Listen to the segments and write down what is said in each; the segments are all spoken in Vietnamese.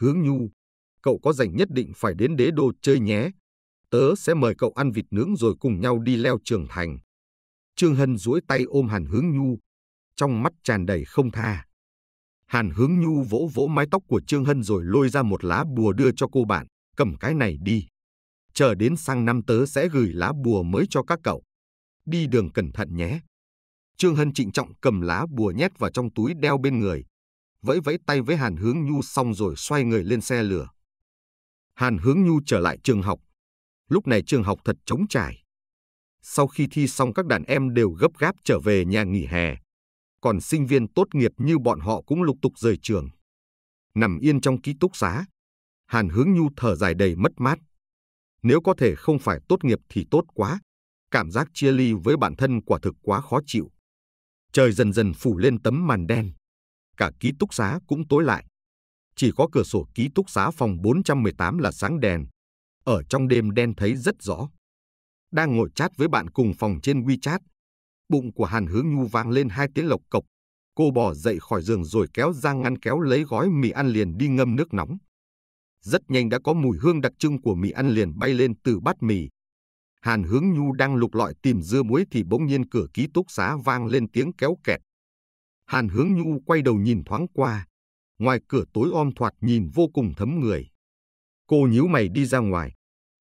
Hướng Nhu, cậu có dành nhất định phải đến đế đô chơi nhé. Tớ sẽ mời cậu ăn vịt nướng rồi cùng nhau đi leo trường thành. Trương Hân duỗi tay ôm Hàn Hướng Nhu, trong mắt tràn đầy không tha. Hàn Hướng Nhu vỗ vỗ mái tóc của Trương Hân rồi lôi ra một lá bùa đưa cho cô bạn, cầm cái này đi. Chờ đến sang năm tớ sẽ gửi lá bùa mới cho các cậu. Đi đường cẩn thận nhé. Trương Hân trịnh trọng cầm lá bùa nhét vào trong túi đeo bên người, vẫy vẫy tay với Hàn Hướng Nhu xong rồi xoay người lên xe lửa. Hàn Hướng Nhu trở lại trường học. Lúc này trường học thật trống trải. Sau khi thi xong các đàn em đều gấp gáp trở về nhà nghỉ hè. Còn sinh viên tốt nghiệp như bọn họ cũng lục tục rời trường. Nằm yên trong ký túc xá, Hàn Hướng Nhu thở dài đầy mất mát. Nếu có thể không phải tốt nghiệp thì tốt quá. Cảm giác chia ly với bản thân quả thực quá khó chịu. Trời dần dần phủ lên tấm màn đen cả ký túc xá cũng tối lại. Chỉ có cửa sổ ký túc xá phòng 418 là sáng đèn. Ở trong đêm đen thấy rất rõ. Đang ngồi chat với bạn cùng phòng trên WeChat, bụng của Hàn Hướng Nhu vang lên hai tiếng lộc cộc. Cô bò dậy khỏi giường rồi kéo ra ngăn kéo lấy gói mì ăn liền đi ngâm nước nóng. Rất nhanh đã có mùi hương đặc trưng của mì ăn liền bay lên từ bát mì. Hàn Hướng Nhu đang lục lọi tìm dưa muối thì bỗng nhiên cửa ký túc xá vang lên tiếng kéo kẹt. Hàn Hướng Nhu quay đầu nhìn thoáng qua. Ngoài cửa tối om thoạt nhìn vô cùng thấm người. Cô nhíu mày đi ra ngoài.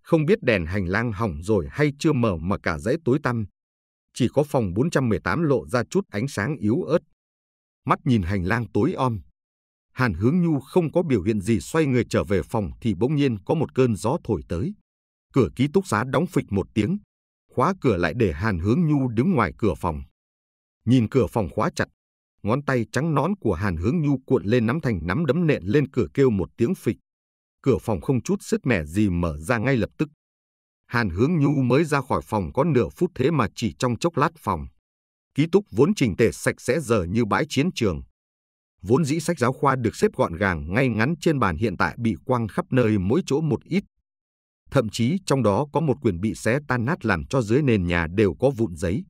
Không biết đèn hành lang hỏng rồi hay chưa mở mà cả dãy tối tăm. Chỉ có phòng 418 lộ ra chút ánh sáng yếu ớt. Mắt nhìn hành lang tối om. Hàn Hướng Nhu không có biểu hiện gì xoay người trở về phòng thì bỗng nhiên có một cơn gió thổi tới. Cửa ký túc xá đóng phịch một tiếng. Khóa cửa lại để Hàn Hướng Nhu đứng ngoài cửa phòng. Nhìn cửa phòng khóa chặt, Ngón tay trắng nón của Hàn Hướng Nhu cuộn lên nắm thành nắm đấm nện lên cửa kêu một tiếng phịch. Cửa phòng không chút sứt mẻ gì mở ra ngay lập tức. Hàn Hướng Nhu mới ra khỏi phòng có nửa phút thế mà chỉ trong chốc lát phòng. Ký túc vốn trình tề sạch sẽ giờ như bãi chiến trường. Vốn dĩ sách giáo khoa được xếp gọn gàng ngay ngắn trên bàn hiện tại bị quăng khắp nơi mỗi chỗ một ít. Thậm chí trong đó có một quyển bị xé tan nát làm cho dưới nền nhà đều có vụn giấy.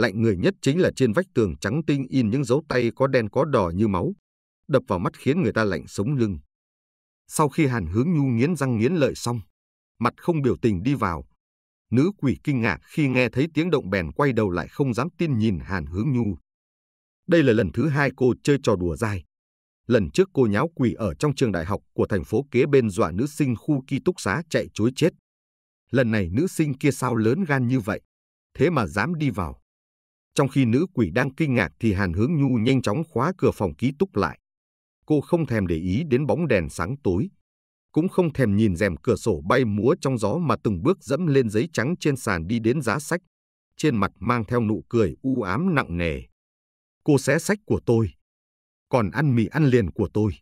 Lạnh người nhất chính là trên vách tường trắng tinh in những dấu tay có đen có đỏ như máu, đập vào mắt khiến người ta lạnh sống lưng. Sau khi Hàn Hướng Nhu nghiến răng nghiến lợi xong, mặt không biểu tình đi vào. Nữ quỷ kinh ngạc khi nghe thấy tiếng động bèn quay đầu lại không dám tin nhìn Hàn Hướng Nhu. Đây là lần thứ hai cô chơi trò đùa dai. Lần trước cô nháo quỷ ở trong trường đại học của thành phố kế bên dọa nữ sinh khu ký túc xá chạy chối chết. Lần này nữ sinh kia sao lớn gan như vậy, thế mà dám đi vào. Trong khi nữ quỷ đang kinh ngạc thì Hàn Hướng Nhu nhanh chóng khóa cửa phòng ký túc lại. Cô không thèm để ý đến bóng đèn sáng tối, cũng không thèm nhìn rèm cửa sổ bay múa trong gió mà từng bước dẫm lên giấy trắng trên sàn đi đến giá sách, trên mặt mang theo nụ cười u ám nặng nề. Cô xé sách của tôi, còn ăn mì ăn liền của tôi.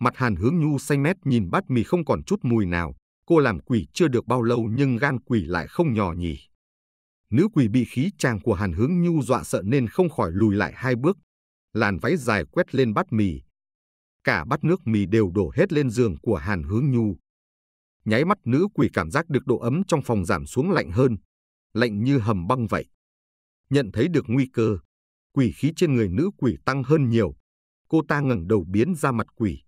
Mặt Hàn Hướng Nhu xanh mét nhìn bát mì không còn chút mùi nào, cô làm quỷ chưa được bao lâu nhưng gan quỷ lại không nhỏ nhỉ nữ quỷ bị khí chàng của Hàn Hướng Nhu dọa sợ nên không khỏi lùi lại hai bước. Làn váy dài quét lên bát mì. Cả bát nước mì đều đổ hết lên giường của Hàn Hướng Nhu. Nháy mắt nữ quỷ cảm giác được độ ấm trong phòng giảm xuống lạnh hơn, lạnh như hầm băng vậy. Nhận thấy được nguy cơ, quỷ khí trên người nữ quỷ tăng hơn nhiều. Cô ta ngẩng đầu biến ra mặt quỷ.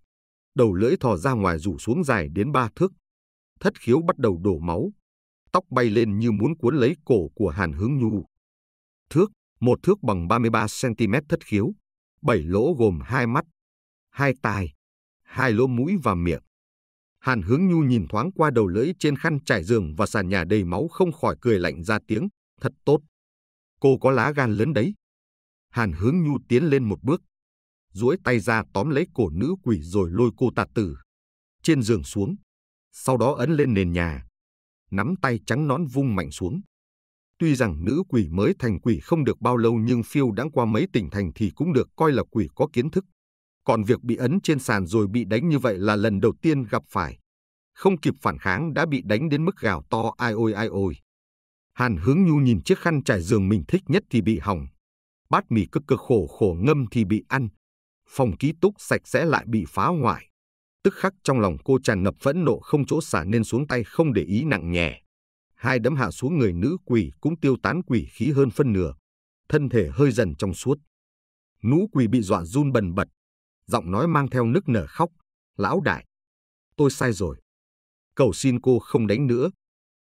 Đầu lưỡi thò ra ngoài rủ xuống dài đến ba thước. Thất khiếu bắt đầu đổ máu, tóc bay lên như muốn cuốn lấy cổ của Hàn Hướng Nhu. Thước, một thước bằng 33cm thất khiếu, bảy lỗ gồm hai mắt, hai tai, hai lỗ mũi và miệng. Hàn Hướng Nhu nhìn thoáng qua đầu lưỡi trên khăn trải giường và sàn nhà đầy máu không khỏi cười lạnh ra tiếng, thật tốt. Cô có lá gan lớn đấy. Hàn Hướng Nhu tiến lên một bước, duỗi tay ra tóm lấy cổ nữ quỷ rồi lôi cô tạt từ Trên giường xuống, sau đó ấn lên nền nhà nắm tay trắng nón vung mạnh xuống. Tuy rằng nữ quỷ mới thành quỷ không được bao lâu nhưng phiêu đã qua mấy tỉnh thành thì cũng được coi là quỷ có kiến thức. Còn việc bị ấn trên sàn rồi bị đánh như vậy là lần đầu tiên gặp phải. Không kịp phản kháng đã bị đánh đến mức gào to ai ôi ai ôi. Hàn hướng nhu nhìn chiếc khăn trải giường mình thích nhất thì bị hỏng. Bát mì cực cực khổ khổ ngâm thì bị ăn. Phòng ký túc sạch sẽ lại bị phá hoại. Tức khắc trong lòng cô tràn ngập phẫn nộ không chỗ xả nên xuống tay không để ý nặng nhẹ. Hai đấm hạ xuống người nữ quỷ cũng tiêu tán quỷ khí hơn phân nửa. Thân thể hơi dần trong suốt. Nữ quỷ bị dọa run bần bật. Giọng nói mang theo nức nở khóc. Lão đại, tôi sai rồi. Cầu xin cô không đánh nữa.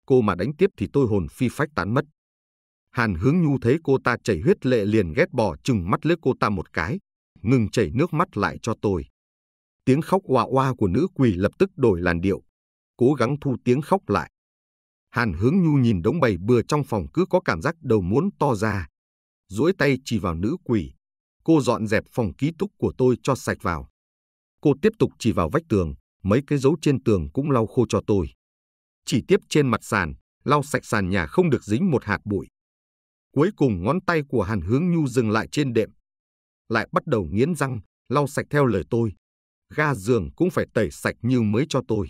Cô mà đánh tiếp thì tôi hồn phi phách tán mất. Hàn hướng nhu thấy cô ta chảy huyết lệ liền ghét bỏ chừng mắt lướt cô ta một cái. Ngừng chảy nước mắt lại cho tôi. Tiếng khóc oa oa của nữ quỷ lập tức đổi làn điệu, cố gắng thu tiếng khóc lại. Hàn hướng nhu nhìn đống bầy bừa trong phòng cứ có cảm giác đầu muốn to ra. duỗi tay chỉ vào nữ quỷ. Cô dọn dẹp phòng ký túc của tôi cho sạch vào. Cô tiếp tục chỉ vào vách tường, mấy cái dấu trên tường cũng lau khô cho tôi. Chỉ tiếp trên mặt sàn, lau sạch sàn nhà không được dính một hạt bụi. Cuối cùng ngón tay của Hàn Hướng Nhu dừng lại trên đệm. Lại bắt đầu nghiến răng, lau sạch theo lời tôi ga giường cũng phải tẩy sạch như mới cho tôi.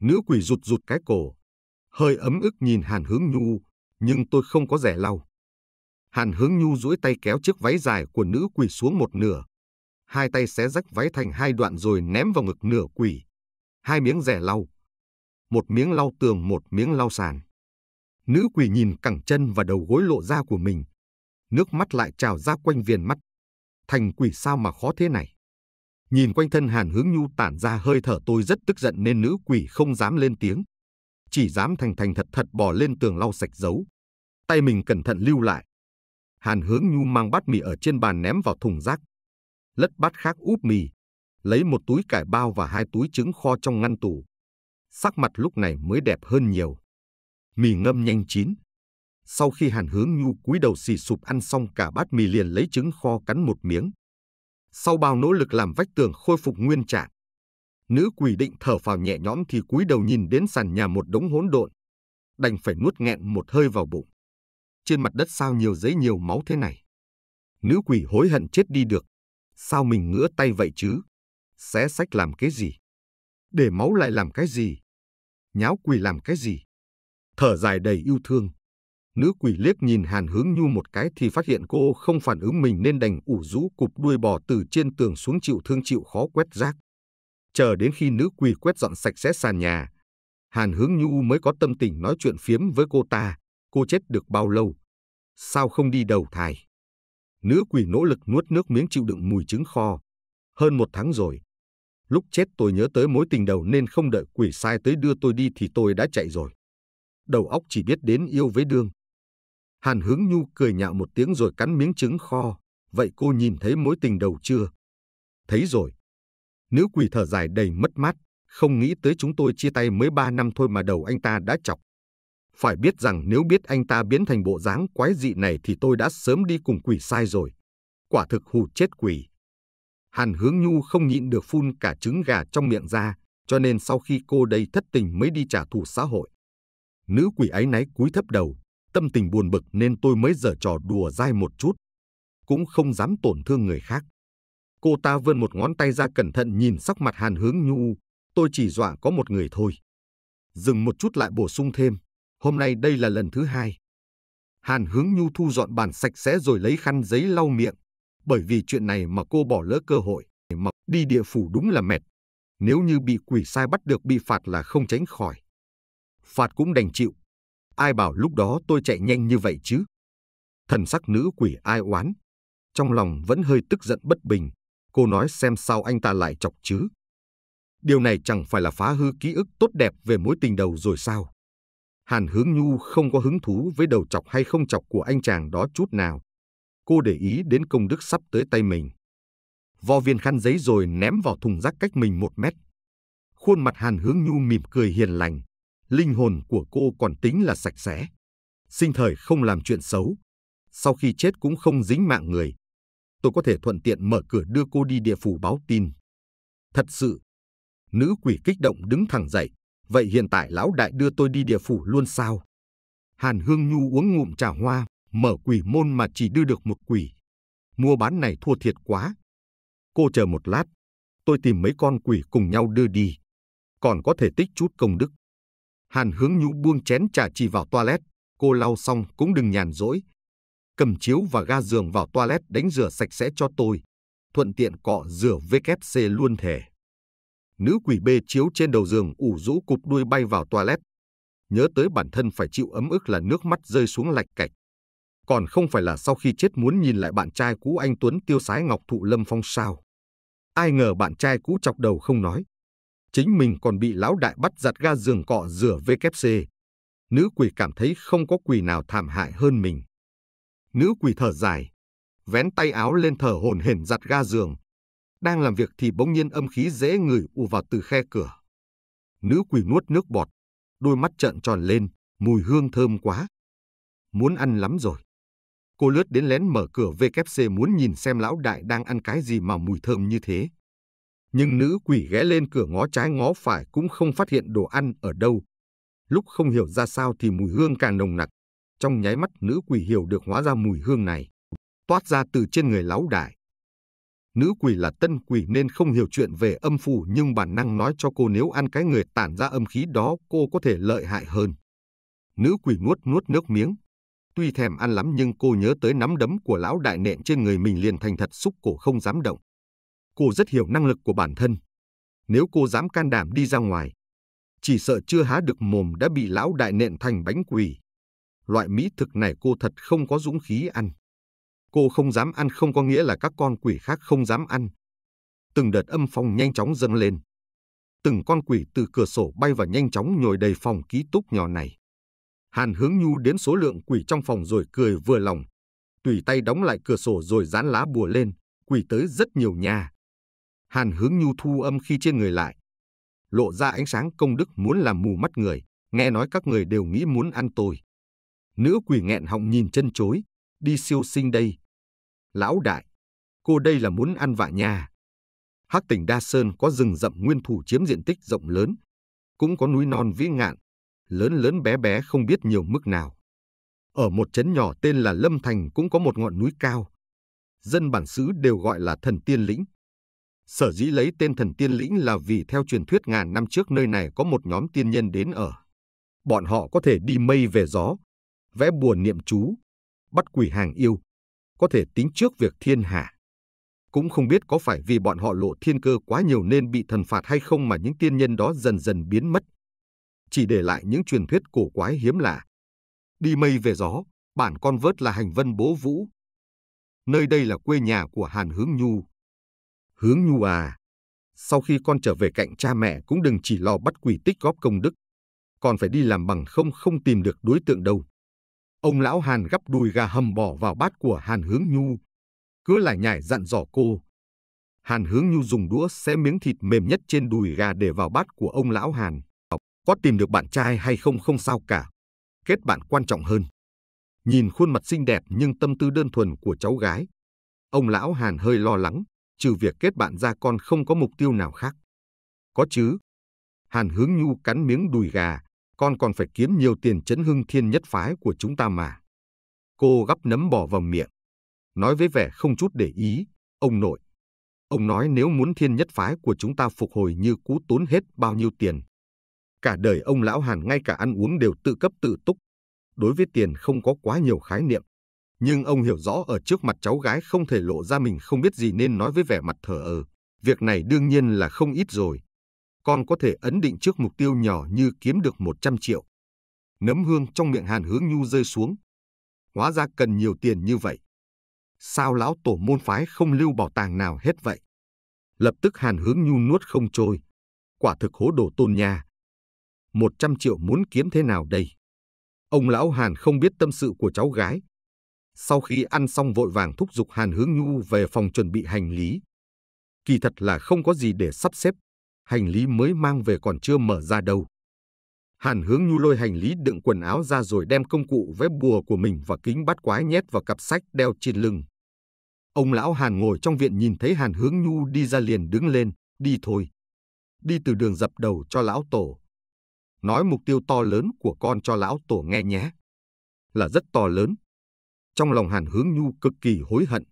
Nữ quỷ rụt rụt cái cổ, hơi ấm ức nhìn Hàn Hướng Nhu, nhưng tôi không có rẻ lau. Hàn Hướng Nhu duỗi tay kéo chiếc váy dài của nữ quỷ xuống một nửa. Hai tay xé rách váy thành hai đoạn rồi ném vào ngực nửa quỷ. Hai miếng rẻ lau. Một miếng lau tường một miếng lau sàn. Nữ quỷ nhìn cẳng chân và đầu gối lộ ra của mình. Nước mắt lại trào ra quanh viền mắt. Thành quỷ sao mà khó thế này. Nhìn quanh thân Hàn Hướng Nhu tản ra hơi thở tôi rất tức giận nên nữ quỷ không dám lên tiếng. Chỉ dám thành thành thật thật bò lên tường lau sạch dấu. Tay mình cẩn thận lưu lại. Hàn Hướng Nhu mang bát mì ở trên bàn ném vào thùng rác. Lất bát khác úp mì. Lấy một túi cải bao và hai túi trứng kho trong ngăn tủ. Sắc mặt lúc này mới đẹp hơn nhiều. Mì ngâm nhanh chín. Sau khi Hàn Hướng Nhu cúi đầu xì sụp ăn xong cả bát mì liền lấy trứng kho cắn một miếng. Sau bao nỗ lực làm vách tường khôi phục nguyên trạng, nữ quỷ định thở phào nhẹ nhõm thì cúi đầu nhìn đến sàn nhà một đống hỗn độn, đành phải nuốt nghẹn một hơi vào bụng. Trên mặt đất sao nhiều giấy nhiều máu thế này? Nữ quỷ hối hận chết đi được. Sao mình ngửa tay vậy chứ? Xé sách làm cái gì? Để máu lại làm cái gì? Nháo quỷ làm cái gì? Thở dài đầy yêu thương, Nữ quỷ liếc nhìn Hàn Hướng Nhu một cái thì phát hiện cô không phản ứng mình nên đành ủ rũ cụp đuôi bò từ trên tường xuống chịu thương chịu khó quét rác. Chờ đến khi nữ quỷ quét dọn sạch sẽ sàn nhà, Hàn Hướng Nhu mới có tâm tình nói chuyện phiếm với cô ta, cô chết được bao lâu? Sao không đi đầu thai? Nữ quỷ nỗ lực nuốt nước miếng chịu đựng mùi trứng kho. Hơn một tháng rồi. Lúc chết tôi nhớ tới mối tình đầu nên không đợi quỷ sai tới đưa tôi đi thì tôi đã chạy rồi. Đầu óc chỉ biết đến yêu với đương. Hàn Hướng Nhu cười nhạo một tiếng rồi cắn miếng trứng kho. Vậy cô nhìn thấy mối tình đầu chưa? Thấy rồi. Nữ quỷ thở dài đầy mất mát. Không nghĩ tới chúng tôi chia tay mới ba năm thôi mà đầu anh ta đã chọc. Phải biết rằng nếu biết anh ta biến thành bộ dáng quái dị này thì tôi đã sớm đi cùng quỷ sai rồi. Quả thực hù chết quỷ. Hàn Hướng Nhu không nhịn được phun cả trứng gà trong miệng ra, cho nên sau khi cô đây thất tình mới đi trả thù xã hội. Nữ quỷ ấy náy cúi thấp đầu, tâm tình buồn bực nên tôi mới dở trò đùa dai một chút. Cũng không dám tổn thương người khác. Cô ta vươn một ngón tay ra cẩn thận nhìn sắc mặt Hàn Hướng Nhu. Tôi chỉ dọa có một người thôi. Dừng một chút lại bổ sung thêm. Hôm nay đây là lần thứ hai. Hàn Hướng Nhu thu dọn bàn sạch sẽ rồi lấy khăn giấy lau miệng. Bởi vì chuyện này mà cô bỏ lỡ cơ hội. Mà đi địa phủ đúng là mệt. Nếu như bị quỷ sai bắt được bị phạt là không tránh khỏi. Phạt cũng đành chịu ai bảo lúc đó tôi chạy nhanh như vậy chứ? Thần sắc nữ quỷ ai oán. Trong lòng vẫn hơi tức giận bất bình, cô nói xem sao anh ta lại chọc chứ. Điều này chẳng phải là phá hư ký ức tốt đẹp về mối tình đầu rồi sao? Hàn Hướng Nhu không có hứng thú với đầu chọc hay không chọc của anh chàng đó chút nào. Cô để ý đến công đức sắp tới tay mình. Vo viên khăn giấy rồi ném vào thùng rác cách mình một mét. Khuôn mặt Hàn Hướng Nhu mỉm cười hiền lành linh hồn của cô còn tính là sạch sẽ. Sinh thời không làm chuyện xấu, sau khi chết cũng không dính mạng người. Tôi có thể thuận tiện mở cửa đưa cô đi địa phủ báo tin. Thật sự, nữ quỷ kích động đứng thẳng dậy. Vậy hiện tại lão đại đưa tôi đi địa phủ luôn sao? Hàn Hương Nhu uống ngụm trà hoa, mở quỷ môn mà chỉ đưa được một quỷ. Mua bán này thua thiệt quá. Cô chờ một lát, tôi tìm mấy con quỷ cùng nhau đưa đi. Còn có thể tích chút công đức. Hàn Hướng Nhũ buông chén trà chỉ vào toilet, cô lau xong cũng đừng nhàn rỗi. Cầm chiếu và ga giường vào toilet đánh rửa sạch sẽ cho tôi, thuận tiện cọ rửa VKC luôn thể. Nữ quỷ bê chiếu trên đầu giường ủ rũ cục đuôi bay vào toilet. Nhớ tới bản thân phải chịu ấm ức là nước mắt rơi xuống lạch cạch. Còn không phải là sau khi chết muốn nhìn lại bạn trai cũ anh Tuấn tiêu sái Ngọc Thụ Lâm Phong sao. Ai ngờ bạn trai cũ chọc đầu không nói, chính mình còn bị lão đại bắt giặt ga giường cọ rửa VKC Nữ quỷ cảm thấy không có quỷ nào thảm hại hơn mình. Nữ quỷ thở dài, vén tay áo lên thở hổn hển giặt ga giường. Đang làm việc thì bỗng nhiên âm khí dễ ngửi ù vào từ khe cửa. Nữ quỷ nuốt nước bọt, đôi mắt trợn tròn lên, mùi hương thơm quá. Muốn ăn lắm rồi. Cô lướt đến lén mở cửa VKC muốn nhìn xem lão đại đang ăn cái gì mà mùi thơm như thế nhưng nữ quỷ ghé lên cửa ngó trái ngó phải cũng không phát hiện đồ ăn ở đâu. Lúc không hiểu ra sao thì mùi hương càng nồng nặc, trong nháy mắt nữ quỷ hiểu được hóa ra mùi hương này, toát ra từ trên người lão đại. Nữ quỷ là tân quỷ nên không hiểu chuyện về âm phủ nhưng bản năng nói cho cô nếu ăn cái người tản ra âm khí đó cô có thể lợi hại hơn. Nữ quỷ nuốt nuốt nước miếng. Tuy thèm ăn lắm nhưng cô nhớ tới nắm đấm của lão đại nện trên người mình liền thành thật xúc cổ không dám động cô rất hiểu năng lực của bản thân. Nếu cô dám can đảm đi ra ngoài, chỉ sợ chưa há được mồm đã bị lão đại nện thành bánh quỷ. Loại mỹ thực này cô thật không có dũng khí ăn. Cô không dám ăn không có nghĩa là các con quỷ khác không dám ăn. Từng đợt âm phong nhanh chóng dâng lên. Từng con quỷ từ cửa sổ bay và nhanh chóng nhồi đầy phòng ký túc nhỏ này. Hàn hướng nhu đến số lượng quỷ trong phòng rồi cười vừa lòng. Tùy tay đóng lại cửa sổ rồi dán lá bùa lên, quỷ tới rất nhiều nhà. Hàn Hướng Nhu thu âm khi trên người lại, lộ ra ánh sáng công đức muốn làm mù mắt người, nghe nói các người đều nghĩ muốn ăn tôi. Nữ quỷ nghẹn họng nhìn chân chối, đi siêu sinh đây. Lão đại, cô đây là muốn ăn vạ nhà. Hắc tỉnh Đa Sơn có rừng rậm nguyên thủ chiếm diện tích rộng lớn, cũng có núi non vĩ ngạn, lớn lớn bé bé không biết nhiều mức nào. Ở một trấn nhỏ tên là Lâm Thành cũng có một ngọn núi cao. Dân bản xứ đều gọi là thần tiên lĩnh. Sở dĩ lấy tên thần tiên lĩnh là vì theo truyền thuyết ngàn năm trước nơi này có một nhóm tiên nhân đến ở. Bọn họ có thể đi mây về gió, vẽ bùa niệm chú, bắt quỷ hàng yêu, có thể tính trước việc thiên hạ. Cũng không biết có phải vì bọn họ lộ thiên cơ quá nhiều nên bị thần phạt hay không mà những tiên nhân đó dần dần biến mất. Chỉ để lại những truyền thuyết cổ quái hiếm lạ. Đi mây về gió, bản con vớt là hành vân bố vũ. Nơi đây là quê nhà của Hàn Hướng Nhu, Hướng Nhu à, sau khi con trở về cạnh cha mẹ cũng đừng chỉ lo bắt quỷ tích góp công đức, còn phải đi làm bằng không không tìm được đối tượng đâu. Ông lão Hàn gắp đùi gà hầm bỏ vào bát của Hàn Hướng Nhu, cứ lại nhảy dặn dò cô. Hàn Hướng Nhu dùng đũa xé miếng thịt mềm nhất trên đùi gà để vào bát của ông lão Hàn. Có tìm được bạn trai hay không không sao cả, kết bạn quan trọng hơn. Nhìn khuôn mặt xinh đẹp nhưng tâm tư đơn thuần của cháu gái, ông lão Hàn hơi lo lắng trừ việc kết bạn ra con không có mục tiêu nào khác. Có chứ. Hàn Hướng Nhu cắn miếng đùi gà, con còn phải kiếm nhiều tiền chấn hưng thiên nhất phái của chúng ta mà. Cô gắp nấm bỏ vào miệng. Nói với vẻ không chút để ý, ông nội. Ông nói nếu muốn thiên nhất phái của chúng ta phục hồi như cũ tốn hết bao nhiêu tiền. Cả đời ông lão Hàn ngay cả ăn uống đều tự cấp tự túc. Đối với tiền không có quá nhiều khái niệm nhưng ông hiểu rõ ở trước mặt cháu gái không thể lộ ra mình không biết gì nên nói với vẻ mặt thờ ơ. Việc này đương nhiên là không ít rồi. Con có thể ấn định trước mục tiêu nhỏ như kiếm được 100 triệu. Nấm hương trong miệng Hàn Hướng Nhu rơi xuống. Hóa ra cần nhiều tiền như vậy. Sao lão tổ môn phái không lưu bảo tàng nào hết vậy? Lập tức Hàn Hướng Nhu nuốt không trôi. Quả thực hố đổ tôn nhà. 100 triệu muốn kiếm thế nào đây? Ông lão Hàn không biết tâm sự của cháu gái, sau khi ăn xong vội vàng thúc giục Hàn Hướng Nhu về phòng chuẩn bị hành lý. Kỳ thật là không có gì để sắp xếp, hành lý mới mang về còn chưa mở ra đâu. Hàn Hướng Nhu lôi hành lý đựng quần áo ra rồi đem công cụ vẽ bùa của mình và kính bắt quái nhét vào cặp sách đeo trên lưng. Ông lão Hàn ngồi trong viện nhìn thấy Hàn Hướng Nhu đi ra liền đứng lên, đi thôi. Đi từ đường dập đầu cho lão tổ. Nói mục tiêu to lớn của con cho lão tổ nghe nhé. Là rất to lớn, trong lòng Hàn Hướng Nhu cực kỳ hối hận.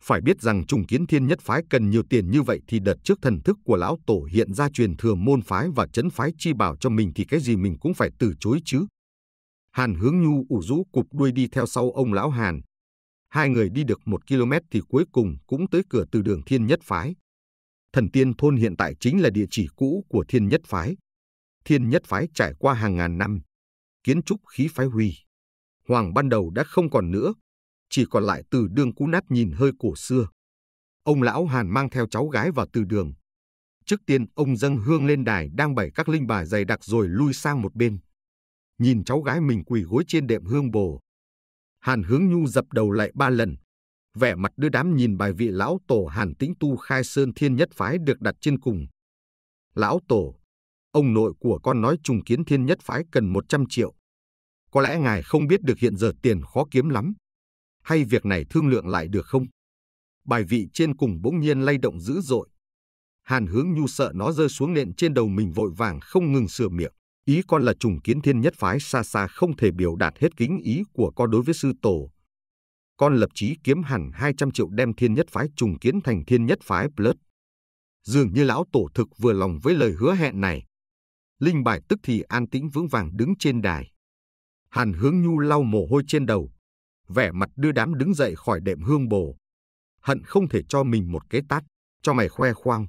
Phải biết rằng trùng kiến thiên nhất phái cần nhiều tiền như vậy thì đợt trước thần thức của lão tổ hiện ra truyền thừa môn phái và chấn phái chi bảo cho mình thì cái gì mình cũng phải từ chối chứ. Hàn hướng nhu ủ rũ cục đuôi đi theo sau ông lão Hàn. Hai người đi được một km thì cuối cùng cũng tới cửa từ đường thiên nhất phái. Thần tiên thôn hiện tại chính là địa chỉ cũ của thiên nhất phái. Thiên nhất phái trải qua hàng ngàn năm. Kiến trúc khí phái huy Hoàng ban đầu đã không còn nữa, chỉ còn lại từ đường cũ nát nhìn hơi cổ xưa. Ông lão Hàn mang theo cháu gái vào từ đường. Trước tiên ông dâng hương lên đài đang bày các linh bài dày đặc rồi lui sang một bên. Nhìn cháu gái mình quỳ gối trên đệm hương bồ. Hàn hướng nhu dập đầu lại ba lần. Vẻ mặt đưa đám nhìn bài vị lão tổ Hàn tĩnh tu khai sơn thiên nhất phái được đặt trên cùng. Lão tổ, ông nội của con nói trùng kiến thiên nhất phái cần 100 triệu. Có lẽ ngài không biết được hiện giờ tiền khó kiếm lắm. Hay việc này thương lượng lại được không? Bài vị trên cùng bỗng nhiên lay động dữ dội. Hàn hướng nhu sợ nó rơi xuống nện trên đầu mình vội vàng không ngừng sửa miệng. Ý con là trùng kiến thiên nhất phái xa xa không thể biểu đạt hết kính ý của con đối với sư tổ. Con lập chí kiếm hẳn 200 triệu đem thiên nhất phái trùng kiến thành thiên nhất phái plus. Dường như lão tổ thực vừa lòng với lời hứa hẹn này. Linh bài tức thì an tĩnh vững vàng đứng trên đài. Hàn Hướng Nhu lau mồ hôi trên đầu, vẻ mặt đưa đám đứng dậy khỏi đệm hương bồ. Hận không thể cho mình một cái tát, cho mày khoe khoang.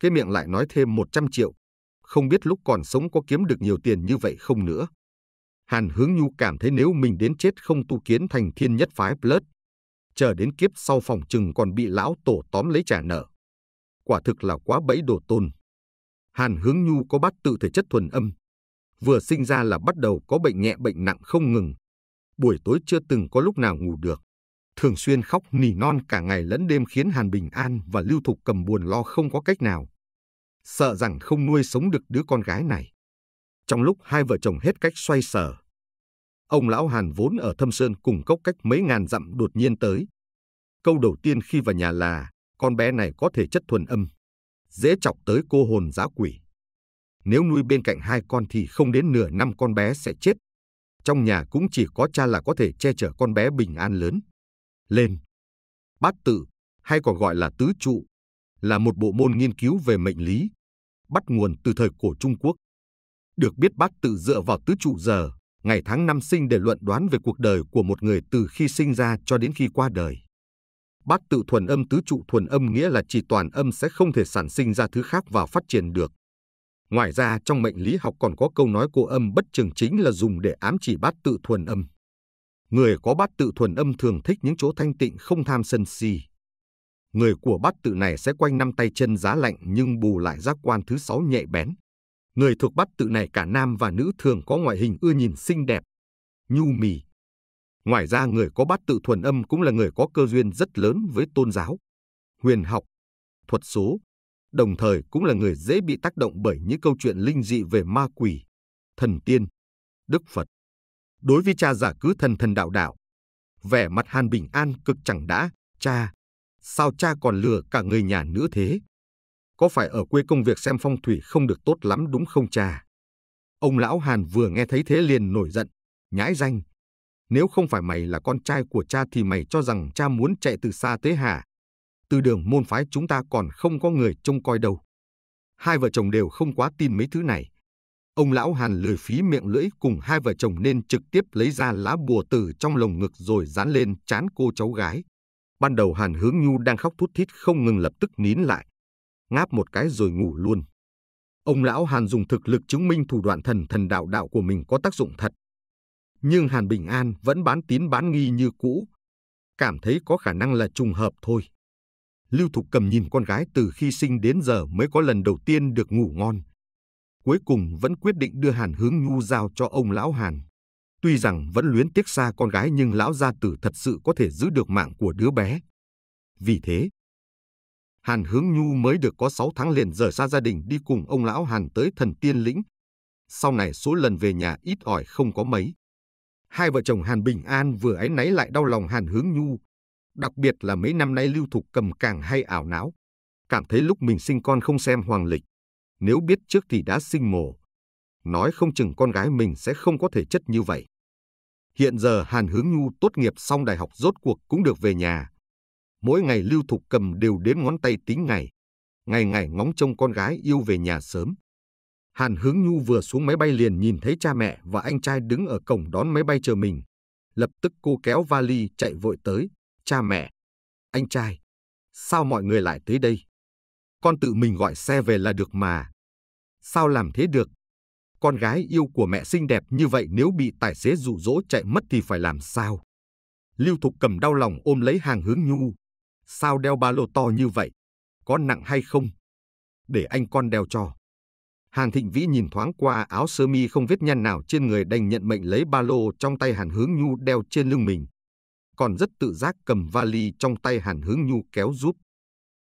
Cái miệng lại nói thêm 100 triệu. Không biết lúc còn sống có kiếm được nhiều tiền như vậy không nữa. Hàn Hướng Nhu cảm thấy nếu mình đến chết không tu kiến thành thiên nhất phái Blood, chờ đến kiếp sau phòng chừng còn bị lão tổ tóm lấy trả nợ. Quả thực là quá bẫy đồ tôn. Hàn Hướng Nhu có bát tự thể chất thuần âm, Vừa sinh ra là bắt đầu có bệnh nhẹ bệnh nặng không ngừng. Buổi tối chưa từng có lúc nào ngủ được. Thường xuyên khóc nỉ non cả ngày lẫn đêm khiến Hàn Bình An và Lưu Thục cầm buồn lo không có cách nào. Sợ rằng không nuôi sống được đứa con gái này. Trong lúc hai vợ chồng hết cách xoay sở, ông lão Hàn vốn ở Thâm Sơn cùng cốc cách mấy ngàn dặm đột nhiên tới. Câu đầu tiên khi vào nhà là, con bé này có thể chất thuần âm, dễ chọc tới cô hồn giá quỷ nếu nuôi bên cạnh hai con thì không đến nửa năm con bé sẽ chết. Trong nhà cũng chỉ có cha là có thể che chở con bé bình an lớn. Lên. Bát tự, hay còn gọi là tứ trụ, là một bộ môn nghiên cứu về mệnh lý, bắt nguồn từ thời cổ Trung Quốc. Được biết bát tự dựa vào tứ trụ giờ, ngày tháng năm sinh để luận đoán về cuộc đời của một người từ khi sinh ra cho đến khi qua đời. Bát tự thuần âm tứ trụ thuần âm nghĩa là chỉ toàn âm sẽ không thể sản sinh ra thứ khác và phát triển được. Ngoài ra trong mệnh lý học còn có câu nói cô âm bất trường chính là dùng để ám chỉ bát tự thuần âm. Người có bát tự thuần âm thường thích những chỗ thanh tịnh không tham sân si. Người của bát tự này sẽ quanh năm tay chân giá lạnh nhưng bù lại giác quan thứ sáu nhẹ bén. Người thuộc bát tự này cả nam và nữ thường có ngoại hình ưa nhìn xinh đẹp, nhu mì. Ngoài ra người có bát tự thuần âm cũng là người có cơ duyên rất lớn với tôn giáo, huyền học, thuật số, đồng thời cũng là người dễ bị tác động bởi những câu chuyện linh dị về ma quỷ, thần tiên, Đức Phật. Đối với cha giả cứ thần thần đạo đạo, vẻ mặt Hàn Bình An cực chẳng đã, cha, sao cha còn lừa cả người nhà nữa thế? Có phải ở quê công việc xem phong thủy không được tốt lắm đúng không cha? Ông lão Hàn vừa nghe thấy thế liền nổi giận, nhãi danh. Nếu không phải mày là con trai của cha thì mày cho rằng cha muốn chạy từ xa tới hà? từ đường môn phái chúng ta còn không có người trông coi đâu. Hai vợ chồng đều không quá tin mấy thứ này. Ông lão Hàn lười phí miệng lưỡi cùng hai vợ chồng nên trực tiếp lấy ra lá bùa từ trong lồng ngực rồi dán lên chán cô cháu gái. Ban đầu Hàn Hướng Nhu đang khóc thút thít không ngừng lập tức nín lại. Ngáp một cái rồi ngủ luôn. Ông lão Hàn dùng thực lực chứng minh thủ đoạn thần thần đạo đạo của mình có tác dụng thật. Nhưng Hàn Bình An vẫn bán tín bán nghi như cũ. Cảm thấy có khả năng là trùng hợp thôi. Lưu Thục Cầm nhìn con gái từ khi sinh đến giờ mới có lần đầu tiên được ngủ ngon. Cuối cùng vẫn quyết định đưa Hàn Hướng Nhu giao cho ông lão Hàn. Tuy rằng vẫn luyến tiếc xa con gái nhưng lão gia tử thật sự có thể giữ được mạng của đứa bé. Vì thế, Hàn Hướng Nhu mới được có 6 tháng liền rời xa gia đình đi cùng ông lão Hàn tới thần tiên lĩnh. Sau này số lần về nhà ít ỏi không có mấy. Hai vợ chồng Hàn Bình An vừa ấy náy lại đau lòng Hàn Hướng Nhu, đặc biệt là mấy năm nay Lưu Thục Cầm càng hay ảo não, cảm thấy lúc mình sinh con không xem hoàng lịch, nếu biết trước thì đã sinh mổ. Nói không chừng con gái mình sẽ không có thể chất như vậy. Hiện giờ Hàn Hướng Nhu tốt nghiệp xong đại học rốt cuộc cũng được về nhà. Mỗi ngày Lưu Thục Cầm đều đếm ngón tay tính ngày, ngày ngày ngóng trông con gái yêu về nhà sớm. Hàn Hướng Nhu vừa xuống máy bay liền nhìn thấy cha mẹ và anh trai đứng ở cổng đón máy bay chờ mình. Lập tức cô kéo vali chạy vội tới, cha mẹ, anh trai. Sao mọi người lại tới đây? Con tự mình gọi xe về là được mà. Sao làm thế được? Con gái yêu của mẹ xinh đẹp như vậy nếu bị tài xế dụ dỗ chạy mất thì phải làm sao? Lưu Thục cầm đau lòng ôm lấy hàng hướng nhu. Sao đeo ba lô to như vậy? Có nặng hay không? Để anh con đeo cho. Hàn Thịnh Vĩ nhìn thoáng qua áo sơ mi không vết nhăn nào trên người đành nhận mệnh lấy ba lô trong tay Hàn Hướng Nhu đeo trên lưng mình còn rất tự giác cầm vali trong tay Hàn Hướng Nhu kéo giúp.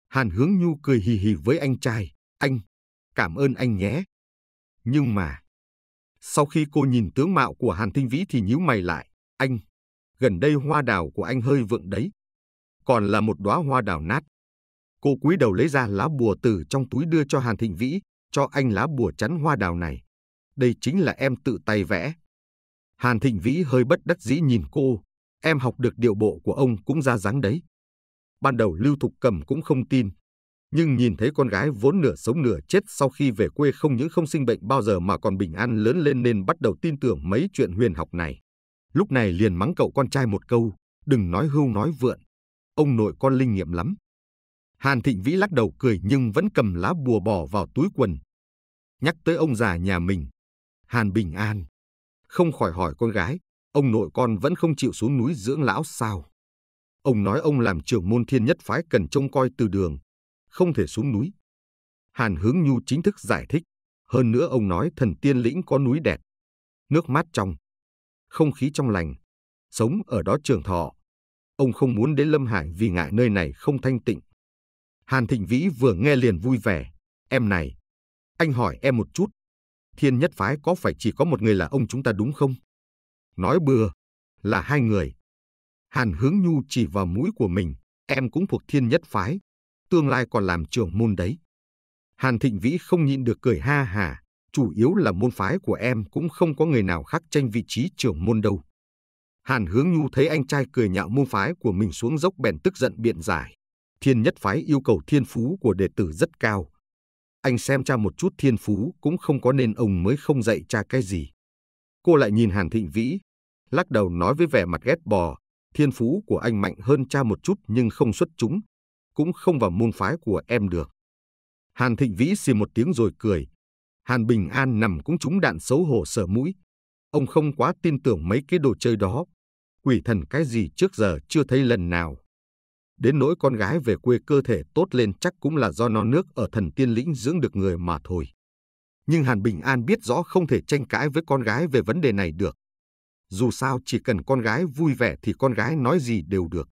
Hàn Hướng Nhu cười hì hì với anh trai, anh, cảm ơn anh nhé. Nhưng mà, sau khi cô nhìn tướng mạo của Hàn Thinh Vĩ thì nhíu mày lại, anh, gần đây hoa đào của anh hơi vượng đấy. Còn là một đóa hoa đào nát. Cô cúi đầu lấy ra lá bùa từ trong túi đưa cho Hàn Thịnh Vĩ, cho anh lá bùa chắn hoa đào này. Đây chính là em tự tay vẽ. Hàn Thịnh Vĩ hơi bất đắc dĩ nhìn cô, em học được điệu bộ của ông cũng ra dáng đấy. Ban đầu Lưu Thục Cầm cũng không tin, nhưng nhìn thấy con gái vốn nửa sống nửa chết sau khi về quê không những không sinh bệnh bao giờ mà còn bình an lớn lên nên bắt đầu tin tưởng mấy chuyện huyền học này. Lúc này liền mắng cậu con trai một câu, đừng nói hưu nói vượn. Ông nội con linh nghiệm lắm. Hàn Thịnh Vĩ lắc đầu cười nhưng vẫn cầm lá bùa bỏ vào túi quần. Nhắc tới ông già nhà mình, Hàn Bình An. Không khỏi hỏi con gái, ông nội con vẫn không chịu xuống núi dưỡng lão sao? Ông nói ông làm trưởng môn thiên nhất phái cần trông coi từ đường, không thể xuống núi. Hàn Hướng Nhu chính thức giải thích, hơn nữa ông nói thần tiên lĩnh có núi đẹp, nước mát trong, không khí trong lành, sống ở đó trường thọ. Ông không muốn đến Lâm Hải vì ngại nơi này không thanh tịnh. Hàn Thịnh Vĩ vừa nghe liền vui vẻ, em này, anh hỏi em một chút, thiên nhất phái có phải chỉ có một người là ông chúng ta đúng không? nói bừa, là hai người. Hàn Hướng Nhu chỉ vào mũi của mình, em cũng thuộc thiên nhất phái, tương lai còn làm trưởng môn đấy. Hàn Thịnh Vĩ không nhịn được cười ha hà, chủ yếu là môn phái của em cũng không có người nào khác tranh vị trí trưởng môn đâu. Hàn Hướng Nhu thấy anh trai cười nhạo môn phái của mình xuống dốc bèn tức giận biện giải. Thiên nhất phái yêu cầu thiên phú của đệ tử rất cao. Anh xem cha một chút thiên phú cũng không có nên ông mới không dạy cha cái gì. Cô lại nhìn Hàn Thịnh Vĩ, lắc đầu nói với vẻ mặt ghét bò, thiên phú của anh mạnh hơn cha một chút nhưng không xuất chúng, cũng không vào môn phái của em được. Hàn Thịnh Vĩ xì một tiếng rồi cười. Hàn Bình An nằm cũng trúng đạn xấu hổ sở mũi. Ông không quá tin tưởng mấy cái đồ chơi đó. Quỷ thần cái gì trước giờ chưa thấy lần nào. Đến nỗi con gái về quê cơ thể tốt lên chắc cũng là do non nước ở thần tiên lĩnh dưỡng được người mà thôi. Nhưng Hàn Bình An biết rõ không thể tranh cãi với con gái về vấn đề này được. Dù sao chỉ cần con gái vui vẻ thì con gái nói gì đều được.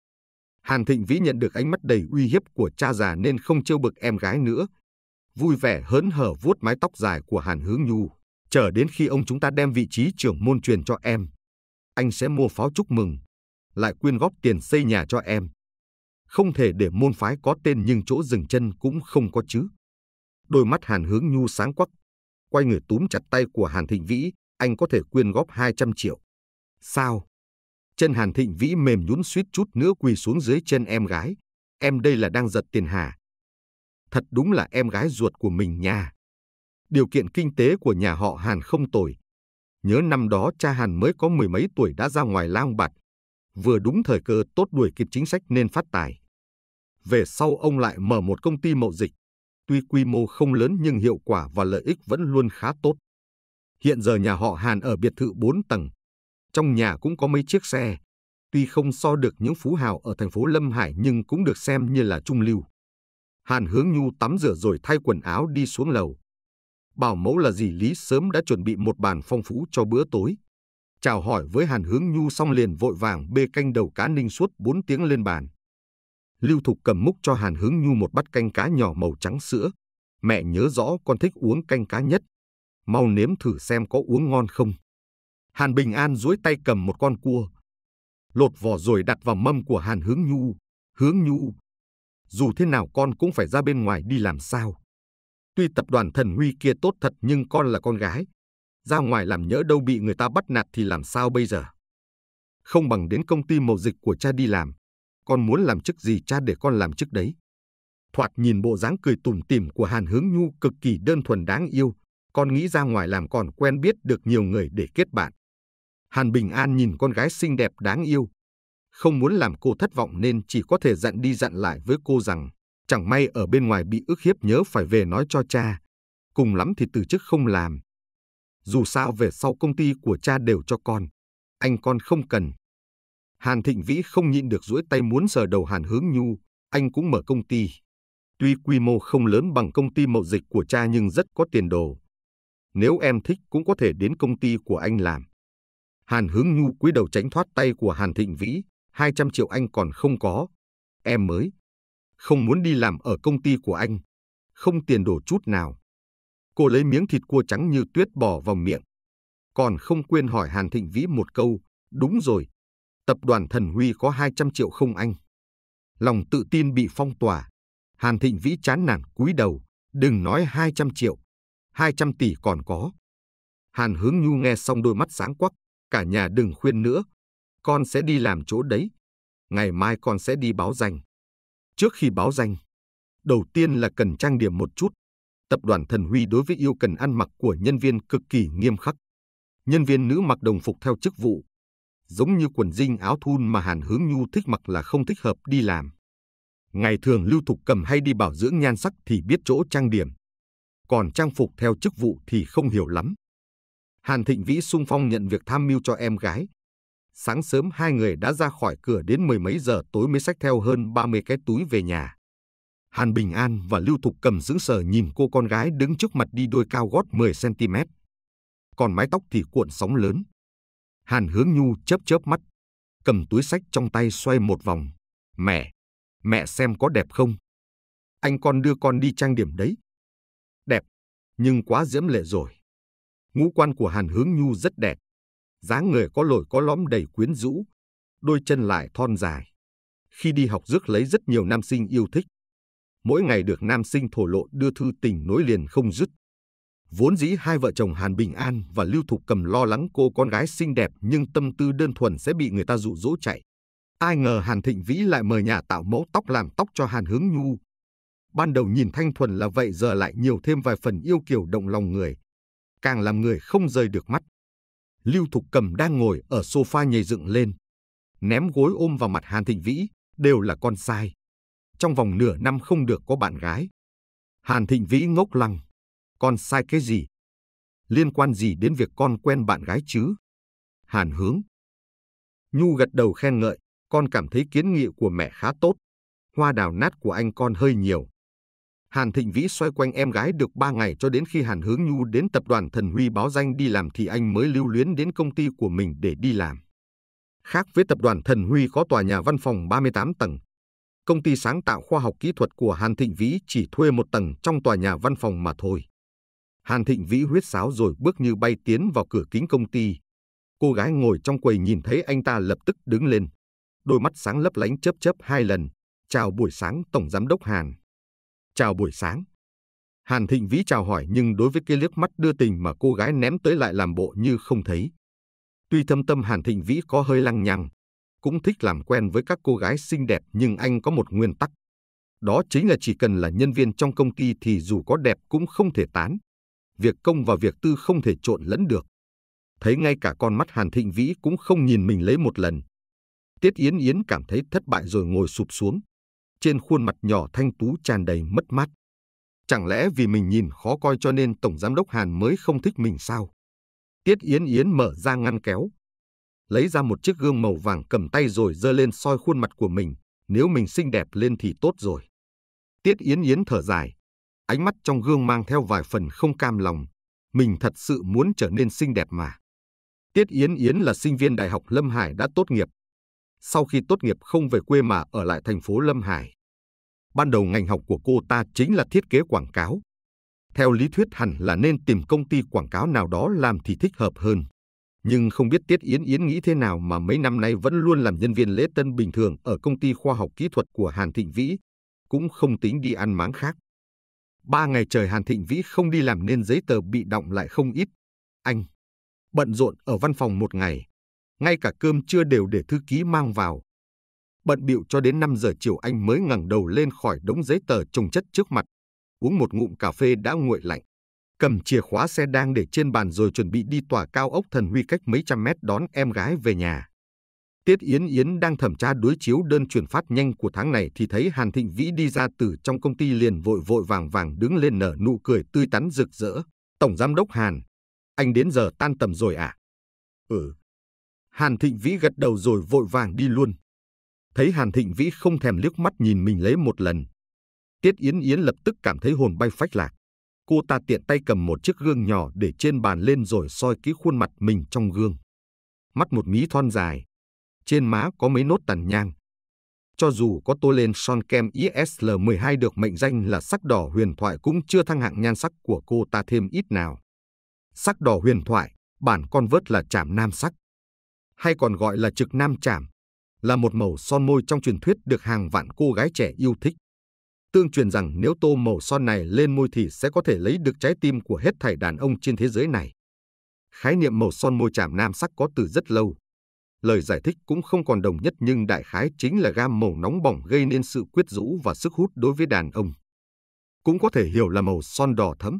Hàn Thịnh Vĩ nhận được ánh mắt đầy uy hiếp của cha già nên không trêu bực em gái nữa. Vui vẻ hớn hở vuốt mái tóc dài của Hàn Hướng Nhu, chờ đến khi ông chúng ta đem vị trí trưởng môn truyền cho em. Anh sẽ mua pháo chúc mừng, lại quyên góp tiền xây nhà cho em. Không thể để môn phái có tên nhưng chỗ dừng chân cũng không có chứ. Đôi mắt Hàn Hướng Nhu sáng quắc, quay người túm chặt tay của Hàn Thịnh Vĩ, anh có thể quyên góp 200 triệu. Sao? Chân Hàn Thịnh Vĩ mềm nhún suýt chút nữa quỳ xuống dưới chân em gái. Em đây là đang giật tiền hà. Thật đúng là em gái ruột của mình nha. Điều kiện kinh tế của nhà họ Hàn không tồi. Nhớ năm đó cha Hàn mới có mười mấy tuổi đã ra ngoài lang bạt. Vừa đúng thời cơ tốt đuổi kịp chính sách nên phát tài. Về sau ông lại mở một công ty mậu dịch. Tuy quy mô không lớn nhưng hiệu quả và lợi ích vẫn luôn khá tốt. Hiện giờ nhà họ Hàn ở biệt thự 4 tầng, trong nhà cũng có mấy chiếc xe. Tuy không so được những phú hào ở thành phố Lâm Hải nhưng cũng được xem như là trung lưu. Hàn Hướng Nhu tắm rửa rồi thay quần áo đi xuống lầu. Bảo mẫu là dì Lý sớm đã chuẩn bị một bàn phong phú cho bữa tối. Chào hỏi với Hàn Hướng Nhu xong liền vội vàng bê canh đầu cá ninh suốt 4 tiếng lên bàn. Lưu Thục cầm múc cho Hàn Hướng Nhu một bát canh cá nhỏ màu trắng sữa. Mẹ nhớ rõ con thích uống canh cá nhất. Mau nếm thử xem có uống ngon không. Hàn Bình An duỗi tay cầm một con cua. Lột vỏ rồi đặt vào mâm của Hàn Hướng Nhu. Hướng Nhu. Dù thế nào con cũng phải ra bên ngoài đi làm sao. Tuy tập đoàn thần huy kia tốt thật nhưng con là con gái. Ra ngoài làm nhỡ đâu bị người ta bắt nạt thì làm sao bây giờ. Không bằng đến công ty mậu dịch của cha đi làm. Con muốn làm chức gì cha để con làm chức đấy. Thoạt nhìn bộ dáng cười tủm tỉm của Hàn Hướng Nhu cực kỳ đơn thuần đáng yêu. Con nghĩ ra ngoài làm còn quen biết được nhiều người để kết bạn. Hàn Bình An nhìn con gái xinh đẹp đáng yêu. Không muốn làm cô thất vọng nên chỉ có thể dặn đi dặn lại với cô rằng chẳng may ở bên ngoài bị ức hiếp nhớ phải về nói cho cha. Cùng lắm thì từ chức không làm. Dù sao về sau công ty của cha đều cho con. Anh con không cần. Hàn Thịnh Vĩ không nhịn được duỗi tay muốn sờ đầu Hàn Hướng Nhu. Anh cũng mở công ty. Tuy quy mô không lớn bằng công ty mậu dịch của cha nhưng rất có tiền đồ. Nếu em thích cũng có thể đến công ty của anh làm. Hàn Hướng Nhu cúi đầu tránh thoát tay của Hàn Thịnh Vĩ, 200 triệu anh còn không có. Em mới. Không muốn đi làm ở công ty của anh. Không tiền đổ chút nào. Cô lấy miếng thịt cua trắng như tuyết bỏ vào miệng. Còn không quên hỏi Hàn Thịnh Vĩ một câu. Đúng rồi. Tập đoàn Thần Huy có 200 triệu không anh? Lòng tự tin bị phong tỏa. Hàn Thịnh Vĩ chán nản cúi đầu. Đừng nói 200 triệu. 200 tỷ còn có. Hàn Hướng Nhu nghe xong đôi mắt sáng quắc, cả nhà đừng khuyên nữa. Con sẽ đi làm chỗ đấy. Ngày mai con sẽ đi báo danh. Trước khi báo danh, đầu tiên là cần trang điểm một chút. Tập đoàn Thần Huy đối với yêu cần ăn mặc của nhân viên cực kỳ nghiêm khắc. Nhân viên nữ mặc đồng phục theo chức vụ. Giống như quần jean, áo thun mà Hàn Hướng Nhu thích mặc là không thích hợp đi làm. Ngày thường Lưu Thục Cầm hay đi bảo dưỡng nhan sắc thì biết chỗ trang điểm. Còn trang phục theo chức vụ thì không hiểu lắm. Hàn Thịnh Vĩ sung phong nhận việc tham mưu cho em gái. Sáng sớm hai người đã ra khỏi cửa đến mười mấy giờ tối mới xách theo hơn 30 cái túi về nhà. Hàn Bình An và Lưu Thục cầm sững sờ nhìn cô con gái đứng trước mặt đi đôi cao gót 10cm. Còn mái tóc thì cuộn sóng lớn. Hàn Hướng Nhu chớp chớp mắt, cầm túi sách trong tay xoay một vòng. Mẹ, mẹ xem có đẹp không? Anh con đưa con đi trang điểm đấy. Đẹp, nhưng quá diễm lệ rồi. Ngũ quan của Hàn Hướng Nhu rất đẹp, dáng người có lồi có lõm đầy quyến rũ, đôi chân lại thon dài. Khi đi học rước lấy rất nhiều nam sinh yêu thích. Mỗi ngày được nam sinh thổ lộ đưa thư tình nối liền không dứt. Vốn dĩ hai vợ chồng Hàn Bình An và Lưu Thục Cầm lo lắng cô con gái xinh đẹp nhưng tâm tư đơn thuần sẽ bị người ta dụ dỗ chạy. Ai ngờ Hàn Thịnh Vĩ lại mời nhà tạo mẫu tóc làm tóc cho Hàn Hướng Nhu. Ban đầu nhìn thanh thuần là vậy giờ lại nhiều thêm vài phần yêu kiều động lòng người càng làm người không rời được mắt. Lưu Thục Cầm đang ngồi ở sofa nhảy dựng lên, ném gối ôm vào mặt Hàn Thịnh Vĩ, đều là con sai. Trong vòng nửa năm không được có bạn gái. Hàn Thịnh Vĩ ngốc lăng, con sai cái gì? Liên quan gì đến việc con quen bạn gái chứ? Hàn Hướng. Nhu gật đầu khen ngợi, con cảm thấy kiến nghị của mẹ khá tốt. Hoa đào nát của anh con hơi nhiều, Hàn Thịnh Vĩ xoay quanh em gái được 3 ngày cho đến khi Hàn Hướng Nhu đến tập đoàn Thần Huy báo danh đi làm thì anh mới lưu luyến đến công ty của mình để đi làm. Khác với tập đoàn Thần Huy có tòa nhà văn phòng 38 tầng, công ty sáng tạo khoa học kỹ thuật của Hàn Thịnh Vĩ chỉ thuê một tầng trong tòa nhà văn phòng mà thôi. Hàn Thịnh Vĩ huyết sáo rồi bước như bay tiến vào cửa kính công ty. Cô gái ngồi trong quầy nhìn thấy anh ta lập tức đứng lên. Đôi mắt sáng lấp lánh chớp chớp hai lần. Chào buổi sáng Tổng Giám đốc Hàn chào buổi sáng. Hàn Thịnh Vĩ chào hỏi nhưng đối với cái liếc mắt đưa tình mà cô gái ném tới lại làm bộ như không thấy. Tuy thâm tâm Hàn Thịnh Vĩ có hơi lăng nhăng, cũng thích làm quen với các cô gái xinh đẹp nhưng anh có một nguyên tắc. Đó chính là chỉ cần là nhân viên trong công ty thì dù có đẹp cũng không thể tán. Việc công và việc tư không thể trộn lẫn được. Thấy ngay cả con mắt Hàn Thịnh Vĩ cũng không nhìn mình lấy một lần. Tiết Yến Yến cảm thấy thất bại rồi ngồi sụp xuống trên khuôn mặt nhỏ thanh tú tràn đầy mất mát. Chẳng lẽ vì mình nhìn khó coi cho nên Tổng Giám đốc Hàn mới không thích mình sao? Tiết Yến Yến mở ra ngăn kéo. Lấy ra một chiếc gương màu vàng cầm tay rồi dơ lên soi khuôn mặt của mình. Nếu mình xinh đẹp lên thì tốt rồi. Tiết Yến Yến thở dài. Ánh mắt trong gương mang theo vài phần không cam lòng. Mình thật sự muốn trở nên xinh đẹp mà. Tiết Yến Yến là sinh viên Đại học Lâm Hải đã tốt nghiệp sau khi tốt nghiệp không về quê mà ở lại thành phố Lâm Hải. Ban đầu ngành học của cô ta chính là thiết kế quảng cáo. Theo lý thuyết hẳn là nên tìm công ty quảng cáo nào đó làm thì thích hợp hơn. Nhưng không biết Tiết Yến Yến nghĩ thế nào mà mấy năm nay vẫn luôn làm nhân viên lễ tân bình thường ở công ty khoa học kỹ thuật của Hàn Thịnh Vĩ, cũng không tính đi ăn máng khác. Ba ngày trời Hàn Thịnh Vĩ không đi làm nên giấy tờ bị động lại không ít. Anh bận rộn ở văn phòng một ngày, ngay cả cơm chưa đều để thư ký mang vào. Bận bịu cho đến 5 giờ chiều anh mới ngẩng đầu lên khỏi đống giấy tờ trồng chất trước mặt, uống một ngụm cà phê đã nguội lạnh, cầm chìa khóa xe đang để trên bàn rồi chuẩn bị đi tòa cao ốc thần huy cách mấy trăm mét đón em gái về nhà. Tiết Yến Yến đang thẩm tra đối chiếu đơn chuyển phát nhanh của tháng này thì thấy Hàn Thịnh Vĩ đi ra từ trong công ty liền vội vội vàng vàng đứng lên nở nụ cười tươi tắn rực rỡ. Tổng giám đốc Hàn, anh đến giờ tan tầm rồi à? Ừ, Hàn Thịnh Vĩ gật đầu rồi vội vàng đi luôn. Thấy Hàn Thịnh Vĩ không thèm liếc mắt nhìn mình lấy một lần. Tiết Yến Yến lập tức cảm thấy hồn bay phách lạc. Cô ta tiện tay cầm một chiếc gương nhỏ để trên bàn lên rồi soi kỹ khuôn mặt mình trong gương. Mắt một mí thon dài. Trên má có mấy nốt tàn nhang. Cho dù có tô lên son kem ISL12 được mệnh danh là sắc đỏ huyền thoại cũng chưa thăng hạng nhan sắc của cô ta thêm ít nào. Sắc đỏ huyền thoại, bản con vớt là chạm nam sắc hay còn gọi là trực nam trảm, là một màu son môi trong truyền thuyết được hàng vạn cô gái trẻ yêu thích. Tương truyền rằng nếu tô màu son này lên môi thì sẽ có thể lấy được trái tim của hết thảy đàn ông trên thế giới này. Khái niệm màu son môi trảm nam sắc có từ rất lâu. Lời giải thích cũng không còn đồng nhất nhưng đại khái chính là gam màu nóng bỏng gây nên sự quyết rũ và sức hút đối với đàn ông. Cũng có thể hiểu là màu son đỏ thẫm,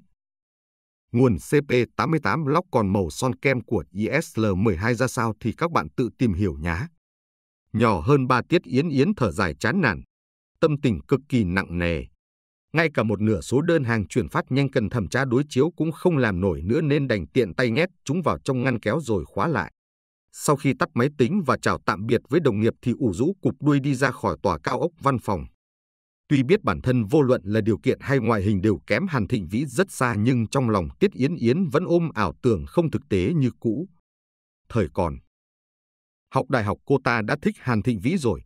nguồn CP88 lóc còn màu son kem của ISL12 ra sao thì các bạn tự tìm hiểu nhé. Nhỏ hơn ba tiết Yến Yến thở dài chán nản, tâm tình cực kỳ nặng nề. Ngay cả một nửa số đơn hàng chuyển phát nhanh cần thẩm tra đối chiếu cũng không làm nổi nữa nên đành tiện tay nhét chúng vào trong ngăn kéo rồi khóa lại. Sau khi tắt máy tính và chào tạm biệt với đồng nghiệp thì ủ rũ cục đuôi đi ra khỏi tòa cao ốc văn phòng. Tuy biết bản thân vô luận là điều kiện hay ngoại hình đều kém Hàn Thịnh Vĩ rất xa nhưng trong lòng Tiết Yến Yến vẫn ôm ảo tưởng không thực tế như cũ. Thời còn, học đại học cô ta đã thích Hàn Thịnh Vĩ rồi.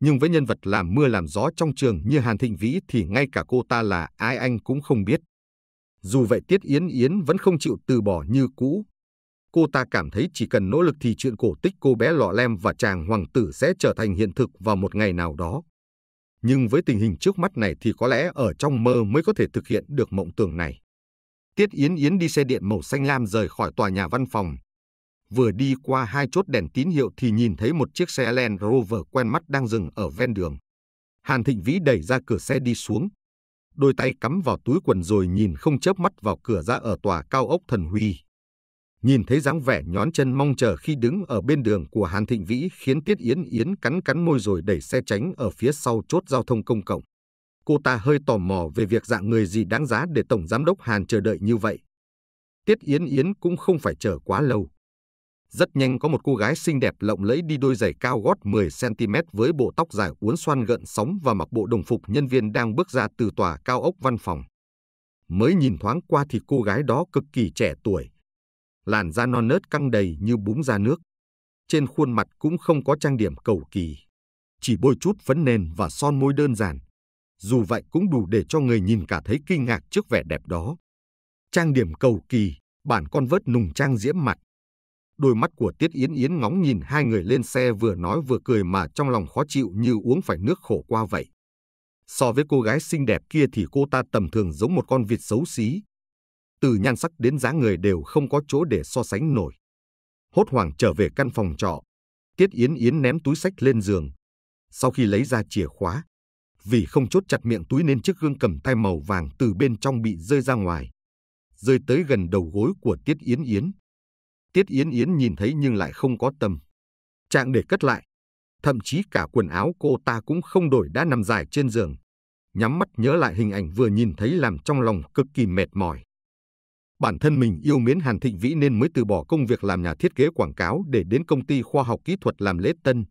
Nhưng với nhân vật làm mưa làm gió trong trường như Hàn Thịnh Vĩ thì ngay cả cô ta là ai anh cũng không biết. Dù vậy Tiết Yến Yến vẫn không chịu từ bỏ như cũ. Cô ta cảm thấy chỉ cần nỗ lực thì chuyện cổ tích cô bé lọ lem và chàng hoàng tử sẽ trở thành hiện thực vào một ngày nào đó nhưng với tình hình trước mắt này thì có lẽ ở trong mơ mới có thể thực hiện được mộng tưởng này. Tiết Yến Yến đi xe điện màu xanh lam rời khỏi tòa nhà văn phòng. Vừa đi qua hai chốt đèn tín hiệu thì nhìn thấy một chiếc xe Land Rover quen mắt đang dừng ở ven đường. Hàn Thịnh Vĩ đẩy ra cửa xe đi xuống. Đôi tay cắm vào túi quần rồi nhìn không chớp mắt vào cửa ra ở tòa cao ốc Thần Huy. Nhìn thấy dáng vẻ nhón chân mong chờ khi đứng ở bên đường của Hàn Thịnh Vĩ khiến Tiết Yến Yến cắn cắn môi rồi đẩy xe tránh ở phía sau chốt giao thông công cộng. Cô ta hơi tò mò về việc dạng người gì đáng giá để Tổng Giám đốc Hàn chờ đợi như vậy. Tiết Yến Yến cũng không phải chờ quá lâu. Rất nhanh có một cô gái xinh đẹp lộng lẫy đi đôi giày cao gót 10cm với bộ tóc dài uốn xoăn gợn sóng và mặc bộ đồng phục nhân viên đang bước ra từ tòa cao ốc văn phòng. Mới nhìn thoáng qua thì cô gái đó cực kỳ trẻ tuổi, làn da non nớt căng đầy như búng ra nước. Trên khuôn mặt cũng không có trang điểm cầu kỳ, chỉ bôi chút phấn nền và son môi đơn giản. Dù vậy cũng đủ để cho người nhìn cả thấy kinh ngạc trước vẻ đẹp đó. Trang điểm cầu kỳ, bản con vớt nùng trang diễm mặt. Đôi mắt của Tiết Yến Yến ngóng nhìn hai người lên xe vừa nói vừa cười mà trong lòng khó chịu như uống phải nước khổ qua vậy. So với cô gái xinh đẹp kia thì cô ta tầm thường giống một con vịt xấu xí, từ nhan sắc đến dáng người đều không có chỗ để so sánh nổi. Hốt hoảng trở về căn phòng trọ, Tiết Yến Yến ném túi sách lên giường. Sau khi lấy ra chìa khóa, vì không chốt chặt miệng túi nên chiếc gương cầm tay màu vàng từ bên trong bị rơi ra ngoài, rơi tới gần đầu gối của Tiết Yến Yến. Tiết Yến Yến nhìn thấy nhưng lại không có tâm. Trạng để cất lại, thậm chí cả quần áo cô ta cũng không đổi đã nằm dài trên giường. Nhắm mắt nhớ lại hình ảnh vừa nhìn thấy làm trong lòng cực kỳ mệt mỏi. Bản thân mình yêu mến Hàn Thịnh Vĩ nên mới từ bỏ công việc làm nhà thiết kế quảng cáo để đến công ty khoa học kỹ thuật làm lễ tân.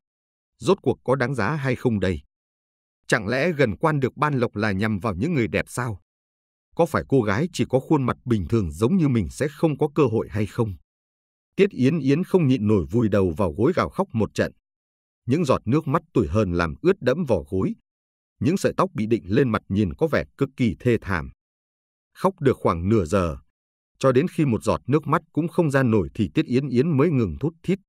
Rốt cuộc có đáng giá hay không đây? Chẳng lẽ gần quan được ban lộc là nhằm vào những người đẹp sao? Có phải cô gái chỉ có khuôn mặt bình thường giống như mình sẽ không có cơ hội hay không? Tiết Yến Yến không nhịn nổi vùi đầu vào gối gào khóc một trận. Những giọt nước mắt tuổi hờn làm ướt đẫm vỏ gối. Những sợi tóc bị định lên mặt nhìn có vẻ cực kỳ thê thảm. Khóc được khoảng nửa giờ, cho đến khi một giọt nước mắt cũng không ra nổi thì Tiết Yến Yến mới ngừng thút thít.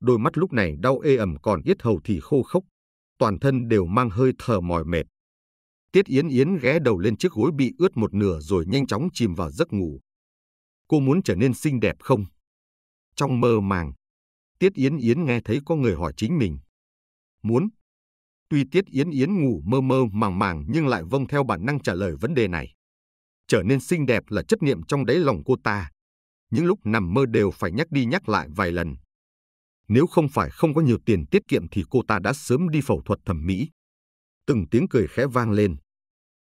Đôi mắt lúc này đau ê ẩm còn yết hầu thì khô khốc, toàn thân đều mang hơi thở mỏi mệt. Tiết Yến Yến ghé đầu lên chiếc gối bị ướt một nửa rồi nhanh chóng chìm vào giấc ngủ. Cô muốn trở nên xinh đẹp không? Trong mơ màng, Tiết Yến Yến nghe thấy có người hỏi chính mình. Muốn. Tuy Tiết Yến Yến ngủ mơ mơ màng màng nhưng lại vâng theo bản năng trả lời vấn đề này trở nên xinh đẹp là chấp niệm trong đáy lòng cô ta. Những lúc nằm mơ đều phải nhắc đi nhắc lại vài lần. Nếu không phải không có nhiều tiền tiết kiệm thì cô ta đã sớm đi phẫu thuật thẩm mỹ. Từng tiếng cười khẽ vang lên.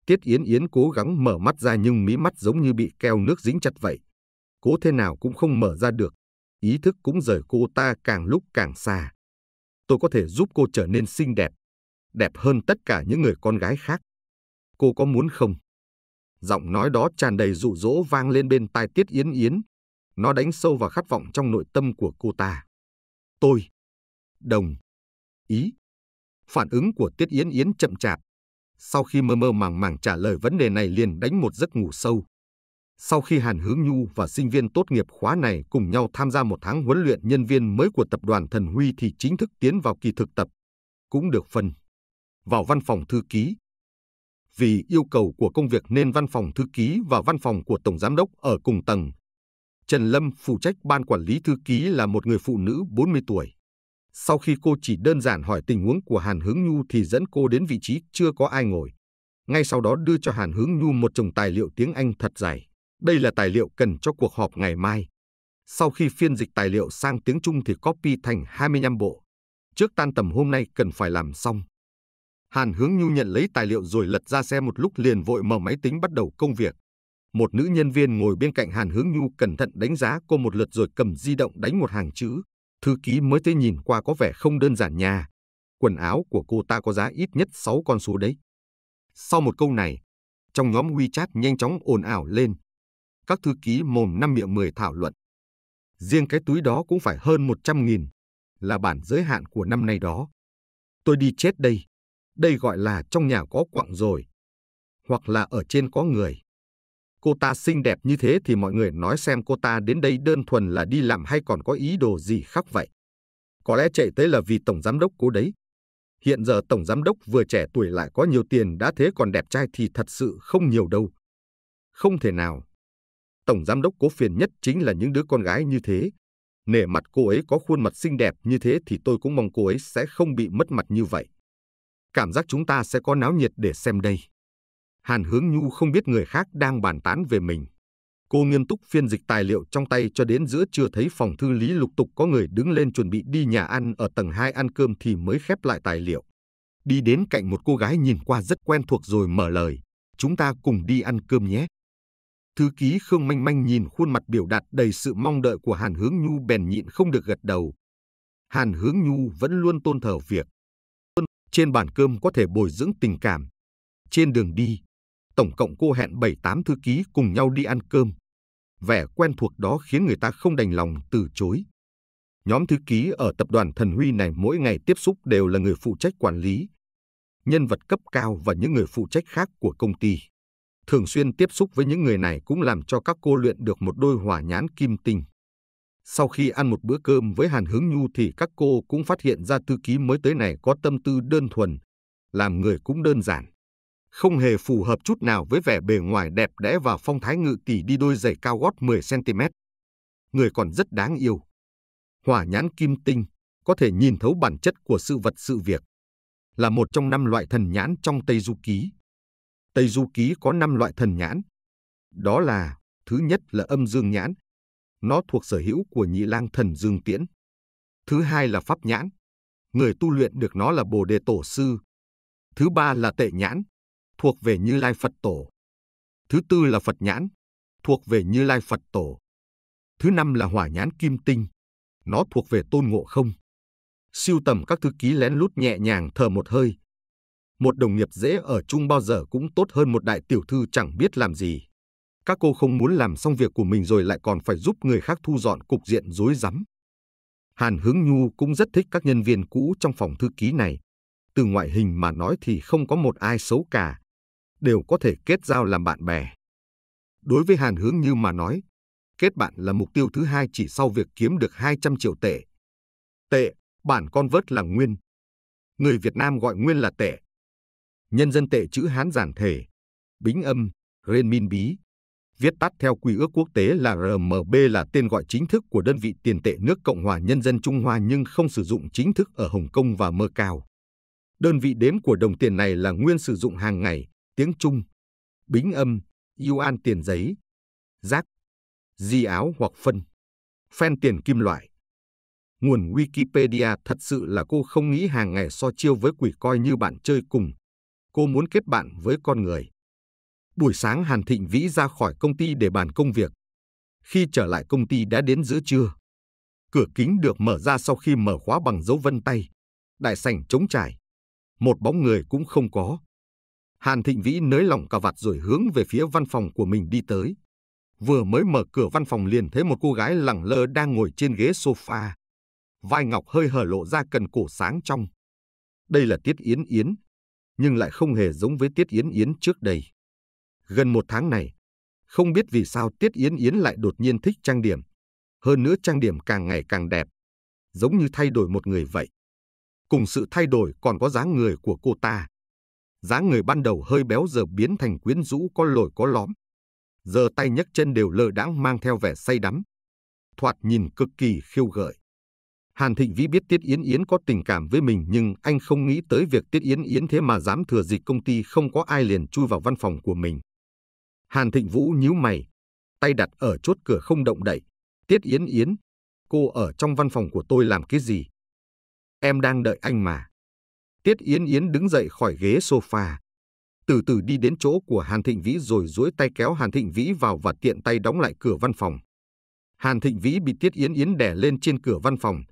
Tiết Yến Yến cố gắng mở mắt ra nhưng mí mắt giống như bị keo nước dính chặt vậy. Cố thế nào cũng không mở ra được. Ý thức cũng rời cô ta càng lúc càng xa. Tôi có thể giúp cô trở nên xinh đẹp. Đẹp hơn tất cả những người con gái khác. Cô có muốn không? Giọng nói đó tràn đầy rụ rỗ vang lên bên tai Tiết Yến Yến. Nó đánh sâu vào khát vọng trong nội tâm của cô ta. Tôi. Đồng. Ý. Phản ứng của Tiết Yến Yến chậm chạp. Sau khi mơ mơ màng màng trả lời vấn đề này liền đánh một giấc ngủ sâu. Sau khi Hàn Hướng Nhu và sinh viên tốt nghiệp khóa này cùng nhau tham gia một tháng huấn luyện nhân viên mới của tập đoàn Thần Huy thì chính thức tiến vào kỳ thực tập, cũng được phân. Vào văn phòng thư ký, vì yêu cầu của công việc nên văn phòng thư ký và văn phòng của tổng giám đốc ở cùng tầng. Trần Lâm phụ trách ban quản lý thư ký là một người phụ nữ 40 tuổi. Sau khi cô chỉ đơn giản hỏi tình huống của Hàn Hướng Nhu thì dẫn cô đến vị trí chưa có ai ngồi. Ngay sau đó đưa cho Hàn Hướng Nhu một chồng tài liệu tiếng Anh thật dày. Đây là tài liệu cần cho cuộc họp ngày mai. Sau khi phiên dịch tài liệu sang tiếng Trung thì copy thành 25 bộ. Trước tan tầm hôm nay cần phải làm xong. Hàn Hướng Nhu nhận lấy tài liệu rồi lật ra xem một lúc liền vội mở máy tính bắt đầu công việc. Một nữ nhân viên ngồi bên cạnh Hàn Hướng Nhu cẩn thận đánh giá cô một lượt rồi cầm di động đánh một hàng chữ. Thư ký mới thấy nhìn qua có vẻ không đơn giản nhà. Quần áo của cô ta có giá ít nhất 6 con số đấy. Sau một câu này, trong nhóm WeChat nhanh chóng ồn ào lên. Các thư ký mồm năm miệng 10 thảo luận. Riêng cái túi đó cũng phải hơn 100 nghìn, là bản giới hạn của năm nay đó. Tôi đi chết đây. Đây gọi là trong nhà có quặng rồi. Hoặc là ở trên có người. Cô ta xinh đẹp như thế thì mọi người nói xem cô ta đến đây đơn thuần là đi làm hay còn có ý đồ gì khác vậy. Có lẽ chạy tới là vì tổng giám đốc cố đấy. Hiện giờ tổng giám đốc vừa trẻ tuổi lại có nhiều tiền đã thế còn đẹp trai thì thật sự không nhiều đâu. Không thể nào. Tổng giám đốc cố phiền nhất chính là những đứa con gái như thế. Nể mặt cô ấy có khuôn mặt xinh đẹp như thế thì tôi cũng mong cô ấy sẽ không bị mất mặt như vậy cảm giác chúng ta sẽ có náo nhiệt để xem đây. Hàn Hướng Nhu không biết người khác đang bàn tán về mình. Cô nghiêm túc phiên dịch tài liệu trong tay cho đến giữa trưa thấy phòng thư lý lục tục có người đứng lên chuẩn bị đi nhà ăn ở tầng 2 ăn cơm thì mới khép lại tài liệu. Đi đến cạnh một cô gái nhìn qua rất quen thuộc rồi mở lời. Chúng ta cùng đi ăn cơm nhé. Thư ký Khương Manh Manh nhìn khuôn mặt biểu đạt đầy sự mong đợi của Hàn Hướng Nhu bèn nhịn không được gật đầu. Hàn Hướng Nhu vẫn luôn tôn thờ việc trên bàn cơm có thể bồi dưỡng tình cảm. Trên đường đi, tổng cộng cô hẹn 7-8 thư ký cùng nhau đi ăn cơm. Vẻ quen thuộc đó khiến người ta không đành lòng từ chối. Nhóm thư ký ở tập đoàn Thần Huy này mỗi ngày tiếp xúc đều là người phụ trách quản lý, nhân vật cấp cao và những người phụ trách khác của công ty. Thường xuyên tiếp xúc với những người này cũng làm cho các cô luyện được một đôi hỏa nhãn kim tinh. Sau khi ăn một bữa cơm với Hàn Hướng Nhu thì các cô cũng phát hiện ra thư ký mới tới này có tâm tư đơn thuần, làm người cũng đơn giản. Không hề phù hợp chút nào với vẻ bề ngoài đẹp đẽ và phong thái ngự tỷ đi đôi giày cao gót 10cm. Người còn rất đáng yêu. Hỏa nhãn kim tinh có thể nhìn thấu bản chất của sự vật sự việc. Là một trong năm loại thần nhãn trong Tây Du Ký. Tây Du Ký có năm loại thần nhãn. Đó là thứ nhất là âm dương nhãn, nó thuộc sở hữu của nhị lang thần Dương Tiễn. Thứ hai là pháp nhãn, người tu luyện được nó là Bồ Đề Tổ Sư. Thứ ba là tệ nhãn, thuộc về Như Lai Phật Tổ. Thứ tư là Phật nhãn, thuộc về Như Lai Phật Tổ. Thứ năm là hỏa nhãn kim tinh, nó thuộc về tôn ngộ không. Siêu tầm các thư ký lén lút nhẹ nhàng thở một hơi. Một đồng nghiệp dễ ở chung bao giờ cũng tốt hơn một đại tiểu thư chẳng biết làm gì. Các cô không muốn làm xong việc của mình rồi lại còn phải giúp người khác thu dọn cục diện rối rắm. Hàn Hướng Nhu cũng rất thích các nhân viên cũ trong phòng thư ký này. Từ ngoại hình mà nói thì không có một ai xấu cả, đều có thể kết giao làm bạn bè. Đối với Hàn Hướng Như mà nói, kết bạn là mục tiêu thứ hai chỉ sau việc kiếm được 200 triệu tệ. Tệ, bản con vớt là nguyên. Người Việt Nam gọi nguyên là tệ. Nhân dân tệ chữ Hán giản thể, bính âm, renmin bí, viết tắt theo Quy ước quốc tế là RMB là tên gọi chính thức của đơn vị tiền tệ nước Cộng hòa Nhân dân Trung Hoa nhưng không sử dụng chính thức ở Hồng Kông và Macau. Đơn vị đếm của đồng tiền này là nguyên sử dụng hàng ngày, tiếng Trung, bính âm, yuan tiền giấy, rác, di áo hoặc phân, phen tiền kim loại. Nguồn Wikipedia thật sự là cô không nghĩ hàng ngày so chiêu với quỷ coi như bạn chơi cùng. Cô muốn kết bạn với con người. Buổi sáng Hàn Thịnh Vĩ ra khỏi công ty để bàn công việc. Khi trở lại công ty đã đến giữa trưa. Cửa kính được mở ra sau khi mở khóa bằng dấu vân tay. Đại sảnh trống trải. Một bóng người cũng không có. Hàn Thịnh Vĩ nới lỏng cà vạt rồi hướng về phía văn phòng của mình đi tới. Vừa mới mở cửa văn phòng liền thấy một cô gái lẳng lơ đang ngồi trên ghế sofa. Vai ngọc hơi hở lộ ra cần cổ sáng trong. Đây là Tiết Yến Yến, nhưng lại không hề giống với Tiết Yến Yến trước đây. Gần một tháng này, không biết vì sao Tiết Yến Yến lại đột nhiên thích trang điểm. Hơn nữa trang điểm càng ngày càng đẹp, giống như thay đổi một người vậy. Cùng sự thay đổi còn có dáng người của cô ta. Dáng người ban đầu hơi béo giờ biến thành quyến rũ có lồi có lõm. Giờ tay nhấc chân đều lơ đãng mang theo vẻ say đắm. Thoạt nhìn cực kỳ khiêu gợi. Hàn Thịnh Vĩ biết Tiết Yến Yến có tình cảm với mình nhưng anh không nghĩ tới việc Tiết Yến Yến thế mà dám thừa dịch công ty không có ai liền chui vào văn phòng của mình. Hàn Thịnh Vũ nhíu mày, tay đặt ở chốt cửa không động đậy. Tiết Yến Yến, cô ở trong văn phòng của tôi làm cái gì? Em đang đợi anh mà. Tiết Yến Yến đứng dậy khỏi ghế sofa, từ từ đi đến chỗ của Hàn Thịnh Vĩ rồi duỗi tay kéo Hàn Thịnh Vĩ vào và tiện tay đóng lại cửa văn phòng. Hàn Thịnh Vĩ bị Tiết Yến Yến đè lên trên cửa văn phòng.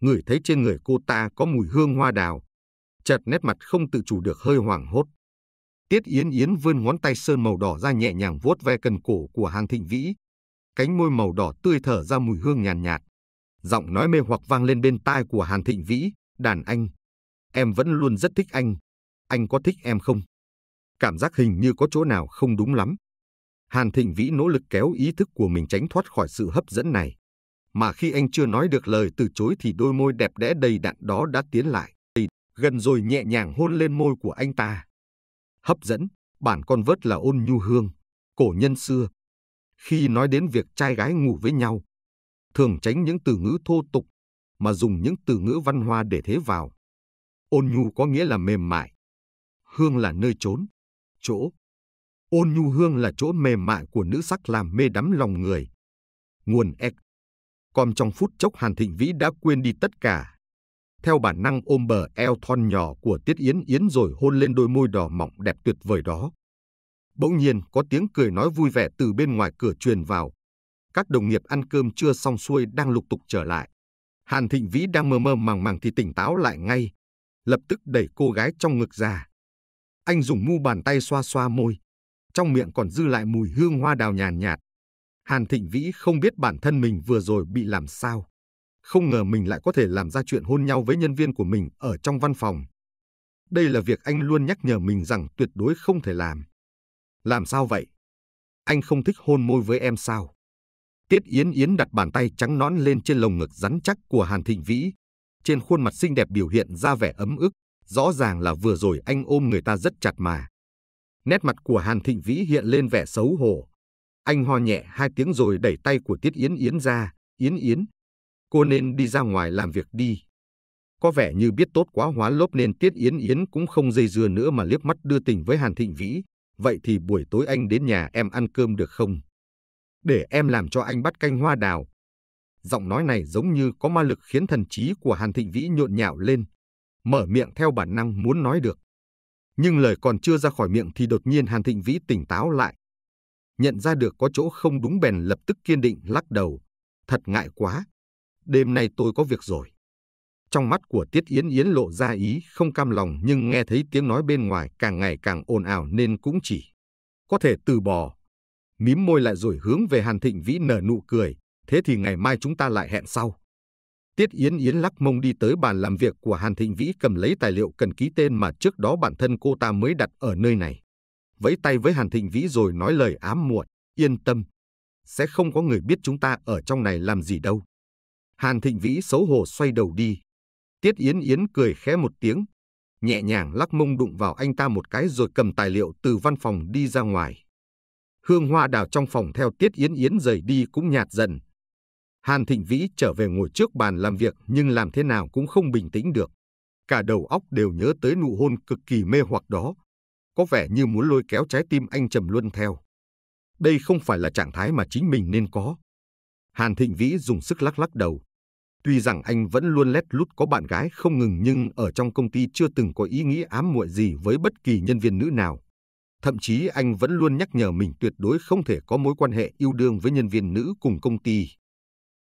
người thấy trên người cô ta có mùi hương hoa đào. Chợt nét mặt không tự chủ được hơi hoảng hốt. Tiết Yến Yến vươn ngón tay sơn màu đỏ ra nhẹ nhàng vuốt ve cần cổ của Hàng Thịnh Vĩ. Cánh môi màu đỏ tươi thở ra mùi hương nhàn nhạt, nhạt. Giọng nói mê hoặc vang lên bên tai của Hàn Thịnh Vĩ, đàn anh. Em vẫn luôn rất thích anh. Anh có thích em không? Cảm giác hình như có chỗ nào không đúng lắm. Hàn Thịnh Vĩ nỗ lực kéo ý thức của mình tránh thoát khỏi sự hấp dẫn này. Mà khi anh chưa nói được lời từ chối thì đôi môi đẹp đẽ đầy đặn đó đã tiến lại. Gần rồi nhẹ nhàng hôn lên môi của anh ta hấp dẫn, bản con vớt là ôn nhu hương, cổ nhân xưa. Khi nói đến việc trai gái ngủ với nhau, thường tránh những từ ngữ thô tục mà dùng những từ ngữ văn hoa để thế vào. Ôn nhu có nghĩa là mềm mại, hương là nơi trốn, chỗ. Ôn nhu hương là chỗ mềm mại của nữ sắc làm mê đắm lòng người. Nguồn ec. Còn trong phút chốc Hàn Thịnh Vĩ đã quên đi tất cả theo bản năng ôm bờ eo thon nhỏ của Tiết Yến Yến rồi hôn lên đôi môi đỏ mọng đẹp tuyệt vời đó. Bỗng nhiên có tiếng cười nói vui vẻ từ bên ngoài cửa truyền vào. Các đồng nghiệp ăn cơm chưa xong xuôi đang lục tục trở lại. Hàn Thịnh Vĩ đang mơ mơ màng màng thì tỉnh táo lại ngay. Lập tức đẩy cô gái trong ngực ra. Anh dùng mu bàn tay xoa xoa môi. Trong miệng còn dư lại mùi hương hoa đào nhàn nhạt, nhạt. Hàn Thịnh Vĩ không biết bản thân mình vừa rồi bị làm sao không ngờ mình lại có thể làm ra chuyện hôn nhau với nhân viên của mình ở trong văn phòng. Đây là việc anh luôn nhắc nhở mình rằng tuyệt đối không thể làm. Làm sao vậy? Anh không thích hôn môi với em sao? Tiết Yến Yến đặt bàn tay trắng nõn lên trên lồng ngực rắn chắc của Hàn Thịnh Vĩ. Trên khuôn mặt xinh đẹp biểu hiện ra vẻ ấm ức, rõ ràng là vừa rồi anh ôm người ta rất chặt mà. Nét mặt của Hàn Thịnh Vĩ hiện lên vẻ xấu hổ. Anh ho nhẹ hai tiếng rồi đẩy tay của Tiết Yến Yến ra. Yến Yến, cô nên đi ra ngoài làm việc đi. Có vẻ như biết tốt quá hóa lốp nên Tiết Yến Yến cũng không dây dưa nữa mà liếc mắt đưa tình với Hàn Thịnh Vĩ. Vậy thì buổi tối anh đến nhà em ăn cơm được không? Để em làm cho anh bắt canh hoa đào. Giọng nói này giống như có ma lực khiến thần trí của Hàn Thịnh Vĩ nhộn nhạo lên. Mở miệng theo bản năng muốn nói được. Nhưng lời còn chưa ra khỏi miệng thì đột nhiên Hàn Thịnh Vĩ tỉnh táo lại. Nhận ra được có chỗ không đúng bèn lập tức kiên định lắc đầu. Thật ngại quá, đêm nay tôi có việc rồi. Trong mắt của Tiết Yến Yến lộ ra ý không cam lòng nhưng nghe thấy tiếng nói bên ngoài càng ngày càng ồn ào nên cũng chỉ. Có thể từ bỏ. Mím môi lại rồi hướng về Hàn Thịnh Vĩ nở nụ cười. Thế thì ngày mai chúng ta lại hẹn sau. Tiết Yến Yến lắc mông đi tới bàn làm việc của Hàn Thịnh Vĩ cầm lấy tài liệu cần ký tên mà trước đó bản thân cô ta mới đặt ở nơi này. Vẫy tay với Hàn Thịnh Vĩ rồi nói lời ám muộn yên tâm. Sẽ không có người biết chúng ta ở trong này làm gì đâu. Hàn Thịnh Vĩ xấu hổ xoay đầu đi. Tiết Yến Yến cười khẽ một tiếng, nhẹ nhàng lắc mông đụng vào anh ta một cái rồi cầm tài liệu từ văn phòng đi ra ngoài. Hương hoa đào trong phòng theo Tiết Yến Yến rời đi cũng nhạt dần. Hàn Thịnh Vĩ trở về ngồi trước bàn làm việc nhưng làm thế nào cũng không bình tĩnh được. Cả đầu óc đều nhớ tới nụ hôn cực kỳ mê hoặc đó. Có vẻ như muốn lôi kéo trái tim anh trầm luân theo. Đây không phải là trạng thái mà chính mình nên có. Hàn Thịnh Vĩ dùng sức lắc lắc đầu. Tuy rằng anh vẫn luôn lét lút có bạn gái không ngừng nhưng ừ. ở trong công ty chưa từng có ý nghĩ ám muội gì với bất kỳ nhân viên nữ nào. Thậm chí anh vẫn luôn nhắc nhở mình tuyệt đối không thể có mối quan hệ yêu đương với nhân viên nữ cùng công ty.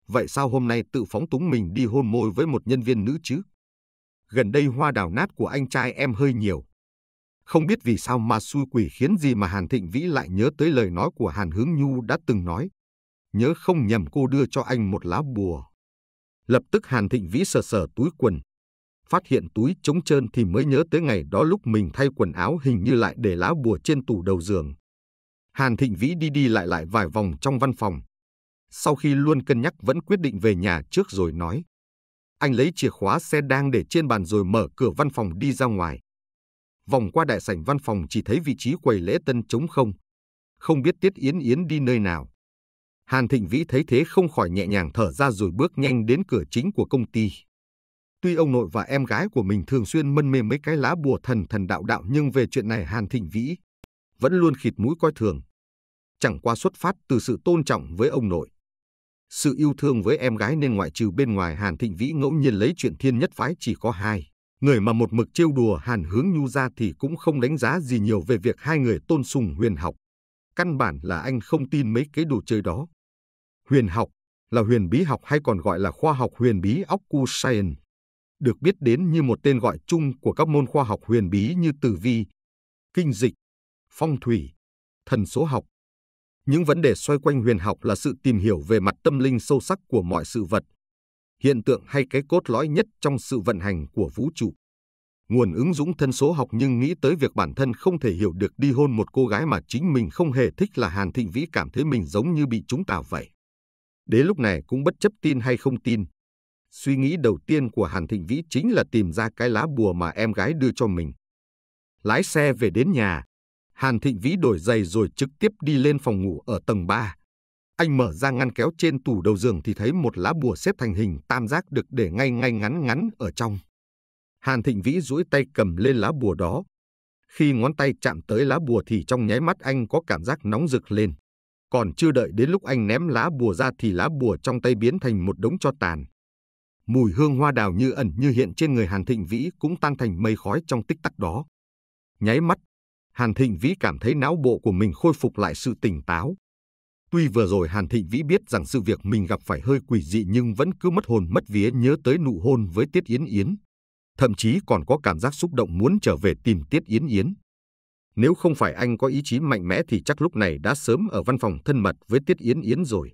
Vậy sao hôm nay tự phóng túng mình đi hôn môi với một nhân viên nữ chứ? Gần đây hoa đào nát của anh trai em hơi nhiều. Không biết vì sao mà xui quỷ khiến gì mà Hàn Thịnh Vĩ lại nhớ tới lời nói của Hàn Hướng Nhu đã từng nói. Nhớ không nhầm cô đưa cho anh một lá bùa Lập tức Hàn Thịnh Vĩ sờ sờ túi quần. Phát hiện túi trống trơn thì mới nhớ tới ngày đó lúc mình thay quần áo hình như lại để lá bùa trên tủ đầu giường. Hàn Thịnh Vĩ đi đi lại lại vài vòng trong văn phòng. Sau khi luôn cân nhắc vẫn quyết định về nhà trước rồi nói. Anh lấy chìa khóa xe đang để trên bàn rồi mở cửa văn phòng đi ra ngoài. Vòng qua đại sảnh văn phòng chỉ thấy vị trí quầy lễ tân trống không. Không biết Tiết Yến Yến đi nơi nào. Hàn Thịnh Vĩ thấy thế không khỏi nhẹ nhàng thở ra rồi bước nhanh đến cửa chính của công ty. Tuy ông nội và em gái của mình thường xuyên mân mê mấy cái lá bùa thần thần đạo đạo nhưng về chuyện này Hàn Thịnh Vĩ vẫn luôn khịt mũi coi thường. Chẳng qua xuất phát từ sự tôn trọng với ông nội. Sự yêu thương với em gái nên ngoại trừ bên ngoài Hàn Thịnh Vĩ ngẫu nhiên lấy chuyện thiên nhất phái chỉ có hai. Người mà một mực trêu đùa Hàn Hướng Nhu ra thì cũng không đánh giá gì nhiều về việc hai người tôn sùng huyền học. Căn bản là anh không tin mấy cái đồ chơi đó. Huyền học là huyền bí học hay còn gọi là khoa học huyền bí Occultation, được biết đến như một tên gọi chung của các môn khoa học huyền bí như tử vi, kinh dịch, phong thủy, thần số học. Những vấn đề xoay quanh huyền học là sự tìm hiểu về mặt tâm linh sâu sắc của mọi sự vật, hiện tượng hay cái cốt lõi nhất trong sự vận hành của vũ trụ. Nguồn ứng dũng thân số học nhưng nghĩ tới việc bản thân không thể hiểu được đi hôn một cô gái mà chính mình không hề thích là Hàn Thịnh Vĩ cảm thấy mình giống như bị chúng tào vậy. Đến lúc này cũng bất chấp tin hay không tin. Suy nghĩ đầu tiên của Hàn Thịnh Vĩ chính là tìm ra cái lá bùa mà em gái đưa cho mình. Lái xe về đến nhà, Hàn Thịnh Vĩ đổi giày rồi trực tiếp đi lên phòng ngủ ở tầng 3. Anh mở ra ngăn kéo trên tủ đầu giường thì thấy một lá bùa xếp thành hình tam giác được để ngay ngay ngắn ngắn ở trong. Hàn Thịnh Vĩ duỗi tay cầm lên lá bùa đó. Khi ngón tay chạm tới lá bùa thì trong nháy mắt anh có cảm giác nóng rực lên còn chưa đợi đến lúc anh ném lá bùa ra thì lá bùa trong tay biến thành một đống cho tàn. Mùi hương hoa đào như ẩn như hiện trên người Hàn Thịnh Vĩ cũng tan thành mây khói trong tích tắc đó. Nháy mắt, Hàn Thịnh Vĩ cảm thấy não bộ của mình khôi phục lại sự tỉnh táo. Tuy vừa rồi Hàn Thịnh Vĩ biết rằng sự việc mình gặp phải hơi quỷ dị nhưng vẫn cứ mất hồn mất vía nhớ tới nụ hôn với Tiết Yến Yến. Thậm chí còn có cảm giác xúc động muốn trở về tìm Tiết Yến Yến. Nếu không phải anh có ý chí mạnh mẽ thì chắc lúc này đã sớm ở văn phòng thân mật với Tiết Yến Yến rồi.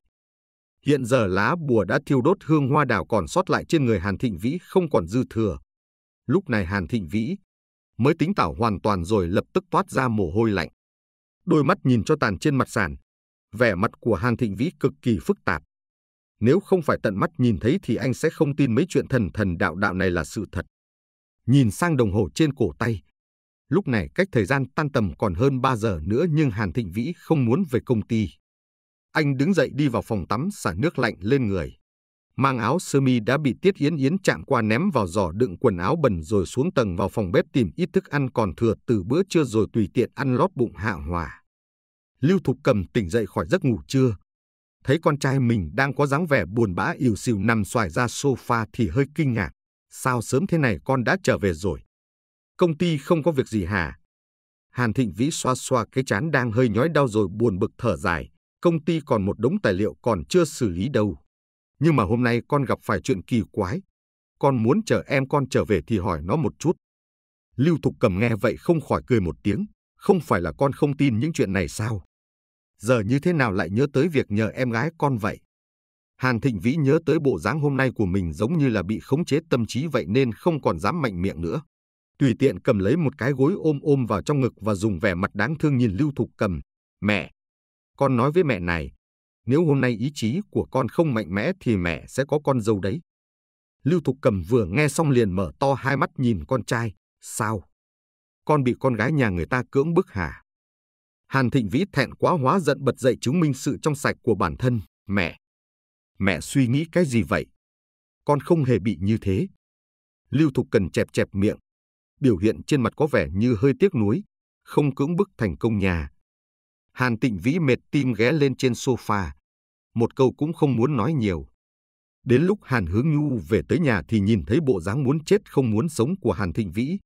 Hiện giờ lá bùa đã thiêu đốt hương hoa đào còn sót lại trên người Hàn Thịnh Vĩ không còn dư thừa. Lúc này Hàn Thịnh Vĩ mới tính tảo hoàn toàn rồi lập tức toát ra mồ hôi lạnh. Đôi mắt nhìn cho tàn trên mặt sàn. Vẻ mặt của Hàn Thịnh Vĩ cực kỳ phức tạp. Nếu không phải tận mắt nhìn thấy thì anh sẽ không tin mấy chuyện thần thần đạo đạo này là sự thật. Nhìn sang đồng hồ trên cổ tay, Lúc này cách thời gian tan tầm còn hơn 3 giờ nữa nhưng Hàn Thịnh Vĩ không muốn về công ty. Anh đứng dậy đi vào phòng tắm xả nước lạnh lên người. Mang áo sơ mi đã bị Tiết Yến Yến chạm qua ném vào giỏ đựng quần áo bẩn rồi xuống tầng vào phòng bếp tìm ít thức ăn còn thừa từ bữa trưa rồi tùy tiện ăn lót bụng hạ hòa. Lưu Thục Cầm tỉnh dậy khỏi giấc ngủ trưa. Thấy con trai mình đang có dáng vẻ buồn bã ỉu xìu nằm xoài ra sofa thì hơi kinh ngạc. Sao sớm thế này con đã trở về rồi? công ty không có việc gì hả? Hàn Thịnh Vĩ xoa xoa cái chán đang hơi nhói đau rồi buồn bực thở dài, công ty còn một đống tài liệu còn chưa xử lý đâu. Nhưng mà hôm nay con gặp phải chuyện kỳ quái. Con muốn chờ em con trở về thì hỏi nó một chút. Lưu Thục Cầm nghe vậy không khỏi cười một tiếng, không phải là con không tin những chuyện này sao? Giờ như thế nào lại nhớ tới việc nhờ em gái con vậy? Hàn Thịnh Vĩ nhớ tới bộ dáng hôm nay của mình giống như là bị khống chế tâm trí vậy nên không còn dám mạnh miệng nữa tùy tiện cầm lấy một cái gối ôm ôm vào trong ngực và dùng vẻ mặt đáng thương nhìn Lưu Thục Cầm. Mẹ! Con nói với mẹ này, nếu hôm nay ý chí của con không mạnh mẽ thì mẹ sẽ có con dâu đấy. Lưu Thục Cầm vừa nghe xong liền mở to hai mắt nhìn con trai. Sao? Con bị con gái nhà người ta cưỡng bức hả? Hàn Thịnh Vĩ thẹn quá hóa giận bật dậy chứng minh sự trong sạch của bản thân. Mẹ! Mẹ suy nghĩ cái gì vậy? Con không hề bị như thế. Lưu Thục Cần chẹp chẹp miệng, biểu hiện trên mặt có vẻ như hơi tiếc nuối, không cưỡng bức thành công nhà. Hàn Tịnh Vĩ mệt tim ghé lên trên sofa. Một câu cũng không muốn nói nhiều. Đến lúc Hàn Hướng Nhu về tới nhà thì nhìn thấy bộ dáng muốn chết không muốn sống của Hàn Thịnh Vĩ.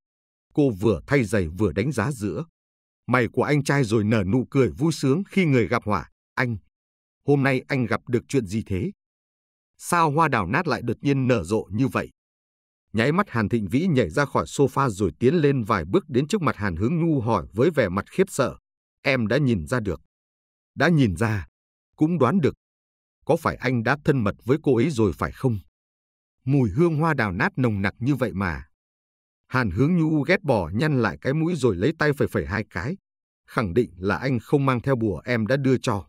Cô vừa thay giày vừa đánh giá giữa. Mày của anh trai rồi nở nụ cười vui sướng khi người gặp hỏa. Anh, hôm nay anh gặp được chuyện gì thế? Sao hoa đào nát lại đột nhiên nở rộ như vậy? Nháy mắt Hàn Thịnh Vĩ nhảy ra khỏi sofa rồi tiến lên vài bước đến trước mặt Hàn Hướng Nhu hỏi với vẻ mặt khiếp sợ. Em đã nhìn ra được. Đã nhìn ra. Cũng đoán được. Có phải anh đã thân mật với cô ấy rồi phải không? Mùi hương hoa đào nát nồng nặc như vậy mà. Hàn Hướng Nhu ghét bỏ nhăn lại cái mũi rồi lấy tay phẩy phẩy hai cái. Khẳng định là anh không mang theo bùa em đã đưa cho.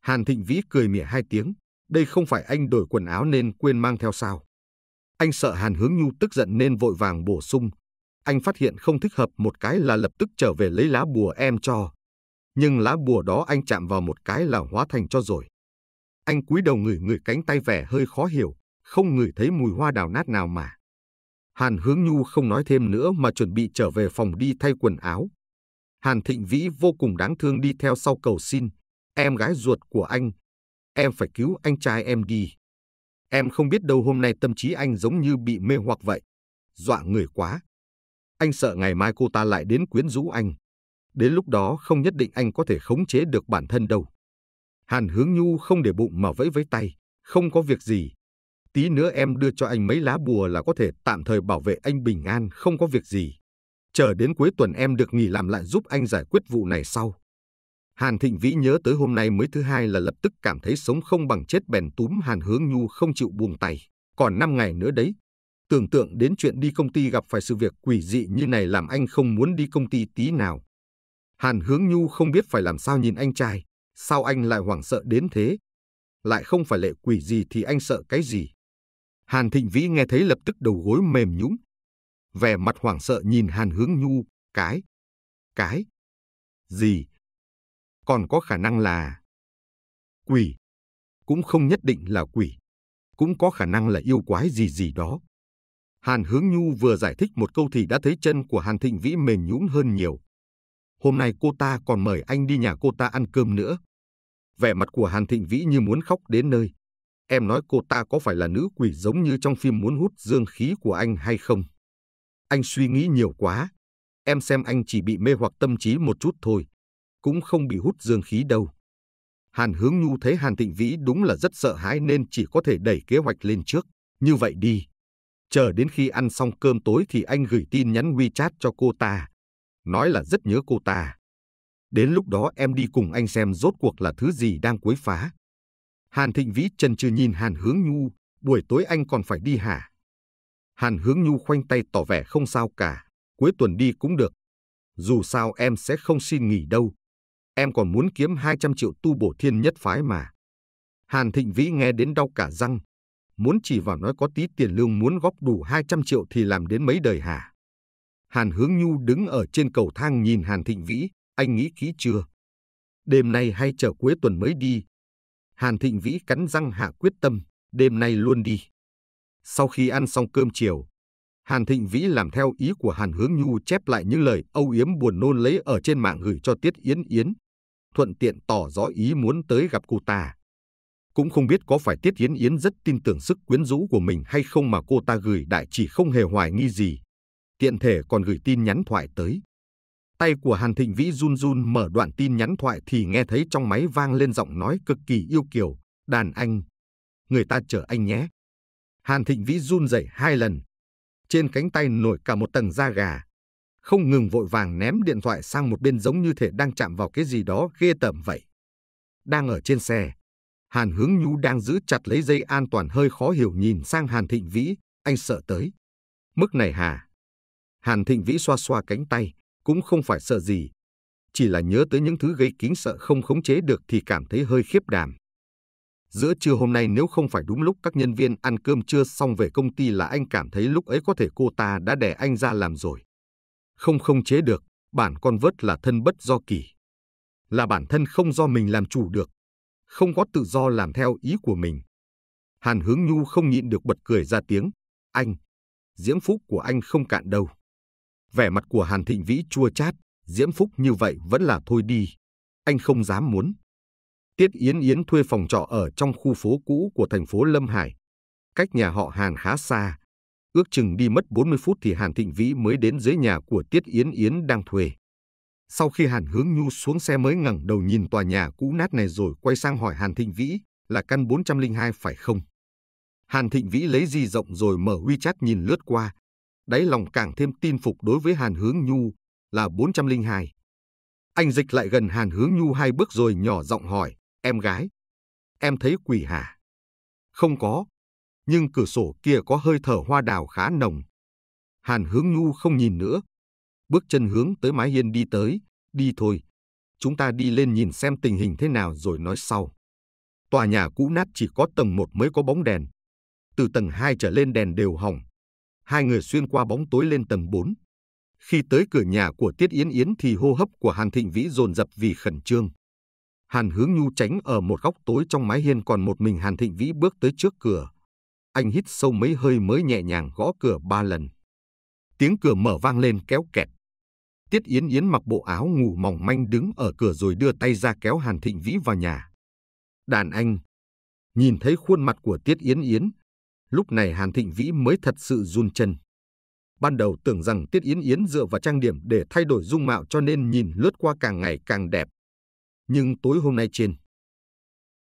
Hàn Thịnh Vĩ cười mỉa hai tiếng. Đây không phải anh đổi quần áo nên quên mang theo sao? Anh sợ Hàn Hướng Nhu tức giận nên vội vàng bổ sung. Anh phát hiện không thích hợp một cái là lập tức trở về lấy lá bùa em cho. Nhưng lá bùa đó anh chạm vào một cái là hóa thành cho rồi. Anh cúi đầu ngửi ngửi cánh tay vẻ hơi khó hiểu, không ngửi thấy mùi hoa đào nát nào mà. Hàn Hướng Nhu không nói thêm nữa mà chuẩn bị trở về phòng đi thay quần áo. Hàn Thịnh Vĩ vô cùng đáng thương đi theo sau cầu xin. Em gái ruột của anh, em phải cứu anh trai em đi. Em không biết đâu hôm nay tâm trí anh giống như bị mê hoặc vậy. Dọa người quá. Anh sợ ngày mai cô ta lại đến quyến rũ anh. Đến lúc đó không nhất định anh có thể khống chế được bản thân đâu. Hàn hướng nhu không để bụng mà vẫy với tay. Không có việc gì. Tí nữa em đưa cho anh mấy lá bùa là có thể tạm thời bảo vệ anh bình an, không có việc gì. Chờ đến cuối tuần em được nghỉ làm lại giúp anh giải quyết vụ này sau. Hàn Thịnh Vĩ nhớ tới hôm nay mới thứ hai là lập tức cảm thấy sống không bằng chết bèn túm Hàn Hướng Nhu không chịu buông tay. Còn 5 ngày nữa đấy. Tưởng tượng đến chuyện đi công ty gặp phải sự việc quỷ dị như này làm anh không muốn đi công ty tí nào. Hàn Hướng Nhu không biết phải làm sao nhìn anh trai. Sao anh lại hoảng sợ đến thế? Lại không phải lệ quỷ gì thì anh sợ cái gì? Hàn Thịnh Vĩ nghe thấy lập tức đầu gối mềm nhũng. Vẻ mặt hoảng sợ nhìn Hàn Hướng Nhu. Cái? Cái? Gì? còn có khả năng là quỷ, cũng không nhất định là quỷ, cũng có khả năng là yêu quái gì gì đó. Hàn Hướng Nhu vừa giải thích một câu thì đã thấy chân của Hàn Thịnh Vĩ mềm nhũn hơn nhiều. Hôm nay cô ta còn mời anh đi nhà cô ta ăn cơm nữa. Vẻ mặt của Hàn Thịnh Vĩ như muốn khóc đến nơi. Em nói cô ta có phải là nữ quỷ giống như trong phim muốn hút dương khí của anh hay không? Anh suy nghĩ nhiều quá. Em xem anh chỉ bị mê hoặc tâm trí một chút thôi cũng không bị hút dương khí đâu. Hàn Hướng Nhu thấy Hàn Thịnh Vĩ đúng là rất sợ hãi nên chỉ có thể đẩy kế hoạch lên trước. Như vậy đi. Chờ đến khi ăn xong cơm tối thì anh gửi tin nhắn WeChat cho cô ta. Nói là rất nhớ cô ta. Đến lúc đó em đi cùng anh xem rốt cuộc là thứ gì đang quấy phá. Hàn Thịnh Vĩ chân chưa nhìn Hàn Hướng Nhu, buổi tối anh còn phải đi hả? Hàn Hướng Nhu khoanh tay tỏ vẻ không sao cả, cuối tuần đi cũng được. Dù sao em sẽ không xin nghỉ đâu, em còn muốn kiếm 200 triệu tu bổ thiên nhất phái mà. Hàn Thịnh Vĩ nghe đến đau cả răng, muốn chỉ vào nói có tí tiền lương muốn góp đủ 200 triệu thì làm đến mấy đời hả? Hàn Hướng Nhu đứng ở trên cầu thang nhìn Hàn Thịnh Vĩ, anh nghĩ kỹ chưa? Đêm nay hay chờ cuối tuần mới đi? Hàn Thịnh Vĩ cắn răng hạ quyết tâm, đêm nay luôn đi. Sau khi ăn xong cơm chiều, Hàn Thịnh Vĩ làm theo ý của Hàn Hướng Nhu chép lại những lời âu yếm buồn nôn lấy ở trên mạng gửi cho Tiết Yến Yến, thuận tiện tỏ rõ ý muốn tới gặp cô ta. Cũng không biết có phải Tiết Yến Yến rất tin tưởng sức quyến rũ của mình hay không mà cô ta gửi đại chỉ không hề hoài nghi gì. Tiện thể còn gửi tin nhắn thoại tới. Tay của Hàn Thịnh Vĩ run run mở đoạn tin nhắn thoại thì nghe thấy trong máy vang lên giọng nói cực kỳ yêu kiều, đàn anh. Người ta chờ anh nhé. Hàn Thịnh Vĩ run rẩy hai lần. Trên cánh tay nổi cả một tầng da gà không ngừng vội vàng ném điện thoại sang một bên giống như thể đang chạm vào cái gì đó ghê tởm vậy. Đang ở trên xe, Hàn Hướng Nhu đang giữ chặt lấy dây an toàn hơi khó hiểu nhìn sang Hàn Thịnh Vĩ, anh sợ tới. Mức này hả? Hàn Thịnh Vĩ xoa xoa cánh tay, cũng không phải sợ gì. Chỉ là nhớ tới những thứ gây kính sợ không khống chế được thì cảm thấy hơi khiếp đảm. Giữa trưa hôm nay nếu không phải đúng lúc các nhân viên ăn cơm trưa xong về công ty là anh cảm thấy lúc ấy có thể cô ta đã đè anh ra làm rồi không không chế được, bản con vớt là thân bất do kỳ. Là bản thân không do mình làm chủ được, không có tự do làm theo ý của mình. Hàn Hướng Nhu không nhịn được bật cười ra tiếng, anh, diễm phúc của anh không cạn đâu. Vẻ mặt của Hàn Thịnh Vĩ chua chát, diễm phúc như vậy vẫn là thôi đi, anh không dám muốn. Tiết Yến Yến thuê phòng trọ ở trong khu phố cũ của thành phố Lâm Hải. Cách nhà họ Hàn khá xa, Ước chừng đi mất 40 phút thì Hàn Thịnh Vĩ mới đến dưới nhà của Tiết Yến Yến đang thuê. Sau khi Hàn Hướng Nhu xuống xe mới ngẩng đầu nhìn tòa nhà cũ nát này rồi quay sang hỏi Hàn Thịnh Vĩ là căn 402 phải không? Hàn Thịnh Vĩ lấy di rộng rồi mở WeChat nhìn lướt qua. Đáy lòng càng thêm tin phục đối với Hàn Hướng Nhu là 402. Anh dịch lại gần Hàn Hướng Nhu hai bước rồi nhỏ giọng hỏi, em gái, em thấy quỷ hả? Không có, nhưng cửa sổ kia có hơi thở hoa đào khá nồng. Hàn hướng ngu không nhìn nữa. Bước chân hướng tới mái hiên đi tới, đi thôi. Chúng ta đi lên nhìn xem tình hình thế nào rồi nói sau. Tòa nhà cũ nát chỉ có tầng 1 mới có bóng đèn. Từ tầng 2 trở lên đèn đều hỏng. Hai người xuyên qua bóng tối lên tầng 4. Khi tới cửa nhà của Tiết Yến Yến thì hô hấp của Hàn Thịnh Vĩ dồn dập vì khẩn trương. Hàn Hướng Nhu tránh ở một góc tối trong mái hiên còn một mình Hàn Thịnh Vĩ bước tới trước cửa, anh hít sâu mấy hơi mới nhẹ nhàng gõ cửa ba lần. Tiếng cửa mở vang lên kéo kẹt. Tiết Yến Yến mặc bộ áo ngủ mỏng manh đứng ở cửa rồi đưa tay ra kéo Hàn Thịnh Vĩ vào nhà. Đàn anh, nhìn thấy khuôn mặt của Tiết Yến Yến, lúc này Hàn Thịnh Vĩ mới thật sự run chân. Ban đầu tưởng rằng Tiết Yến Yến dựa vào trang điểm để thay đổi dung mạo cho nên nhìn lướt qua càng ngày càng đẹp. Nhưng tối hôm nay trên,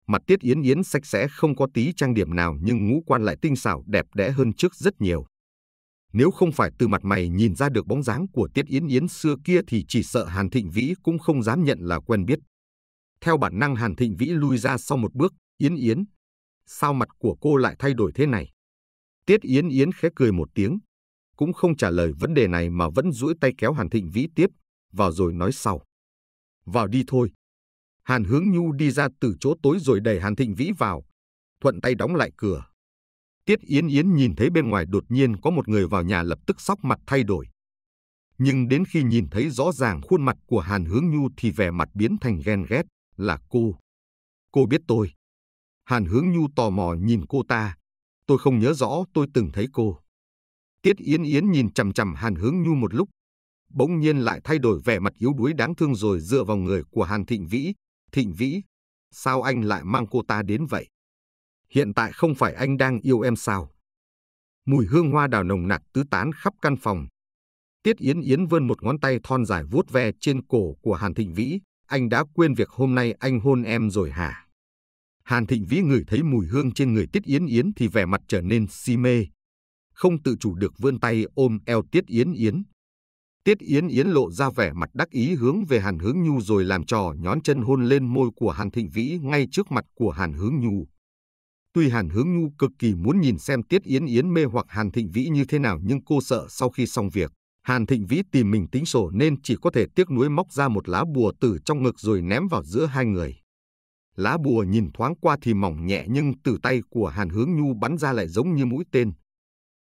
Mặt Tiết Yến Yến sạch sẽ không có tí trang điểm nào nhưng ngũ quan lại tinh xảo đẹp đẽ hơn trước rất nhiều. Nếu không phải từ mặt mày nhìn ra được bóng dáng của Tiết Yến Yến xưa kia thì chỉ sợ Hàn Thịnh Vĩ cũng không dám nhận là quen biết. Theo bản năng Hàn Thịnh Vĩ lui ra sau một bước, Yến Yến. Sao mặt của cô lại thay đổi thế này? Tiết Yến Yến khẽ cười một tiếng, cũng không trả lời vấn đề này mà vẫn duỗi tay kéo Hàn Thịnh Vĩ tiếp, vào rồi nói sau. Vào đi thôi, Hàn Hướng Nhu đi ra từ chỗ tối rồi đẩy Hàn Thịnh Vĩ vào, thuận tay đóng lại cửa. Tiết Yến Yến nhìn thấy bên ngoài đột nhiên có một người vào nhà lập tức sóc mặt thay đổi. Nhưng đến khi nhìn thấy rõ ràng khuôn mặt của Hàn Hướng Nhu thì vẻ mặt biến thành ghen ghét, là cô. Cô biết tôi. Hàn Hướng Nhu tò mò nhìn cô ta. Tôi không nhớ rõ tôi từng thấy cô. Tiết Yến Yến nhìn chằm chằm Hàn Hướng Nhu một lúc. Bỗng nhiên lại thay đổi vẻ mặt yếu đuối đáng thương rồi dựa vào người của Hàn Thịnh Vĩ, Thịnh Vĩ, sao anh lại mang cô ta đến vậy? Hiện tại không phải anh đang yêu em sao? Mùi hương hoa đào nồng nặc tứ tán khắp căn phòng. Tiết Yến Yến vươn một ngón tay thon dài vuốt ve trên cổ của Hàn Thịnh Vĩ. Anh đã quên việc hôm nay anh hôn em rồi hả? Hàn Thịnh Vĩ ngửi thấy mùi hương trên người Tiết Yến Yến thì vẻ mặt trở nên si mê. Không tự chủ được vươn tay ôm eo Tiết Yến Yến. Tiết Yến Yến lộ ra vẻ mặt đắc ý hướng về Hàn Hướng Nhu rồi làm trò nhón chân hôn lên môi của Hàn Thịnh Vĩ ngay trước mặt của Hàn Hướng Nhu. Tuy Hàn Hướng Nhu cực kỳ muốn nhìn xem Tiết Yến Yến mê hoặc Hàn Thịnh Vĩ như thế nào nhưng cô sợ sau khi xong việc, Hàn Thịnh Vĩ tìm mình tính sổ nên chỉ có thể tiếc nuối móc ra một lá bùa từ trong ngực rồi ném vào giữa hai người. Lá bùa nhìn thoáng qua thì mỏng nhẹ nhưng từ tay của Hàn Hướng Nhu bắn ra lại giống như mũi tên.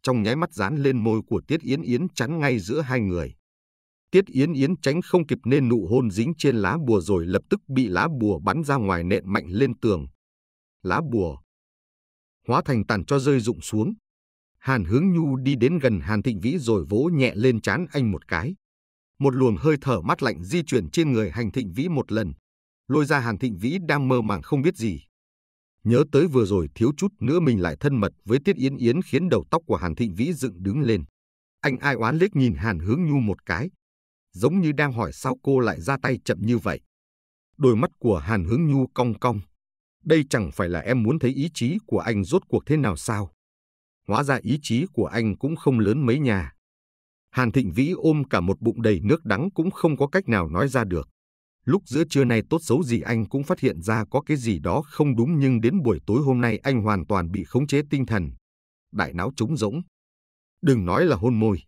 Trong nháy mắt dán lên môi của Tiết Yến Yến chắn ngay giữa hai người. Tiết Yến Yến tránh không kịp nên nụ hôn dính trên lá bùa rồi lập tức bị lá bùa bắn ra ngoài nện mạnh lên tường. Lá bùa hóa thành tàn cho rơi rụng xuống. Hàn Hướng Nhu đi đến gần Hàn Thịnh Vĩ rồi vỗ nhẹ lên trán anh một cái. Một luồng hơi thở mát lạnh di chuyển trên người Hàn Thịnh Vĩ một lần, lôi ra Hàn Thịnh Vĩ đang mơ màng không biết gì. Nhớ tới vừa rồi thiếu chút nữa mình lại thân mật với Tiết Yến Yến khiến đầu tóc của Hàn Thịnh Vĩ dựng đứng lên. Anh ai oán liếc nhìn Hàn Hướng Nhu một cái, giống như đang hỏi sao cô lại ra tay chậm như vậy. Đôi mắt của Hàn Hướng Nhu cong cong. Đây chẳng phải là em muốn thấy ý chí của anh rốt cuộc thế nào sao? Hóa ra ý chí của anh cũng không lớn mấy nhà. Hàn Thịnh Vĩ ôm cả một bụng đầy nước đắng cũng không có cách nào nói ra được. Lúc giữa trưa nay tốt xấu gì anh cũng phát hiện ra có cái gì đó không đúng nhưng đến buổi tối hôm nay anh hoàn toàn bị khống chế tinh thần. Đại não trống rỗng. Đừng nói là hôn môi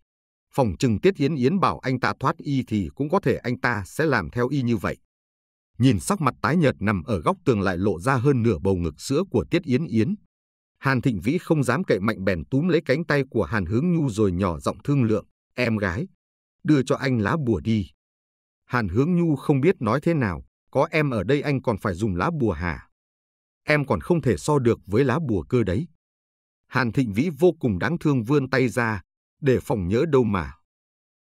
phòng trừng Tiết Yến Yến bảo anh ta thoát y thì cũng có thể anh ta sẽ làm theo y như vậy. Nhìn sắc mặt tái nhợt nằm ở góc tường lại lộ ra hơn nửa bầu ngực sữa của Tiết Yến Yến. Hàn Thịnh Vĩ không dám cậy mạnh bèn túm lấy cánh tay của Hàn Hướng Nhu rồi nhỏ giọng thương lượng, em gái, đưa cho anh lá bùa đi. Hàn Hướng Nhu không biết nói thế nào, có em ở đây anh còn phải dùng lá bùa hả? Em còn không thể so được với lá bùa cơ đấy. Hàn Thịnh Vĩ vô cùng đáng thương vươn tay ra, để phòng nhớ đâu mà.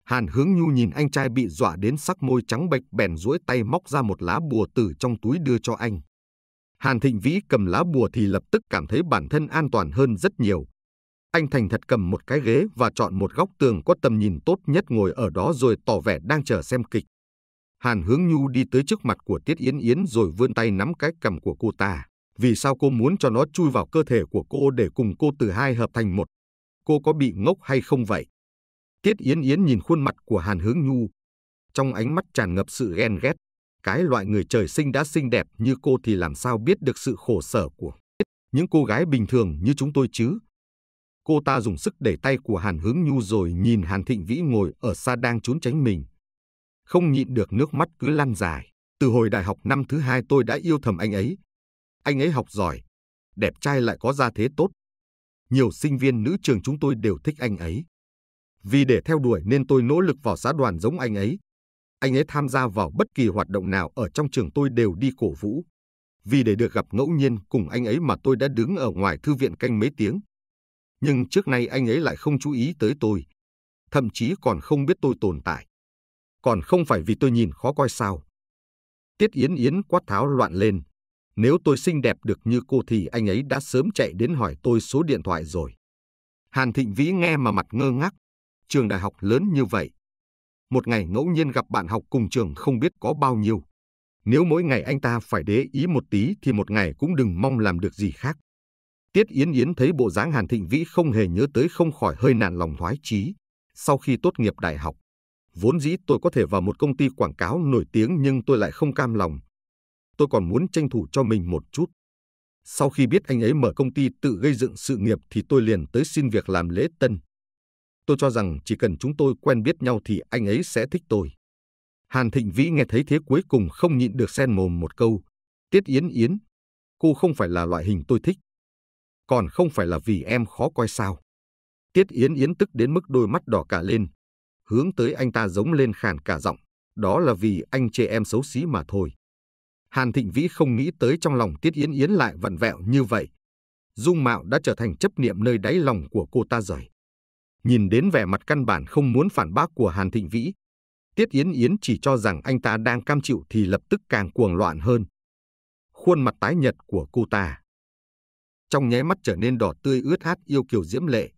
Hàn hướng nhu nhìn anh trai bị dọa đến sắc môi trắng bệch bèn duỗi tay móc ra một lá bùa từ trong túi đưa cho anh. Hàn Thịnh Vĩ cầm lá bùa thì lập tức cảm thấy bản thân an toàn hơn rất nhiều. Anh thành thật cầm một cái ghế và chọn một góc tường có tầm nhìn tốt nhất ngồi ở đó rồi tỏ vẻ đang chờ xem kịch. Hàn Hướng Nhu đi tới trước mặt của Tiết Yến Yến rồi vươn tay nắm cái cầm của cô ta. Vì sao cô muốn cho nó chui vào cơ thể của cô để cùng cô từ hai hợp thành một? cô có bị ngốc hay không vậy? Tiết Yến Yến nhìn khuôn mặt của Hàn Hướng Nhu. Trong ánh mắt tràn ngập sự ghen ghét, cái loại người trời sinh đã xinh đẹp như cô thì làm sao biết được sự khổ sở của những cô gái bình thường như chúng tôi chứ? Cô ta dùng sức đẩy tay của Hàn Hướng Nhu rồi nhìn Hàn Thịnh Vĩ ngồi ở xa đang trốn tránh mình. Không nhịn được nước mắt cứ lăn dài. Từ hồi đại học năm thứ hai tôi đã yêu thầm anh ấy. Anh ấy học giỏi, đẹp trai lại có gia thế tốt nhiều sinh viên nữ trường chúng tôi đều thích anh ấy. Vì để theo đuổi nên tôi nỗ lực vào xã đoàn giống anh ấy. Anh ấy tham gia vào bất kỳ hoạt động nào ở trong trường tôi đều đi cổ vũ. Vì để được gặp ngẫu nhiên cùng anh ấy mà tôi đã đứng ở ngoài thư viện canh mấy tiếng. Nhưng trước nay anh ấy lại không chú ý tới tôi. Thậm chí còn không biết tôi tồn tại. Còn không phải vì tôi nhìn khó coi sao. Tiết Yến Yến quát tháo loạn lên. Nếu tôi xinh đẹp được như cô thì anh ấy đã sớm chạy đến hỏi tôi số điện thoại rồi. Hàn Thịnh Vĩ nghe mà mặt ngơ ngác. Trường đại học lớn như vậy. Một ngày ngẫu nhiên gặp bạn học cùng trường không biết có bao nhiêu. Nếu mỗi ngày anh ta phải để ý một tí thì một ngày cũng đừng mong làm được gì khác. Tiết Yến Yến thấy bộ dáng Hàn Thịnh Vĩ không hề nhớ tới không khỏi hơi nản lòng thoái chí. Sau khi tốt nghiệp đại học, vốn dĩ tôi có thể vào một công ty quảng cáo nổi tiếng nhưng tôi lại không cam lòng, tôi còn muốn tranh thủ cho mình một chút. Sau khi biết anh ấy mở công ty tự gây dựng sự nghiệp thì tôi liền tới xin việc làm lễ tân. Tôi cho rằng chỉ cần chúng tôi quen biết nhau thì anh ấy sẽ thích tôi. Hàn Thịnh Vĩ nghe thấy thế cuối cùng không nhịn được sen mồm một câu. Tiết Yến Yến, cô không phải là loại hình tôi thích. Còn không phải là vì em khó coi sao. Tiết Yến Yến tức đến mức đôi mắt đỏ cả lên. Hướng tới anh ta giống lên khàn cả giọng. Đó là vì anh chê em xấu xí mà thôi. Hàn Thịnh Vĩ không nghĩ tới trong lòng Tiết Yến Yến lại vặn vẹo như vậy. Dung mạo đã trở thành chấp niệm nơi đáy lòng của cô ta rồi. Nhìn đến vẻ mặt căn bản không muốn phản bác của Hàn Thịnh Vĩ, Tiết Yến Yến chỉ cho rằng anh ta đang cam chịu thì lập tức càng cuồng loạn hơn. Khuôn mặt tái nhật của cô ta. Trong nháy mắt trở nên đỏ tươi ướt át yêu kiều diễm lệ,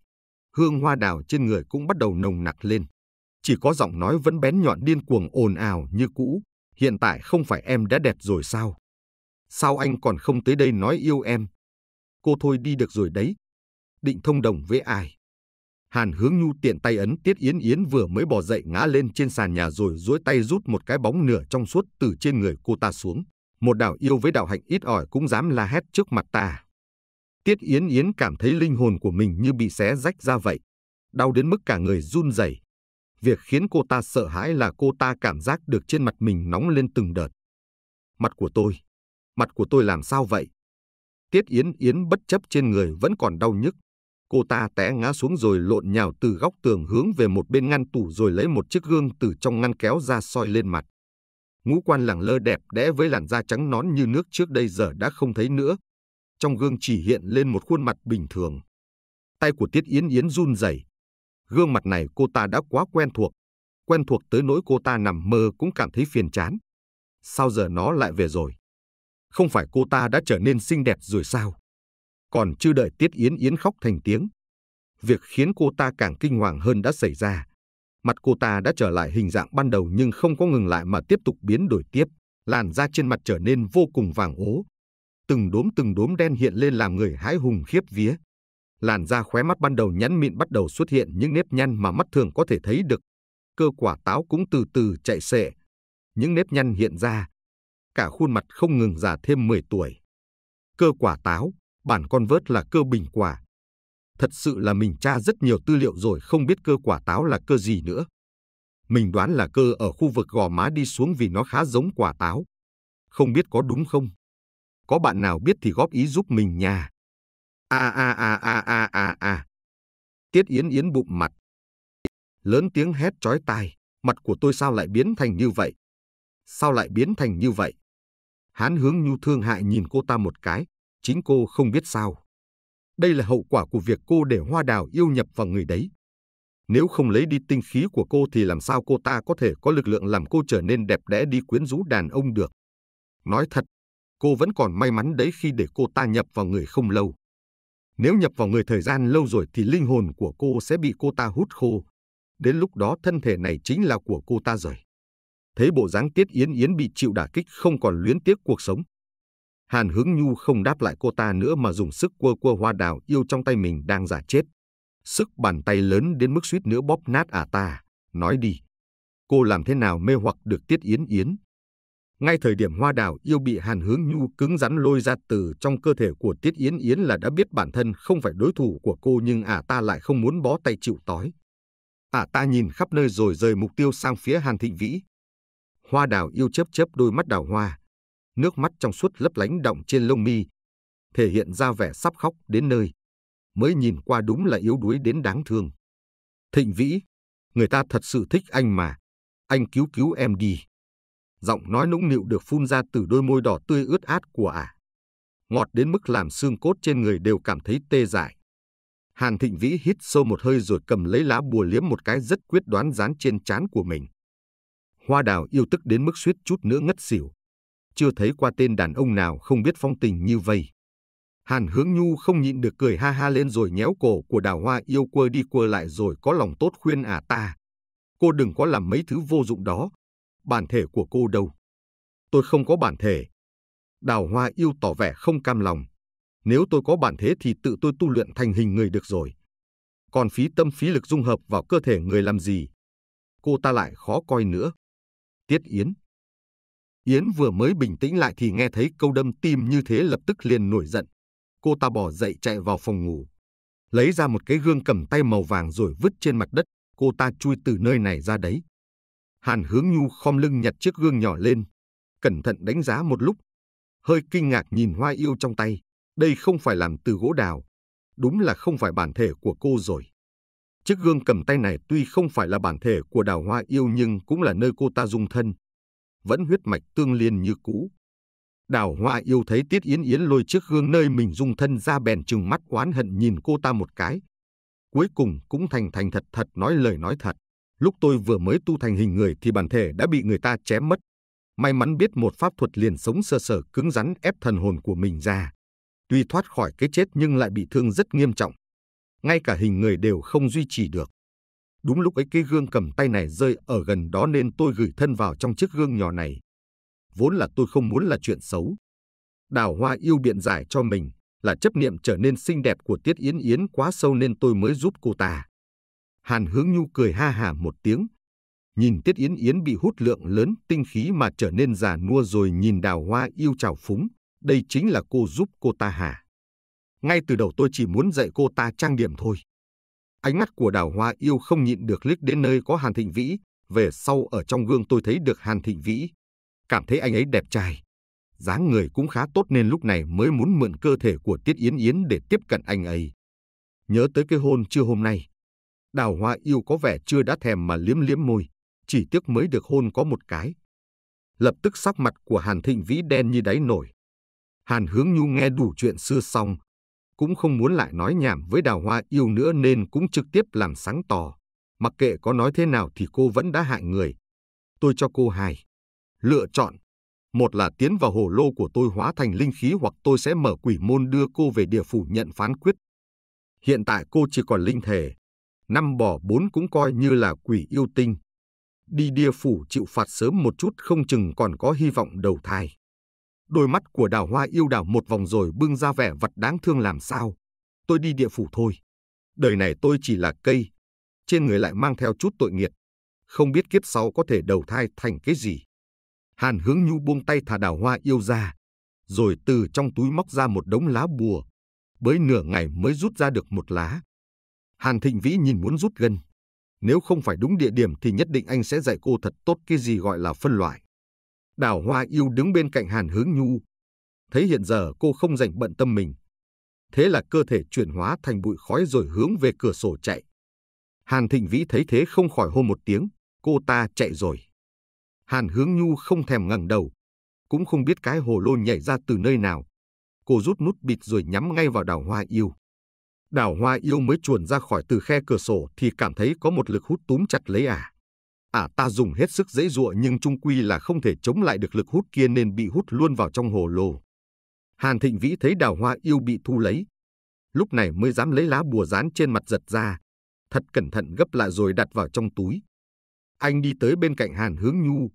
hương hoa đào trên người cũng bắt đầu nồng nặc lên. Chỉ có giọng nói vẫn bén nhọn điên cuồng ồn ào như cũ hiện tại không phải em đã đẹp rồi sao? Sao anh còn không tới đây nói yêu em? Cô thôi đi được rồi đấy. Định thông đồng với ai? Hàn hướng nhu tiện tay ấn Tiết Yến Yến vừa mới bò dậy ngã lên trên sàn nhà rồi duỗi tay rút một cái bóng nửa trong suốt từ trên người cô ta xuống. Một đạo yêu với đạo hạnh ít ỏi cũng dám la hét trước mặt ta. À? Tiết Yến Yến cảm thấy linh hồn của mình như bị xé rách ra vậy. Đau đến mức cả người run rẩy Việc khiến cô ta sợ hãi là cô ta cảm giác được trên mặt mình nóng lên từng đợt. Mặt của tôi, mặt của tôi làm sao vậy? Tiết Yến Yến bất chấp trên người vẫn còn đau nhức. Cô ta té ngã xuống rồi lộn nhào từ góc tường hướng về một bên ngăn tủ rồi lấy một chiếc gương từ trong ngăn kéo ra soi lên mặt. Ngũ quan lẳng lơ đẹp đẽ với làn da trắng nón như nước trước đây giờ đã không thấy nữa. Trong gương chỉ hiện lên một khuôn mặt bình thường. Tay của Tiết Yến Yến run rẩy, Gương mặt này cô ta đã quá quen thuộc, quen thuộc tới nỗi cô ta nằm mơ cũng cảm thấy phiền chán. Sao giờ nó lại về rồi? Không phải cô ta đã trở nên xinh đẹp rồi sao? Còn chưa đợi Tiết Yến Yến khóc thành tiếng. Việc khiến cô ta càng kinh hoàng hơn đã xảy ra. Mặt cô ta đã trở lại hình dạng ban đầu nhưng không có ngừng lại mà tiếp tục biến đổi tiếp. Làn da trên mặt trở nên vô cùng vàng ố. Từng đốm từng đốm đen hiện lên làm người hái hùng khiếp vía làn da khóe mắt ban đầu nhẵn mịn bắt đầu xuất hiện những nếp nhăn mà mắt thường có thể thấy được. Cơ quả táo cũng từ từ chạy xệ. Những nếp nhăn hiện ra. Cả khuôn mặt không ngừng già thêm 10 tuổi. Cơ quả táo, bản con vớt là cơ bình quả. Thật sự là mình tra rất nhiều tư liệu rồi không biết cơ quả táo là cơ gì nữa. Mình đoán là cơ ở khu vực gò má đi xuống vì nó khá giống quả táo. Không biết có đúng không? Có bạn nào biết thì góp ý giúp mình nha a a a a a a a. Tiết Yến Yến bụng mặt. Lớn tiếng hét chói tai, mặt của tôi sao lại biến thành như vậy? Sao lại biến thành như vậy? Hán hướng nhu thương hại nhìn cô ta một cái, chính cô không biết sao. Đây là hậu quả của việc cô để hoa đào yêu nhập vào người đấy. Nếu không lấy đi tinh khí của cô thì làm sao cô ta có thể có lực lượng làm cô trở nên đẹp đẽ đi quyến rũ đàn ông được. Nói thật, cô vẫn còn may mắn đấy khi để cô ta nhập vào người không lâu. Nếu nhập vào người thời gian lâu rồi thì linh hồn của cô sẽ bị cô ta hút khô. Đến lúc đó thân thể này chính là của cô ta rồi. Thấy bộ dáng Tiết Yến Yến bị chịu đả kích không còn luyến tiếc cuộc sống. Hàn Hướng Nhu không đáp lại cô ta nữa mà dùng sức quơ quơ hoa đào yêu trong tay mình đang giả chết. Sức bàn tay lớn đến mức suýt nữa bóp nát à ta, nói đi. Cô làm thế nào mê hoặc được Tiết Yến Yến? Ngay thời điểm hoa đào yêu bị Hàn Hướng Nhu cứng rắn lôi ra từ trong cơ thể của Tiết Yến Yến là đã biết bản thân không phải đối thủ của cô nhưng ả à ta lại không muốn bó tay chịu tói. Ả à ta nhìn khắp nơi rồi rời mục tiêu sang phía Hàn Thịnh Vĩ. Hoa đào yêu chớp chớp đôi mắt đào hoa, nước mắt trong suốt lấp lánh động trên lông mi, thể hiện ra vẻ sắp khóc đến nơi. Mới nhìn qua đúng là yếu đuối đến đáng thương. Thịnh Vĩ, người ta thật sự thích anh mà. Anh cứu cứu em đi giọng nói nũng nịu được phun ra từ đôi môi đỏ tươi ướt át của ả. Ngọt đến mức làm xương cốt trên người đều cảm thấy tê dại. Hàn Thịnh Vĩ hít sâu một hơi rồi cầm lấy lá bùa liếm một cái rất quyết đoán dán trên trán của mình. Hoa đào yêu tức đến mức suýt chút nữa ngất xỉu. Chưa thấy qua tên đàn ông nào không biết phong tình như vậy. Hàn Hướng Nhu không nhịn được cười ha ha lên rồi nhéo cổ của đào hoa yêu quơ đi quơ lại rồi có lòng tốt khuyên ả à ta. Cô đừng có làm mấy thứ vô dụng đó, bản thể của cô đâu. Tôi không có bản thể. Đào hoa yêu tỏ vẻ không cam lòng. Nếu tôi có bản thế thì tự tôi tu luyện thành hình người được rồi. Còn phí tâm phí lực dung hợp vào cơ thể người làm gì? Cô ta lại khó coi nữa. Tiết Yến Yến vừa mới bình tĩnh lại thì nghe thấy câu đâm tim như thế lập tức liền nổi giận. Cô ta bỏ dậy chạy vào phòng ngủ. Lấy ra một cái gương cầm tay màu vàng rồi vứt trên mặt đất. Cô ta chui từ nơi này ra đấy. Hàn Hướng Nhu khom lưng nhặt chiếc gương nhỏ lên, cẩn thận đánh giá một lúc, hơi kinh ngạc nhìn hoa yêu trong tay, đây không phải làm từ gỗ đào, đúng là không phải bản thể của cô rồi. Chiếc gương cầm tay này tuy không phải là bản thể của đào hoa yêu nhưng cũng là nơi cô ta dung thân, vẫn huyết mạch tương liên như cũ. Đào hoa yêu thấy Tiết Yến Yến lôi chiếc gương nơi mình dung thân ra bèn trừng mắt oán hận nhìn cô ta một cái. Cuối cùng cũng thành thành thật thật nói lời nói thật. Lúc tôi vừa mới tu thành hình người thì bản thể đã bị người ta chém mất. May mắn biết một pháp thuật liền sống sơ sở cứng rắn ép thần hồn của mình ra. Tuy thoát khỏi cái chết nhưng lại bị thương rất nghiêm trọng. Ngay cả hình người đều không duy trì được. Đúng lúc ấy cái gương cầm tay này rơi ở gần đó nên tôi gửi thân vào trong chiếc gương nhỏ này. Vốn là tôi không muốn là chuyện xấu. Đào hoa yêu biện giải cho mình là chấp niệm trở nên xinh đẹp của Tiết Yến Yến quá sâu nên tôi mới giúp cô ta. Hàn Hướng Nhu cười ha hà một tiếng. Nhìn Tiết Yến Yến bị hút lượng lớn tinh khí mà trở nên già nua rồi nhìn đào hoa yêu trào phúng. Đây chính là cô giúp cô ta hả? Ngay từ đầu tôi chỉ muốn dạy cô ta trang điểm thôi. Ánh mắt của đào hoa yêu không nhịn được liếc đến nơi có Hàn Thịnh Vĩ. Về sau ở trong gương tôi thấy được Hàn Thịnh Vĩ. Cảm thấy anh ấy đẹp trai. dáng người cũng khá tốt nên lúc này mới muốn mượn cơ thể của Tiết Yến Yến để tiếp cận anh ấy. Nhớ tới cái hôn chưa hôm nay, Đào Hoa Yêu có vẻ chưa đã thèm mà liếm liếm môi, chỉ tiếc mới được hôn có một cái. Lập tức sắc mặt của Hàn Thịnh Vĩ đen như đáy nổi. Hàn Hướng Nhu nghe đủ chuyện xưa xong, cũng không muốn lại nói nhảm với Đào Hoa Yêu nữa nên cũng trực tiếp làm sáng tỏ. Mặc kệ có nói thế nào thì cô vẫn đã hại người. Tôi cho cô hai. Lựa chọn. Một là tiến vào hồ lô của tôi hóa thành linh khí hoặc tôi sẽ mở quỷ môn đưa cô về địa phủ nhận phán quyết. Hiện tại cô chỉ còn linh thể, năm bỏ bốn cũng coi như là quỷ yêu tinh. Đi địa phủ chịu phạt sớm một chút không chừng còn có hy vọng đầu thai. Đôi mắt của đào hoa yêu đảo một vòng rồi bưng ra vẻ vật đáng thương làm sao. Tôi đi địa phủ thôi. Đời này tôi chỉ là cây. Trên người lại mang theo chút tội nghiệt. Không biết kiếp sau có thể đầu thai thành cái gì. Hàn hướng nhu buông tay thả đào hoa yêu ra. Rồi từ trong túi móc ra một đống lá bùa. Bới nửa ngày mới rút ra được một lá. Hàn Thịnh Vĩ nhìn muốn rút gân. Nếu không phải đúng địa điểm thì nhất định anh sẽ dạy cô thật tốt cái gì gọi là phân loại. Đào Hoa Yêu đứng bên cạnh Hàn Hướng Nhu. Thấy hiện giờ cô không dành bận tâm mình. Thế là cơ thể chuyển hóa thành bụi khói rồi hướng về cửa sổ chạy. Hàn Thịnh Vĩ thấy thế không khỏi hô một tiếng, cô ta chạy rồi. Hàn Hướng Nhu không thèm ngẩng đầu, cũng không biết cái hồ lô nhảy ra từ nơi nào. Cô rút nút bịt rồi nhắm ngay vào đào hoa yêu. Đào hoa yêu mới chuồn ra khỏi từ khe cửa sổ thì cảm thấy có một lực hút túm chặt lấy ả. À. Ả à, ta dùng hết sức dễ dụa nhưng trung quy là không thể chống lại được lực hút kia nên bị hút luôn vào trong hồ lô. Hàn Thịnh Vĩ thấy đào hoa yêu bị thu lấy. Lúc này mới dám lấy lá bùa dán trên mặt giật ra. Thật cẩn thận gấp lại rồi đặt vào trong túi. Anh đi tới bên cạnh Hàn Hướng Nhu.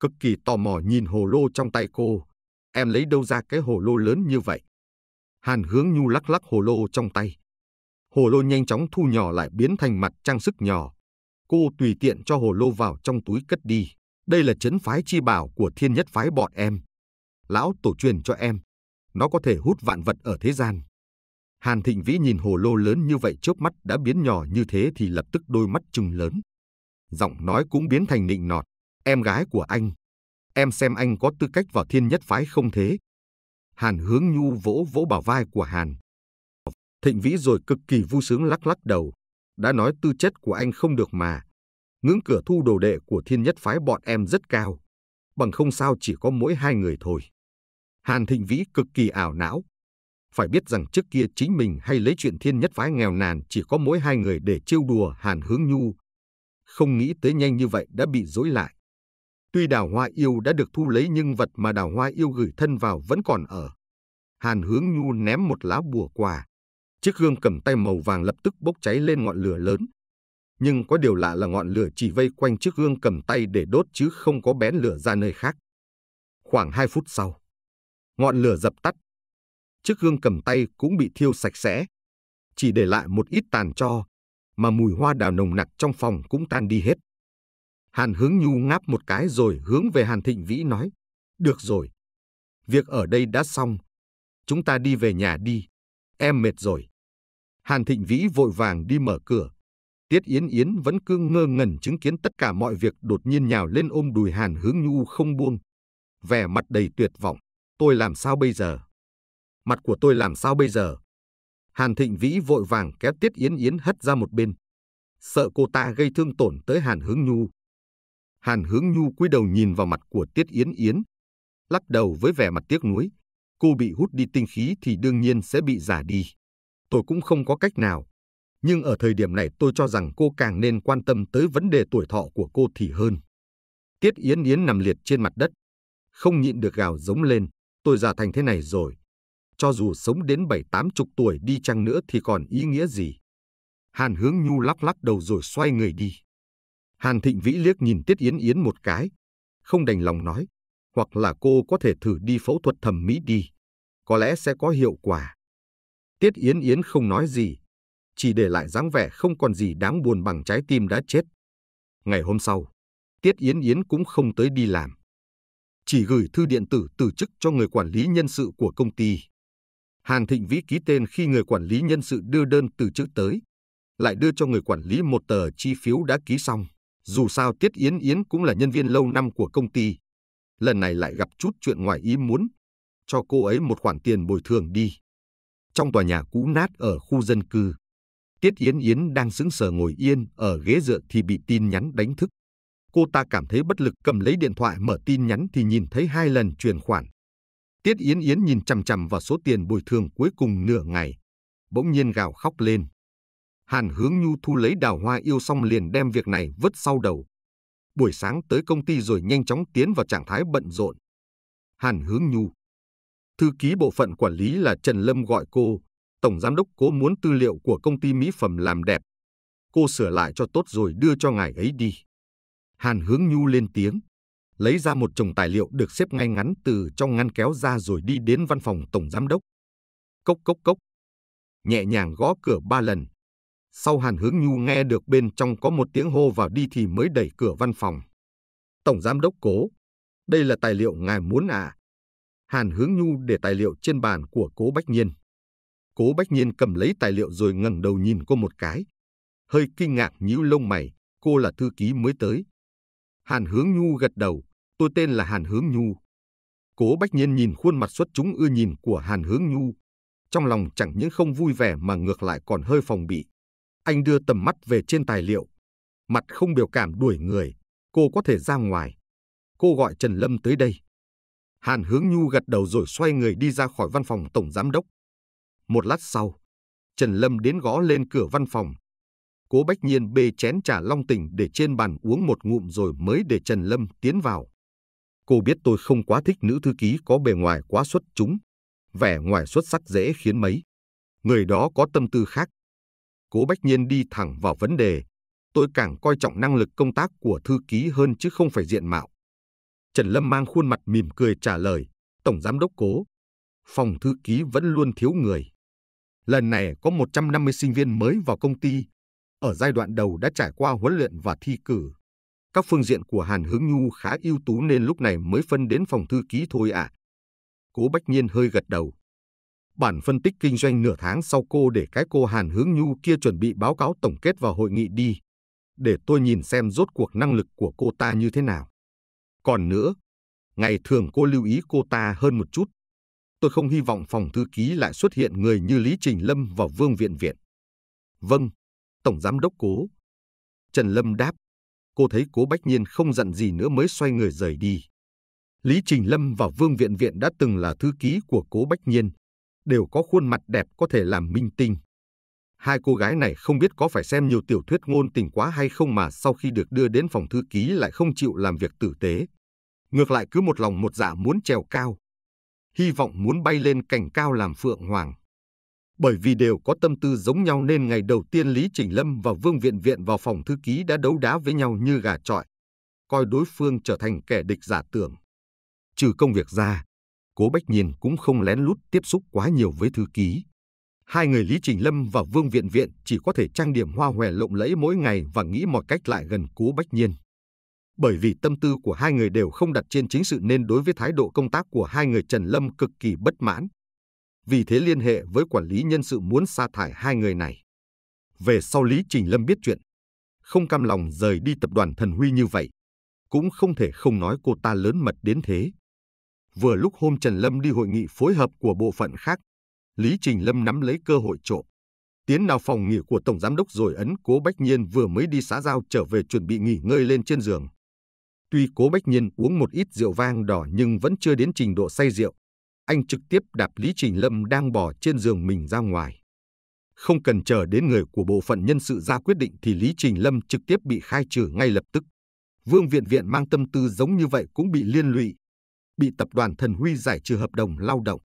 Cực kỳ tò mò nhìn hồ lô trong tay cô. Em lấy đâu ra cái hồ lô lớn như vậy? Hàn Hướng Nhu lắc lắc hồ lô trong tay hồ lô nhanh chóng thu nhỏ lại biến thành mặt trang sức nhỏ. Cô tùy tiện cho hồ lô vào trong túi cất đi. Đây là chấn phái chi bảo của thiên nhất phái bọn em. Lão tổ truyền cho em. Nó có thể hút vạn vật ở thế gian. Hàn Thịnh Vĩ nhìn hồ lô lớn như vậy chớp mắt đã biến nhỏ như thế thì lập tức đôi mắt trừng lớn. Giọng nói cũng biến thành nịnh nọt. Em gái của anh. Em xem anh có tư cách vào thiên nhất phái không thế. Hàn hướng nhu vỗ vỗ bảo vai của Hàn. Thịnh Vĩ rồi cực kỳ vui sướng lắc lắc đầu, đã nói tư chất của anh không được mà. Ngưỡng cửa thu đồ đệ của thiên nhất phái bọn em rất cao, bằng không sao chỉ có mỗi hai người thôi. Hàn Thịnh Vĩ cực kỳ ảo não. Phải biết rằng trước kia chính mình hay lấy chuyện thiên nhất phái nghèo nàn chỉ có mỗi hai người để trêu đùa Hàn Hướng Nhu. Không nghĩ tới nhanh như vậy đã bị dối lại. Tuy đào hoa yêu đã được thu lấy nhưng vật mà đào hoa yêu gửi thân vào vẫn còn ở. Hàn Hướng Nhu ném một lá bùa quà, Chiếc gương cầm tay màu vàng lập tức bốc cháy lên ngọn lửa lớn. Nhưng có điều lạ là ngọn lửa chỉ vây quanh chiếc gương cầm tay để đốt chứ không có bén lửa ra nơi khác. Khoảng 2 phút sau, ngọn lửa dập tắt. Chiếc gương cầm tay cũng bị thiêu sạch sẽ, chỉ để lại một ít tàn cho mà mùi hoa đào nồng nặc trong phòng cũng tan đi hết. Hàn hướng nhu ngáp một cái rồi hướng về Hàn Thịnh Vĩ nói, được rồi, việc ở đây đã xong, chúng ta đi về nhà đi, em mệt rồi. Hàn Thịnh Vĩ vội vàng đi mở cửa. Tiết Yến Yến vẫn cứ ngơ ngẩn chứng kiến tất cả mọi việc đột nhiên nhào lên ôm đùi Hàn Hướng Nhu không buông. Vẻ mặt đầy tuyệt vọng. Tôi làm sao bây giờ? Mặt của tôi làm sao bây giờ? Hàn Thịnh Vĩ vội vàng kéo Tiết Yến Yến hất ra một bên. Sợ cô ta gây thương tổn tới Hàn Hướng Nhu. Hàn Hướng Nhu cúi đầu nhìn vào mặt của Tiết Yến Yến. Lắc đầu với vẻ mặt tiếc nuối. Cô bị hút đi tinh khí thì đương nhiên sẽ bị giả đi tôi cũng không có cách nào. Nhưng ở thời điểm này tôi cho rằng cô càng nên quan tâm tới vấn đề tuổi thọ của cô thì hơn. Tiết Yến Yến nằm liệt trên mặt đất. Không nhịn được gào giống lên, tôi già thành thế này rồi. Cho dù sống đến bảy tám chục tuổi đi chăng nữa thì còn ý nghĩa gì? Hàn hướng nhu lắc lắc đầu rồi xoay người đi. Hàn Thịnh Vĩ liếc nhìn Tiết Yến Yến một cái, không đành lòng nói, hoặc là cô có thể thử đi phẫu thuật thẩm mỹ đi, có lẽ sẽ có hiệu quả. Tiết Yến Yến không nói gì, chỉ để lại dáng vẻ không còn gì đáng buồn bằng trái tim đã chết. Ngày hôm sau, Tiết Yến Yến cũng không tới đi làm. Chỉ gửi thư điện tử từ chức cho người quản lý nhân sự của công ty. Hàn Thịnh Vĩ ký tên khi người quản lý nhân sự đưa đơn từ chức tới, lại đưa cho người quản lý một tờ chi phiếu đã ký xong. Dù sao Tiết Yến Yến cũng là nhân viên lâu năm của công ty. Lần này lại gặp chút chuyện ngoài ý muốn, cho cô ấy một khoản tiền bồi thường đi trong tòa nhà cũ nát ở khu dân cư. Tiết Yến Yến đang sững sờ ngồi yên ở ghế dựa thì bị tin nhắn đánh thức. Cô ta cảm thấy bất lực cầm lấy điện thoại mở tin nhắn thì nhìn thấy hai lần chuyển khoản. Tiết Yến Yến nhìn chằm chằm vào số tiền bồi thường cuối cùng nửa ngày. Bỗng nhiên gào khóc lên. Hàn hướng nhu thu lấy đào hoa yêu xong liền đem việc này vứt sau đầu. Buổi sáng tới công ty rồi nhanh chóng tiến vào trạng thái bận rộn. Hàn hướng nhu thư ký bộ phận quản lý là Trần Lâm gọi cô, tổng giám đốc cố muốn tư liệu của công ty mỹ phẩm làm đẹp. Cô sửa lại cho tốt rồi đưa cho ngài ấy đi. Hàn Hướng Nhu lên tiếng, lấy ra một chồng tài liệu được xếp ngay ngắn từ trong ngăn kéo ra rồi đi đến văn phòng tổng giám đốc. Cốc cốc cốc, nhẹ nhàng gõ cửa ba lần. Sau Hàn Hướng Nhu nghe được bên trong có một tiếng hô vào đi thì mới đẩy cửa văn phòng. Tổng giám đốc cố, đây là tài liệu ngài muốn à? Hàn Hướng Nhu để tài liệu trên bàn của Cố Bách Nhiên. Cố Bách Nhiên cầm lấy tài liệu rồi ngẩng đầu nhìn cô một cái. Hơi kinh ngạc nhíu lông mày, cô là thư ký mới tới. Hàn Hướng Nhu gật đầu, tôi tên là Hàn Hướng Nhu. Cố Bách Nhiên nhìn khuôn mặt xuất chúng ưa nhìn của Hàn Hướng Nhu. Trong lòng chẳng những không vui vẻ mà ngược lại còn hơi phòng bị. Anh đưa tầm mắt về trên tài liệu. Mặt không biểu cảm đuổi người, cô có thể ra ngoài. Cô gọi Trần Lâm tới đây. Hàn Hướng Nhu gật đầu rồi xoay người đi ra khỏi văn phòng tổng giám đốc. Một lát sau, Trần Lâm đến gõ lên cửa văn phòng. Cố Bách Nhiên bê chén trà long tỉnh để trên bàn uống một ngụm rồi mới để Trần Lâm tiến vào. Cô biết tôi không quá thích nữ thư ký có bề ngoài quá xuất chúng. Vẻ ngoài xuất sắc dễ khiến mấy. Người đó có tâm tư khác. Cố Bách Nhiên đi thẳng vào vấn đề. Tôi càng coi trọng năng lực công tác của thư ký hơn chứ không phải diện mạo. Trần Lâm mang khuôn mặt mỉm cười trả lời, Tổng Giám đốc cố, phòng thư ký vẫn luôn thiếu người. Lần này có 150 sinh viên mới vào công ty, ở giai đoạn đầu đã trải qua huấn luyện và thi cử. Các phương diện của Hàn Hướng Nhu khá ưu tú nên lúc này mới phân đến phòng thư ký thôi ạ. À. Cố Bách Nhiên hơi gật đầu. Bản phân tích kinh doanh nửa tháng sau cô để cái cô Hàn Hướng Nhu kia chuẩn bị báo cáo tổng kết vào hội nghị đi. Để tôi nhìn xem rốt cuộc năng lực của cô ta như thế nào. Còn nữa, ngày thường cô lưu ý cô ta hơn một chút. Tôi không hy vọng phòng thư ký lại xuất hiện người như Lý Trình Lâm và Vương Viện Viện. Vâng, Tổng Giám Đốc Cố. Trần Lâm đáp, cô thấy Cố Bách Nhiên không giận gì nữa mới xoay người rời đi. Lý Trình Lâm và Vương Viện Viện đã từng là thư ký của Cố Bách Nhiên, đều có khuôn mặt đẹp có thể làm minh tinh hai cô gái này không biết có phải xem nhiều tiểu thuyết ngôn tình quá hay không mà sau khi được đưa đến phòng thư ký lại không chịu làm việc tử tế. Ngược lại cứ một lòng một dạ muốn trèo cao. Hy vọng muốn bay lên cành cao làm phượng hoàng. Bởi vì đều có tâm tư giống nhau nên ngày đầu tiên Lý Trình Lâm và Vương Viện Viện vào phòng thư ký đã đấu đá với nhau như gà trọi. Coi đối phương trở thành kẻ địch giả tưởng. Trừ công việc ra, Cố Bách Nhiên cũng không lén lút tiếp xúc quá nhiều với thư ký. Hai người Lý Trình Lâm và Vương Viện Viện chỉ có thể trang điểm hoa hòe lộng lẫy mỗi ngày và nghĩ mọi cách lại gần cố Bách Nhiên. Bởi vì tâm tư của hai người đều không đặt trên chính sự nên đối với thái độ công tác của hai người Trần Lâm cực kỳ bất mãn. Vì thế liên hệ với quản lý nhân sự muốn sa thải hai người này. Về sau Lý Trình Lâm biết chuyện, không cam lòng rời đi tập đoàn Thần Huy như vậy, cũng không thể không nói cô ta lớn mật đến thế. Vừa lúc hôm Trần Lâm đi hội nghị phối hợp của bộ phận khác Lý Trình Lâm nắm lấy cơ hội trộm. Tiến vào phòng nghỉ của Tổng Giám đốc rồi ấn Cố Bách Nhiên vừa mới đi xã giao trở về chuẩn bị nghỉ ngơi lên trên giường. Tuy Cố Bách Nhiên uống một ít rượu vang đỏ nhưng vẫn chưa đến trình độ say rượu. Anh trực tiếp đạp Lý Trình Lâm đang bò trên giường mình ra ngoài. Không cần chờ đến người của bộ phận nhân sự ra quyết định thì Lý Trình Lâm trực tiếp bị khai trừ ngay lập tức. Vương Viện Viện mang tâm tư giống như vậy cũng bị liên lụy. Bị tập đoàn Thần Huy giải trừ hợp đồng lao động.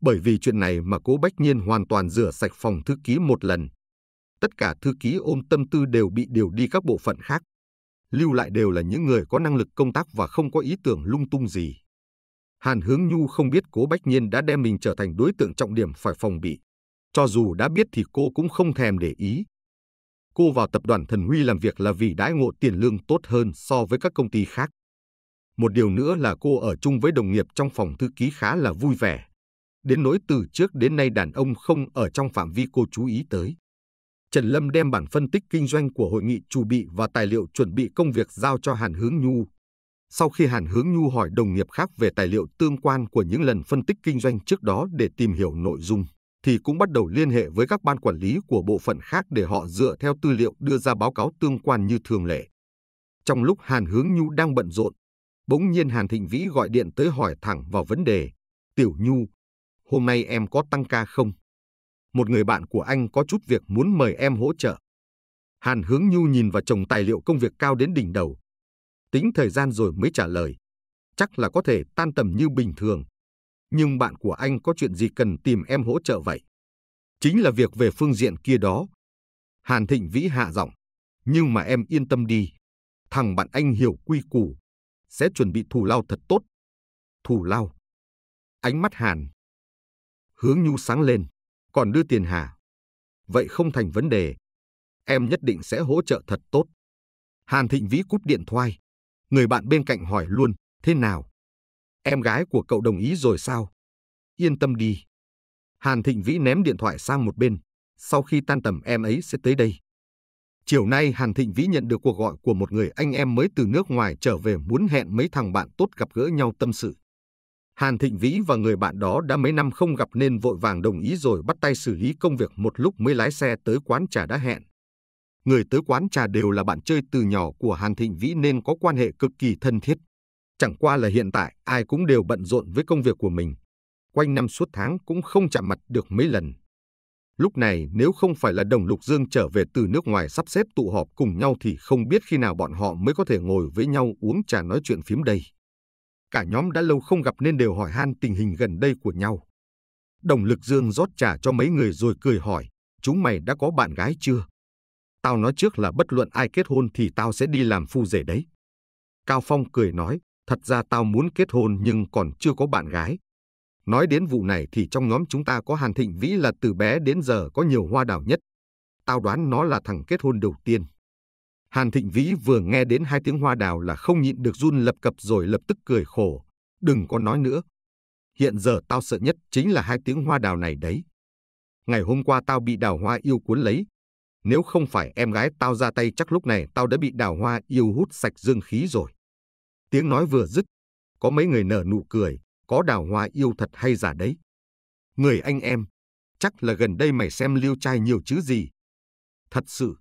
Bởi vì chuyện này mà cố Bách Nhiên hoàn toàn rửa sạch phòng thư ký một lần. Tất cả thư ký ôm tâm tư đều bị điều đi các bộ phận khác. Lưu lại đều là những người có năng lực công tác và không có ý tưởng lung tung gì. Hàn Hướng Nhu không biết cố Bách Nhiên đã đem mình trở thành đối tượng trọng điểm phải phòng bị. Cho dù đã biết thì cô cũng không thèm để ý. Cô vào tập đoàn Thần Huy làm việc là vì đãi ngộ tiền lương tốt hơn so với các công ty khác. Một điều nữa là cô ở chung với đồng nghiệp trong phòng thư ký khá là vui vẻ đến nỗi từ trước đến nay đàn ông không ở trong phạm vi cô chú ý tới. Trần Lâm đem bản phân tích kinh doanh của hội nghị chủ bị và tài liệu chuẩn bị công việc giao cho Hàn Hướng Nhu. Sau khi Hàn Hướng Nhu hỏi đồng nghiệp khác về tài liệu tương quan của những lần phân tích kinh doanh trước đó để tìm hiểu nội dung, thì cũng bắt đầu liên hệ với các ban quản lý của bộ phận khác để họ dựa theo tư liệu đưa ra báo cáo tương quan như thường lệ. Trong lúc Hàn Hướng Nhu đang bận rộn, bỗng nhiên Hàn Thịnh Vĩ gọi điện tới hỏi thẳng vào vấn đề. Tiểu Nhu, hôm nay em có tăng ca không? Một người bạn của anh có chút việc muốn mời em hỗ trợ. Hàn Hướng Nhu nhìn vào chồng tài liệu công việc cao đến đỉnh đầu. Tính thời gian rồi mới trả lời. Chắc là có thể tan tầm như bình thường. Nhưng bạn của anh có chuyện gì cần tìm em hỗ trợ vậy? Chính là việc về phương diện kia đó. Hàn Thịnh Vĩ hạ giọng. Nhưng mà em yên tâm đi. Thằng bạn anh hiểu quy củ. Sẽ chuẩn bị thù lao thật tốt. Thù lao. Ánh mắt Hàn Hướng Nhu sáng lên, còn đưa tiền Hà. Vậy không thành vấn đề, em nhất định sẽ hỗ trợ thật tốt. Hàn Thịnh Vĩ cúp điện thoại, người bạn bên cạnh hỏi luôn, thế nào? Em gái của cậu đồng ý rồi sao? Yên tâm đi. Hàn Thịnh Vĩ ném điện thoại sang một bên, sau khi tan tầm em ấy sẽ tới đây. Chiều nay Hàn Thịnh Vĩ nhận được cuộc gọi của một người anh em mới từ nước ngoài trở về muốn hẹn mấy thằng bạn tốt gặp gỡ nhau tâm sự. Hàn Thịnh Vĩ và người bạn đó đã mấy năm không gặp nên vội vàng đồng ý rồi bắt tay xử lý công việc một lúc mới lái xe tới quán trà đã hẹn. Người tới quán trà đều là bạn chơi từ nhỏ của Hàn Thịnh Vĩ nên có quan hệ cực kỳ thân thiết. Chẳng qua là hiện tại ai cũng đều bận rộn với công việc của mình. Quanh năm suốt tháng cũng không chạm mặt được mấy lần. Lúc này nếu không phải là Đồng Lục Dương trở về từ nước ngoài sắp xếp tụ họp cùng nhau thì không biết khi nào bọn họ mới có thể ngồi với nhau uống trà nói chuyện phím đây. Cả nhóm đã lâu không gặp nên đều hỏi han tình hình gần đây của nhau. Đồng lực dương rót trà cho mấy người rồi cười hỏi, chúng mày đã có bạn gái chưa? Tao nói trước là bất luận ai kết hôn thì tao sẽ đi làm phu rể đấy. Cao Phong cười nói, thật ra tao muốn kết hôn nhưng còn chưa có bạn gái. Nói đến vụ này thì trong nhóm chúng ta có Hàn Thịnh Vĩ là từ bé đến giờ có nhiều hoa đào nhất. Tao đoán nó là thằng kết hôn đầu tiên. Hàn Thịnh Vĩ vừa nghe đến hai tiếng hoa đào là không nhịn được run lập cập rồi lập tức cười khổ. Đừng có nói nữa. Hiện giờ tao sợ nhất chính là hai tiếng hoa đào này đấy. Ngày hôm qua tao bị đào hoa yêu cuốn lấy. Nếu không phải em gái tao ra tay chắc lúc này tao đã bị đào hoa yêu hút sạch dương khí rồi. Tiếng nói vừa dứt. Có mấy người nở nụ cười. Có đào hoa yêu thật hay giả đấy. Người anh em. Chắc là gần đây mày xem liêu trai nhiều chứ gì. Thật sự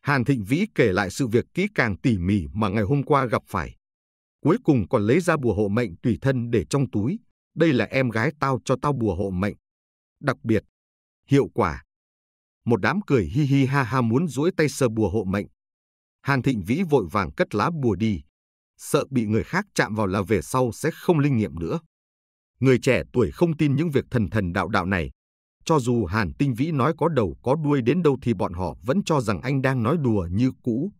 Hàn Thịnh Vĩ kể lại sự việc kỹ càng tỉ mỉ mà ngày hôm qua gặp phải. Cuối cùng còn lấy ra bùa hộ mệnh tùy thân để trong túi. Đây là em gái tao cho tao bùa hộ mệnh. Đặc biệt, hiệu quả. Một đám cười hi hi ha ha muốn duỗi tay sờ bùa hộ mệnh. Hàn Thịnh Vĩ vội vàng cất lá bùa đi, sợ bị người khác chạm vào là về sau sẽ không linh nghiệm nữa. Người trẻ tuổi không tin những việc thần thần đạo đạo này, cho dù Hàn Tinh Vĩ nói có đầu có đuôi đến đâu thì bọn họ vẫn cho rằng anh đang nói đùa như cũ.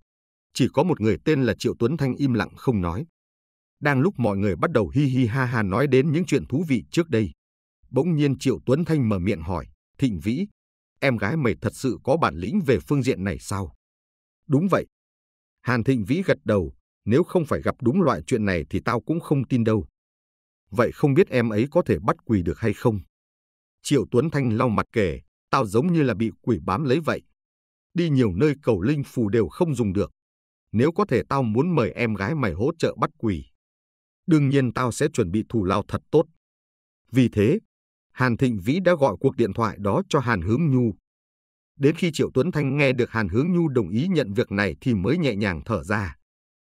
Chỉ có một người tên là Triệu Tuấn Thanh im lặng không nói. Đang lúc mọi người bắt đầu hi hi ha ha nói đến những chuyện thú vị trước đây. Bỗng nhiên Triệu Tuấn Thanh mở miệng hỏi, Thịnh Vĩ, em gái mày thật sự có bản lĩnh về phương diện này sao? Đúng vậy. Hàn Thịnh Vĩ gật đầu, nếu không phải gặp đúng loại chuyện này thì tao cũng không tin đâu. Vậy không biết em ấy có thể bắt quỳ được hay không? Triệu Tuấn Thanh lau mặt kể, tao giống như là bị quỷ bám lấy vậy. Đi nhiều nơi cầu linh phù đều không dùng được. Nếu có thể tao muốn mời em gái mày hỗ trợ bắt quỷ. Đương nhiên tao sẽ chuẩn bị thù lao thật tốt. Vì thế, Hàn Thịnh Vĩ đã gọi cuộc điện thoại đó cho Hàn Hướng Nhu. Đến khi Triệu Tuấn Thanh nghe được Hàn Hướng Nhu đồng ý nhận việc này thì mới nhẹ nhàng thở ra.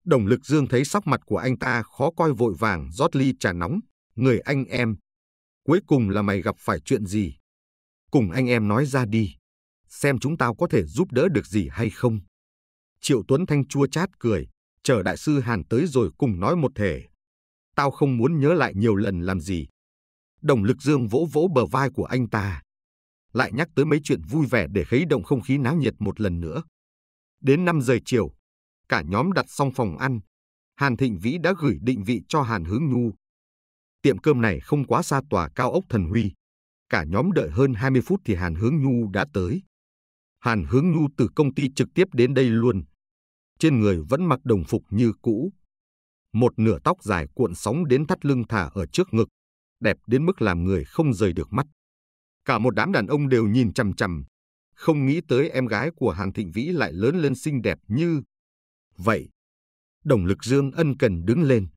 Đồng lực dương thấy sắc mặt của anh ta khó coi vội vàng rót ly trà nóng. Người anh em, Cuối cùng là mày gặp phải chuyện gì? Cùng anh em nói ra đi. Xem chúng tao có thể giúp đỡ được gì hay không. Triệu Tuấn Thanh chua chát cười, chờ đại sư Hàn tới rồi cùng nói một thể. Tao không muốn nhớ lại nhiều lần làm gì. Đồng lực dương vỗ vỗ bờ vai của anh ta. Lại nhắc tới mấy chuyện vui vẻ để khấy động không khí náo nhiệt một lần nữa. Đến 5 giờ chiều, cả nhóm đặt xong phòng ăn. Hàn Thịnh Vĩ đã gửi định vị cho Hàn Hướng Nhu, Tiệm cơm này không quá xa tòa cao ốc Thần Huy. Cả nhóm đợi hơn 20 phút thì Hàn Hướng Nhu đã tới. Hàn Hướng Nhu từ công ty trực tiếp đến đây luôn. Trên người vẫn mặc đồng phục như cũ. Một nửa tóc dài cuộn sóng đến thắt lưng thả ở trước ngực, đẹp đến mức làm người không rời được mắt. Cả một đám đàn ông đều nhìn chằm chằm, không nghĩ tới em gái của Hàn Thịnh Vĩ lại lớn lên xinh đẹp như vậy. Đồng lực Dương ân cần đứng lên,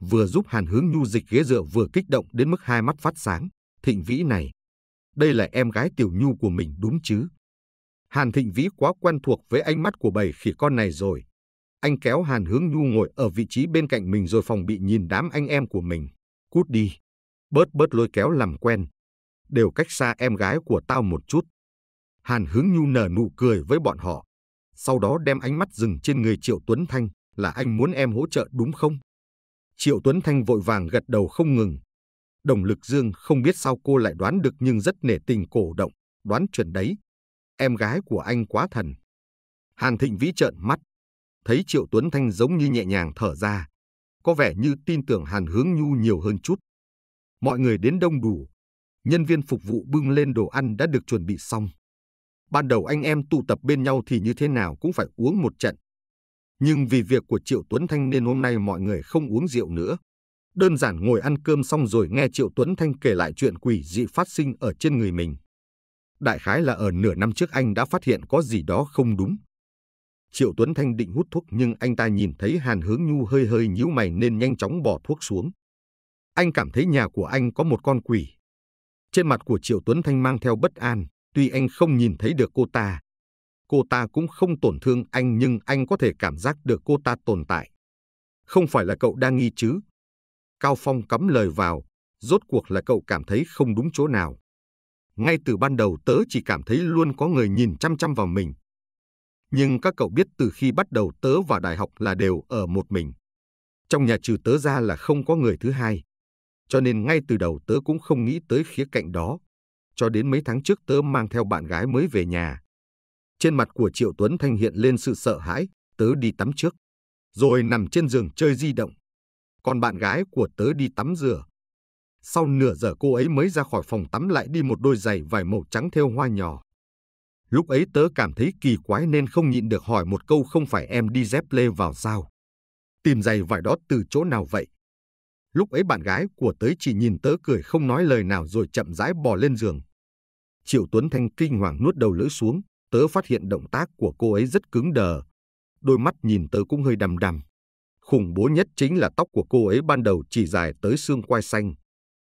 vừa giúp Hàn Hướng Nhu dịch ghế dựa vừa kích động đến mức hai mắt phát sáng. Thịnh Vĩ này, đây là em gái Tiểu Nhu của mình đúng chứ? Hàn Thịnh Vĩ quá quen thuộc với ánh mắt của bầy khỉ con này rồi. Anh kéo Hàn Hướng Nhu ngồi ở vị trí bên cạnh mình rồi phòng bị nhìn đám anh em của mình. Cút đi. Bớt bớt lôi kéo làm quen. Đều cách xa em gái của tao một chút. Hàn Hướng Nhu nở nụ cười với bọn họ. Sau đó đem ánh mắt dừng trên người Triệu Tuấn Thanh là anh muốn em hỗ trợ đúng không? Triệu Tuấn Thanh vội vàng gật đầu không ngừng. Đồng lực dương không biết sao cô lại đoán được nhưng rất nể tình cổ động, đoán chuẩn đấy. Em gái của anh quá thần. Hàn Thịnh Vĩ trợn mắt, thấy Triệu Tuấn Thanh giống như nhẹ nhàng thở ra. Có vẻ như tin tưởng Hàn Hướng Nhu nhiều hơn chút. Mọi người đến đông đủ. Nhân viên phục vụ bưng lên đồ ăn đã được chuẩn bị xong. Ban đầu anh em tụ tập bên nhau thì như thế nào cũng phải uống một trận. Nhưng vì việc của Triệu Tuấn Thanh nên hôm nay mọi người không uống rượu nữa. Đơn giản ngồi ăn cơm xong rồi nghe Triệu Tuấn Thanh kể lại chuyện quỷ dị phát sinh ở trên người mình. Đại khái là ở nửa năm trước anh đã phát hiện có gì đó không đúng. Triệu Tuấn Thanh định hút thuốc nhưng anh ta nhìn thấy Hàn Hướng Nhu hơi hơi nhíu mày nên nhanh chóng bỏ thuốc xuống. Anh cảm thấy nhà của anh có một con quỷ. Trên mặt của Triệu Tuấn Thanh mang theo bất an, tuy anh không nhìn thấy được cô ta, cô ta cũng không tổn thương anh nhưng anh có thể cảm giác được cô ta tồn tại. Không phải là cậu đang nghi chứ? Cao Phong cắm lời vào, rốt cuộc là cậu cảm thấy không đúng chỗ nào. Ngay từ ban đầu tớ chỉ cảm thấy luôn có người nhìn chăm chăm vào mình. Nhưng các cậu biết từ khi bắt đầu tớ vào đại học là đều ở một mình. Trong nhà trừ tớ ra là không có người thứ hai. Cho nên ngay từ đầu tớ cũng không nghĩ tới khía cạnh đó. Cho đến mấy tháng trước tớ mang theo bạn gái mới về nhà, trên mặt của Triệu Tuấn Thanh hiện lên sự sợ hãi, tớ đi tắm trước. Rồi nằm trên giường chơi di động. Còn bạn gái của tớ đi tắm rửa. Sau nửa giờ cô ấy mới ra khỏi phòng tắm lại đi một đôi giày vải màu trắng theo hoa nhỏ. Lúc ấy tớ cảm thấy kỳ quái nên không nhịn được hỏi một câu không phải em đi dép lê vào sao. Tìm giày vải đó từ chỗ nào vậy? Lúc ấy bạn gái của tớ chỉ nhìn tớ cười không nói lời nào rồi chậm rãi bò lên giường. Triệu Tuấn Thanh kinh hoàng nuốt đầu lưỡi xuống, Tớ phát hiện động tác của cô ấy rất cứng đờ. Đôi mắt nhìn tớ cũng hơi đầm đầm. Khủng bố nhất chính là tóc của cô ấy ban đầu chỉ dài tới xương quai xanh.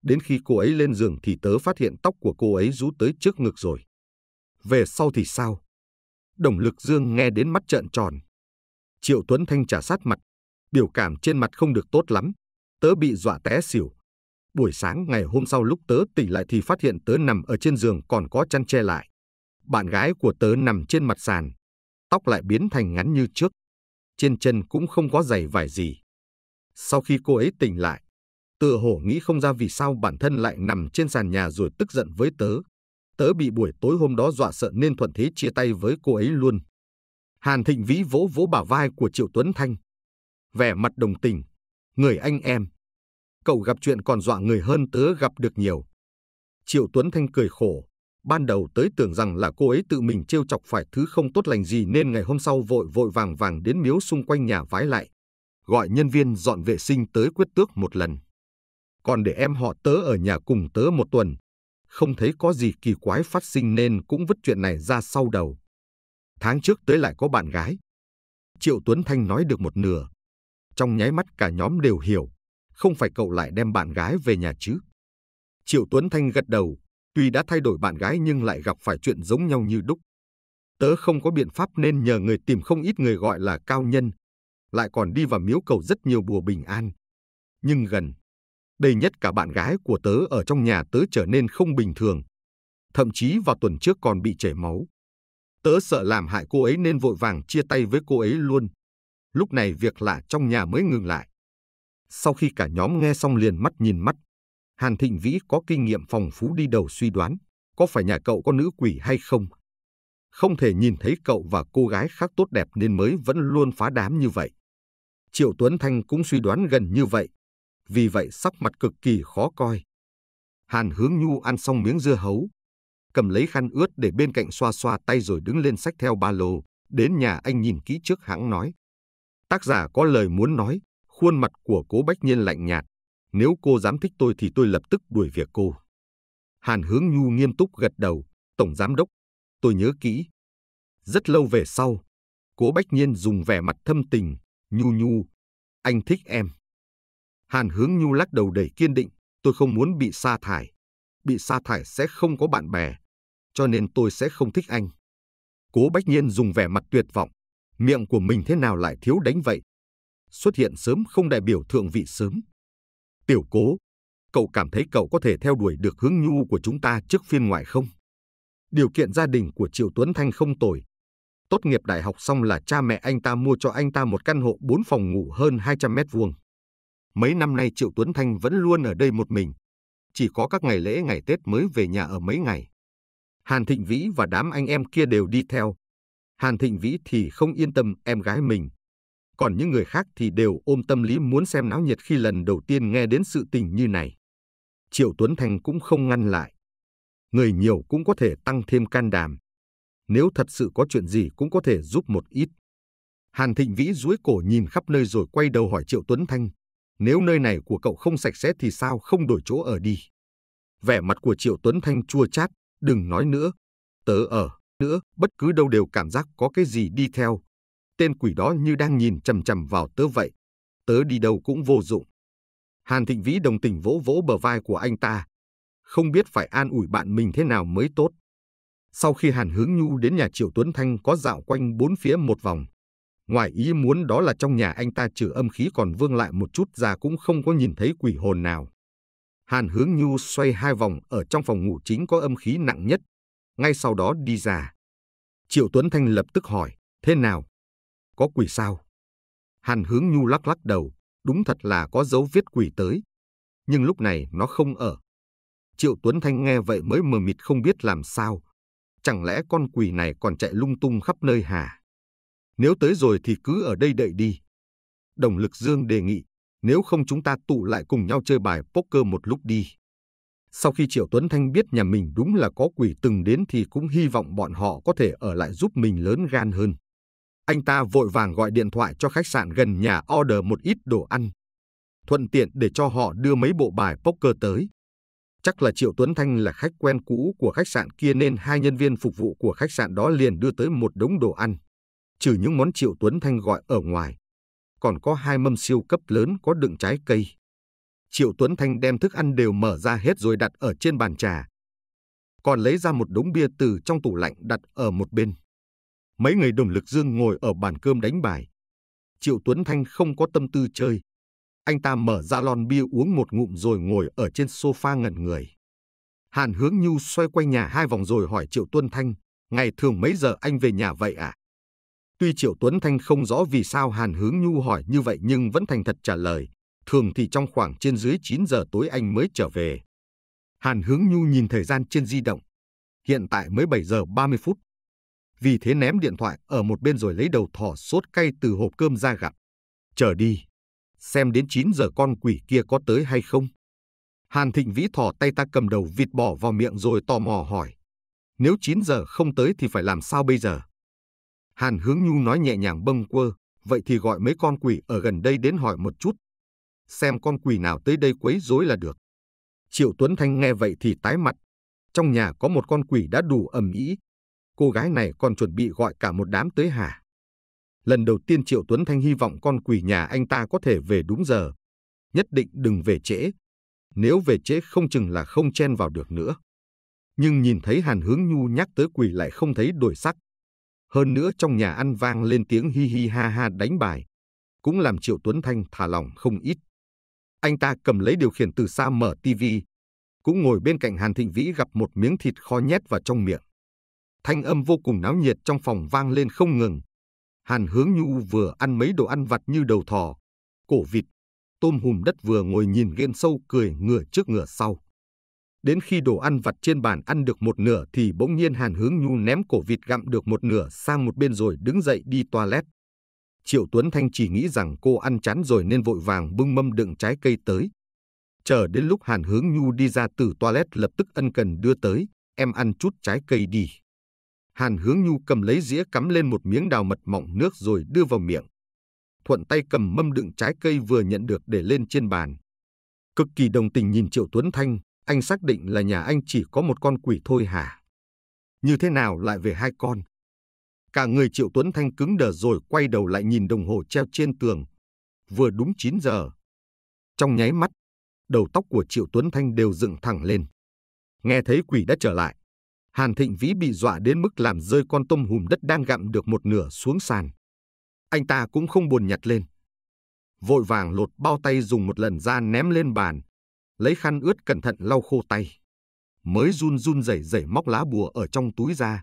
Đến khi cô ấy lên giường thì tớ phát hiện tóc của cô ấy rú tới trước ngực rồi. Về sau thì sao? Đồng lực dương nghe đến mắt trợn tròn. Triệu Tuấn Thanh trả sát mặt, biểu cảm trên mặt không được tốt lắm. Tớ bị dọa té xỉu. Buổi sáng ngày hôm sau lúc tớ tỉnh lại thì phát hiện tớ nằm ở trên giường còn có chăn che lại. Bạn gái của tớ nằm trên mặt sàn, tóc lại biến thành ngắn như trước. Trên chân cũng không có giày vải gì. Sau khi cô ấy tỉnh lại, tựa hổ nghĩ không ra vì sao bản thân lại nằm trên sàn nhà rồi tức giận với tớ. Tớ bị buổi tối hôm đó dọa sợ nên thuận thế chia tay với cô ấy luôn. Hàn Thịnh Vĩ vỗ vỗ bả vai của Triệu Tuấn Thanh. Vẻ mặt đồng tình, người anh em. Cậu gặp chuyện còn dọa người hơn tớ gặp được nhiều. Triệu Tuấn Thanh cười khổ, ban đầu tới tưởng rằng là cô ấy tự mình trêu chọc phải thứ không tốt lành gì nên ngày hôm sau vội vội vàng vàng đến miếu xung quanh nhà vái lại, gọi nhân viên dọn vệ sinh tới quyết tước một lần. Còn để em họ tớ ở nhà cùng tớ một tuần, không thấy có gì kỳ quái phát sinh nên cũng vứt chuyện này ra sau đầu. Tháng trước tới lại có bạn gái. Triệu Tuấn Thanh nói được một nửa. Trong nháy mắt cả nhóm đều hiểu, không phải cậu lại đem bạn gái về nhà chứ. Triệu Tuấn Thanh gật đầu, Tuy đã thay đổi bạn gái nhưng lại gặp phải chuyện giống nhau như đúc. Tớ không có biện pháp nên nhờ người tìm không ít người gọi là cao nhân, lại còn đi vào miếu cầu rất nhiều bùa bình an. Nhưng gần, đây nhất cả bạn gái của tớ ở trong nhà tớ trở nên không bình thường. Thậm chí vào tuần trước còn bị chảy máu. Tớ sợ làm hại cô ấy nên vội vàng chia tay với cô ấy luôn. Lúc này việc lạ trong nhà mới ngừng lại. Sau khi cả nhóm nghe xong liền mắt nhìn mắt, Hàn Thịnh Vĩ có kinh nghiệm phong phú đi đầu suy đoán, có phải nhà cậu có nữ quỷ hay không? Không thể nhìn thấy cậu và cô gái khác tốt đẹp nên mới vẫn luôn phá đám như vậy. Triệu Tuấn Thanh cũng suy đoán gần như vậy, vì vậy sắc mặt cực kỳ khó coi. Hàn Hướng Nhu ăn xong miếng dưa hấu, cầm lấy khăn ướt để bên cạnh xoa xoa tay rồi đứng lên sách theo ba lô, đến nhà anh nhìn kỹ trước hãng nói. Tác giả có lời muốn nói, khuôn mặt của cố Bách Nhiên lạnh nhạt, nếu cô dám thích tôi thì tôi lập tức đuổi việc cô. Hàn Hướng Nhu nghiêm túc gật đầu, Tổng Giám Đốc, tôi nhớ kỹ. Rất lâu về sau, Cố Bách Nhiên dùng vẻ mặt thâm tình, Nhu Nhu, anh thích em. Hàn Hướng Nhu lắc đầu đầy kiên định, tôi không muốn bị sa thải. Bị sa thải sẽ không có bạn bè, cho nên tôi sẽ không thích anh. Cố Bách Nhiên dùng vẻ mặt tuyệt vọng, miệng của mình thế nào lại thiếu đánh vậy? Xuất hiện sớm không đại biểu thượng vị sớm. Tiểu cố, cậu cảm thấy cậu có thể theo đuổi được hướng nhu của chúng ta trước phiên ngoại không? Điều kiện gia đình của Triệu Tuấn Thanh không tồi. Tốt nghiệp đại học xong là cha mẹ anh ta mua cho anh ta một căn hộ 4 phòng ngủ hơn 200 mét vuông. Mấy năm nay Triệu Tuấn Thanh vẫn luôn ở đây một mình. Chỉ có các ngày lễ ngày Tết mới về nhà ở mấy ngày. Hàn Thịnh Vĩ và đám anh em kia đều đi theo. Hàn Thịnh Vĩ thì không yên tâm em gái mình, còn những người khác thì đều ôm tâm lý muốn xem náo nhiệt khi lần đầu tiên nghe đến sự tình như này. Triệu Tuấn Thành cũng không ngăn lại. Người nhiều cũng có thể tăng thêm can đảm. Nếu thật sự có chuyện gì cũng có thể giúp một ít. Hàn Thịnh Vĩ duỗi cổ nhìn khắp nơi rồi quay đầu hỏi Triệu Tuấn Thanh. Nếu nơi này của cậu không sạch sẽ thì sao không đổi chỗ ở đi? Vẻ mặt của Triệu Tuấn Thanh chua chát, đừng nói nữa. Tớ ở, nữa, bất cứ đâu đều cảm giác có cái gì đi theo, Tên quỷ đó như đang nhìn chằm chằm vào tớ vậy. Tớ đi đâu cũng vô dụng. Hàn Thịnh Vĩ đồng tình vỗ vỗ bờ vai của anh ta. Không biết phải an ủi bạn mình thế nào mới tốt. Sau khi Hàn Hướng Nhu đến nhà Triệu Tuấn Thanh có dạo quanh bốn phía một vòng. Ngoài ý muốn đó là trong nhà anh ta trừ âm khí còn vương lại một chút ra cũng không có nhìn thấy quỷ hồn nào. Hàn Hướng Nhu xoay hai vòng ở trong phòng ngủ chính có âm khí nặng nhất. Ngay sau đó đi ra. Triệu Tuấn Thanh lập tức hỏi, thế nào, có quỷ sao? Hàn hướng nhu lắc lắc đầu, đúng thật là có dấu vết quỷ tới. Nhưng lúc này nó không ở. Triệu Tuấn Thanh nghe vậy mới mờ mịt không biết làm sao. Chẳng lẽ con quỷ này còn chạy lung tung khắp nơi hả? Nếu tới rồi thì cứ ở đây đợi đi. Đồng Lực Dương đề nghị, nếu không chúng ta tụ lại cùng nhau chơi bài poker một lúc đi. Sau khi Triệu Tuấn Thanh biết nhà mình đúng là có quỷ từng đến thì cũng hy vọng bọn họ có thể ở lại giúp mình lớn gan hơn. Anh ta vội vàng gọi điện thoại cho khách sạn gần nhà order một ít đồ ăn. Thuận tiện để cho họ đưa mấy bộ bài poker tới. Chắc là Triệu Tuấn Thanh là khách quen cũ của khách sạn kia nên hai nhân viên phục vụ của khách sạn đó liền đưa tới một đống đồ ăn. Trừ những món Triệu Tuấn Thanh gọi ở ngoài. Còn có hai mâm siêu cấp lớn có đựng trái cây. Triệu Tuấn Thanh đem thức ăn đều mở ra hết rồi đặt ở trên bàn trà. Còn lấy ra một đống bia từ trong tủ lạnh đặt ở một bên mấy người đồng lực dương ngồi ở bàn cơm đánh bài. Triệu Tuấn Thanh không có tâm tư chơi. Anh ta mở ra lon bia uống một ngụm rồi ngồi ở trên sofa ngẩn người. Hàn Hướng Nhu xoay quanh nhà hai vòng rồi hỏi Triệu Tuấn Thanh, ngày thường mấy giờ anh về nhà vậy à? Tuy Triệu Tuấn Thanh không rõ vì sao Hàn Hướng Nhu hỏi như vậy nhưng vẫn thành thật trả lời, thường thì trong khoảng trên dưới 9 giờ tối anh mới trở về. Hàn Hướng Nhu nhìn thời gian trên di động, hiện tại mới 7 giờ 30 phút, vì thế ném điện thoại ở một bên rồi lấy đầu thỏ sốt cay từ hộp cơm ra gặt. Chờ đi, xem đến 9 giờ con quỷ kia có tới hay không. Hàn Thịnh Vĩ thỏ tay ta cầm đầu vịt bỏ vào miệng rồi tò mò hỏi. Nếu 9 giờ không tới thì phải làm sao bây giờ? Hàn Hướng Nhu nói nhẹ nhàng bâng quơ, vậy thì gọi mấy con quỷ ở gần đây đến hỏi một chút. Xem con quỷ nào tới đây quấy rối là được. Triệu Tuấn Thanh nghe vậy thì tái mặt. Trong nhà có một con quỷ đã đủ ẩm ý, cô gái này còn chuẩn bị gọi cả một đám tới hà. Lần đầu tiên Triệu Tuấn Thanh hy vọng con quỷ nhà anh ta có thể về đúng giờ. Nhất định đừng về trễ. Nếu về trễ không chừng là không chen vào được nữa. Nhưng nhìn thấy Hàn Hướng Nhu nhắc tới quỷ lại không thấy đổi sắc. Hơn nữa trong nhà ăn vang lên tiếng hi hi ha ha đánh bài. Cũng làm Triệu Tuấn Thanh thả lòng không ít. Anh ta cầm lấy điều khiển từ xa mở tivi. Cũng ngồi bên cạnh Hàn Thịnh Vĩ gặp một miếng thịt kho nhét vào trong miệng thanh âm vô cùng náo nhiệt trong phòng vang lên không ngừng. Hàn Hướng Nhu vừa ăn mấy đồ ăn vặt như đầu thỏ, cổ vịt, tôm hùm đất vừa ngồi nhìn ghen sâu cười ngửa trước ngửa sau. Đến khi đồ ăn vặt trên bàn ăn được một nửa thì bỗng nhiên Hàn Hướng Nhu ném cổ vịt gặm được một nửa sang một bên rồi đứng dậy đi toilet. Triệu Tuấn Thanh chỉ nghĩ rằng cô ăn chán rồi nên vội vàng bưng mâm đựng trái cây tới. Chờ đến lúc Hàn Hướng Nhu đi ra từ toilet lập tức ân cần đưa tới, em ăn chút trái cây đi. Hàn Hướng Nhu cầm lấy dĩa cắm lên một miếng đào mật mọng nước rồi đưa vào miệng. Thuận tay cầm mâm đựng trái cây vừa nhận được để lên trên bàn. Cực kỳ đồng tình nhìn Triệu Tuấn Thanh, anh xác định là nhà anh chỉ có một con quỷ thôi hả? Như thế nào lại về hai con? Cả người Triệu Tuấn Thanh cứng đờ rồi quay đầu lại nhìn đồng hồ treo trên tường. Vừa đúng 9 giờ. Trong nháy mắt, đầu tóc của Triệu Tuấn Thanh đều dựng thẳng lên. Nghe thấy quỷ đã trở lại, Hàn Thịnh Vĩ bị dọa đến mức làm rơi con tôm hùm đất đang gặm được một nửa xuống sàn. Anh ta cũng không buồn nhặt lên. Vội vàng lột bao tay dùng một lần ra ném lên bàn, lấy khăn ướt cẩn thận lau khô tay. Mới run run rẩy rẩy móc lá bùa ở trong túi ra,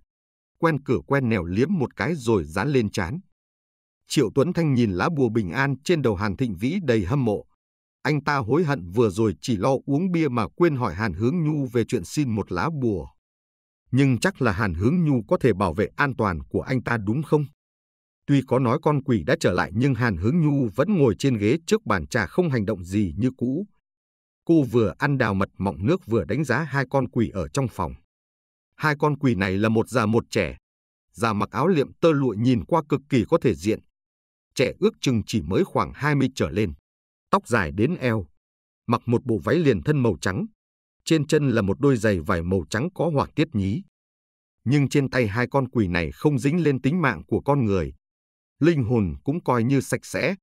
quen cửa quen nẻo liếm một cái rồi dán lên chán. Triệu Tuấn Thanh nhìn lá bùa bình an trên đầu Hàn Thịnh Vĩ đầy hâm mộ. Anh ta hối hận vừa rồi chỉ lo uống bia mà quên hỏi Hàn Hướng Nhu về chuyện xin một lá bùa nhưng chắc là Hàn Hướng Nhu có thể bảo vệ an toàn của anh ta đúng không? Tuy có nói con quỷ đã trở lại nhưng Hàn Hướng Nhu vẫn ngồi trên ghế trước bàn trà không hành động gì như cũ. Cô vừa ăn đào mật mọng nước vừa đánh giá hai con quỷ ở trong phòng. Hai con quỷ này là một già một trẻ. Già mặc áo liệm tơ lụa nhìn qua cực kỳ có thể diện. Trẻ ước chừng chỉ mới khoảng 20 trở lên. Tóc dài đến eo. Mặc một bộ váy liền thân màu trắng, trên chân là một đôi giày vải màu trắng có hỏa tiết nhí. Nhưng trên tay hai con quỷ này không dính lên tính mạng của con người. Linh hồn cũng coi như sạch sẽ,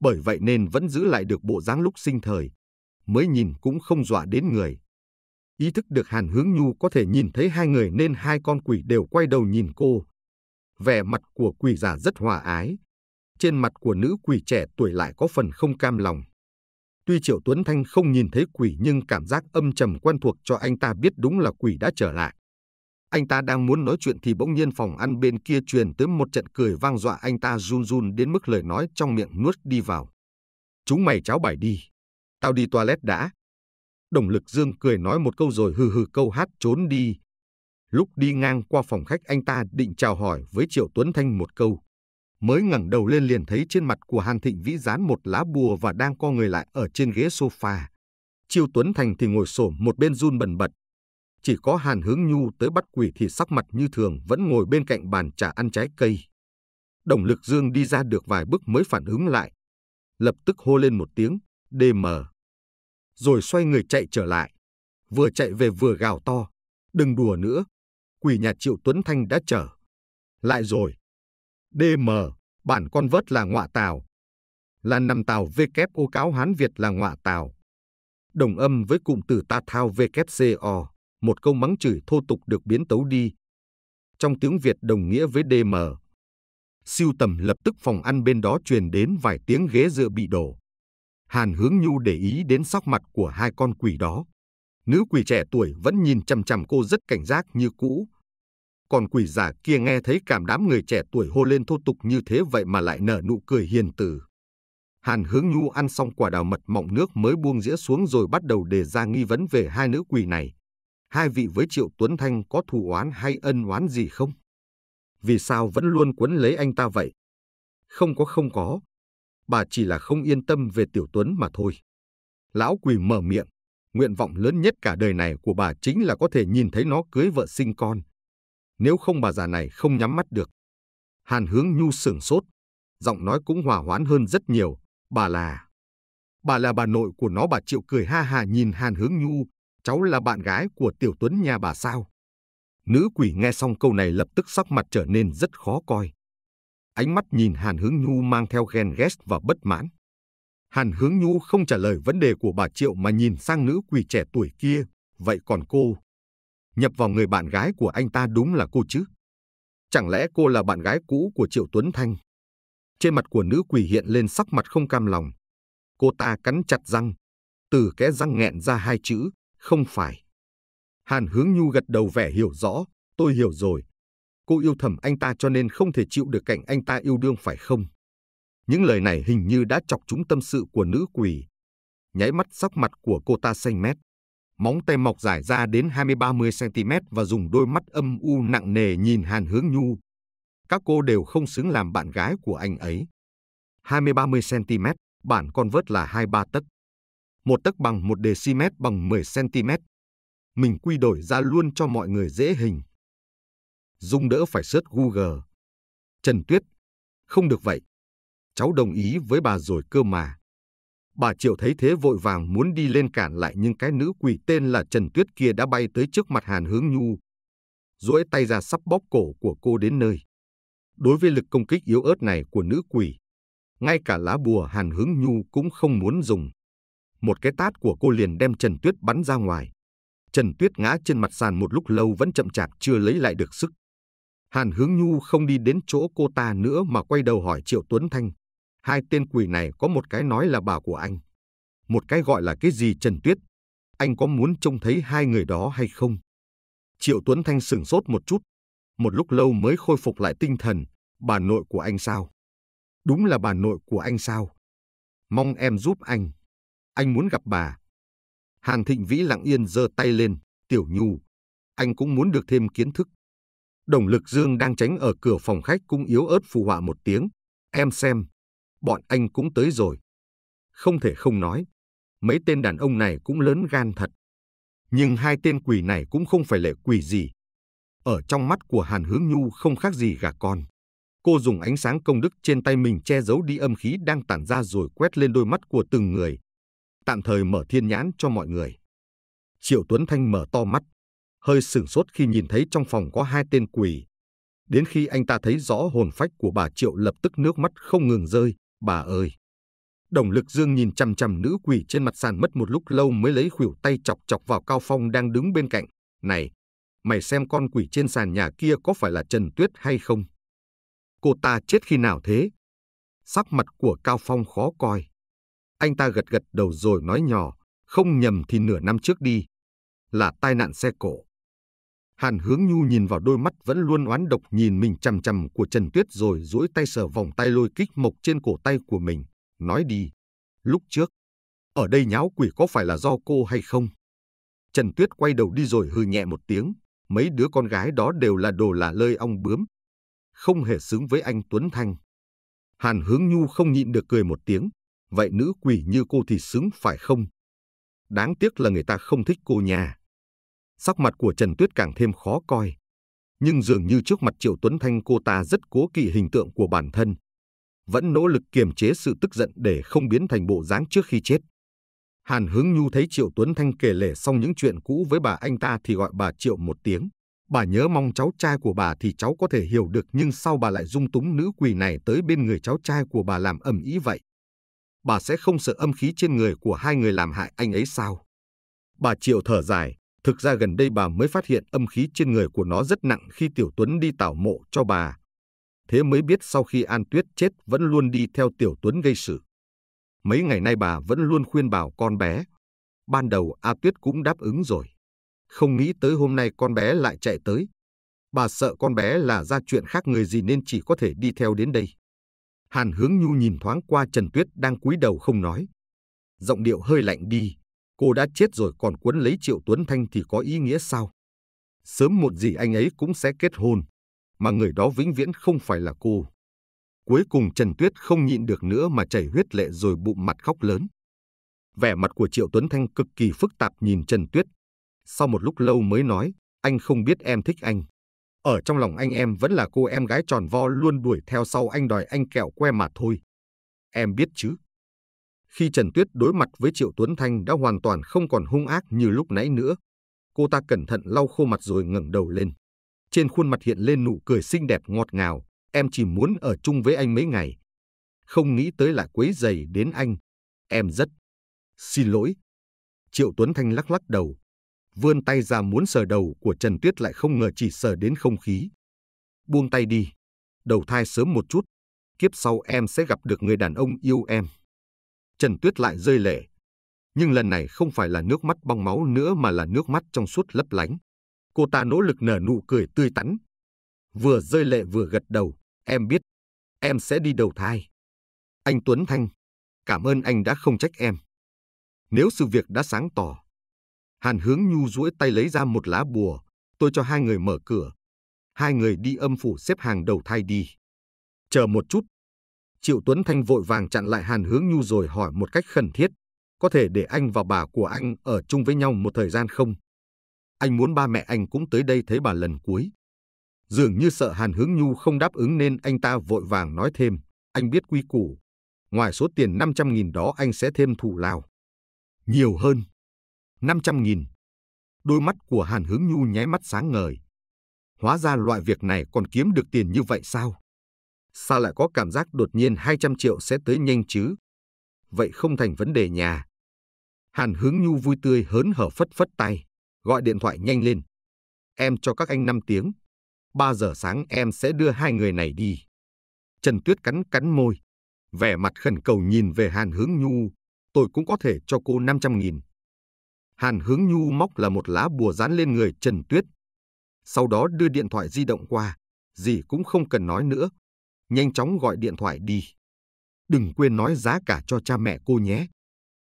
bởi vậy nên vẫn giữ lại được bộ dáng lúc sinh thời, mới nhìn cũng không dọa đến người. Ý thức được Hàn Hướng Nhu có thể nhìn thấy hai người nên hai con quỷ đều quay đầu nhìn cô. Vẻ mặt của quỷ già rất hòa ái, trên mặt của nữ quỷ trẻ tuổi lại có phần không cam lòng. Tuy Triệu Tuấn Thanh không nhìn thấy quỷ nhưng cảm giác âm trầm quen thuộc cho anh ta biết đúng là quỷ đã trở lại. Anh ta đang muốn nói chuyện thì bỗng nhiên phòng ăn bên kia truyền tới một trận cười vang dọa anh ta run run đến mức lời nói trong miệng nuốt đi vào. Chúng mày cháo bài đi. Tao đi toilet đã. Đồng lực dương cười nói một câu rồi hừ hừ câu hát trốn đi. Lúc đi ngang qua phòng khách anh ta định chào hỏi với Triệu Tuấn Thanh một câu mới ngẩng đầu lên liền thấy trên mặt của Hàn Thịnh Vĩ dán một lá bùa và đang co người lại ở trên ghế sofa. Chiêu Tuấn Thành thì ngồi xổm một bên run bần bật. Chỉ có Hàn Hướng Nhu tới bắt quỷ thì sắc mặt như thường vẫn ngồi bên cạnh bàn trà ăn trái cây. Đồng lực dương đi ra được vài bước mới phản ứng lại. Lập tức hô lên một tiếng, đê mờ. Rồi xoay người chạy trở lại. Vừa chạy về vừa gào to. Đừng đùa nữa. Quỷ nhà Triệu Tuấn Thanh đã trở. Lại rồi. DM, bản con vớt là ngọa tào. Là nằm tào VKO cáo Hán Việt là ngọa tào. Đồng âm với cụm từ ta thao VKCO, một câu mắng chửi thô tục được biến tấu đi. Trong tiếng Việt đồng nghĩa với DM. Siêu tầm lập tức phòng ăn bên đó truyền đến vài tiếng ghế dựa bị đổ. Hàn hướng nhu để ý đến sắc mặt của hai con quỷ đó. Nữ quỷ trẻ tuổi vẫn nhìn chằm chằm cô rất cảnh giác như cũ, còn quỷ giả kia nghe thấy cảm đám người trẻ tuổi hô lên thô tục như thế vậy mà lại nở nụ cười hiền từ. Hàn hướng nhu ăn xong quả đào mật mọng nước mới buông dĩa xuống rồi bắt đầu đề ra nghi vấn về hai nữ quỷ này. Hai vị với Triệu Tuấn Thanh có thù oán hay ân oán gì không? Vì sao vẫn luôn quấn lấy anh ta vậy? Không có không có. Bà chỉ là không yên tâm về Tiểu Tuấn mà thôi. Lão quỷ mở miệng. Nguyện vọng lớn nhất cả đời này của bà chính là có thể nhìn thấy nó cưới vợ sinh con nếu không bà già này không nhắm mắt được. Hàn hướng nhu sửng sốt, giọng nói cũng hòa hoãn hơn rất nhiều, bà là... Bà là bà nội của nó bà Triệu cười ha hà nhìn Hàn Hướng Nhu, cháu là bạn gái của Tiểu Tuấn nhà bà sao? Nữ quỷ nghe xong câu này lập tức sắc mặt trở nên rất khó coi. Ánh mắt nhìn Hàn Hướng Nhu mang theo ghen ghét và bất mãn. Hàn Hướng Nhu không trả lời vấn đề của bà Triệu mà nhìn sang nữ quỷ trẻ tuổi kia, vậy còn cô? nhập vào người bạn gái của anh ta đúng là cô chứ. Chẳng lẽ cô là bạn gái cũ của Triệu Tuấn Thanh? Trên mặt của nữ quỷ hiện lên sắc mặt không cam lòng. Cô ta cắn chặt răng, từ kẽ răng nghẹn ra hai chữ, không phải. Hàn Hướng Nhu gật đầu vẻ hiểu rõ, tôi hiểu rồi. Cô yêu thầm anh ta cho nên không thể chịu được cảnh anh ta yêu đương phải không? Những lời này hình như đã chọc trúng tâm sự của nữ quỷ. Nháy mắt sắc mặt của cô ta xanh mét móng tay mọc dài ra đến 20-30 cm và dùng đôi mắt âm u nặng nề nhìn Hàn Hướng Nhu. Các cô đều không xứng làm bạn gái của anh ấy. 20-30 cm, bản con vớt là 2-3 tấc. Một tấc bằng 1 dm bằng 10 cm. Mình quy đổi ra luôn cho mọi người dễ hình. Dung đỡ phải search Google. Trần Tuyết, không được vậy. Cháu đồng ý với bà rồi cơ mà. Bà Triệu thấy thế vội vàng muốn đi lên cản lại nhưng cái nữ quỷ tên là Trần Tuyết kia đã bay tới trước mặt Hàn Hướng Nhu. duỗi tay ra sắp bóp cổ của cô đến nơi. Đối với lực công kích yếu ớt này của nữ quỷ, ngay cả lá bùa Hàn Hướng Nhu cũng không muốn dùng. Một cái tát của cô liền đem Trần Tuyết bắn ra ngoài. Trần Tuyết ngã trên mặt sàn một lúc lâu vẫn chậm chạp chưa lấy lại được sức. Hàn Hướng Nhu không đi đến chỗ cô ta nữa mà quay đầu hỏi Triệu Tuấn Thanh. Hai tên quỷ này có một cái nói là bà của anh. Một cái gọi là cái gì Trần Tuyết. Anh có muốn trông thấy hai người đó hay không? Triệu Tuấn Thanh sửng sốt một chút. Một lúc lâu mới khôi phục lại tinh thần. Bà nội của anh sao? Đúng là bà nội của anh sao? Mong em giúp anh. Anh muốn gặp bà. Hàn Thịnh Vĩ lặng yên giơ tay lên. Tiểu Nhu. Anh cũng muốn được thêm kiến thức. Đồng lực dương đang tránh ở cửa phòng khách cũng yếu ớt phù họa một tiếng. Em xem, bọn anh cũng tới rồi. Không thể không nói, mấy tên đàn ông này cũng lớn gan thật. Nhưng hai tên quỷ này cũng không phải lệ quỷ gì. Ở trong mắt của Hàn Hướng Nhu không khác gì gà con. Cô dùng ánh sáng công đức trên tay mình che giấu đi âm khí đang tản ra rồi quét lên đôi mắt của từng người. Tạm thời mở thiên nhãn cho mọi người. Triệu Tuấn Thanh mở to mắt, hơi sửng sốt khi nhìn thấy trong phòng có hai tên quỷ. Đến khi anh ta thấy rõ hồn phách của bà Triệu lập tức nước mắt không ngừng rơi, Bà ơi! Đồng lực dương nhìn chằm chằm nữ quỷ trên mặt sàn mất một lúc lâu mới lấy khuỷu tay chọc chọc vào Cao Phong đang đứng bên cạnh. Này! Mày xem con quỷ trên sàn nhà kia có phải là Trần Tuyết hay không? Cô ta chết khi nào thế? Sắc mặt của Cao Phong khó coi. Anh ta gật gật đầu rồi nói nhỏ, không nhầm thì nửa năm trước đi. Là tai nạn xe cổ. Hàn Hướng Nhu nhìn vào đôi mắt vẫn luôn oán độc nhìn mình chằm chằm của Trần Tuyết rồi duỗi tay sờ vòng tay lôi kích mộc trên cổ tay của mình, nói đi. Lúc trước, ở đây nháo quỷ có phải là do cô hay không? Trần Tuyết quay đầu đi rồi hừ nhẹ một tiếng, mấy đứa con gái đó đều là đồ là lơi ong bướm. Không hề xứng với anh Tuấn Thanh. Hàn Hướng Nhu không nhịn được cười một tiếng, vậy nữ quỷ như cô thì xứng phải không? Đáng tiếc là người ta không thích cô nhà. Sắc mặt của Trần Tuyết càng thêm khó coi. Nhưng dường như trước mặt Triệu Tuấn Thanh cô ta rất cố kỵ hình tượng của bản thân. Vẫn nỗ lực kiềm chế sự tức giận để không biến thành bộ dáng trước khi chết. Hàn Hướng Nhu thấy Triệu Tuấn Thanh kể lể xong những chuyện cũ với bà anh ta thì gọi bà Triệu một tiếng. Bà nhớ mong cháu trai của bà thì cháu có thể hiểu được nhưng sau bà lại dung túng nữ quỷ này tới bên người cháu trai của bà làm ầm ý vậy. Bà sẽ không sợ âm khí trên người của hai người làm hại anh ấy sao? Bà Triệu thở dài, Thực ra gần đây bà mới phát hiện âm khí trên người của nó rất nặng khi Tiểu Tuấn đi tảo mộ cho bà. Thế mới biết sau khi An Tuyết chết vẫn luôn đi theo Tiểu Tuấn gây sự. Mấy ngày nay bà vẫn luôn khuyên bảo con bé. Ban đầu A Tuyết cũng đáp ứng rồi. Không nghĩ tới hôm nay con bé lại chạy tới. Bà sợ con bé là ra chuyện khác người gì nên chỉ có thể đi theo đến đây. Hàn Hướng Nhu nhìn thoáng qua Trần Tuyết đang cúi đầu không nói. Giọng điệu hơi lạnh đi. Cô đã chết rồi còn quấn lấy Triệu Tuấn Thanh thì có ý nghĩa sao? Sớm một gì anh ấy cũng sẽ kết hôn, mà người đó vĩnh viễn không phải là cô. Cuối cùng Trần Tuyết không nhịn được nữa mà chảy huyết lệ rồi bụng mặt khóc lớn. Vẻ mặt của Triệu Tuấn Thanh cực kỳ phức tạp nhìn Trần Tuyết. Sau một lúc lâu mới nói, anh không biết em thích anh. Ở trong lòng anh em vẫn là cô em gái tròn vo luôn đuổi theo sau anh đòi anh kẹo que mà thôi. Em biết chứ. Khi Trần Tuyết đối mặt với Triệu Tuấn Thanh đã hoàn toàn không còn hung ác như lúc nãy nữa. Cô ta cẩn thận lau khô mặt rồi ngẩng đầu lên. Trên khuôn mặt hiện lên nụ cười xinh đẹp ngọt ngào. Em chỉ muốn ở chung với anh mấy ngày. Không nghĩ tới lại quấy dày đến anh. Em rất... Xin lỗi. Triệu Tuấn Thanh lắc lắc đầu. Vươn tay ra muốn sờ đầu của Trần Tuyết lại không ngờ chỉ sờ đến không khí. Buông tay đi. Đầu thai sớm một chút. Kiếp sau em sẽ gặp được người đàn ông yêu em. Trần Tuyết lại rơi lệ. Nhưng lần này không phải là nước mắt bong máu nữa mà là nước mắt trong suốt lấp lánh. Cô ta nỗ lực nở nụ cười tươi tắn. Vừa rơi lệ vừa gật đầu, em biết, em sẽ đi đầu thai. Anh Tuấn Thanh, cảm ơn anh đã không trách em. Nếu sự việc đã sáng tỏ, Hàn Hướng Nhu duỗi tay lấy ra một lá bùa, tôi cho hai người mở cửa. Hai người đi âm phủ xếp hàng đầu thai đi. Chờ một chút, Triệu Tuấn Thanh vội vàng chặn lại Hàn Hướng Nhu rồi hỏi một cách khẩn thiết, có thể để anh và bà của anh ở chung với nhau một thời gian không? Anh muốn ba mẹ anh cũng tới đây thấy bà lần cuối. Dường như sợ Hàn Hướng Nhu không đáp ứng nên anh ta vội vàng nói thêm, anh biết quy củ. Ngoài số tiền 500.000 đó anh sẽ thêm thủ lao. Nhiều hơn. 500.000. Đôi mắt của Hàn Hướng Nhu nháy mắt sáng ngời. Hóa ra loại việc này còn kiếm được tiền như vậy sao? Sao lại có cảm giác đột nhiên 200 triệu sẽ tới nhanh chứ? Vậy không thành vấn đề nhà. Hàn hướng nhu vui tươi hớn hở phất phất tay, gọi điện thoại nhanh lên. Em cho các anh 5 tiếng. 3 giờ sáng em sẽ đưa hai người này đi. Trần Tuyết cắn cắn môi. Vẻ mặt khẩn cầu nhìn về Hàn Hướng Nhu, tôi cũng có thể cho cô 500 nghìn. Hàn Hướng Nhu móc là một lá bùa dán lên người Trần Tuyết. Sau đó đưa điện thoại di động qua, gì cũng không cần nói nữa, nhanh chóng gọi điện thoại đi. Đừng quên nói giá cả cho cha mẹ cô nhé.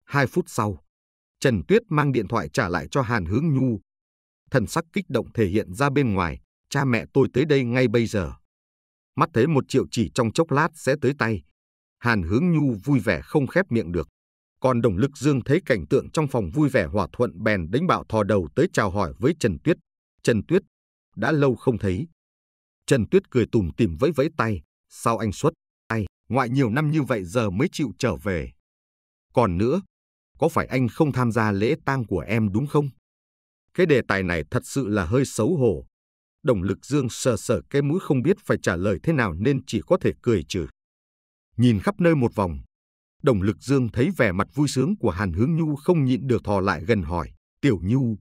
Hai phút sau, Trần Tuyết mang điện thoại trả lại cho Hàn Hướng Nhu. Thần sắc kích động thể hiện ra bên ngoài, cha mẹ tôi tới đây ngay bây giờ. Mắt thấy một triệu chỉ trong chốc lát sẽ tới tay. Hàn Hướng Nhu vui vẻ không khép miệng được. Còn Đồng Lực Dương thấy cảnh tượng trong phòng vui vẻ hòa thuận bèn đánh bạo thò đầu tới chào hỏi với Trần Tuyết. Trần Tuyết, đã lâu không thấy. Trần Tuyết cười tủm tìm vẫy vẫy tay, Sao anh xuất? Ai, ngoại nhiều năm như vậy giờ mới chịu trở về. Còn nữa, có phải anh không tham gia lễ tang của em đúng không? Cái đề tài này thật sự là hơi xấu hổ. Đồng lực dương sờ sờ cái mũi không biết phải trả lời thế nào nên chỉ có thể cười trừ. Nhìn khắp nơi một vòng, đồng lực dương thấy vẻ mặt vui sướng của Hàn Hướng Nhu không nhịn được thò lại gần hỏi, Tiểu Nhu,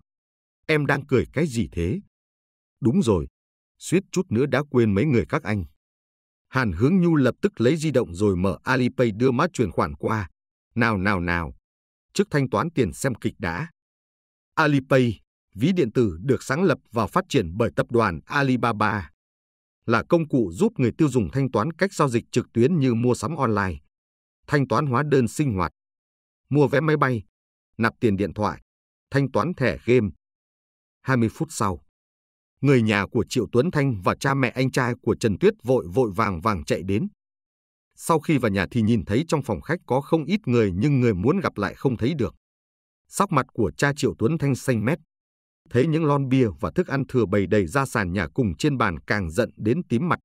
em đang cười cái gì thế? Đúng rồi, suýt chút nữa đã quên mấy người các anh. Hàn Hướng Nhu lập tức lấy di động rồi mở Alipay đưa mã chuyển khoản qua. Nào nào nào, trước thanh toán tiền xem kịch đã. Alipay, ví điện tử được sáng lập và phát triển bởi tập đoàn Alibaba, là công cụ giúp người tiêu dùng thanh toán cách giao dịch trực tuyến như mua sắm online, thanh toán hóa đơn sinh hoạt, mua vé máy bay, nạp tiền điện thoại, thanh toán thẻ game. 20 phút sau người nhà của Triệu Tuấn Thanh và cha mẹ anh trai của Trần Tuyết vội vội vàng vàng chạy đến. Sau khi vào nhà thì nhìn thấy trong phòng khách có không ít người nhưng người muốn gặp lại không thấy được. Sắc mặt của cha Triệu Tuấn Thanh xanh mét. Thấy những lon bia và thức ăn thừa bày đầy ra sàn nhà cùng trên bàn càng giận đến tím mặt.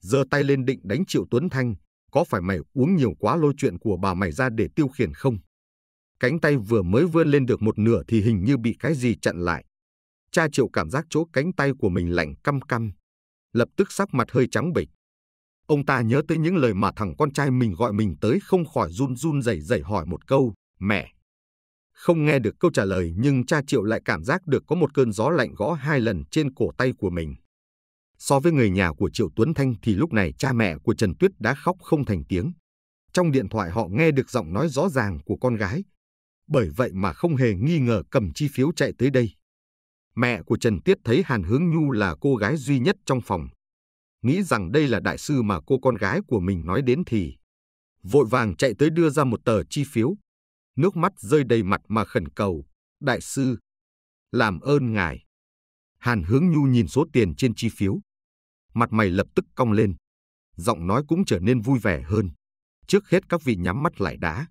giơ tay lên định đánh Triệu Tuấn Thanh, có phải mày uống nhiều quá lôi chuyện của bà mày ra để tiêu khiển không? Cánh tay vừa mới vươn lên được một nửa thì hình như bị cái gì chặn lại. Cha Triệu cảm giác chỗ cánh tay của mình lạnh căm căm, lập tức sắc mặt hơi trắng bệch. Ông ta nhớ tới những lời mà thằng con trai mình gọi mình tới không khỏi run run rẩy rẩy hỏi một câu, "Mẹ." Không nghe được câu trả lời nhưng cha Triệu lại cảm giác được có một cơn gió lạnh gõ hai lần trên cổ tay của mình. So với người nhà của Triệu Tuấn Thanh thì lúc này cha mẹ của Trần Tuyết đã khóc không thành tiếng. Trong điện thoại họ nghe được giọng nói rõ ràng của con gái. Bởi vậy mà không hề nghi ngờ cầm chi phiếu chạy tới đây. Mẹ của Trần Tiết thấy Hàn Hướng Nhu là cô gái duy nhất trong phòng. Nghĩ rằng đây là đại sư mà cô con gái của mình nói đến thì. Vội vàng chạy tới đưa ra một tờ chi phiếu. Nước mắt rơi đầy mặt mà khẩn cầu. Đại sư, làm ơn ngài. Hàn Hướng Nhu nhìn số tiền trên chi phiếu. Mặt mày lập tức cong lên. Giọng nói cũng trở nên vui vẻ hơn. Trước hết các vị nhắm mắt lại đá,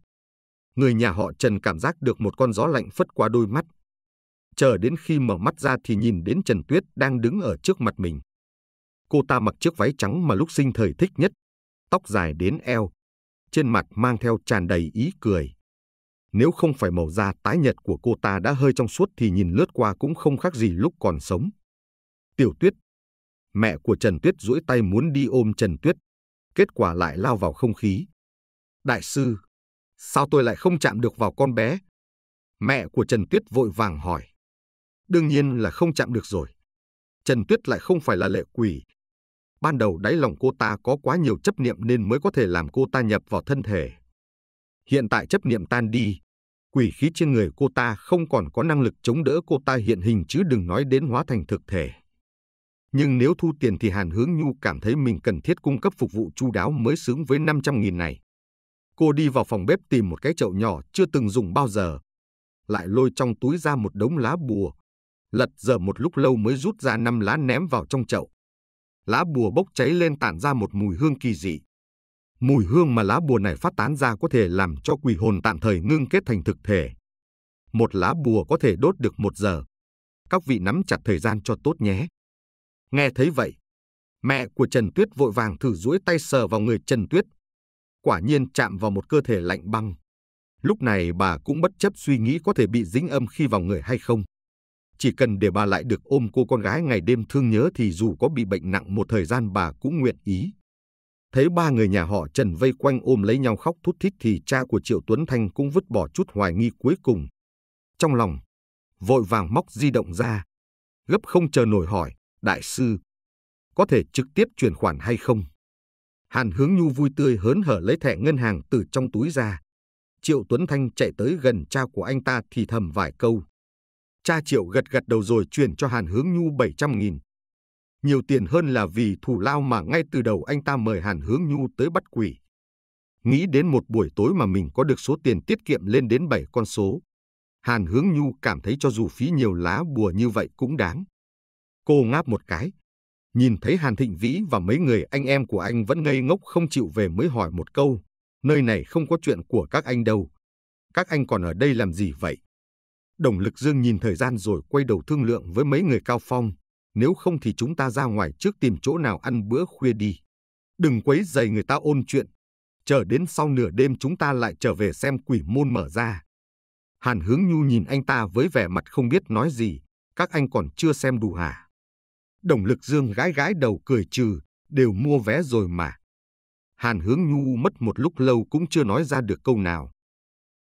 Người nhà họ Trần cảm giác được một con gió lạnh phất qua đôi mắt, chờ đến khi mở mắt ra thì nhìn đến Trần Tuyết đang đứng ở trước mặt mình. Cô ta mặc chiếc váy trắng mà lúc sinh thời thích nhất, tóc dài đến eo, trên mặt mang theo tràn đầy ý cười. Nếu không phải màu da tái nhật của cô ta đã hơi trong suốt thì nhìn lướt qua cũng không khác gì lúc còn sống. Tiểu Tuyết Mẹ của Trần Tuyết duỗi tay muốn đi ôm Trần Tuyết, kết quả lại lao vào không khí. Đại sư, sao tôi lại không chạm được vào con bé? Mẹ của Trần Tuyết vội vàng hỏi đương nhiên là không chạm được rồi. Trần Tuyết lại không phải là lệ quỷ. Ban đầu đáy lòng cô ta có quá nhiều chấp niệm nên mới có thể làm cô ta nhập vào thân thể. Hiện tại chấp niệm tan đi, quỷ khí trên người cô ta không còn có năng lực chống đỡ cô ta hiện hình chứ đừng nói đến hóa thành thực thể. Nhưng nếu thu tiền thì Hàn Hướng Nhu cảm thấy mình cần thiết cung cấp phục vụ chu đáo mới xứng với 500.000 này. Cô đi vào phòng bếp tìm một cái chậu nhỏ chưa từng dùng bao giờ. Lại lôi trong túi ra một đống lá bùa, lật dở một lúc lâu mới rút ra năm lá ném vào trong chậu. Lá bùa bốc cháy lên tản ra một mùi hương kỳ dị. Mùi hương mà lá bùa này phát tán ra có thể làm cho quỷ hồn tạm thời ngưng kết thành thực thể. Một lá bùa có thể đốt được một giờ. Các vị nắm chặt thời gian cho tốt nhé. Nghe thấy vậy, mẹ của Trần Tuyết vội vàng thử duỗi tay sờ vào người Trần Tuyết. Quả nhiên chạm vào một cơ thể lạnh băng. Lúc này bà cũng bất chấp suy nghĩ có thể bị dính âm khi vào người hay không. Chỉ cần để bà lại được ôm cô con gái ngày đêm thương nhớ thì dù có bị bệnh nặng một thời gian bà cũng nguyện ý. Thấy ba người nhà họ Trần vây quanh ôm lấy nhau khóc thút thít thì cha của Triệu Tuấn Thanh cũng vứt bỏ chút hoài nghi cuối cùng. Trong lòng, vội vàng móc di động ra. Gấp không chờ nổi hỏi, đại sư, có thể trực tiếp chuyển khoản hay không? Hàn Hướng Nhu vui tươi hớn hở lấy thẻ ngân hàng từ trong túi ra. Triệu Tuấn Thanh chạy tới gần cha của anh ta thì thầm vài câu. Cha Triệu gật gật đầu rồi chuyển cho Hàn Hướng Nhu 700 nghìn. Nhiều tiền hơn là vì thủ lao mà ngay từ đầu anh ta mời Hàn Hướng Nhu tới bắt quỷ. Nghĩ đến một buổi tối mà mình có được số tiền tiết kiệm lên đến 7 con số. Hàn Hướng Nhu cảm thấy cho dù phí nhiều lá bùa như vậy cũng đáng. Cô ngáp một cái. Nhìn thấy Hàn Thịnh Vĩ và mấy người anh em của anh vẫn ngây ngốc không chịu về mới hỏi một câu. Nơi này không có chuyện của các anh đâu. Các anh còn ở đây làm gì vậy? Đồng Lực Dương nhìn thời gian rồi quay đầu thương lượng với mấy người cao phong. Nếu không thì chúng ta ra ngoài trước tìm chỗ nào ăn bữa khuya đi. Đừng quấy dày người ta ôn chuyện. Chờ đến sau nửa đêm chúng ta lại trở về xem quỷ môn mở ra. Hàn hướng nhu nhìn anh ta với vẻ mặt không biết nói gì. Các anh còn chưa xem đủ hả? Đồng Lực Dương gái gái đầu cười trừ. Đều mua vé rồi mà. Hàn hướng nhu mất một lúc lâu cũng chưa nói ra được câu nào.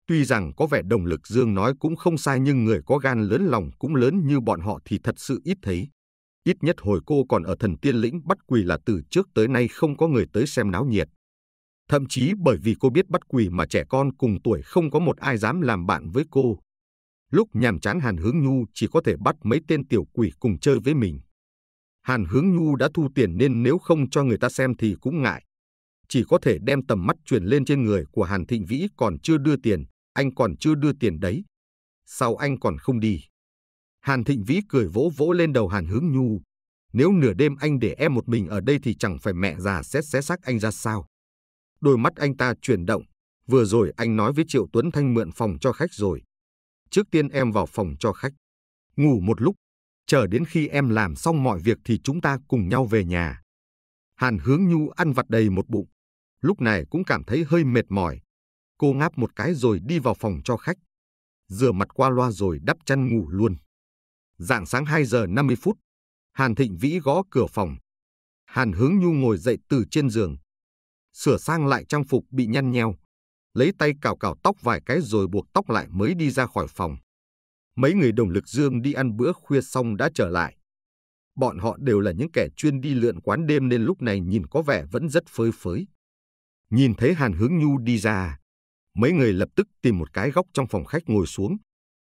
Tuy rằng có vẻ đồng lực Dương nói cũng không sai nhưng người có gan lớn lòng cũng lớn như bọn họ thì thật sự ít thấy. Ít nhất hồi cô còn ở thần tiên lĩnh bắt quỳ là từ trước tới nay không có người tới xem náo nhiệt. Thậm chí bởi vì cô biết bắt quỳ mà trẻ con cùng tuổi không có một ai dám làm bạn với cô. Lúc nhàm chán Hàn Hướng Nhu chỉ có thể bắt mấy tên tiểu quỷ cùng chơi với mình. Hàn Hướng Nhu đã thu tiền nên nếu không cho người ta xem thì cũng ngại. Chỉ có thể đem tầm mắt truyền lên trên người của Hàn Thịnh Vĩ còn chưa đưa tiền, anh còn chưa đưa tiền đấy. Sao anh còn không đi? Hàn Thịnh Vĩ cười vỗ vỗ lên đầu Hàn Hướng Nhu. Nếu nửa đêm anh để em một mình ở đây thì chẳng phải mẹ già xét xé xác anh ra sao. Đôi mắt anh ta chuyển động. Vừa rồi anh nói với Triệu Tuấn Thanh mượn phòng cho khách rồi. Trước tiên em vào phòng cho khách. Ngủ một lúc. Chờ đến khi em làm xong mọi việc thì chúng ta cùng nhau về nhà. Hàn Hướng Nhu ăn vặt đầy một bụng. Lúc này cũng cảm thấy hơi mệt mỏi. Cô ngáp một cái rồi đi vào phòng cho khách. Rửa mặt qua loa rồi đắp chăn ngủ luôn. Dạng sáng 2 giờ 50 phút, Hàn Thịnh Vĩ gõ cửa phòng. Hàn Hướng Nhu ngồi dậy từ trên giường. Sửa sang lại trang phục bị nhăn nheo. Lấy tay cào cào tóc vài cái rồi buộc tóc lại mới đi ra khỏi phòng. Mấy người đồng lực dương đi ăn bữa khuya xong đã trở lại. Bọn họ đều là những kẻ chuyên đi lượn quán đêm nên lúc này nhìn có vẻ vẫn rất phơi phới. Nhìn thấy Hàn Hướng Nhu đi ra, Mấy người lập tức tìm một cái góc trong phòng khách ngồi xuống,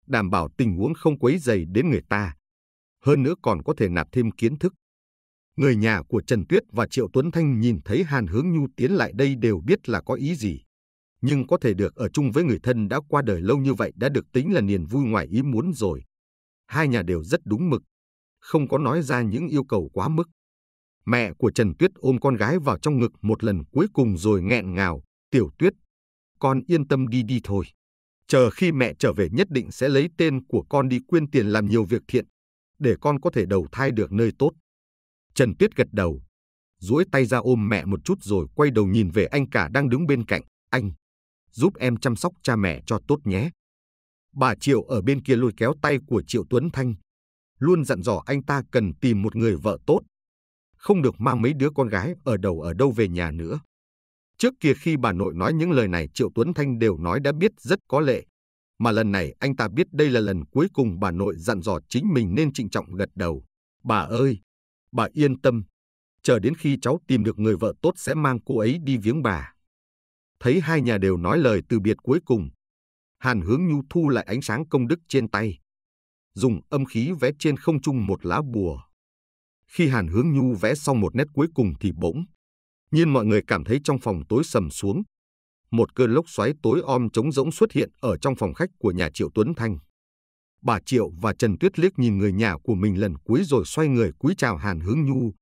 đảm bảo tình huống không quấy dày đến người ta. Hơn nữa còn có thể nạp thêm kiến thức. Người nhà của Trần Tuyết và Triệu Tuấn Thanh nhìn thấy Hàn Hướng Nhu tiến lại đây đều biết là có ý gì. Nhưng có thể được ở chung với người thân đã qua đời lâu như vậy đã được tính là niềm vui ngoài ý muốn rồi. Hai nhà đều rất đúng mực, không có nói ra những yêu cầu quá mức. Mẹ của Trần Tuyết ôm con gái vào trong ngực một lần cuối cùng rồi nghẹn ngào, Tiểu Tuyết, con yên tâm đi đi thôi. Chờ khi mẹ trở về nhất định sẽ lấy tên của con đi quyên tiền làm nhiều việc thiện, để con có thể đầu thai được nơi tốt. Trần Tuyết gật đầu, duỗi tay ra ôm mẹ một chút rồi quay đầu nhìn về anh cả đang đứng bên cạnh. Anh, giúp em chăm sóc cha mẹ cho tốt nhé. Bà Triệu ở bên kia lôi kéo tay của Triệu Tuấn Thanh, luôn dặn dò anh ta cần tìm một người vợ tốt, không được mang mấy đứa con gái ở đầu ở đâu về nhà nữa. Trước kia khi bà nội nói những lời này Triệu Tuấn Thanh đều nói đã biết rất có lệ. Mà lần này anh ta biết đây là lần cuối cùng bà nội dặn dò chính mình nên trịnh trọng gật đầu. Bà ơi! Bà yên tâm. Chờ đến khi cháu tìm được người vợ tốt sẽ mang cô ấy đi viếng bà. Thấy hai nhà đều nói lời từ biệt cuối cùng. Hàn hướng nhu thu lại ánh sáng công đức trên tay. Dùng âm khí vẽ trên không trung một lá bùa. Khi Hàn hướng nhu vẽ xong một nét cuối cùng thì bỗng nhiên mọi người cảm thấy trong phòng tối sầm xuống. Một cơn lốc xoáy tối om trống rỗng xuất hiện ở trong phòng khách của nhà Triệu Tuấn Thanh. Bà Triệu và Trần Tuyết liếc nhìn người nhà của mình lần cuối rồi xoay người cúi chào Hàn Hướng Nhu.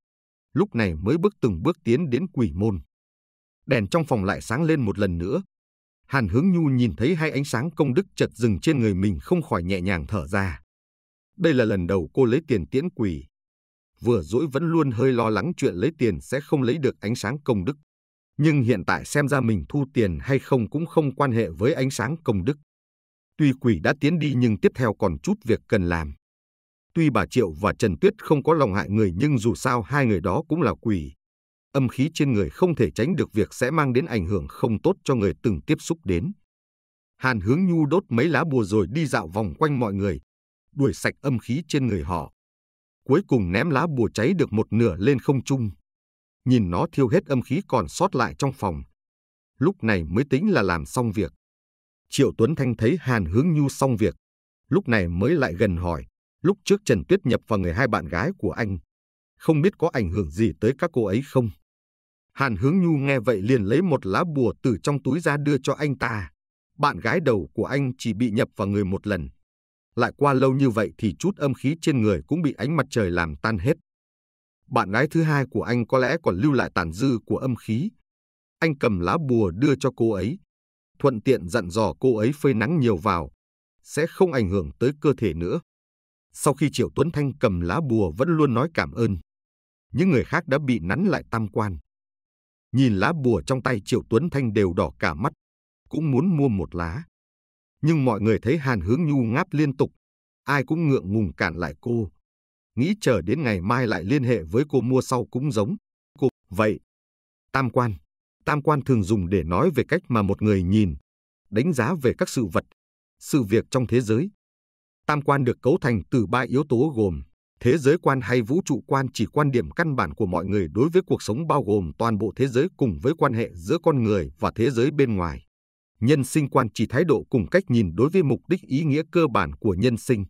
Lúc này mới bước từng bước tiến đến quỷ môn. Đèn trong phòng lại sáng lên một lần nữa. Hàn Hướng Nhu nhìn thấy hai ánh sáng công đức chợt dừng trên người mình không khỏi nhẹ nhàng thở ra. Đây là lần đầu cô lấy tiền tiễn quỷ, vừa dỗi vẫn luôn hơi lo lắng chuyện lấy tiền sẽ không lấy được ánh sáng công đức. Nhưng hiện tại xem ra mình thu tiền hay không cũng không quan hệ với ánh sáng công đức. Tuy quỷ đã tiến đi nhưng tiếp theo còn chút việc cần làm. Tuy bà Triệu và Trần Tuyết không có lòng hại người nhưng dù sao hai người đó cũng là quỷ. Âm khí trên người không thể tránh được việc sẽ mang đến ảnh hưởng không tốt cho người từng tiếp xúc đến. Hàn hướng nhu đốt mấy lá bùa rồi đi dạo vòng quanh mọi người, đuổi sạch âm khí trên người họ cuối cùng ném lá bùa cháy được một nửa lên không trung. Nhìn nó thiêu hết âm khí còn sót lại trong phòng. Lúc này mới tính là làm xong việc. Triệu Tuấn Thanh thấy Hàn Hướng Nhu xong việc. Lúc này mới lại gần hỏi, lúc trước Trần Tuyết nhập vào người hai bạn gái của anh. Không biết có ảnh hưởng gì tới các cô ấy không? Hàn Hướng Nhu nghe vậy liền lấy một lá bùa từ trong túi ra đưa cho anh ta. Bạn gái đầu của anh chỉ bị nhập vào người một lần, lại qua lâu như vậy thì chút âm khí trên người cũng bị ánh mặt trời làm tan hết. Bạn gái thứ hai của anh có lẽ còn lưu lại tàn dư của âm khí. Anh cầm lá bùa đưa cho cô ấy, thuận tiện dặn dò cô ấy phơi nắng nhiều vào, sẽ không ảnh hưởng tới cơ thể nữa. Sau khi Triệu Tuấn Thanh cầm lá bùa vẫn luôn nói cảm ơn. Những người khác đã bị nắn lại tam quan. Nhìn lá bùa trong tay Triệu Tuấn Thanh đều đỏ cả mắt, cũng muốn mua một lá nhưng mọi người thấy Hàn Hướng Nhu ngáp liên tục, ai cũng ngượng ngùng cản lại cô. Nghĩ chờ đến ngày mai lại liên hệ với cô mua sau cũng giống. Cô, vậy. Tam quan. Tam quan thường dùng để nói về cách mà một người nhìn, đánh giá về các sự vật, sự việc trong thế giới. Tam quan được cấu thành từ ba yếu tố gồm thế giới quan hay vũ trụ quan chỉ quan điểm căn bản của mọi người đối với cuộc sống bao gồm toàn bộ thế giới cùng với quan hệ giữa con người và thế giới bên ngoài. Nhân sinh quan chỉ thái độ cùng cách nhìn đối với mục đích ý nghĩa cơ bản của nhân sinh.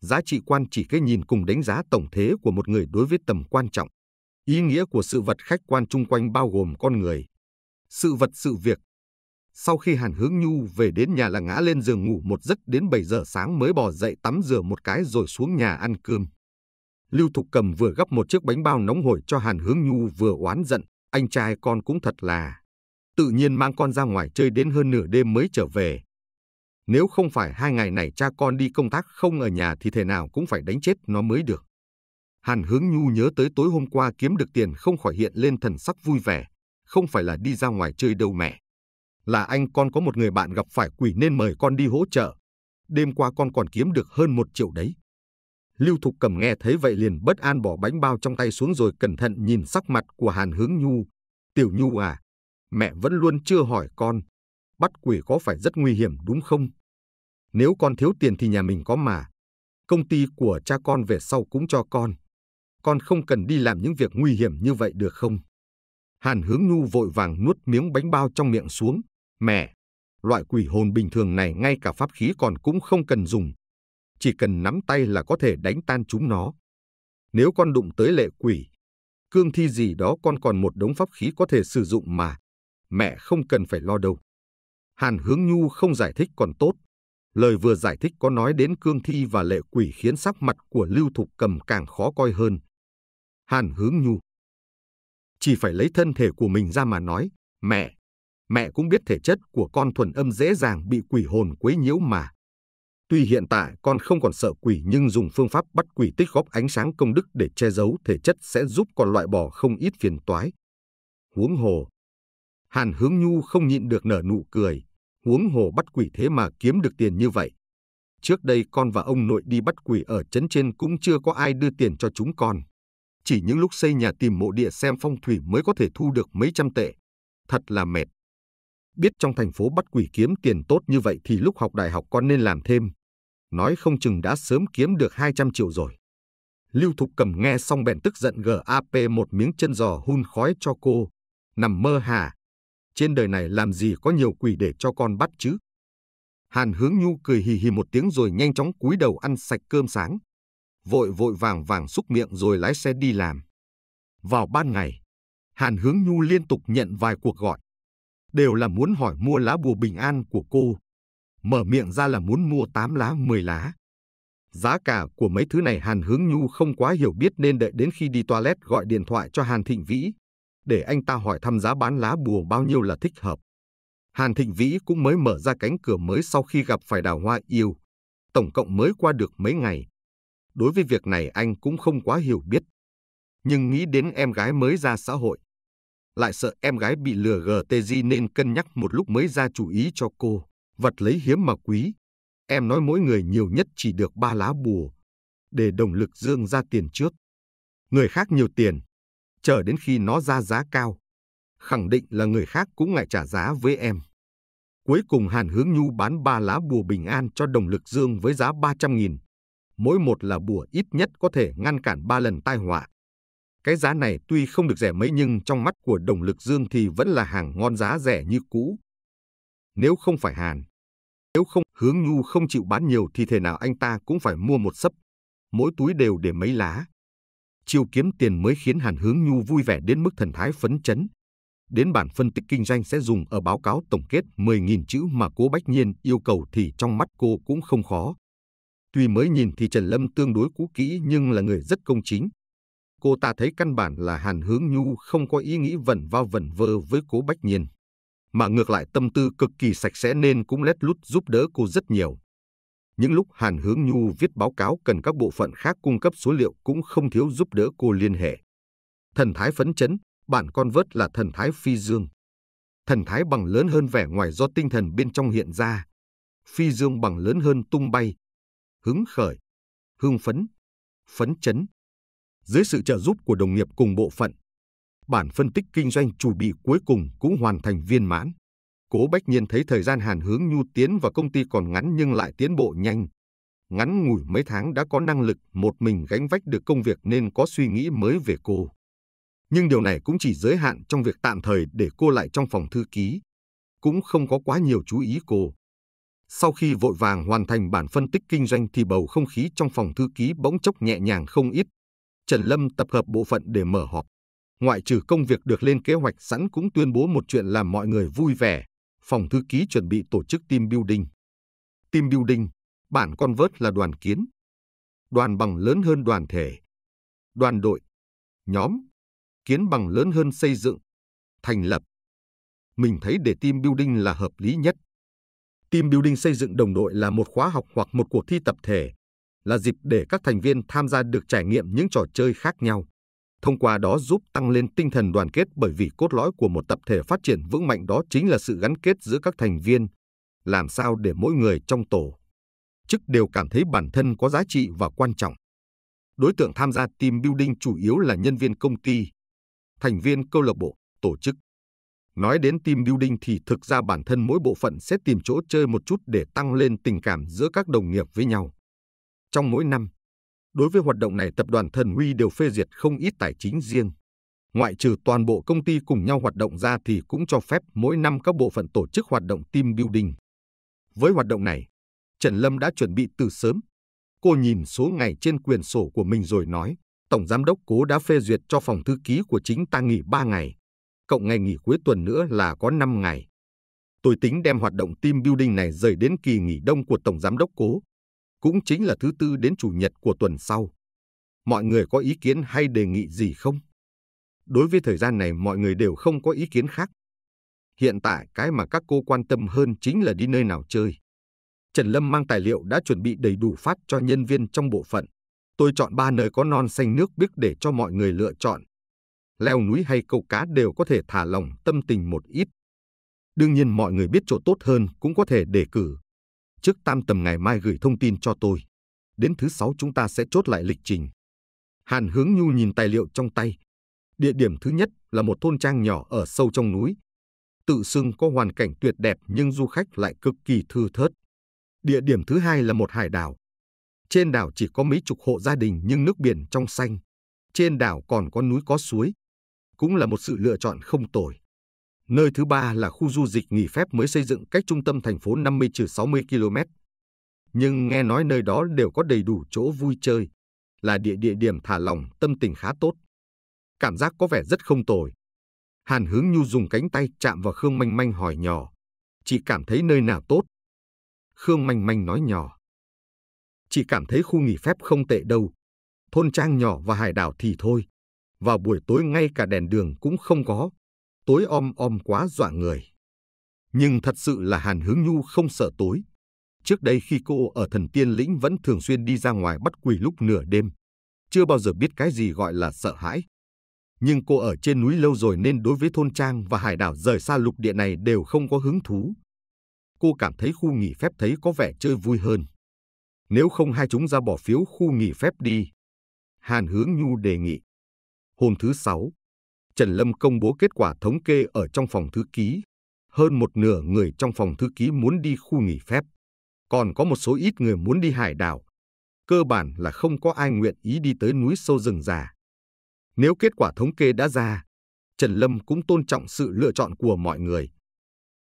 Giá trị quan chỉ cái nhìn cùng đánh giá tổng thế của một người đối với tầm quan trọng. Ý nghĩa của sự vật khách quan chung quanh bao gồm con người, sự vật sự việc. Sau khi Hàn Hướng Nhu về đến nhà là ngã lên giường ngủ một giấc đến 7 giờ sáng mới bò dậy tắm rửa một cái rồi xuống nhà ăn cơm. Lưu Thục Cầm vừa gấp một chiếc bánh bao nóng hổi cho Hàn Hướng Nhu vừa oán giận, anh trai con cũng thật là tự nhiên mang con ra ngoài chơi đến hơn nửa đêm mới trở về. Nếu không phải hai ngày này cha con đi công tác không ở nhà thì thế nào cũng phải đánh chết nó mới được. Hàn hướng nhu nhớ tới tối hôm qua kiếm được tiền không khỏi hiện lên thần sắc vui vẻ, không phải là đi ra ngoài chơi đâu mẹ. Là anh con có một người bạn gặp phải quỷ nên mời con đi hỗ trợ. Đêm qua con còn kiếm được hơn một triệu đấy. Lưu Thục Cầm nghe thấy vậy liền bất an bỏ bánh bao trong tay xuống rồi cẩn thận nhìn sắc mặt của Hàn Hướng Nhu. Tiểu Nhu à, mẹ vẫn luôn chưa hỏi con, bắt quỷ có phải rất nguy hiểm đúng không? Nếu con thiếu tiền thì nhà mình có mà. Công ty của cha con về sau cũng cho con. Con không cần đi làm những việc nguy hiểm như vậy được không? Hàn hướng nhu vội vàng nuốt miếng bánh bao trong miệng xuống. Mẹ, loại quỷ hồn bình thường này ngay cả pháp khí còn cũng không cần dùng. Chỉ cần nắm tay là có thể đánh tan chúng nó. Nếu con đụng tới lệ quỷ, cương thi gì đó con còn một đống pháp khí có thể sử dụng mà mẹ không cần phải lo đâu. Hàn Hướng Nhu không giải thích còn tốt. Lời vừa giải thích có nói đến cương thi và lệ quỷ khiến sắc mặt của Lưu Thục Cầm càng khó coi hơn. Hàn Hướng Nhu chỉ phải lấy thân thể của mình ra mà nói, mẹ, mẹ cũng biết thể chất của con thuần âm dễ dàng bị quỷ hồn quấy nhiễu mà. Tuy hiện tại con không còn sợ quỷ nhưng dùng phương pháp bắt quỷ tích góp ánh sáng công đức để che giấu thể chất sẽ giúp con loại bỏ không ít phiền toái. Huống hồ, Hàn Hướng Nhu không nhịn được nở nụ cười, huống hồ bắt quỷ thế mà kiếm được tiền như vậy. Trước đây con và ông nội đi bắt quỷ ở trấn trên cũng chưa có ai đưa tiền cho chúng con. Chỉ những lúc xây nhà tìm mộ địa xem phong thủy mới có thể thu được mấy trăm tệ. Thật là mệt. Biết trong thành phố bắt quỷ kiếm tiền tốt như vậy thì lúc học đại học con nên làm thêm. Nói không chừng đã sớm kiếm được 200 triệu rồi. Lưu Thục Cầm nghe xong bèn tức giận gap một miếng chân giò hun khói cho cô. Nằm mơ hà, trên đời này làm gì có nhiều quỷ để cho con bắt chứ. Hàn Hướng Nhu cười hì hì một tiếng rồi nhanh chóng cúi đầu ăn sạch cơm sáng. Vội vội vàng vàng xúc miệng rồi lái xe đi làm. Vào ban ngày, Hàn Hướng Nhu liên tục nhận vài cuộc gọi. Đều là muốn hỏi mua lá bùa bình an của cô. Mở miệng ra là muốn mua 8 lá 10 lá. Giá cả của mấy thứ này Hàn Hướng Nhu không quá hiểu biết nên đợi đến khi đi toilet gọi điện thoại cho Hàn Thịnh Vĩ, để anh ta hỏi thăm giá bán lá bùa bao nhiêu là thích hợp. Hàn Thịnh Vĩ cũng mới mở ra cánh cửa mới sau khi gặp phải đào hoa yêu. Tổng cộng mới qua được mấy ngày. Đối với việc này anh cũng không quá hiểu biết. Nhưng nghĩ đến em gái mới ra xã hội. Lại sợ em gái bị lừa GTG nên cân nhắc một lúc mới ra chủ ý cho cô. Vật lấy hiếm mà quý. Em nói mỗi người nhiều nhất chỉ được ba lá bùa. Để động lực dương ra tiền trước. Người khác nhiều tiền, chờ đến khi nó ra giá cao. Khẳng định là người khác cũng ngại trả giá với em. Cuối cùng Hàn Hướng Nhu bán ba lá bùa bình an cho đồng lực dương với giá 300.000. Mỗi một là bùa ít nhất có thể ngăn cản ba lần tai họa. Cái giá này tuy không được rẻ mấy nhưng trong mắt của đồng lực dương thì vẫn là hàng ngon giá rẻ như cũ. Nếu không phải Hàn, nếu không hướng nhu không chịu bán nhiều thì thể nào anh ta cũng phải mua một sấp. Mỗi túi đều để mấy lá chiêu kiếm tiền mới khiến Hàn Hướng Nhu vui vẻ đến mức thần thái phấn chấn. Đến bản phân tích kinh doanh sẽ dùng ở báo cáo tổng kết 10.000 chữ mà cố Bách Nhiên yêu cầu thì trong mắt cô cũng không khó. Tuy mới nhìn thì Trần Lâm tương đối cũ kỹ nhưng là người rất công chính. Cô ta thấy căn bản là Hàn Hướng Nhu không có ý nghĩ vẩn vào vẩn vơ với cố Bách Nhiên. Mà ngược lại tâm tư cực kỳ sạch sẽ nên cũng lét lút giúp đỡ cô rất nhiều. Những lúc Hàn Hướng Nhu viết báo cáo cần các bộ phận khác cung cấp số liệu cũng không thiếu giúp đỡ cô liên hệ. Thần thái phấn chấn, bản con vớt là thần thái phi dương. Thần thái bằng lớn hơn vẻ ngoài do tinh thần bên trong hiện ra. Phi dương bằng lớn hơn tung bay. Hứng khởi, hương phấn, phấn chấn. Dưới sự trợ giúp của đồng nghiệp cùng bộ phận, bản phân tích kinh doanh chủ bị cuối cùng cũng hoàn thành viên mãn. Cố Bách Nhiên thấy thời gian Hàn Hướng Nhu tiến và công ty còn ngắn nhưng lại tiến bộ nhanh. Ngắn ngủi mấy tháng đã có năng lực một mình gánh vách được công việc nên có suy nghĩ mới về cô. Nhưng điều này cũng chỉ giới hạn trong việc tạm thời để cô lại trong phòng thư ký. Cũng không có quá nhiều chú ý cô. Sau khi vội vàng hoàn thành bản phân tích kinh doanh thì bầu không khí trong phòng thư ký bỗng chốc nhẹ nhàng không ít. Trần Lâm tập hợp bộ phận để mở họp ngoại trừ công việc được lên kế hoạch sẵn cũng tuyên bố một chuyện làm mọi người vui vẻ, phòng thư ký chuẩn bị tổ chức team building. Team building, bản con vớt là đoàn kiến. Đoàn bằng lớn hơn đoàn thể. Đoàn đội, nhóm, kiến bằng lớn hơn xây dựng, thành lập. Mình thấy để team building là hợp lý nhất. Team building xây dựng đồng đội là một khóa học hoặc một cuộc thi tập thể, là dịp để các thành viên tham gia được trải nghiệm những trò chơi khác nhau thông qua đó giúp tăng lên tinh thần đoàn kết bởi vì cốt lõi của một tập thể phát triển vững mạnh đó chính là sự gắn kết giữa các thành viên, làm sao để mỗi người trong tổ chức đều cảm thấy bản thân có giá trị và quan trọng. Đối tượng tham gia team building chủ yếu là nhân viên công ty, thành viên câu lạc bộ, tổ chức. Nói đến team building thì thực ra bản thân mỗi bộ phận sẽ tìm chỗ chơi một chút để tăng lên tình cảm giữa các đồng nghiệp với nhau. Trong mỗi năm, Đối với hoạt động này, tập đoàn Thần Huy đều phê duyệt không ít tài chính riêng. Ngoại trừ toàn bộ công ty cùng nhau hoạt động ra thì cũng cho phép mỗi năm các bộ phận tổ chức hoạt động team building. Với hoạt động này, Trần Lâm đã chuẩn bị từ sớm. Cô nhìn số ngày trên quyền sổ của mình rồi nói, Tổng Giám đốc Cố đã phê duyệt cho phòng thư ký của chính ta nghỉ 3 ngày. Cộng ngày nghỉ cuối tuần nữa là có 5 ngày. Tôi tính đem hoạt động team building này rời đến kỳ nghỉ đông của Tổng Giám đốc Cố cũng chính là thứ tư đến chủ nhật của tuần sau. Mọi người có ý kiến hay đề nghị gì không? Đối với thời gian này mọi người đều không có ý kiến khác. Hiện tại cái mà các cô quan tâm hơn chính là đi nơi nào chơi. Trần Lâm mang tài liệu đã chuẩn bị đầy đủ phát cho nhân viên trong bộ phận. Tôi chọn ba nơi có non xanh nước biếc để cho mọi người lựa chọn. Leo núi hay câu cá đều có thể thả lòng tâm tình một ít. Đương nhiên mọi người biết chỗ tốt hơn cũng có thể đề cử trước tam tầm ngày mai gửi thông tin cho tôi. Đến thứ sáu chúng ta sẽ chốt lại lịch trình. Hàn Hướng Nhu nhìn tài liệu trong tay. Địa điểm thứ nhất là một thôn trang nhỏ ở sâu trong núi. Tự xưng có hoàn cảnh tuyệt đẹp nhưng du khách lại cực kỳ thư thớt. Địa điểm thứ hai là một hải đảo. Trên đảo chỉ có mấy chục hộ gia đình nhưng nước biển trong xanh. Trên đảo còn có núi có suối. Cũng là một sự lựa chọn không tồi. Nơi thứ ba là khu du dịch nghỉ phép mới xây dựng cách trung tâm thành phố 50-60 km. Nhưng nghe nói nơi đó đều có đầy đủ chỗ vui chơi, là địa địa điểm thả lỏng tâm tình khá tốt. Cảm giác có vẻ rất không tồi. Hàn Hướng Nhu dùng cánh tay chạm vào Khương Manh Manh hỏi nhỏ, "Chị cảm thấy nơi nào tốt?" Khương Manh Manh nói nhỏ, "Chị cảm thấy khu nghỉ phép không tệ đâu, thôn trang nhỏ và hải đảo thì thôi, vào buổi tối ngay cả đèn đường cũng không có, tối om om quá dọa người. Nhưng thật sự là Hàn Hướng Nhu không sợ tối. Trước đây khi cô ở thần tiên lĩnh vẫn thường xuyên đi ra ngoài bắt quỷ lúc nửa đêm. Chưa bao giờ biết cái gì gọi là sợ hãi. Nhưng cô ở trên núi lâu rồi nên đối với thôn trang và hải đảo rời xa lục địa này đều không có hứng thú. Cô cảm thấy khu nghỉ phép thấy có vẻ chơi vui hơn. Nếu không hai chúng ra bỏ phiếu khu nghỉ phép đi. Hàn Hướng Nhu đề nghị. Hôm thứ sáu, Trần Lâm công bố kết quả thống kê ở trong phòng thư ký. Hơn một nửa người trong phòng thư ký muốn đi khu nghỉ phép. Còn có một số ít người muốn đi hải đảo. Cơ bản là không có ai nguyện ý đi tới núi sâu rừng già. Nếu kết quả thống kê đã ra, Trần Lâm cũng tôn trọng sự lựa chọn của mọi người.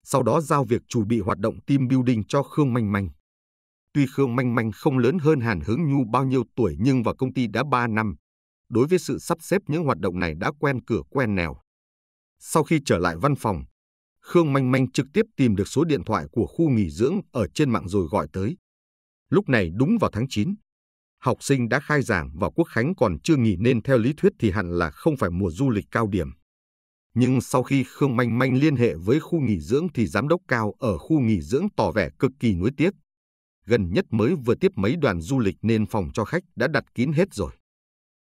Sau đó giao việc chủ bị hoạt động team building cho Khương Manh Manh. Tuy Khương Manh Manh không lớn hơn Hàn Hướng Nhu bao nhiêu tuổi nhưng vào công ty đã 3 năm, đối với sự sắp xếp những hoạt động này đã quen cửa quen nẻo. Sau khi trở lại văn phòng, Khương Manh Manh trực tiếp tìm được số điện thoại của khu nghỉ dưỡng ở trên mạng rồi gọi tới. Lúc này đúng vào tháng 9, học sinh đã khai giảng và Quốc Khánh còn chưa nghỉ nên theo lý thuyết thì hẳn là không phải mùa du lịch cao điểm. Nhưng sau khi Khương Manh Manh liên hệ với khu nghỉ dưỡng thì giám đốc cao ở khu nghỉ dưỡng tỏ vẻ cực kỳ nuối tiếc. Gần nhất mới vừa tiếp mấy đoàn du lịch nên phòng cho khách đã đặt kín hết rồi.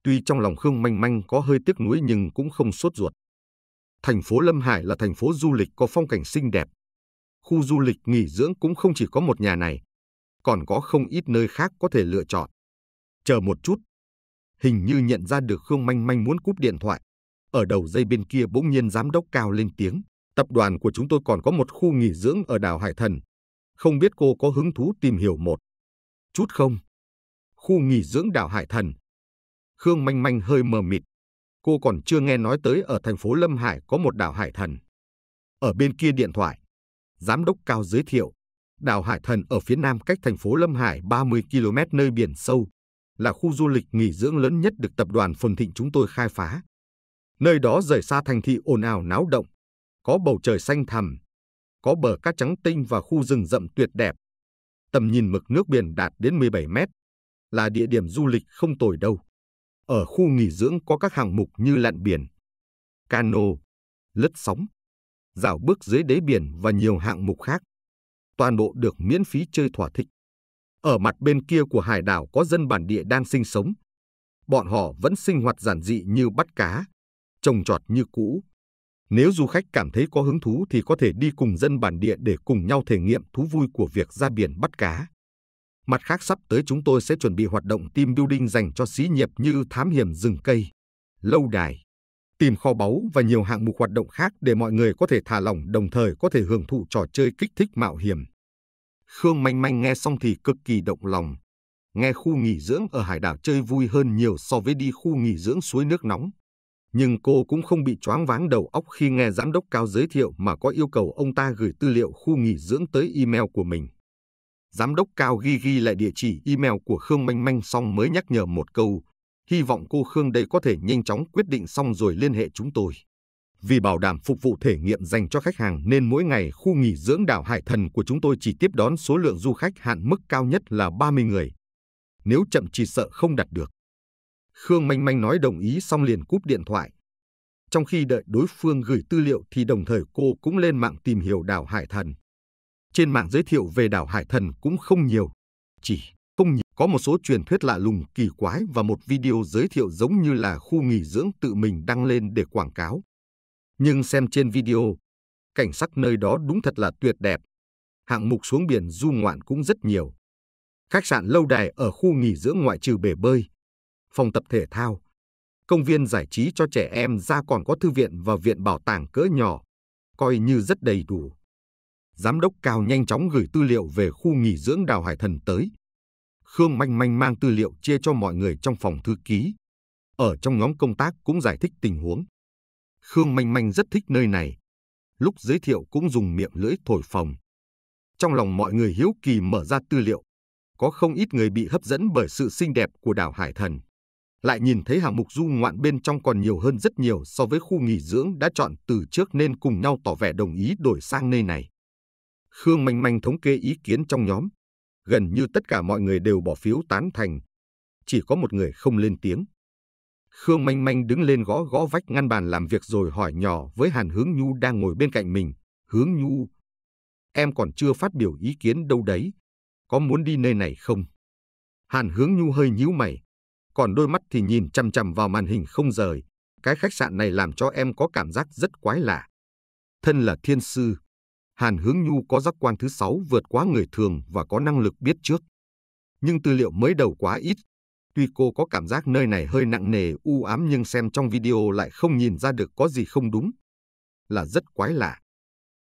Tuy trong lòng Khương Manh Manh có hơi tiếc nuối nhưng cũng không sốt ruột. Thành phố Lâm Hải là thành phố du lịch có phong cảnh xinh đẹp. Khu du lịch nghỉ dưỡng cũng không chỉ có một nhà này, còn có không ít nơi khác có thể lựa chọn. Chờ một chút. Hình như nhận ra được Khương Manh Manh muốn cúp điện thoại. Ở đầu dây bên kia bỗng nhiên giám đốc cao lên tiếng. Tập đoàn của chúng tôi còn có một khu nghỉ dưỡng ở đảo Hải Thần. Không biết cô có hứng thú tìm hiểu một chút không? Khu nghỉ dưỡng đảo Hải Thần Khương Manh Manh hơi mờ mịt. Cô còn chưa nghe nói tới ở thành phố Lâm Hải có một đảo hải thần. Ở bên kia điện thoại, giám đốc cao giới thiệu, đảo hải thần ở phía nam cách thành phố Lâm Hải 30 km nơi biển sâu, là khu du lịch nghỉ dưỡng lớn nhất được tập đoàn Phồn Thịnh chúng tôi khai phá. Nơi đó rời xa thành thị ồn ào náo động, có bầu trời xanh thẳm, có bờ cát trắng tinh và khu rừng rậm tuyệt đẹp. Tầm nhìn mực nước biển đạt đến 17 mét, là địa điểm du lịch không tồi đâu. Ở khu nghỉ dưỡng có các hạng mục như lặn biển, cano, lướt sóng, dạo bước dưới đáy biển và nhiều hạng mục khác. Toàn bộ được miễn phí chơi thỏa thích. Ở mặt bên kia của hải đảo có dân bản địa đang sinh sống. Bọn họ vẫn sinh hoạt giản dị như bắt cá, trồng trọt như cũ. Nếu du khách cảm thấy có hứng thú thì có thể đi cùng dân bản địa để cùng nhau thể nghiệm thú vui của việc ra biển bắt cá. Mặt khác sắp tới chúng tôi sẽ chuẩn bị hoạt động team building dành cho xí nghiệp như thám hiểm rừng cây, lâu đài, tìm kho báu và nhiều hạng mục hoạt động khác để mọi người có thể thả lỏng đồng thời có thể hưởng thụ trò chơi kích thích mạo hiểm. Khương Manh Manh nghe xong thì cực kỳ động lòng. Nghe khu nghỉ dưỡng ở hải đảo chơi vui hơn nhiều so với đi khu nghỉ dưỡng suối nước nóng. Nhưng cô cũng không bị choáng váng đầu óc khi nghe giám đốc cao giới thiệu mà có yêu cầu ông ta gửi tư liệu khu nghỉ dưỡng tới email của mình. Giám đốc Cao ghi ghi lại địa chỉ email của Khương Manh Manh xong mới nhắc nhở một câu. Hy vọng cô Khương đây có thể nhanh chóng quyết định xong rồi liên hệ chúng tôi. Vì bảo đảm phục vụ thể nghiệm dành cho khách hàng nên mỗi ngày khu nghỉ dưỡng đảo Hải Thần của chúng tôi chỉ tiếp đón số lượng du khách hạn mức cao nhất là 30 người. Nếu chậm chỉ sợ không đặt được. Khương Manh Manh nói đồng ý xong liền cúp điện thoại. Trong khi đợi đối phương gửi tư liệu thì đồng thời cô cũng lên mạng tìm hiểu đảo Hải Thần trên mạng giới thiệu về đảo Hải Thần cũng không nhiều, chỉ không nhiều. có một số truyền thuyết lạ lùng kỳ quái và một video giới thiệu giống như là khu nghỉ dưỡng tự mình đăng lên để quảng cáo. Nhưng xem trên video, cảnh sắc nơi đó đúng thật là tuyệt đẹp. Hạng mục xuống biển du ngoạn cũng rất nhiều. Khách sạn lâu đài ở khu nghỉ dưỡng ngoại trừ bể bơi, phòng tập thể thao, công viên giải trí cho trẻ em ra còn có thư viện và viện bảo tàng cỡ nhỏ, coi như rất đầy đủ giám đốc Cao nhanh chóng gửi tư liệu về khu nghỉ dưỡng Đào Hải Thần tới. Khương Manh Manh mang tư liệu chia cho mọi người trong phòng thư ký. Ở trong nhóm công tác cũng giải thích tình huống. Khương Manh Manh rất thích nơi này. Lúc giới thiệu cũng dùng miệng lưỡi thổi phòng. Trong lòng mọi người hiếu kỳ mở ra tư liệu. Có không ít người bị hấp dẫn bởi sự xinh đẹp của đảo Hải Thần. Lại nhìn thấy hạng mục du ngoạn bên trong còn nhiều hơn rất nhiều so với khu nghỉ dưỡng đã chọn từ trước nên cùng nhau tỏ vẻ đồng ý đổi sang nơi này. Khương Manh Manh thống kê ý kiến trong nhóm. Gần như tất cả mọi người đều bỏ phiếu tán thành. Chỉ có một người không lên tiếng. Khương Manh Manh đứng lên gõ gõ vách ngăn bàn làm việc rồi hỏi nhỏ với Hàn Hướng Nhu đang ngồi bên cạnh mình. Hướng Nhu, em còn chưa phát biểu ý kiến đâu đấy. Có muốn đi nơi này không? Hàn Hướng Nhu hơi nhíu mày. Còn đôi mắt thì nhìn chằm chằm vào màn hình không rời. Cái khách sạn này làm cho em có cảm giác rất quái lạ. Thân là thiên sư, Hàn Hướng Nhu có giác quan thứ sáu vượt quá người thường và có năng lực biết trước. Nhưng tư liệu mới đầu quá ít. Tuy cô có cảm giác nơi này hơi nặng nề, u ám nhưng xem trong video lại không nhìn ra được có gì không đúng. Là rất quái lạ.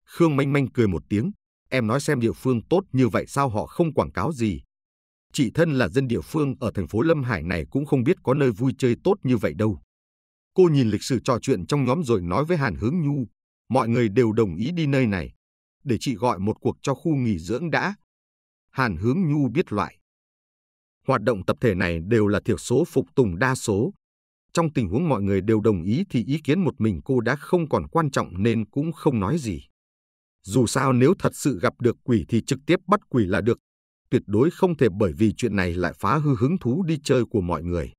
Khương Manh Manh cười một tiếng. Em nói xem địa phương tốt như vậy sao họ không quảng cáo gì. Chị thân là dân địa phương ở thành phố Lâm Hải này cũng không biết có nơi vui chơi tốt như vậy đâu. Cô nhìn lịch sử trò chuyện trong nhóm rồi nói với Hàn Hướng Nhu, mọi người đều đồng ý đi nơi này để chị gọi một cuộc cho khu nghỉ dưỡng đã. Hàn Hướng Nhu biết loại. Hoạt động tập thể này đều là thiểu số phục tùng đa số. Trong tình huống mọi người đều đồng ý thì ý kiến một mình cô đã không còn quan trọng nên cũng không nói gì. Dù sao nếu thật sự gặp được quỷ thì trực tiếp bắt quỷ là được, tuyệt đối không thể bởi vì chuyện này lại phá hư hứng thú đi chơi của mọi người.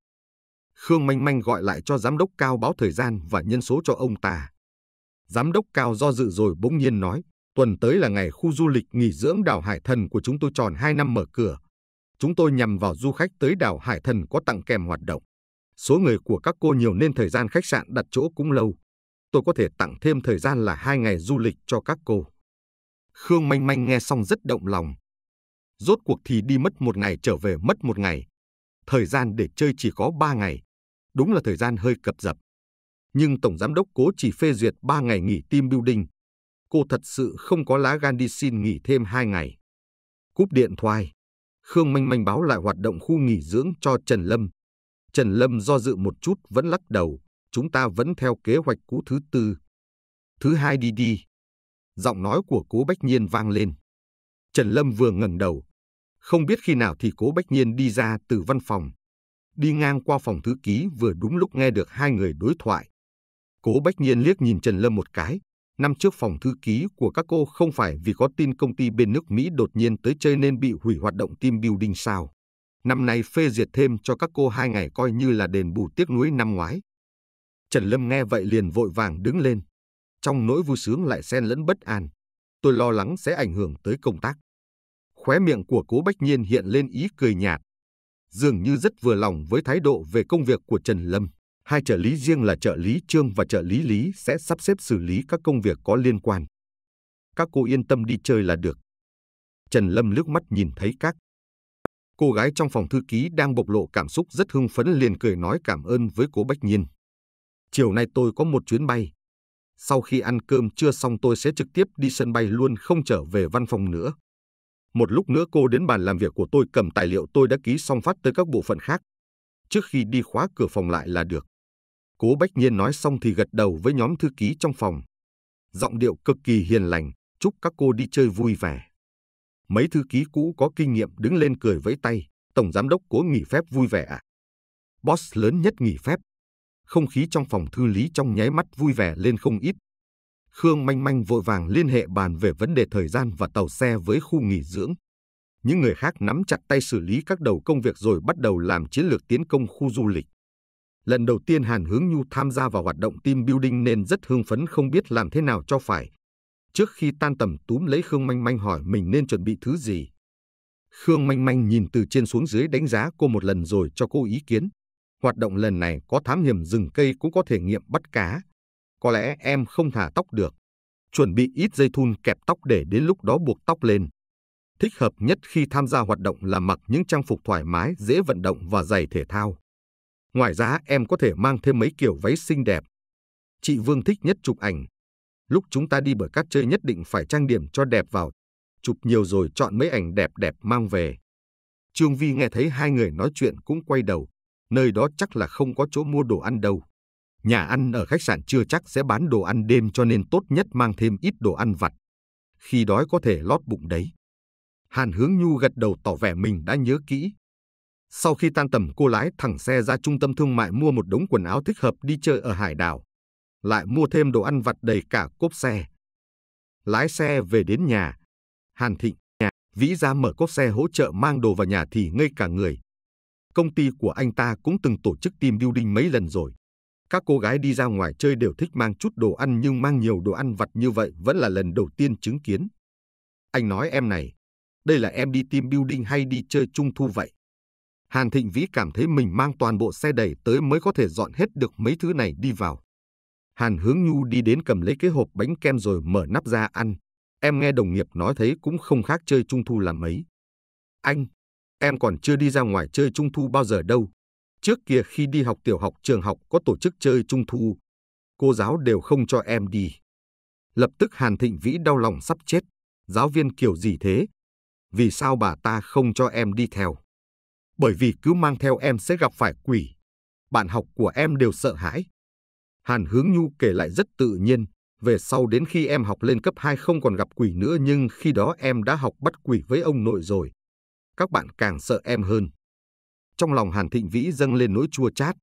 Khương Manh Manh gọi lại cho giám đốc cao báo thời gian và nhân số cho ông ta. Giám đốc cao do dự rồi bỗng nhiên nói, Tuần tới là ngày khu du lịch nghỉ dưỡng đảo Hải Thần của chúng tôi tròn 2 năm mở cửa. Chúng tôi nhằm vào du khách tới đảo Hải Thần có tặng kèm hoạt động. Số người của các cô nhiều nên thời gian khách sạn đặt chỗ cũng lâu. Tôi có thể tặng thêm thời gian là 2 ngày du lịch cho các cô. Khương Manh Manh nghe xong rất động lòng. Rốt cuộc thì đi mất một ngày trở về mất một ngày. Thời gian để chơi chỉ có 3 ngày. Đúng là thời gian hơi cập dập. Nhưng Tổng Giám đốc cố chỉ phê duyệt 3 ngày nghỉ team building, cô thật sự không có lá gan đi xin nghỉ thêm hai ngày. Cúp điện thoại, Khương minh minh báo lại hoạt động khu nghỉ dưỡng cho Trần Lâm. Trần Lâm do dự một chút vẫn lắc đầu, chúng ta vẫn theo kế hoạch cũ thứ tư. Thứ hai đi đi. Giọng nói của cố Bách Nhiên vang lên. Trần Lâm vừa ngẩng đầu. Không biết khi nào thì cố Bách Nhiên đi ra từ văn phòng. Đi ngang qua phòng thư ký vừa đúng lúc nghe được hai người đối thoại. Cố Bách Nhiên liếc nhìn Trần Lâm một cái, năm trước phòng thư ký của các cô không phải vì có tin công ty bên nước Mỹ đột nhiên tới chơi nên bị hủy hoạt động team building sao. Năm nay phê duyệt thêm cho các cô hai ngày coi như là đền bù tiếc nuối năm ngoái. Trần Lâm nghe vậy liền vội vàng đứng lên. Trong nỗi vui sướng lại xen lẫn bất an. Tôi lo lắng sẽ ảnh hưởng tới công tác. Khóe miệng của cố Bách Nhiên hiện lên ý cười nhạt. Dường như rất vừa lòng với thái độ về công việc của Trần Lâm hai trợ lý riêng là trợ lý Trương và trợ lý Lý sẽ sắp xếp xử lý các công việc có liên quan. Các cô yên tâm đi chơi là được. Trần Lâm nước mắt nhìn thấy các cô gái trong phòng thư ký đang bộc lộ cảm xúc rất hưng phấn liền cười nói cảm ơn với cô Bách Nhiên. Chiều nay tôi có một chuyến bay. Sau khi ăn cơm trưa xong tôi sẽ trực tiếp đi sân bay luôn không trở về văn phòng nữa. Một lúc nữa cô đến bàn làm việc của tôi cầm tài liệu tôi đã ký xong phát tới các bộ phận khác. Trước khi đi khóa cửa phòng lại là được. Cố Bách Nhiên nói xong thì gật đầu với nhóm thư ký trong phòng. Giọng điệu cực kỳ hiền lành, chúc các cô đi chơi vui vẻ. Mấy thư ký cũ có kinh nghiệm đứng lên cười với tay, tổng giám đốc cố nghỉ phép vui vẻ à? Boss lớn nhất nghỉ phép. Không khí trong phòng thư lý trong nháy mắt vui vẻ lên không ít. Khương Manh Manh vội vàng liên hệ bàn về vấn đề thời gian và tàu xe với khu nghỉ dưỡng. Những người khác nắm chặt tay xử lý các đầu công việc rồi bắt đầu làm chiến lược tiến công khu du lịch. Lần đầu tiên Hàn Hướng Nhu tham gia vào hoạt động team building nên rất hưng phấn không biết làm thế nào cho phải. Trước khi tan tầm túm lấy Khương Manh Manh hỏi mình nên chuẩn bị thứ gì. Khương Manh Manh nhìn từ trên xuống dưới đánh giá cô một lần rồi cho cô ý kiến. Hoạt động lần này có thám hiểm rừng cây cũng có thể nghiệm bắt cá. Có lẽ em không thả tóc được. Chuẩn bị ít dây thun kẹp tóc để đến lúc đó buộc tóc lên. Thích hợp nhất khi tham gia hoạt động là mặc những trang phục thoải mái, dễ vận động và giày thể thao. Ngoài ra em có thể mang thêm mấy kiểu váy xinh đẹp. Chị Vương thích nhất chụp ảnh. Lúc chúng ta đi bờ cát chơi nhất định phải trang điểm cho đẹp vào. Chụp nhiều rồi chọn mấy ảnh đẹp đẹp mang về. Trương Vi nghe thấy hai người nói chuyện cũng quay đầu. Nơi đó chắc là không có chỗ mua đồ ăn đâu. Nhà ăn ở khách sạn chưa chắc sẽ bán đồ ăn đêm cho nên tốt nhất mang thêm ít đồ ăn vặt. Khi đói có thể lót bụng đấy. Hàn Hướng Nhu gật đầu tỏ vẻ mình đã nhớ kỹ. Sau khi tan tầm cô lái thẳng xe ra trung tâm thương mại mua một đống quần áo thích hợp đi chơi ở hải đảo. Lại mua thêm đồ ăn vặt đầy cả cốp xe. Lái xe về đến nhà. Hàn Thịnh, nhà, Vĩ ra mở cốp xe hỗ trợ mang đồ vào nhà thì ngây cả người. Công ty của anh ta cũng từng tổ chức team building mấy lần rồi. Các cô gái đi ra ngoài chơi đều thích mang chút đồ ăn nhưng mang nhiều đồ ăn vặt như vậy vẫn là lần đầu tiên chứng kiến. Anh nói em này, đây là em đi team building hay đi chơi trung thu vậy? Hàn Thịnh Vĩ cảm thấy mình mang toàn bộ xe đẩy tới mới có thể dọn hết được mấy thứ này đi vào. Hàn Hướng Nhu đi đến cầm lấy cái hộp bánh kem rồi mở nắp ra ăn. Em nghe đồng nghiệp nói thấy cũng không khác chơi trung thu làm mấy. Anh, em còn chưa đi ra ngoài chơi trung thu bao giờ đâu. Trước kia khi đi học tiểu học trường học có tổ chức chơi trung thu, cô giáo đều không cho em đi. Lập tức Hàn Thịnh Vĩ đau lòng sắp chết. Giáo viên kiểu gì thế? Vì sao bà ta không cho em đi theo? bởi vì cứ mang theo em sẽ gặp phải quỷ. Bạn học của em đều sợ hãi. Hàn Hướng Nhu kể lại rất tự nhiên, về sau đến khi em học lên cấp 2 không còn gặp quỷ nữa nhưng khi đó em đã học bắt quỷ với ông nội rồi. Các bạn càng sợ em hơn. Trong lòng Hàn Thịnh Vĩ dâng lên nỗi chua chát.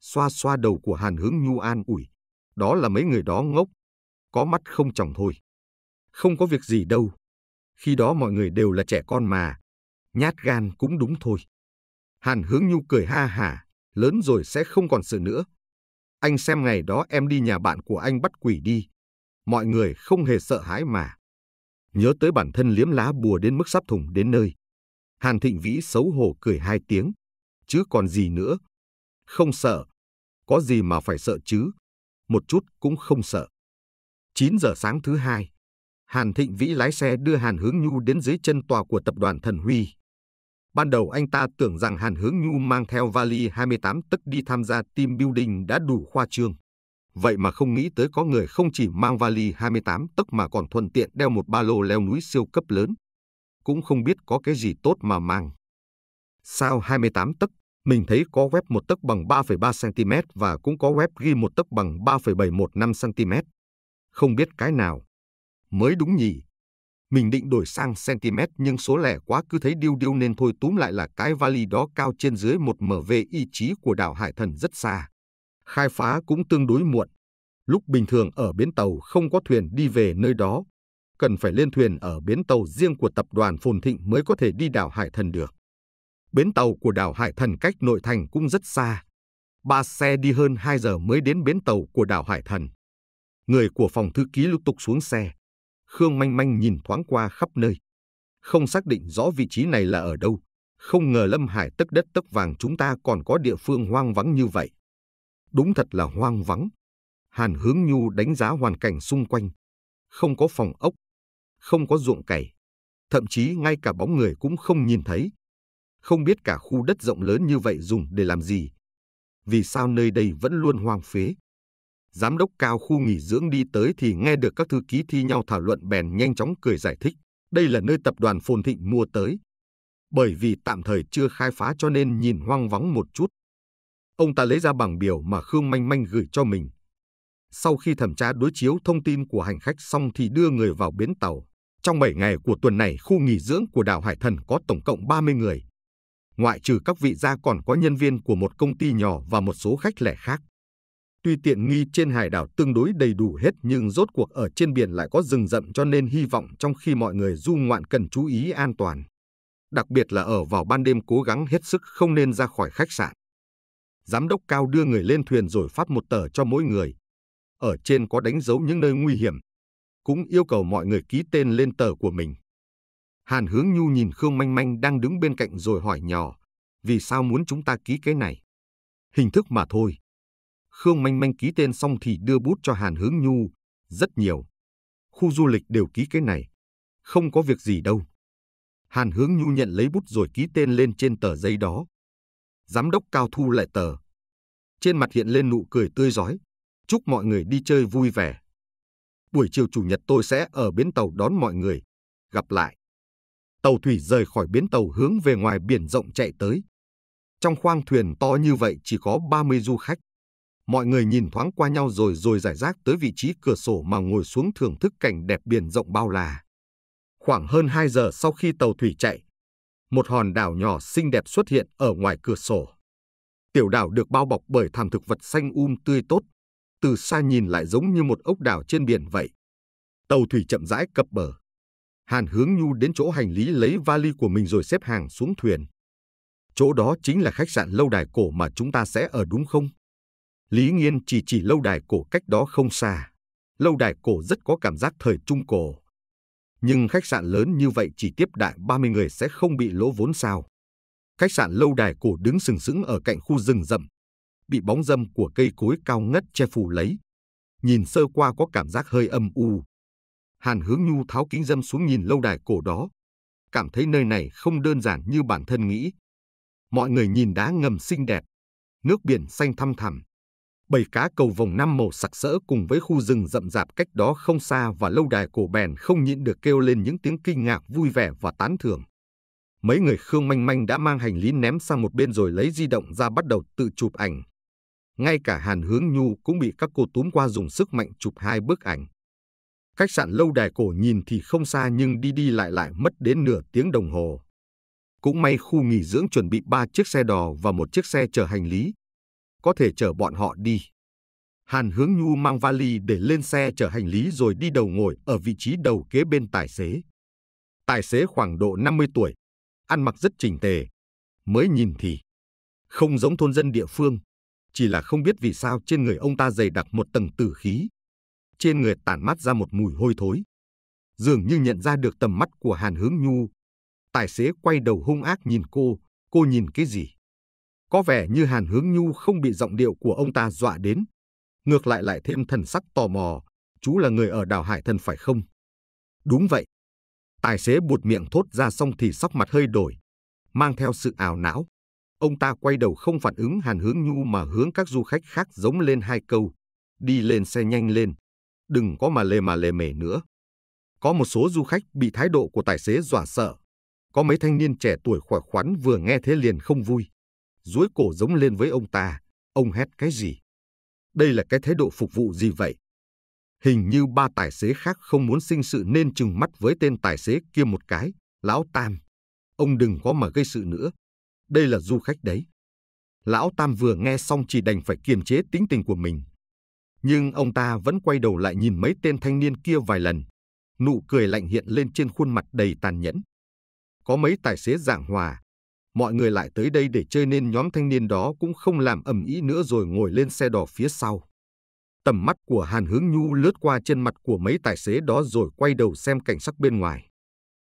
Xoa xoa đầu của Hàn Hướng Nhu an ủi. Đó là mấy người đó ngốc. Có mắt không chồng thôi. Không có việc gì đâu. Khi đó mọi người đều là trẻ con mà. Nhát gan cũng đúng thôi. Hàn Hướng Nhu cười ha hà, lớn rồi sẽ không còn sợ nữa. Anh xem ngày đó em đi nhà bạn của anh bắt quỷ đi. Mọi người không hề sợ hãi mà. Nhớ tới bản thân liếm lá bùa đến mức sắp thủng đến nơi. Hàn Thịnh Vĩ xấu hổ cười hai tiếng. Chứ còn gì nữa. Không sợ. Có gì mà phải sợ chứ. Một chút cũng không sợ. 9 giờ sáng thứ hai. Hàn Thịnh Vĩ lái xe đưa Hàn Hướng Nhu đến dưới chân tòa của tập đoàn Thần Huy. Ban đầu anh ta tưởng rằng Hàn Hướng Nhu mang theo vali 28 tấc đi tham gia team building đã đủ khoa trương. Vậy mà không nghĩ tới có người không chỉ mang vali 28 tấc mà còn thuận tiện đeo một ba lô leo núi siêu cấp lớn. Cũng không biết có cái gì tốt mà mang. Sao 28 tấc? Mình thấy có web một tấc bằng 3,3 cm và cũng có web ghi một tấc bằng 3,715 cm. Không biết cái nào. Mới đúng nhỉ? Mình định đổi sang cm nhưng số lẻ quá cứ thấy điêu điêu nên thôi túm lại là cái vali đó cao trên dưới một mv ý chí của đảo Hải Thần rất xa. Khai phá cũng tương đối muộn. Lúc bình thường ở bến tàu không có thuyền đi về nơi đó. Cần phải lên thuyền ở bến tàu riêng của tập đoàn Phồn Thịnh mới có thể đi đảo Hải Thần được. Bến tàu của đảo Hải Thần cách nội thành cũng rất xa. Ba xe đi hơn 2 giờ mới đến bến tàu của đảo Hải Thần. Người của phòng thư ký lục tục xuống xe, Khương manh manh nhìn thoáng qua khắp nơi. Không xác định rõ vị trí này là ở đâu. Không ngờ Lâm Hải tức đất tức vàng chúng ta còn có địa phương hoang vắng như vậy. Đúng thật là hoang vắng. Hàn Hướng Nhu đánh giá hoàn cảnh xung quanh. Không có phòng ốc, không có ruộng cày. Thậm chí ngay cả bóng người cũng không nhìn thấy. Không biết cả khu đất rộng lớn như vậy dùng để làm gì. Vì sao nơi đây vẫn luôn hoang phế giám đốc cao khu nghỉ dưỡng đi tới thì nghe được các thư ký thi nhau thảo luận bèn nhanh chóng cười giải thích. Đây là nơi tập đoàn Phồn Thịnh mua tới. Bởi vì tạm thời chưa khai phá cho nên nhìn hoang vắng một chút. Ông ta lấy ra bảng biểu mà Khương Manh Manh gửi cho mình. Sau khi thẩm tra đối chiếu thông tin của hành khách xong thì đưa người vào bến tàu. Trong 7 ngày của tuần này, khu nghỉ dưỡng của đảo Hải Thần có tổng cộng 30 người. Ngoại trừ các vị gia còn có nhân viên của một công ty nhỏ và một số khách lẻ khác tuy tiện nghi trên hải đảo tương đối đầy đủ hết nhưng rốt cuộc ở trên biển lại có rừng rậm cho nên hy vọng trong khi mọi người du ngoạn cần chú ý an toàn. Đặc biệt là ở vào ban đêm cố gắng hết sức không nên ra khỏi khách sạn. Giám đốc Cao đưa người lên thuyền rồi phát một tờ cho mỗi người. Ở trên có đánh dấu những nơi nguy hiểm. Cũng yêu cầu mọi người ký tên lên tờ của mình. Hàn Hướng Nhu nhìn Khương Manh Manh đang đứng bên cạnh rồi hỏi nhỏ, vì sao muốn chúng ta ký cái này? Hình thức mà thôi, Khương Manh Manh ký tên xong thì đưa bút cho Hàn Hướng Nhu, rất nhiều. Khu du lịch đều ký cái này, không có việc gì đâu. Hàn Hướng Nhu nhận lấy bút rồi ký tên lên trên tờ giấy đó. Giám đốc cao thu lại tờ. Trên mặt hiện lên nụ cười tươi rói. Chúc mọi người đi chơi vui vẻ. Buổi chiều chủ nhật tôi sẽ ở bến tàu đón mọi người. Gặp lại. Tàu thủy rời khỏi bến tàu hướng về ngoài biển rộng chạy tới. Trong khoang thuyền to như vậy chỉ có 30 du khách mọi người nhìn thoáng qua nhau rồi rồi giải rác tới vị trí cửa sổ mà ngồi xuống thưởng thức cảnh đẹp biển rộng bao la. Khoảng hơn 2 giờ sau khi tàu thủy chạy, một hòn đảo nhỏ xinh đẹp xuất hiện ở ngoài cửa sổ. Tiểu đảo được bao bọc bởi thảm thực vật xanh um tươi tốt, từ xa nhìn lại giống như một ốc đảo trên biển vậy. Tàu thủy chậm rãi cập bờ. Hàn Hướng Nhu đến chỗ hành lý lấy vali của mình rồi xếp hàng xuống thuyền. Chỗ đó chính là khách sạn lâu đài cổ mà chúng ta sẽ ở đúng không? Lý Nghiên chỉ chỉ lâu đài cổ cách đó không xa. Lâu đài cổ rất có cảm giác thời trung cổ. Nhưng khách sạn lớn như vậy chỉ tiếp đại 30 người sẽ không bị lỗ vốn sao. Khách sạn lâu đài cổ đứng sừng sững ở cạnh khu rừng rậm, bị bóng dâm của cây cối cao ngất che phủ lấy. Nhìn sơ qua có cảm giác hơi âm u. Hàn hướng nhu tháo kính dâm xuống nhìn lâu đài cổ đó. Cảm thấy nơi này không đơn giản như bản thân nghĩ. Mọi người nhìn đá ngầm xinh đẹp, nước biển xanh thăm thẳm, bầy cá cầu vồng năm màu sặc sỡ cùng với khu rừng rậm rạp cách đó không xa và lâu đài cổ bèn không nhịn được kêu lên những tiếng kinh ngạc vui vẻ và tán thưởng. Mấy người Khương Manh Manh đã mang hành lý ném sang một bên rồi lấy di động ra bắt đầu tự chụp ảnh. Ngay cả Hàn Hướng Nhu cũng bị các cô túm qua dùng sức mạnh chụp hai bức ảnh. Khách sạn lâu đài cổ nhìn thì không xa nhưng đi đi lại lại mất đến nửa tiếng đồng hồ. Cũng may khu nghỉ dưỡng chuẩn bị ba chiếc xe đò và một chiếc xe chở hành lý, có thể chở bọn họ đi. Hàn Hướng Nhu mang vali để lên xe chở hành lý rồi đi đầu ngồi ở vị trí đầu kế bên tài xế. Tài xế khoảng độ 50 tuổi, ăn mặc rất chỉnh tề. Mới nhìn thì không giống thôn dân địa phương, chỉ là không biết vì sao trên người ông ta dày đặc một tầng tử khí. Trên người tản mát ra một mùi hôi thối. Dường như nhận ra được tầm mắt của Hàn Hướng Nhu. Tài xế quay đầu hung ác nhìn cô, cô nhìn cái gì? Có vẻ như Hàn Hướng Nhu không bị giọng điệu của ông ta dọa đến. Ngược lại lại thêm thần sắc tò mò, chú là người ở đảo Hải Thần phải không? Đúng vậy. Tài xế buột miệng thốt ra xong thì sóc mặt hơi đổi, mang theo sự ảo não. Ông ta quay đầu không phản ứng Hàn Hướng Nhu mà hướng các du khách khác giống lên hai câu. Đi lên xe nhanh lên, đừng có mà lề mà lề mề nữa. Có một số du khách bị thái độ của tài xế dọa sợ. Có mấy thanh niên trẻ tuổi khỏe khoắn vừa nghe thế liền không vui duỗi cổ giống lên với ông ta, ông hét cái gì? Đây là cái thái độ phục vụ gì vậy? Hình như ba tài xế khác không muốn sinh sự nên trừng mắt với tên tài xế kia một cái, lão Tam. Ông đừng có mà gây sự nữa. Đây là du khách đấy. Lão Tam vừa nghe xong chỉ đành phải kiềm chế tính tình của mình. Nhưng ông ta vẫn quay đầu lại nhìn mấy tên thanh niên kia vài lần. Nụ cười lạnh hiện lên trên khuôn mặt đầy tàn nhẫn. Có mấy tài xế dạng hòa, mọi người lại tới đây để chơi nên nhóm thanh niên đó cũng không làm ầm ĩ nữa rồi ngồi lên xe đỏ phía sau. Tầm mắt của Hàn Hướng Nhu lướt qua trên mặt của mấy tài xế đó rồi quay đầu xem cảnh sắc bên ngoài.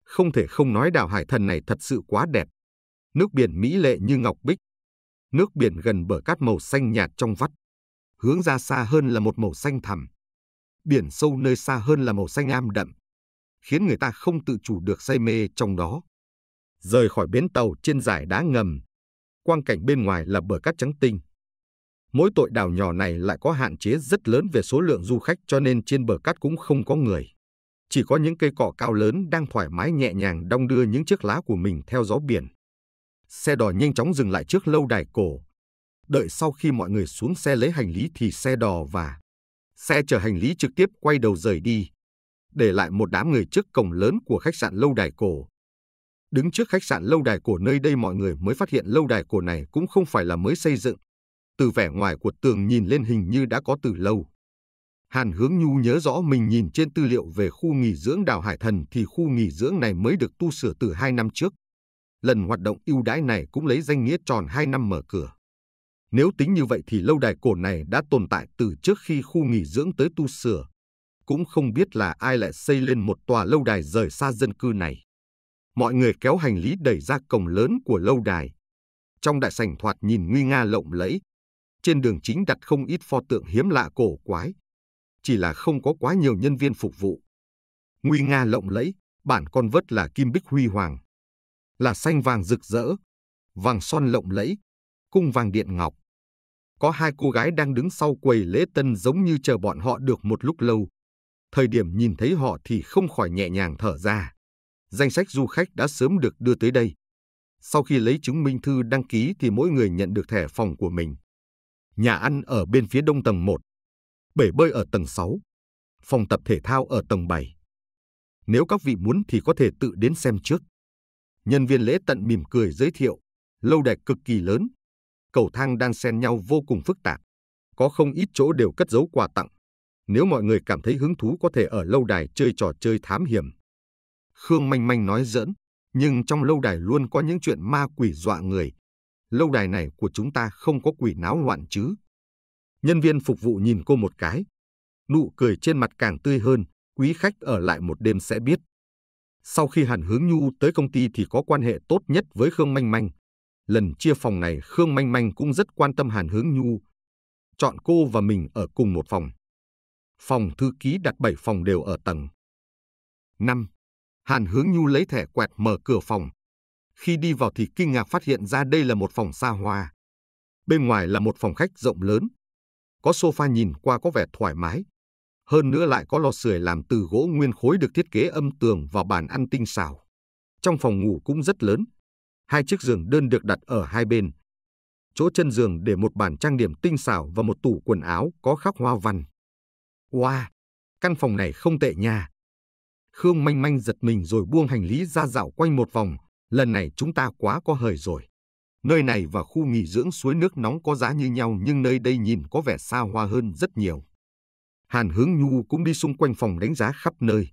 Không thể không nói đảo Hải Thần này thật sự quá đẹp. Nước biển mỹ lệ như ngọc bích. Nước biển gần bờ cát màu xanh nhạt trong vắt. Hướng ra xa hơn là một màu xanh thẳm. Biển sâu nơi xa hơn là màu xanh am đậm. Khiến người ta không tự chủ được say mê trong đó. Rời khỏi bến tàu trên dải đá ngầm, quang cảnh bên ngoài là bờ cát trắng tinh. Mỗi tội đảo nhỏ này lại có hạn chế rất lớn về số lượng du khách cho nên trên bờ cát cũng không có người. Chỉ có những cây cỏ cao lớn đang thoải mái nhẹ nhàng đong đưa những chiếc lá của mình theo gió biển. Xe đò nhanh chóng dừng lại trước lâu đài cổ. Đợi sau khi mọi người xuống xe lấy hành lý thì xe đò và xe chở hành lý trực tiếp quay đầu rời đi, để lại một đám người trước cổng lớn của khách sạn lâu đài cổ. Đứng trước khách sạn lâu đài cổ nơi đây mọi người mới phát hiện lâu đài cổ này cũng không phải là mới xây dựng. Từ vẻ ngoài của tường nhìn lên hình như đã có từ lâu. Hàn Hướng Nhu nhớ rõ mình nhìn trên tư liệu về khu nghỉ dưỡng đảo Hải Thần thì khu nghỉ dưỡng này mới được tu sửa từ 2 năm trước. Lần hoạt động ưu đãi này cũng lấy danh nghĩa tròn 2 năm mở cửa. Nếu tính như vậy thì lâu đài cổ này đã tồn tại từ trước khi khu nghỉ dưỡng tới tu sửa. Cũng không biết là ai lại xây lên một tòa lâu đài rời xa dân cư này mọi người kéo hành lý đẩy ra cổng lớn của lâu đài. Trong đại sảnh thoạt nhìn nguy nga lộng lẫy, trên đường chính đặt không ít pho tượng hiếm lạ cổ quái. Chỉ là không có quá nhiều nhân viên phục vụ. Nguy nga lộng lẫy, bản con vất là kim bích huy hoàng. Là xanh vàng rực rỡ, vàng son lộng lẫy, cung vàng điện ngọc. Có hai cô gái đang đứng sau quầy lễ tân giống như chờ bọn họ được một lúc lâu. Thời điểm nhìn thấy họ thì không khỏi nhẹ nhàng thở ra. Danh sách du khách đã sớm được đưa tới đây. Sau khi lấy chứng minh thư đăng ký thì mỗi người nhận được thẻ phòng của mình. Nhà ăn ở bên phía đông tầng 1, bể bơi ở tầng 6, phòng tập thể thao ở tầng 7. Nếu các vị muốn thì có thể tự đến xem trước. Nhân viên lễ tận mỉm cười giới thiệu, lâu đài cực kỳ lớn, cầu thang đan xen nhau vô cùng phức tạp, có không ít chỗ đều cất giấu quà tặng. Nếu mọi người cảm thấy hứng thú có thể ở lâu đài chơi trò chơi thám hiểm. Khương manh manh nói giỡn, nhưng trong lâu đài luôn có những chuyện ma quỷ dọa người. Lâu đài này của chúng ta không có quỷ náo loạn chứ. Nhân viên phục vụ nhìn cô một cái. Nụ cười trên mặt càng tươi hơn, quý khách ở lại một đêm sẽ biết. Sau khi Hàn Hướng Nhu tới công ty thì có quan hệ tốt nhất với Khương Manh Manh. Lần chia phòng này Khương Manh Manh cũng rất quan tâm Hàn Hướng Nhu. Chọn cô và mình ở cùng một phòng. Phòng thư ký đặt 7 phòng đều ở tầng 5. Hàn Hướng Nhu lấy thẻ quẹt mở cửa phòng. Khi đi vào thì kinh ngạc phát hiện ra đây là một phòng xa hoa. Bên ngoài là một phòng khách rộng lớn. Có sofa nhìn qua có vẻ thoải mái. Hơn nữa lại có lò sưởi làm từ gỗ nguyên khối được thiết kế âm tường và bàn ăn tinh xảo. Trong phòng ngủ cũng rất lớn. Hai chiếc giường đơn được đặt ở hai bên. Chỗ chân giường để một bàn trang điểm tinh xảo và một tủ quần áo có khắc hoa văn. Wow, căn phòng này không tệ nha. Khương manh manh giật mình rồi buông hành lý ra dạo quanh một vòng. Lần này chúng ta quá có hời rồi. Nơi này và khu nghỉ dưỡng suối nước nóng có giá như nhau nhưng nơi đây nhìn có vẻ xa hoa hơn rất nhiều. Hàn Hướng Nhu cũng đi xung quanh phòng đánh giá khắp nơi.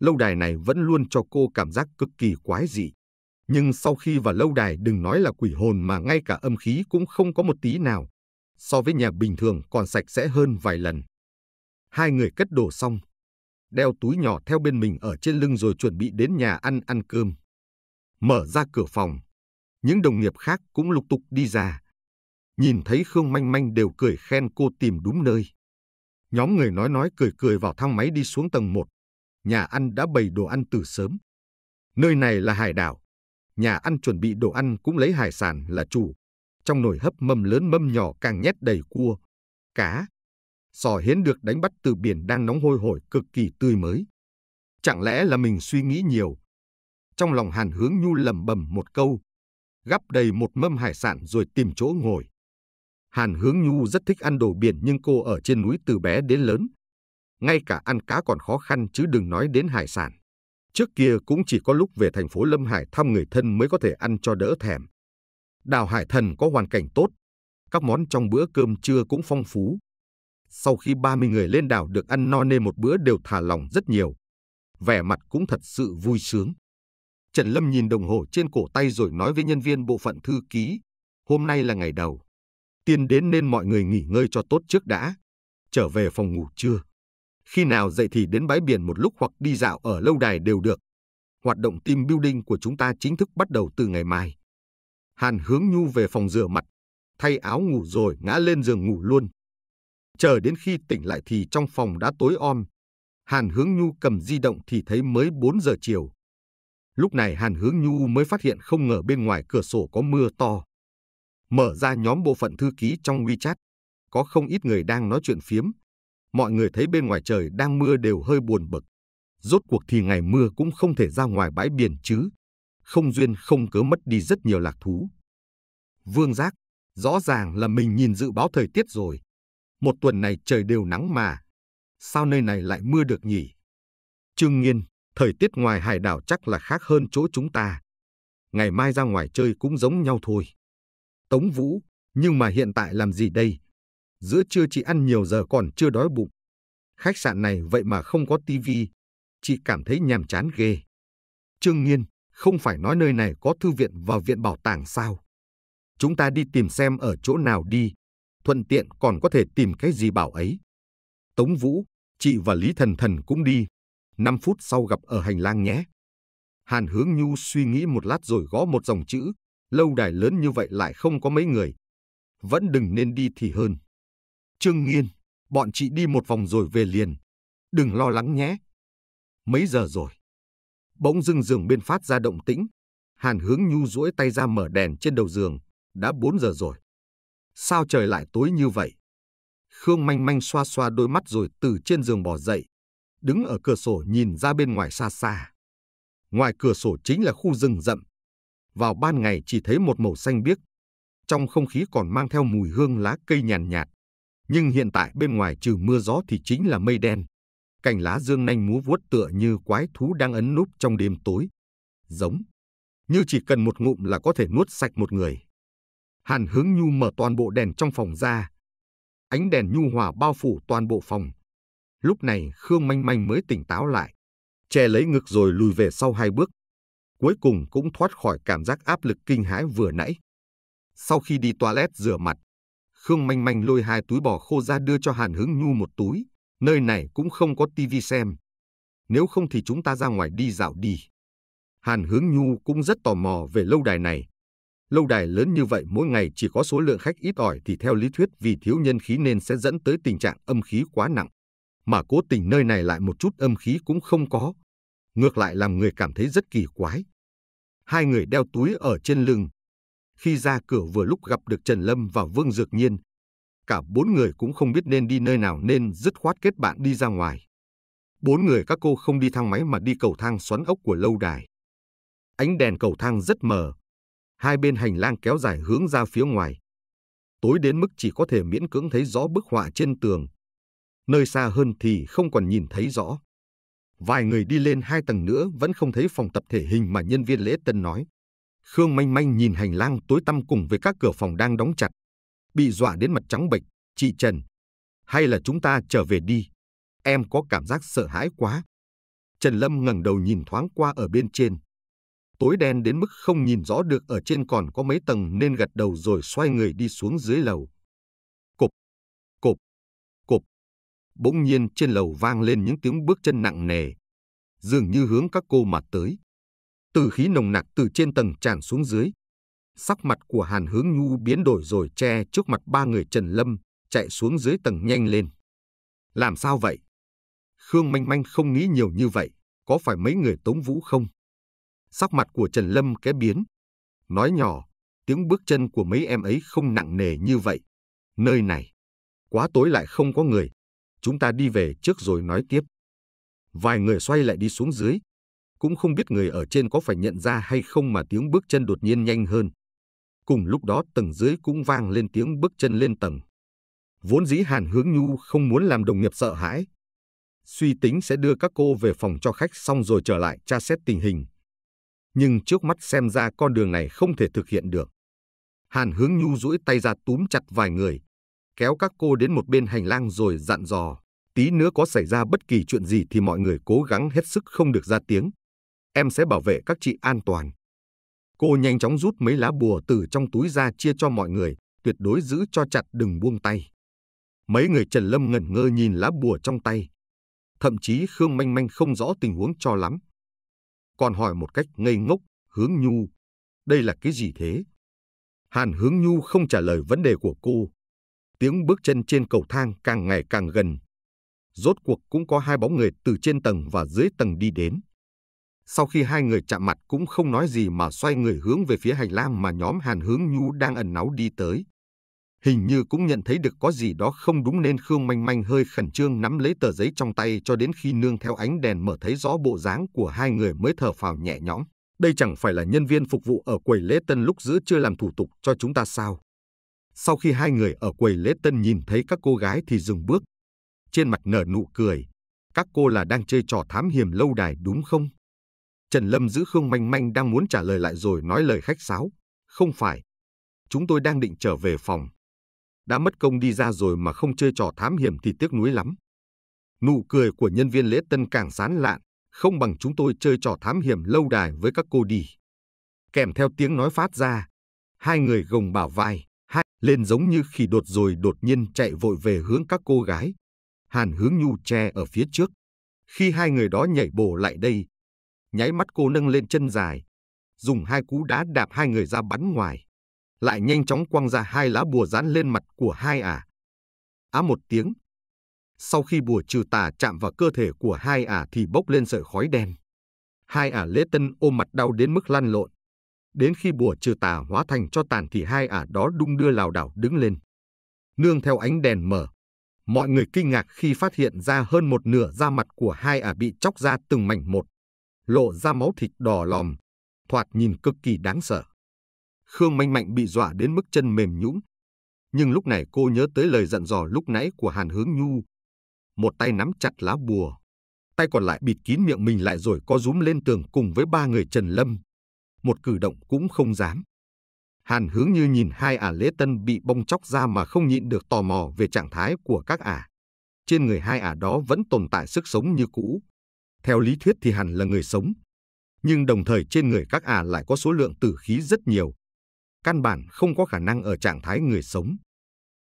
Lâu đài này vẫn luôn cho cô cảm giác cực kỳ quái dị. Nhưng sau khi vào lâu đài đừng nói là quỷ hồn mà ngay cả âm khí cũng không có một tí nào. So với nhà bình thường còn sạch sẽ hơn vài lần. Hai người cất đồ xong, đeo túi nhỏ theo bên mình ở trên lưng rồi chuẩn bị đến nhà ăn ăn cơm. Mở ra cửa phòng, những đồng nghiệp khác cũng lục tục đi ra. Nhìn thấy Khương Manh Manh đều cười khen cô tìm đúng nơi. Nhóm người nói nói cười cười vào thang máy đi xuống tầng 1. Nhà ăn đã bày đồ ăn từ sớm. Nơi này là hải đảo. Nhà ăn chuẩn bị đồ ăn cũng lấy hải sản là chủ. Trong nồi hấp mâm lớn mâm nhỏ càng nhét đầy cua, cá, sò hiến được đánh bắt từ biển đang nóng hôi hổi cực kỳ tươi mới. Chẳng lẽ là mình suy nghĩ nhiều? Trong lòng Hàn Hướng Nhu lẩm bẩm một câu, gắp đầy một mâm hải sản rồi tìm chỗ ngồi. Hàn Hướng Nhu rất thích ăn đồ biển nhưng cô ở trên núi từ bé đến lớn. Ngay cả ăn cá còn khó khăn chứ đừng nói đến hải sản. Trước kia cũng chỉ có lúc về thành phố Lâm Hải thăm người thân mới có thể ăn cho đỡ thèm. Đào Hải Thần có hoàn cảnh tốt, các món trong bữa cơm trưa cũng phong phú, sau khi 30 người lên đảo được ăn no nê một bữa đều thả lòng rất nhiều. Vẻ mặt cũng thật sự vui sướng. Trần Lâm nhìn đồng hồ trên cổ tay rồi nói với nhân viên bộ phận thư ký. Hôm nay là ngày đầu. Tiên đến nên mọi người nghỉ ngơi cho tốt trước đã. Trở về phòng ngủ chưa. Khi nào dậy thì đến bãi biển một lúc hoặc đi dạo ở lâu đài đều được. Hoạt động team building của chúng ta chính thức bắt đầu từ ngày mai. Hàn hướng nhu về phòng rửa mặt. Thay áo ngủ rồi ngã lên giường ngủ luôn. Chờ đến khi tỉnh lại thì trong phòng đã tối om. Hàn Hướng Nhu cầm di động thì thấy mới 4 giờ chiều. Lúc này Hàn Hướng Nhu mới phát hiện không ngờ bên ngoài cửa sổ có mưa to. Mở ra nhóm bộ phận thư ký trong WeChat, có không ít người đang nói chuyện phiếm. Mọi người thấy bên ngoài trời đang mưa đều hơi buồn bực. Rốt cuộc thì ngày mưa cũng không thể ra ngoài bãi biển chứ. Không duyên không cớ mất đi rất nhiều lạc thú. Vương Giác, rõ ràng là mình nhìn dự báo thời tiết rồi một tuần này trời đều nắng mà. Sao nơi này lại mưa được nhỉ? Trương Nghiên, thời tiết ngoài hải đảo chắc là khác hơn chỗ chúng ta. Ngày mai ra ngoài chơi cũng giống nhau thôi. Tống Vũ, nhưng mà hiện tại làm gì đây? Giữa trưa chị ăn nhiều giờ còn chưa đói bụng. Khách sạn này vậy mà không có tivi, chị cảm thấy nhàm chán ghê. Trương Nghiên, không phải nói nơi này có thư viện và viện bảo tàng sao? Chúng ta đi tìm xem ở chỗ nào đi thuận tiện còn có thể tìm cái gì bảo ấy. Tống Vũ, chị và Lý Thần Thần cũng đi. 5 phút sau gặp ở hành lang nhé. Hàn Hướng Nhu suy nghĩ một lát rồi gõ một dòng chữ. Lâu đài lớn như vậy lại không có mấy người. Vẫn đừng nên đi thì hơn. Trương Nghiên, bọn chị đi một vòng rồi về liền. Đừng lo lắng nhé. Mấy giờ rồi? Bỗng dưng giường bên phát ra động tĩnh. Hàn Hướng Nhu duỗi tay ra mở đèn trên đầu giường. Đã 4 giờ rồi. Sao trời lại tối như vậy? Khương manh manh xoa xoa đôi mắt rồi từ trên giường bò dậy, đứng ở cửa sổ nhìn ra bên ngoài xa xa. Ngoài cửa sổ chính là khu rừng rậm. Vào ban ngày chỉ thấy một màu xanh biếc, trong không khí còn mang theo mùi hương lá cây nhàn nhạt, nhạt. Nhưng hiện tại bên ngoài trừ mưa gió thì chính là mây đen. Cành lá dương nanh múa vuốt tựa như quái thú đang ấn núp trong đêm tối. Giống. Như chỉ cần một ngụm là có thể nuốt sạch một người. Hàn Hướng Nhu mở toàn bộ đèn trong phòng ra. Ánh đèn nhu hòa bao phủ toàn bộ phòng. Lúc này Khương Manh Manh mới tỉnh táo lại. Che lấy ngực rồi lùi về sau hai bước. Cuối cùng cũng thoát khỏi cảm giác áp lực kinh hãi vừa nãy. Sau khi đi toilet rửa mặt, Khương Manh Manh lôi hai túi bò khô ra đưa cho Hàn Hướng Nhu một túi. Nơi này cũng không có tivi xem. Nếu không thì chúng ta ra ngoài đi dạo đi. Hàn Hướng Nhu cũng rất tò mò về lâu đài này lâu đài lớn như vậy mỗi ngày chỉ có số lượng khách ít ỏi thì theo lý thuyết vì thiếu nhân khí nên sẽ dẫn tới tình trạng âm khí quá nặng. Mà cố tình nơi này lại một chút âm khí cũng không có. Ngược lại làm người cảm thấy rất kỳ quái. Hai người đeo túi ở trên lưng. Khi ra cửa vừa lúc gặp được Trần Lâm và Vương Dược Nhiên. Cả bốn người cũng không biết nên đi nơi nào nên dứt khoát kết bạn đi ra ngoài. Bốn người các cô không đi thang máy mà đi cầu thang xoắn ốc của lâu đài. Ánh đèn cầu thang rất mờ, hai bên hành lang kéo dài hướng ra phía ngoài. Tối đến mức chỉ có thể miễn cưỡng thấy rõ bức họa trên tường. Nơi xa hơn thì không còn nhìn thấy rõ. Vài người đi lên hai tầng nữa vẫn không thấy phòng tập thể hình mà nhân viên lễ tân nói. Khương manh manh nhìn hành lang tối tăm cùng với các cửa phòng đang đóng chặt. Bị dọa đến mặt trắng bệch, chị Trần. Hay là chúng ta trở về đi. Em có cảm giác sợ hãi quá. Trần Lâm ngẩng đầu nhìn thoáng qua ở bên trên tối đen đến mức không nhìn rõ được ở trên còn có mấy tầng nên gật đầu rồi xoay người đi xuống dưới lầu. Cộp, cộp, cộp. Bỗng nhiên trên lầu vang lên những tiếng bước chân nặng nề, dường như hướng các cô mà tới. Từ khí nồng nặc từ trên tầng tràn xuống dưới. Sắc mặt của Hàn Hướng Nhu biến đổi rồi che trước mặt ba người Trần Lâm, chạy xuống dưới tầng nhanh lên. Làm sao vậy? Khương Manh Manh không nghĩ nhiều như vậy, có phải mấy người Tống Vũ không? Sắc mặt của Trần Lâm kẽ biến. Nói nhỏ, tiếng bước chân của mấy em ấy không nặng nề như vậy. Nơi này, quá tối lại không có người. Chúng ta đi về trước rồi nói tiếp. Vài người xoay lại đi xuống dưới. Cũng không biết người ở trên có phải nhận ra hay không mà tiếng bước chân đột nhiên nhanh hơn. Cùng lúc đó tầng dưới cũng vang lên tiếng bước chân lên tầng. Vốn dĩ Hàn Hướng Nhu không muốn làm đồng nghiệp sợ hãi. Suy tính sẽ đưa các cô về phòng cho khách xong rồi trở lại tra xét tình hình, nhưng trước mắt xem ra con đường này không thể thực hiện được. Hàn hướng nhu duỗi tay ra túm chặt vài người, kéo các cô đến một bên hành lang rồi dặn dò. Tí nữa có xảy ra bất kỳ chuyện gì thì mọi người cố gắng hết sức không được ra tiếng. Em sẽ bảo vệ các chị an toàn. Cô nhanh chóng rút mấy lá bùa từ trong túi ra chia cho mọi người, tuyệt đối giữ cho chặt đừng buông tay. Mấy người Trần Lâm ngẩn ngơ nhìn lá bùa trong tay. Thậm chí Khương Manh Manh không rõ tình huống cho lắm còn hỏi một cách ngây ngốc, hướng nhu, đây là cái gì thế? Hàn hướng nhu không trả lời vấn đề của cô. Tiếng bước chân trên cầu thang càng ngày càng gần. Rốt cuộc cũng có hai bóng người từ trên tầng và dưới tầng đi đến. Sau khi hai người chạm mặt cũng không nói gì mà xoay người hướng về phía hành lang mà nhóm Hàn Hướng Nhu đang ẩn náu đi tới. Hình như cũng nhận thấy được có gì đó không đúng nên Khương Manh Manh hơi khẩn trương nắm lấy tờ giấy trong tay cho đến khi nương theo ánh đèn mở thấy rõ bộ dáng của hai người mới thở phào nhẹ nhõm. Đây chẳng phải là nhân viên phục vụ ở quầy lễ tân lúc giữa chưa làm thủ tục cho chúng ta sao? Sau khi hai người ở quầy lễ tân nhìn thấy các cô gái thì dừng bước. Trên mặt nở nụ cười. Các cô là đang chơi trò thám hiểm lâu đài đúng không? Trần Lâm giữ Khương Manh Manh đang muốn trả lời lại rồi nói lời khách sáo. Không phải. Chúng tôi đang định trở về phòng đã mất công đi ra rồi mà không chơi trò thám hiểm thì tiếc nuối lắm. Nụ cười của nhân viên lễ tân càng sán lạn, không bằng chúng tôi chơi trò thám hiểm lâu đài với các cô đi. Kèm theo tiếng nói phát ra, hai người gồng bảo vai, hai lên giống như khi đột rồi đột nhiên chạy vội về hướng các cô gái. Hàn hướng nhu che ở phía trước. Khi hai người đó nhảy bổ lại đây, nháy mắt cô nâng lên chân dài, dùng hai cú đá đạp hai người ra bắn ngoài lại nhanh chóng quăng ra hai lá bùa dán lên mặt của hai ả. À. Á một tiếng. Sau khi bùa trừ tà chạm vào cơ thể của hai ả à thì bốc lên sợi khói đen. Hai ả à lễ tân ôm mặt đau đến mức lăn lộn. Đến khi bùa trừ tà hóa thành cho tàn thì hai ả đó đung đưa lào đảo đứng lên. Nương theo ánh đèn mở, mọi người kinh ngạc khi phát hiện ra hơn một nửa da mặt của hai ả bị chóc ra từng mảnh một lộ ra máu thịt đỏ lòm, thoạt nhìn cực kỳ đáng sợ. Khương Mạnh Mạnh bị dọa đến mức chân mềm nhũn. Nhưng lúc này cô nhớ tới lời dặn dò lúc nãy của Hàn Hướng Nhu. Một tay nắm chặt lá bùa, tay còn lại bịt kín miệng mình lại rồi co rúm lên tường cùng với ba người Trần Lâm. Một cử động cũng không dám. Hàn Hướng Như nhìn hai ả à lễ tân bị bong chóc ra mà không nhịn được tò mò về trạng thái của các ả. Trên người hai ả đó vẫn tồn tại sức sống như cũ. Theo lý thuyết thì hẳn là người sống, nhưng đồng thời trên người các ả lại có số lượng tử khí rất nhiều, căn bản không có khả năng ở trạng thái người sống.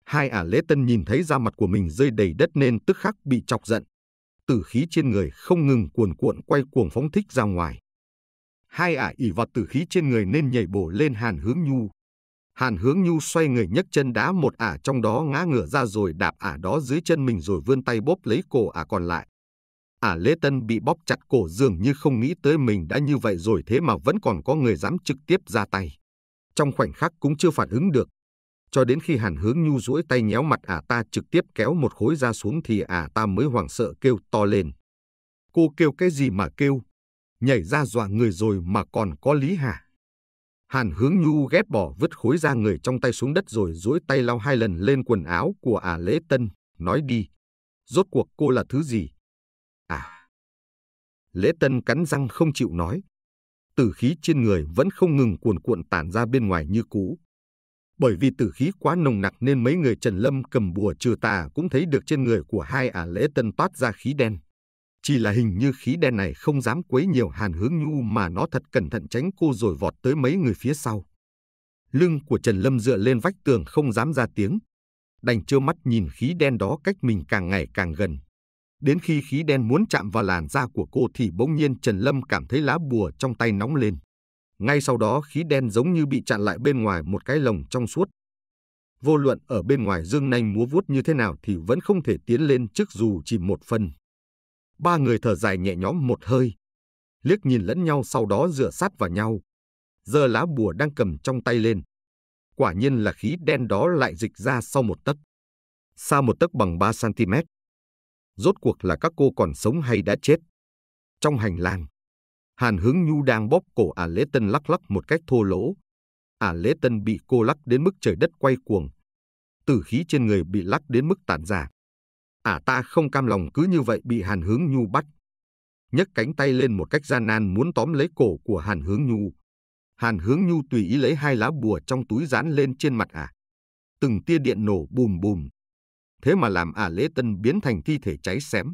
Hai ả à lễ tân nhìn thấy da mặt của mình rơi đầy đất nên tức khắc bị chọc giận. Tử khí trên người không ngừng cuồn cuộn quay cuồng phóng thích ra ngoài. Hai ả ỉ vào tử khí trên người nên nhảy bổ lên hàn hướng nhu. Hàn hướng nhu xoay người nhấc chân đá một ả trong đó ngã ngửa ra rồi đạp ả đó dưới chân mình rồi vươn tay bóp lấy cổ ả còn lại. Ả lê tân bị bóp chặt cổ dường như không nghĩ tới mình đã như vậy rồi thế mà vẫn còn có người dám trực tiếp ra tay trong khoảnh khắc cũng chưa phản ứng được. Cho đến khi Hàn Hướng Nhu duỗi tay nhéo mặt ả ta trực tiếp kéo một khối ra xuống thì ả ta mới hoảng sợ kêu to lên. Cô kêu cái gì mà kêu? Nhảy ra dọa người rồi mà còn có lý hả? Hàn Hướng Nhu ghét bỏ vứt khối ra người trong tay xuống đất rồi duỗi tay lau hai lần lên quần áo của ả lễ tân, nói đi. Rốt cuộc cô là thứ gì? À! Lễ tân cắn răng không chịu nói tử khí trên người vẫn không ngừng cuồn cuộn tản ra bên ngoài như cũ. Bởi vì tử khí quá nồng nặc nên mấy người Trần Lâm cầm bùa trừ tà cũng thấy được trên người của hai ả à lễ tân toát ra khí đen. Chỉ là hình như khí đen này không dám quấy nhiều hàn hướng nhu mà nó thật cẩn thận tránh cô rồi vọt tới mấy người phía sau. Lưng của Trần Lâm dựa lên vách tường không dám ra tiếng. Đành trơ mắt nhìn khí đen đó cách mình càng ngày càng gần. Đến khi khí đen muốn chạm vào làn da của cô thì bỗng nhiên Trần Lâm cảm thấy lá bùa trong tay nóng lên. Ngay sau đó khí đen giống như bị chặn lại bên ngoài một cái lồng trong suốt. Vô luận ở bên ngoài dương nanh múa vuốt như thế nào thì vẫn không thể tiến lên trước dù chỉ một phần. Ba người thở dài nhẹ nhõm một hơi. Liếc nhìn lẫn nhau sau đó dựa sát vào nhau. Giờ lá bùa đang cầm trong tay lên. Quả nhiên là khí đen đó lại dịch ra sau một tấc. Xa một tấc bằng 3 cm rốt cuộc là các cô còn sống hay đã chết. Trong hành lang, Hàn Hướng Nhu đang bóp cổ à Lễ Tân lắc lắc một cách thô lỗ. À Lễ Tân bị cô lắc đến mức trời đất quay cuồng. Tử khí trên người bị lắc đến mức tản giả. À ta không cam lòng cứ như vậy bị Hàn Hướng Nhu bắt. nhấc cánh tay lên một cách gian nan muốn tóm lấy cổ của Hàn Hướng Nhu. Hàn Hướng Nhu tùy ý lấy hai lá bùa trong túi dán lên trên mặt ả. À. Từng tia điện nổ bùm bùm, thế mà làm ả à lễ tân biến thành thi thể cháy xém.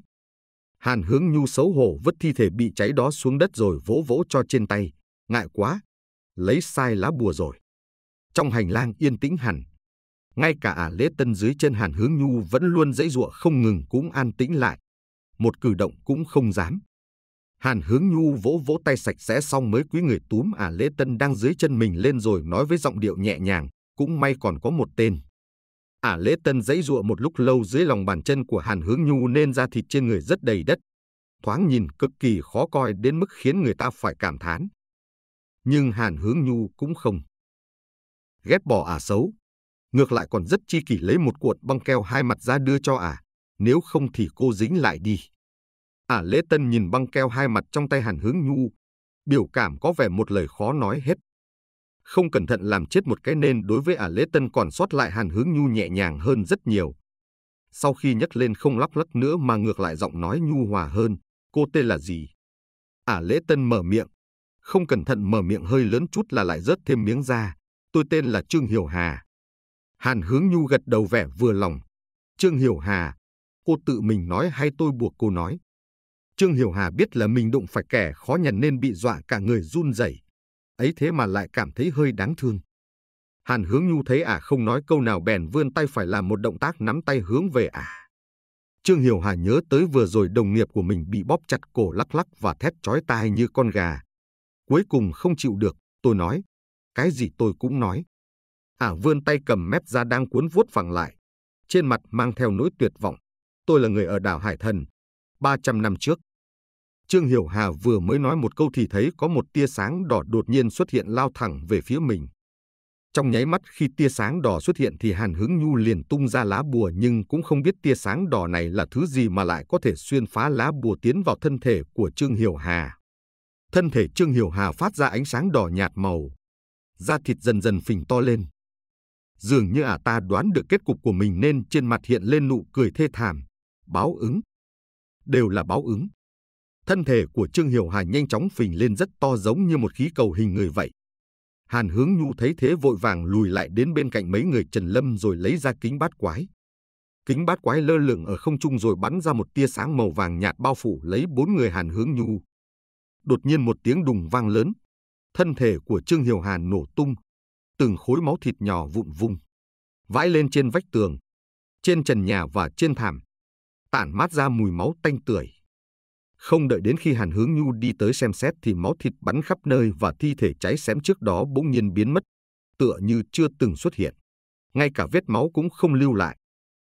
Hàn hướng nhu xấu hổ vứt thi thể bị cháy đó xuống đất rồi vỗ vỗ cho trên tay, ngại quá, lấy sai lá bùa rồi. Trong hành lang yên tĩnh hẳn, ngay cả ả à lễ tân dưới chân hàn hướng nhu vẫn luôn dãy giụa không ngừng cũng an tĩnh lại, một cử động cũng không dám. Hàn hướng nhu vỗ vỗ tay sạch sẽ xong mới quý người túm ả à lễ tân đang dưới chân mình lên rồi nói với giọng điệu nhẹ nhàng, cũng may còn có một tên. Ả à lễ tân dãy ruộng một lúc lâu dưới lòng bàn chân của Hàn Hướng Nhu nên da thịt trên người rất đầy đất, thoáng nhìn cực kỳ khó coi đến mức khiến người ta phải cảm thán. Nhưng Hàn Hướng Nhu cũng không. Ghét bỏ Ả xấu, ngược lại còn rất chi kỷ lấy một cuộn băng keo hai mặt ra đưa cho Ả, nếu không thì cô dính lại đi. Ả à, lễ tân nhìn băng keo hai mặt trong tay Hàn Hướng Nhu, biểu cảm có vẻ một lời khó nói hết không cẩn thận làm chết một cái nên đối với Ả Lễ Tân còn sót lại Hàn Hướng Nhu nhẹ nhàng hơn rất nhiều. Sau khi nhấc lên không lắp lắc nữa mà ngược lại giọng nói nhu hòa hơn, cô tên là gì? Ả Lễ Tân mở miệng, không cẩn thận mở miệng hơi lớn chút là lại rớt thêm miếng da. tôi tên là Trương Hiểu Hà. Hàn Hướng Nhu gật đầu vẻ vừa lòng. Trương Hiểu Hà, cô tự mình nói hay tôi buộc cô nói? Trương Hiểu Hà biết là mình đụng phải kẻ khó nhằn nên bị dọa cả người run rẩy, ấy thế mà lại cảm thấy hơi đáng thương. Hàn hướng nhu thấy ả à không nói câu nào bèn vươn tay phải làm một động tác nắm tay hướng về ả. À. Trương Hiểu Hà nhớ tới vừa rồi đồng nghiệp của mình bị bóp chặt cổ lắc lắc và thét chói tai như con gà. Cuối cùng không chịu được, tôi nói. Cái gì tôi cũng nói. Ả à vươn tay cầm mép ra đang cuốn vuốt phẳng lại. Trên mặt mang theo nỗi tuyệt vọng. Tôi là người ở đảo Hải Thần. 300 năm trước, Trương Hiểu Hà vừa mới nói một câu thì thấy có một tia sáng đỏ đột nhiên xuất hiện lao thẳng về phía mình. Trong nháy mắt khi tia sáng đỏ xuất hiện thì Hàn Hứng Nhu liền tung ra lá bùa nhưng cũng không biết tia sáng đỏ này là thứ gì mà lại có thể xuyên phá lá bùa tiến vào thân thể của Trương Hiểu Hà. Thân thể Trương Hiểu Hà phát ra ánh sáng đỏ nhạt màu. Da thịt dần dần phình to lên. Dường như ả à ta đoán được kết cục của mình nên trên mặt hiện lên nụ cười thê thảm. Báo ứng. Đều là báo ứng. Thân thể của Trương Hiểu Hải nhanh chóng phình lên rất to giống như một khí cầu hình người vậy. Hàn Hướng Nhu thấy thế vội vàng lùi lại đến bên cạnh mấy người Trần Lâm rồi lấy ra kính bát quái. Kính bát quái lơ lửng ở không trung rồi bắn ra một tia sáng màu vàng nhạt bao phủ lấy bốn người Hàn Hướng Nhu. Đột nhiên một tiếng đùng vang lớn, thân thể của Trương Hiểu Hàn nổ tung, từng khối máu thịt nhỏ vụn vung, vãi lên trên vách tường, trên trần nhà và trên thảm, tản mát ra mùi máu tanh tưởi. Không đợi đến khi Hàn Hướng Nhu đi tới xem xét thì máu thịt bắn khắp nơi và thi thể cháy xém trước đó bỗng nhiên biến mất, tựa như chưa từng xuất hiện. Ngay cả vết máu cũng không lưu lại,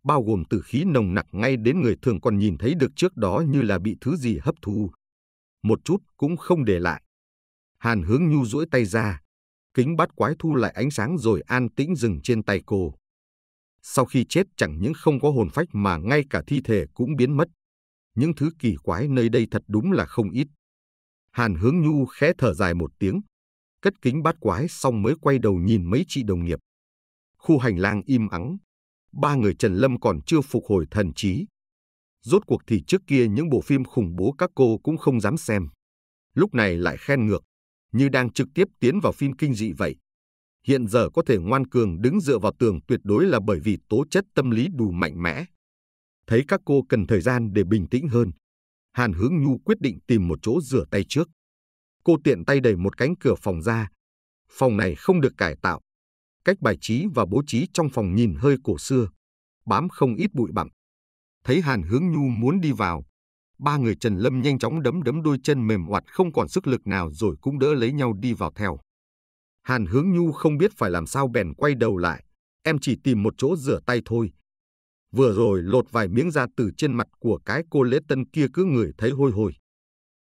bao gồm từ khí nồng nặc ngay đến người thường còn nhìn thấy được trước đó như là bị thứ gì hấp thu. Một chút cũng không để lại. Hàn Hướng Nhu duỗi tay ra, kính bắt quái thu lại ánh sáng rồi an tĩnh dừng trên tay cô. Sau khi chết chẳng những không có hồn phách mà ngay cả thi thể cũng biến mất những thứ kỳ quái nơi đây thật đúng là không ít. Hàn Hướng Nhu khẽ thở dài một tiếng, cất kính bát quái xong mới quay đầu nhìn mấy chị đồng nghiệp. Khu hành lang im ắng, ba người Trần Lâm còn chưa phục hồi thần trí. Rốt cuộc thì trước kia những bộ phim khủng bố các cô cũng không dám xem. Lúc này lại khen ngược, như đang trực tiếp tiến vào phim kinh dị vậy. Hiện giờ có thể ngoan cường đứng dựa vào tường tuyệt đối là bởi vì tố chất tâm lý đủ mạnh mẽ thấy các cô cần thời gian để bình tĩnh hơn. Hàn Hướng Nhu quyết định tìm một chỗ rửa tay trước. Cô tiện tay đẩy một cánh cửa phòng ra. Phòng này không được cải tạo. Cách bài trí và bố trí trong phòng nhìn hơi cổ xưa, bám không ít bụi bặm. Thấy Hàn Hướng Nhu muốn đi vào, ba người Trần Lâm nhanh chóng đấm đấm đôi chân mềm oặt không còn sức lực nào rồi cũng đỡ lấy nhau đi vào theo. Hàn Hướng Nhu không biết phải làm sao bèn quay đầu lại, em chỉ tìm một chỗ rửa tay thôi, vừa rồi lột vài miếng da từ trên mặt của cái cô lễ tân kia cứ người thấy hôi hôi.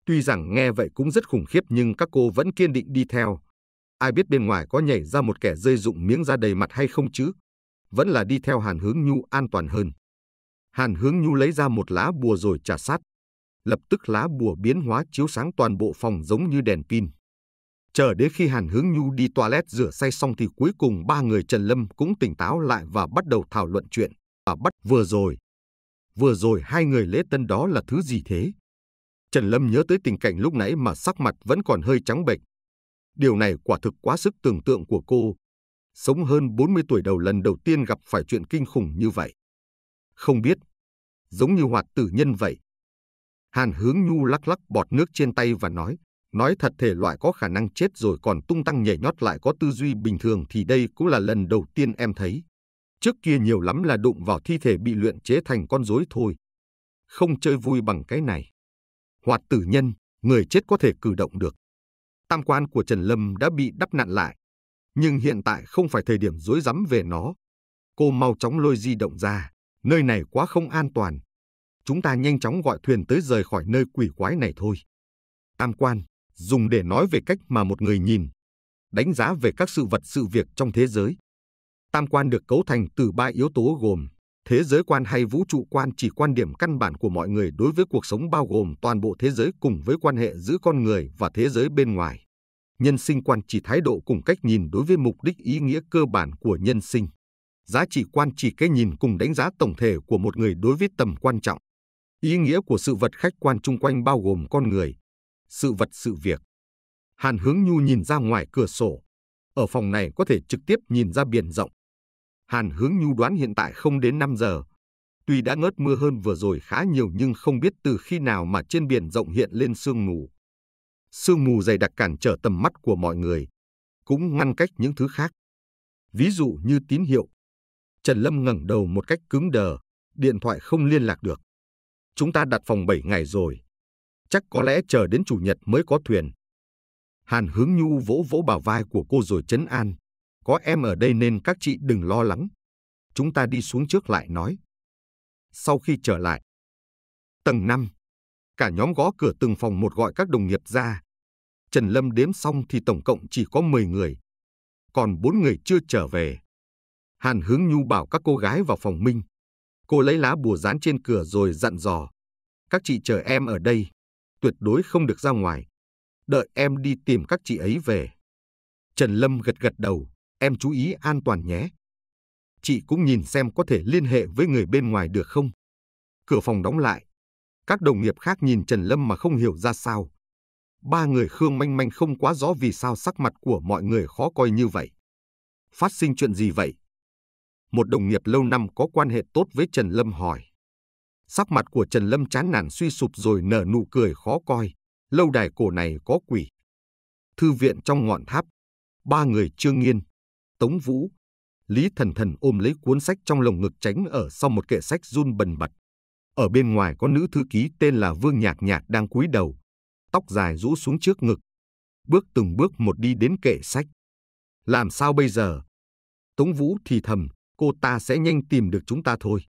Tuy rằng nghe vậy cũng rất khủng khiếp nhưng các cô vẫn kiên định đi theo. Ai biết bên ngoài có nhảy ra một kẻ rơi dụng miếng da đầy mặt hay không chứ? Vẫn là đi theo Hàn Hướng Nhu an toàn hơn. Hàn Hướng Nhu lấy ra một lá bùa rồi trả sát. Lập tức lá bùa biến hóa chiếu sáng toàn bộ phòng giống như đèn pin. Chờ đến khi Hàn Hướng Nhu đi toilet rửa say xong thì cuối cùng ba người Trần Lâm cũng tỉnh táo lại và bắt đầu thảo luận chuyện và bắt vừa rồi. Vừa rồi hai người lễ tân đó là thứ gì thế? Trần Lâm nhớ tới tình cảnh lúc nãy mà sắc mặt vẫn còn hơi trắng bệch. Điều này quả thực quá sức tưởng tượng của cô. Sống hơn 40 tuổi đầu lần đầu tiên gặp phải chuyện kinh khủng như vậy. Không biết, giống như hoạt tử nhân vậy. Hàn hướng nhu lắc lắc bọt nước trên tay và nói, nói thật thể loại có khả năng chết rồi còn tung tăng nhảy nhót lại có tư duy bình thường thì đây cũng là lần đầu tiên em thấy. Trước kia nhiều lắm là đụng vào thi thể bị luyện chế thành con rối thôi. Không chơi vui bằng cái này. Hoạt tử nhân, người chết có thể cử động được. Tam quan của Trần Lâm đã bị đắp nặn lại. Nhưng hiện tại không phải thời điểm dối rắm về nó. Cô mau chóng lôi di động ra. Nơi này quá không an toàn. Chúng ta nhanh chóng gọi thuyền tới rời khỏi nơi quỷ quái này thôi. Tam quan, dùng để nói về cách mà một người nhìn, đánh giá về các sự vật sự việc trong thế giới. Tam quan được cấu thành từ ba yếu tố gồm thế giới quan hay vũ trụ quan chỉ quan điểm căn bản của mọi người đối với cuộc sống bao gồm toàn bộ thế giới cùng với quan hệ giữa con người và thế giới bên ngoài. Nhân sinh quan chỉ thái độ cùng cách nhìn đối với mục đích ý nghĩa cơ bản của nhân sinh. Giá trị quan chỉ cái nhìn cùng đánh giá tổng thể của một người đối với tầm quan trọng. Ý nghĩa của sự vật khách quan chung quanh bao gồm con người, sự vật sự việc. Hàn Hướng Nhu nhìn ra ngoài cửa sổ. Ở phòng này có thể trực tiếp nhìn ra biển rộng. Hàn Hướng Nhu đoán hiện tại không đến 5 giờ. Tuy đã ngớt mưa hơn vừa rồi khá nhiều nhưng không biết từ khi nào mà trên biển rộng hiện lên sương mù. Sương mù dày đặc cản trở tầm mắt của mọi người, cũng ngăn cách những thứ khác. Ví dụ như tín hiệu. Trần Lâm ngẩng đầu một cách cứng đờ, điện thoại không liên lạc được. Chúng ta đặt phòng 7 ngày rồi. Chắc có lẽ chờ đến chủ nhật mới có thuyền. Hàn Hướng Nhu vỗ vỗ bảo vai của cô rồi chấn an. Có em ở đây nên các chị đừng lo lắng. Chúng ta đi xuống trước lại nói. Sau khi trở lại, tầng 5, cả nhóm gõ cửa từng phòng một gọi các đồng nghiệp ra. Trần Lâm đếm xong thì tổng cộng chỉ có 10 người, còn 4 người chưa trở về. Hàn Hướng Nhu bảo các cô gái vào phòng Minh. Cô lấy lá bùa dán trên cửa rồi dặn dò. Các chị chờ em ở đây, tuyệt đối không được ra ngoài. Đợi em đi tìm các chị ấy về. Trần Lâm gật gật đầu em chú ý an toàn nhé. Chị cũng nhìn xem có thể liên hệ với người bên ngoài được không. Cửa phòng đóng lại. Các đồng nghiệp khác nhìn Trần Lâm mà không hiểu ra sao. Ba người Khương manh manh không quá rõ vì sao sắc mặt của mọi người khó coi như vậy. Phát sinh chuyện gì vậy? Một đồng nghiệp lâu năm có quan hệ tốt với Trần Lâm hỏi. Sắc mặt của Trần Lâm chán nản suy sụp rồi nở nụ cười khó coi. Lâu đài cổ này có quỷ. Thư viện trong ngọn tháp. Ba người Trương Nghiên, Tống Vũ. Lý Thần Thần ôm lấy cuốn sách trong lồng ngực tránh ở sau một kệ sách run bần bật. Ở bên ngoài có nữ thư ký tên là Vương Nhạc Nhạc đang cúi đầu, tóc dài rũ xuống trước ngực. Bước từng bước một đi đến kệ sách. Làm sao bây giờ? Tống Vũ thì thầm, cô ta sẽ nhanh tìm được chúng ta thôi.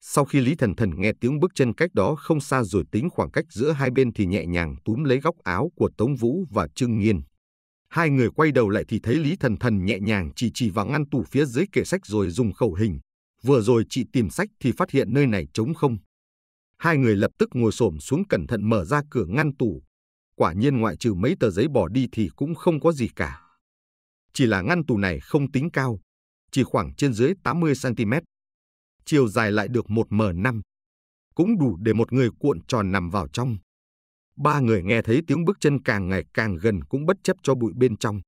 Sau khi Lý Thần Thần nghe tiếng bước chân cách đó không xa rồi tính khoảng cách giữa hai bên thì nhẹ nhàng túm lấy góc áo của Tống Vũ và Trương Nghiên. Hai người quay đầu lại thì thấy Lý Thần Thần nhẹ nhàng chỉ chỉ vào ngăn tủ phía dưới kệ sách rồi dùng khẩu hình. Vừa rồi chị tìm sách thì phát hiện nơi này trống không. Hai người lập tức ngồi xổm xuống cẩn thận mở ra cửa ngăn tủ. Quả nhiên ngoại trừ mấy tờ giấy bỏ đi thì cũng không có gì cả. Chỉ là ngăn tủ này không tính cao, chỉ khoảng trên dưới 80cm. Chiều dài lại được 1m5. Cũng đủ để một người cuộn tròn nằm vào trong. Ba người nghe thấy tiếng bước chân càng ngày càng gần cũng bất chấp cho bụi bên trong.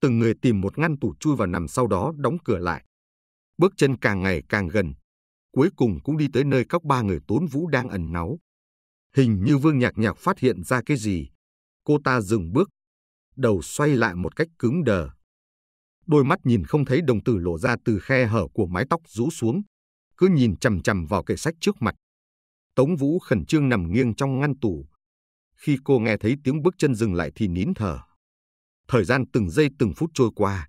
Từng người tìm một ngăn tủ chui vào nằm sau đó đóng cửa lại. Bước chân càng ngày càng gần. Cuối cùng cũng đi tới nơi các ba người tốn vũ đang ẩn náu. Hình như Vương Nhạc Nhạc phát hiện ra cái gì. Cô ta dừng bước, đầu xoay lại một cách cứng đờ. Đôi mắt nhìn không thấy đồng tử lộ ra từ khe hở của mái tóc rũ xuống, cứ nhìn chằm chằm vào kệ sách trước mặt. Tống Vũ khẩn trương nằm nghiêng trong ngăn tủ, khi cô nghe thấy tiếng bước chân dừng lại thì nín thở. Thời gian từng giây từng phút trôi qua,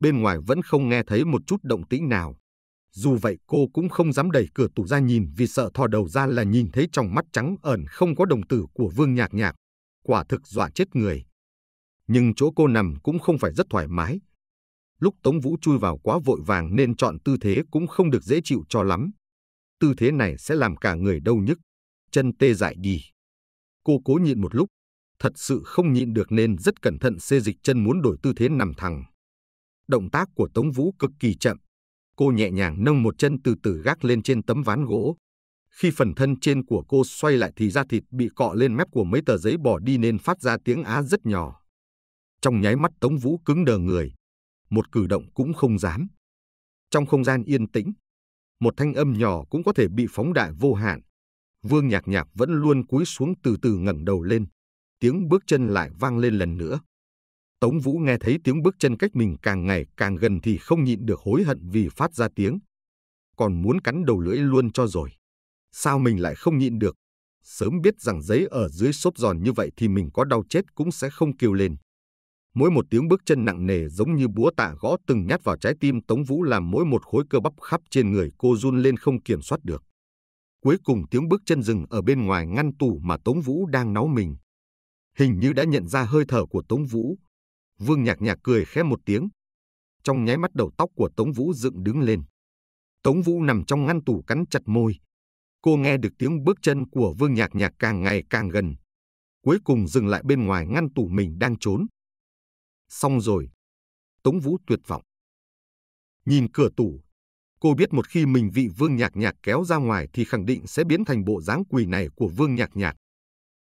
bên ngoài vẫn không nghe thấy một chút động tĩnh nào. Dù vậy cô cũng không dám đẩy cửa tủ ra nhìn vì sợ thò đầu ra là nhìn thấy trong mắt trắng ẩn không có đồng tử của Vương Nhạc Nhạc. Quả thực dọa chết người. Nhưng chỗ cô nằm cũng không phải rất thoải mái. Lúc Tống Vũ chui vào quá vội vàng nên chọn tư thế cũng không được dễ chịu cho lắm. Tư thế này sẽ làm cả người đau nhức, chân tê dại đi. Cô cố nhịn một lúc, thật sự không nhịn được nên rất cẩn thận xê dịch chân muốn đổi tư thế nằm thẳng. Động tác của Tống Vũ cực kỳ chậm. Cô nhẹ nhàng nâng một chân từ từ gác lên trên tấm ván gỗ. Khi phần thân trên của cô xoay lại thì da thịt bị cọ lên mép của mấy tờ giấy bỏ đi nên phát ra tiếng á rất nhỏ. Trong nháy mắt Tống Vũ cứng đờ người. Một cử động cũng không dám. Trong không gian yên tĩnh, một thanh âm nhỏ cũng có thể bị phóng đại vô hạn. Vương Nhạc Nhạc vẫn luôn cúi xuống từ từ ngẩng đầu lên. Tiếng bước chân lại vang lên lần nữa. Tống Vũ nghe thấy tiếng bước chân cách mình càng ngày càng gần thì không nhịn được hối hận vì phát ra tiếng. Còn muốn cắn đầu lưỡi luôn cho rồi. Sao mình lại không nhịn được? Sớm biết rằng giấy ở dưới xốp giòn như vậy thì mình có đau chết cũng sẽ không kêu lên. Mỗi một tiếng bước chân nặng nề giống như búa tạ gõ từng nhát vào trái tim Tống Vũ làm mỗi một khối cơ bắp khắp trên người cô run lên không kiểm soát được. Cuối cùng tiếng bước chân dừng ở bên ngoài ngăn tủ mà Tống Vũ đang náu mình. Hình như đã nhận ra hơi thở của Tống Vũ. Vương nhạc nhạc cười khẽ một tiếng. Trong nháy mắt đầu tóc của Tống Vũ dựng đứng lên. Tống Vũ nằm trong ngăn tủ cắn chặt môi. Cô nghe được tiếng bước chân của Vương nhạc nhạc càng ngày càng gần. Cuối cùng dừng lại bên ngoài ngăn tủ mình đang trốn. Xong rồi. Tống Vũ tuyệt vọng. Nhìn cửa tủ, Cô biết một khi mình vị Vương Nhạc Nhạc kéo ra ngoài thì khẳng định sẽ biến thành bộ dáng quỳ này của Vương Nhạc Nhạc.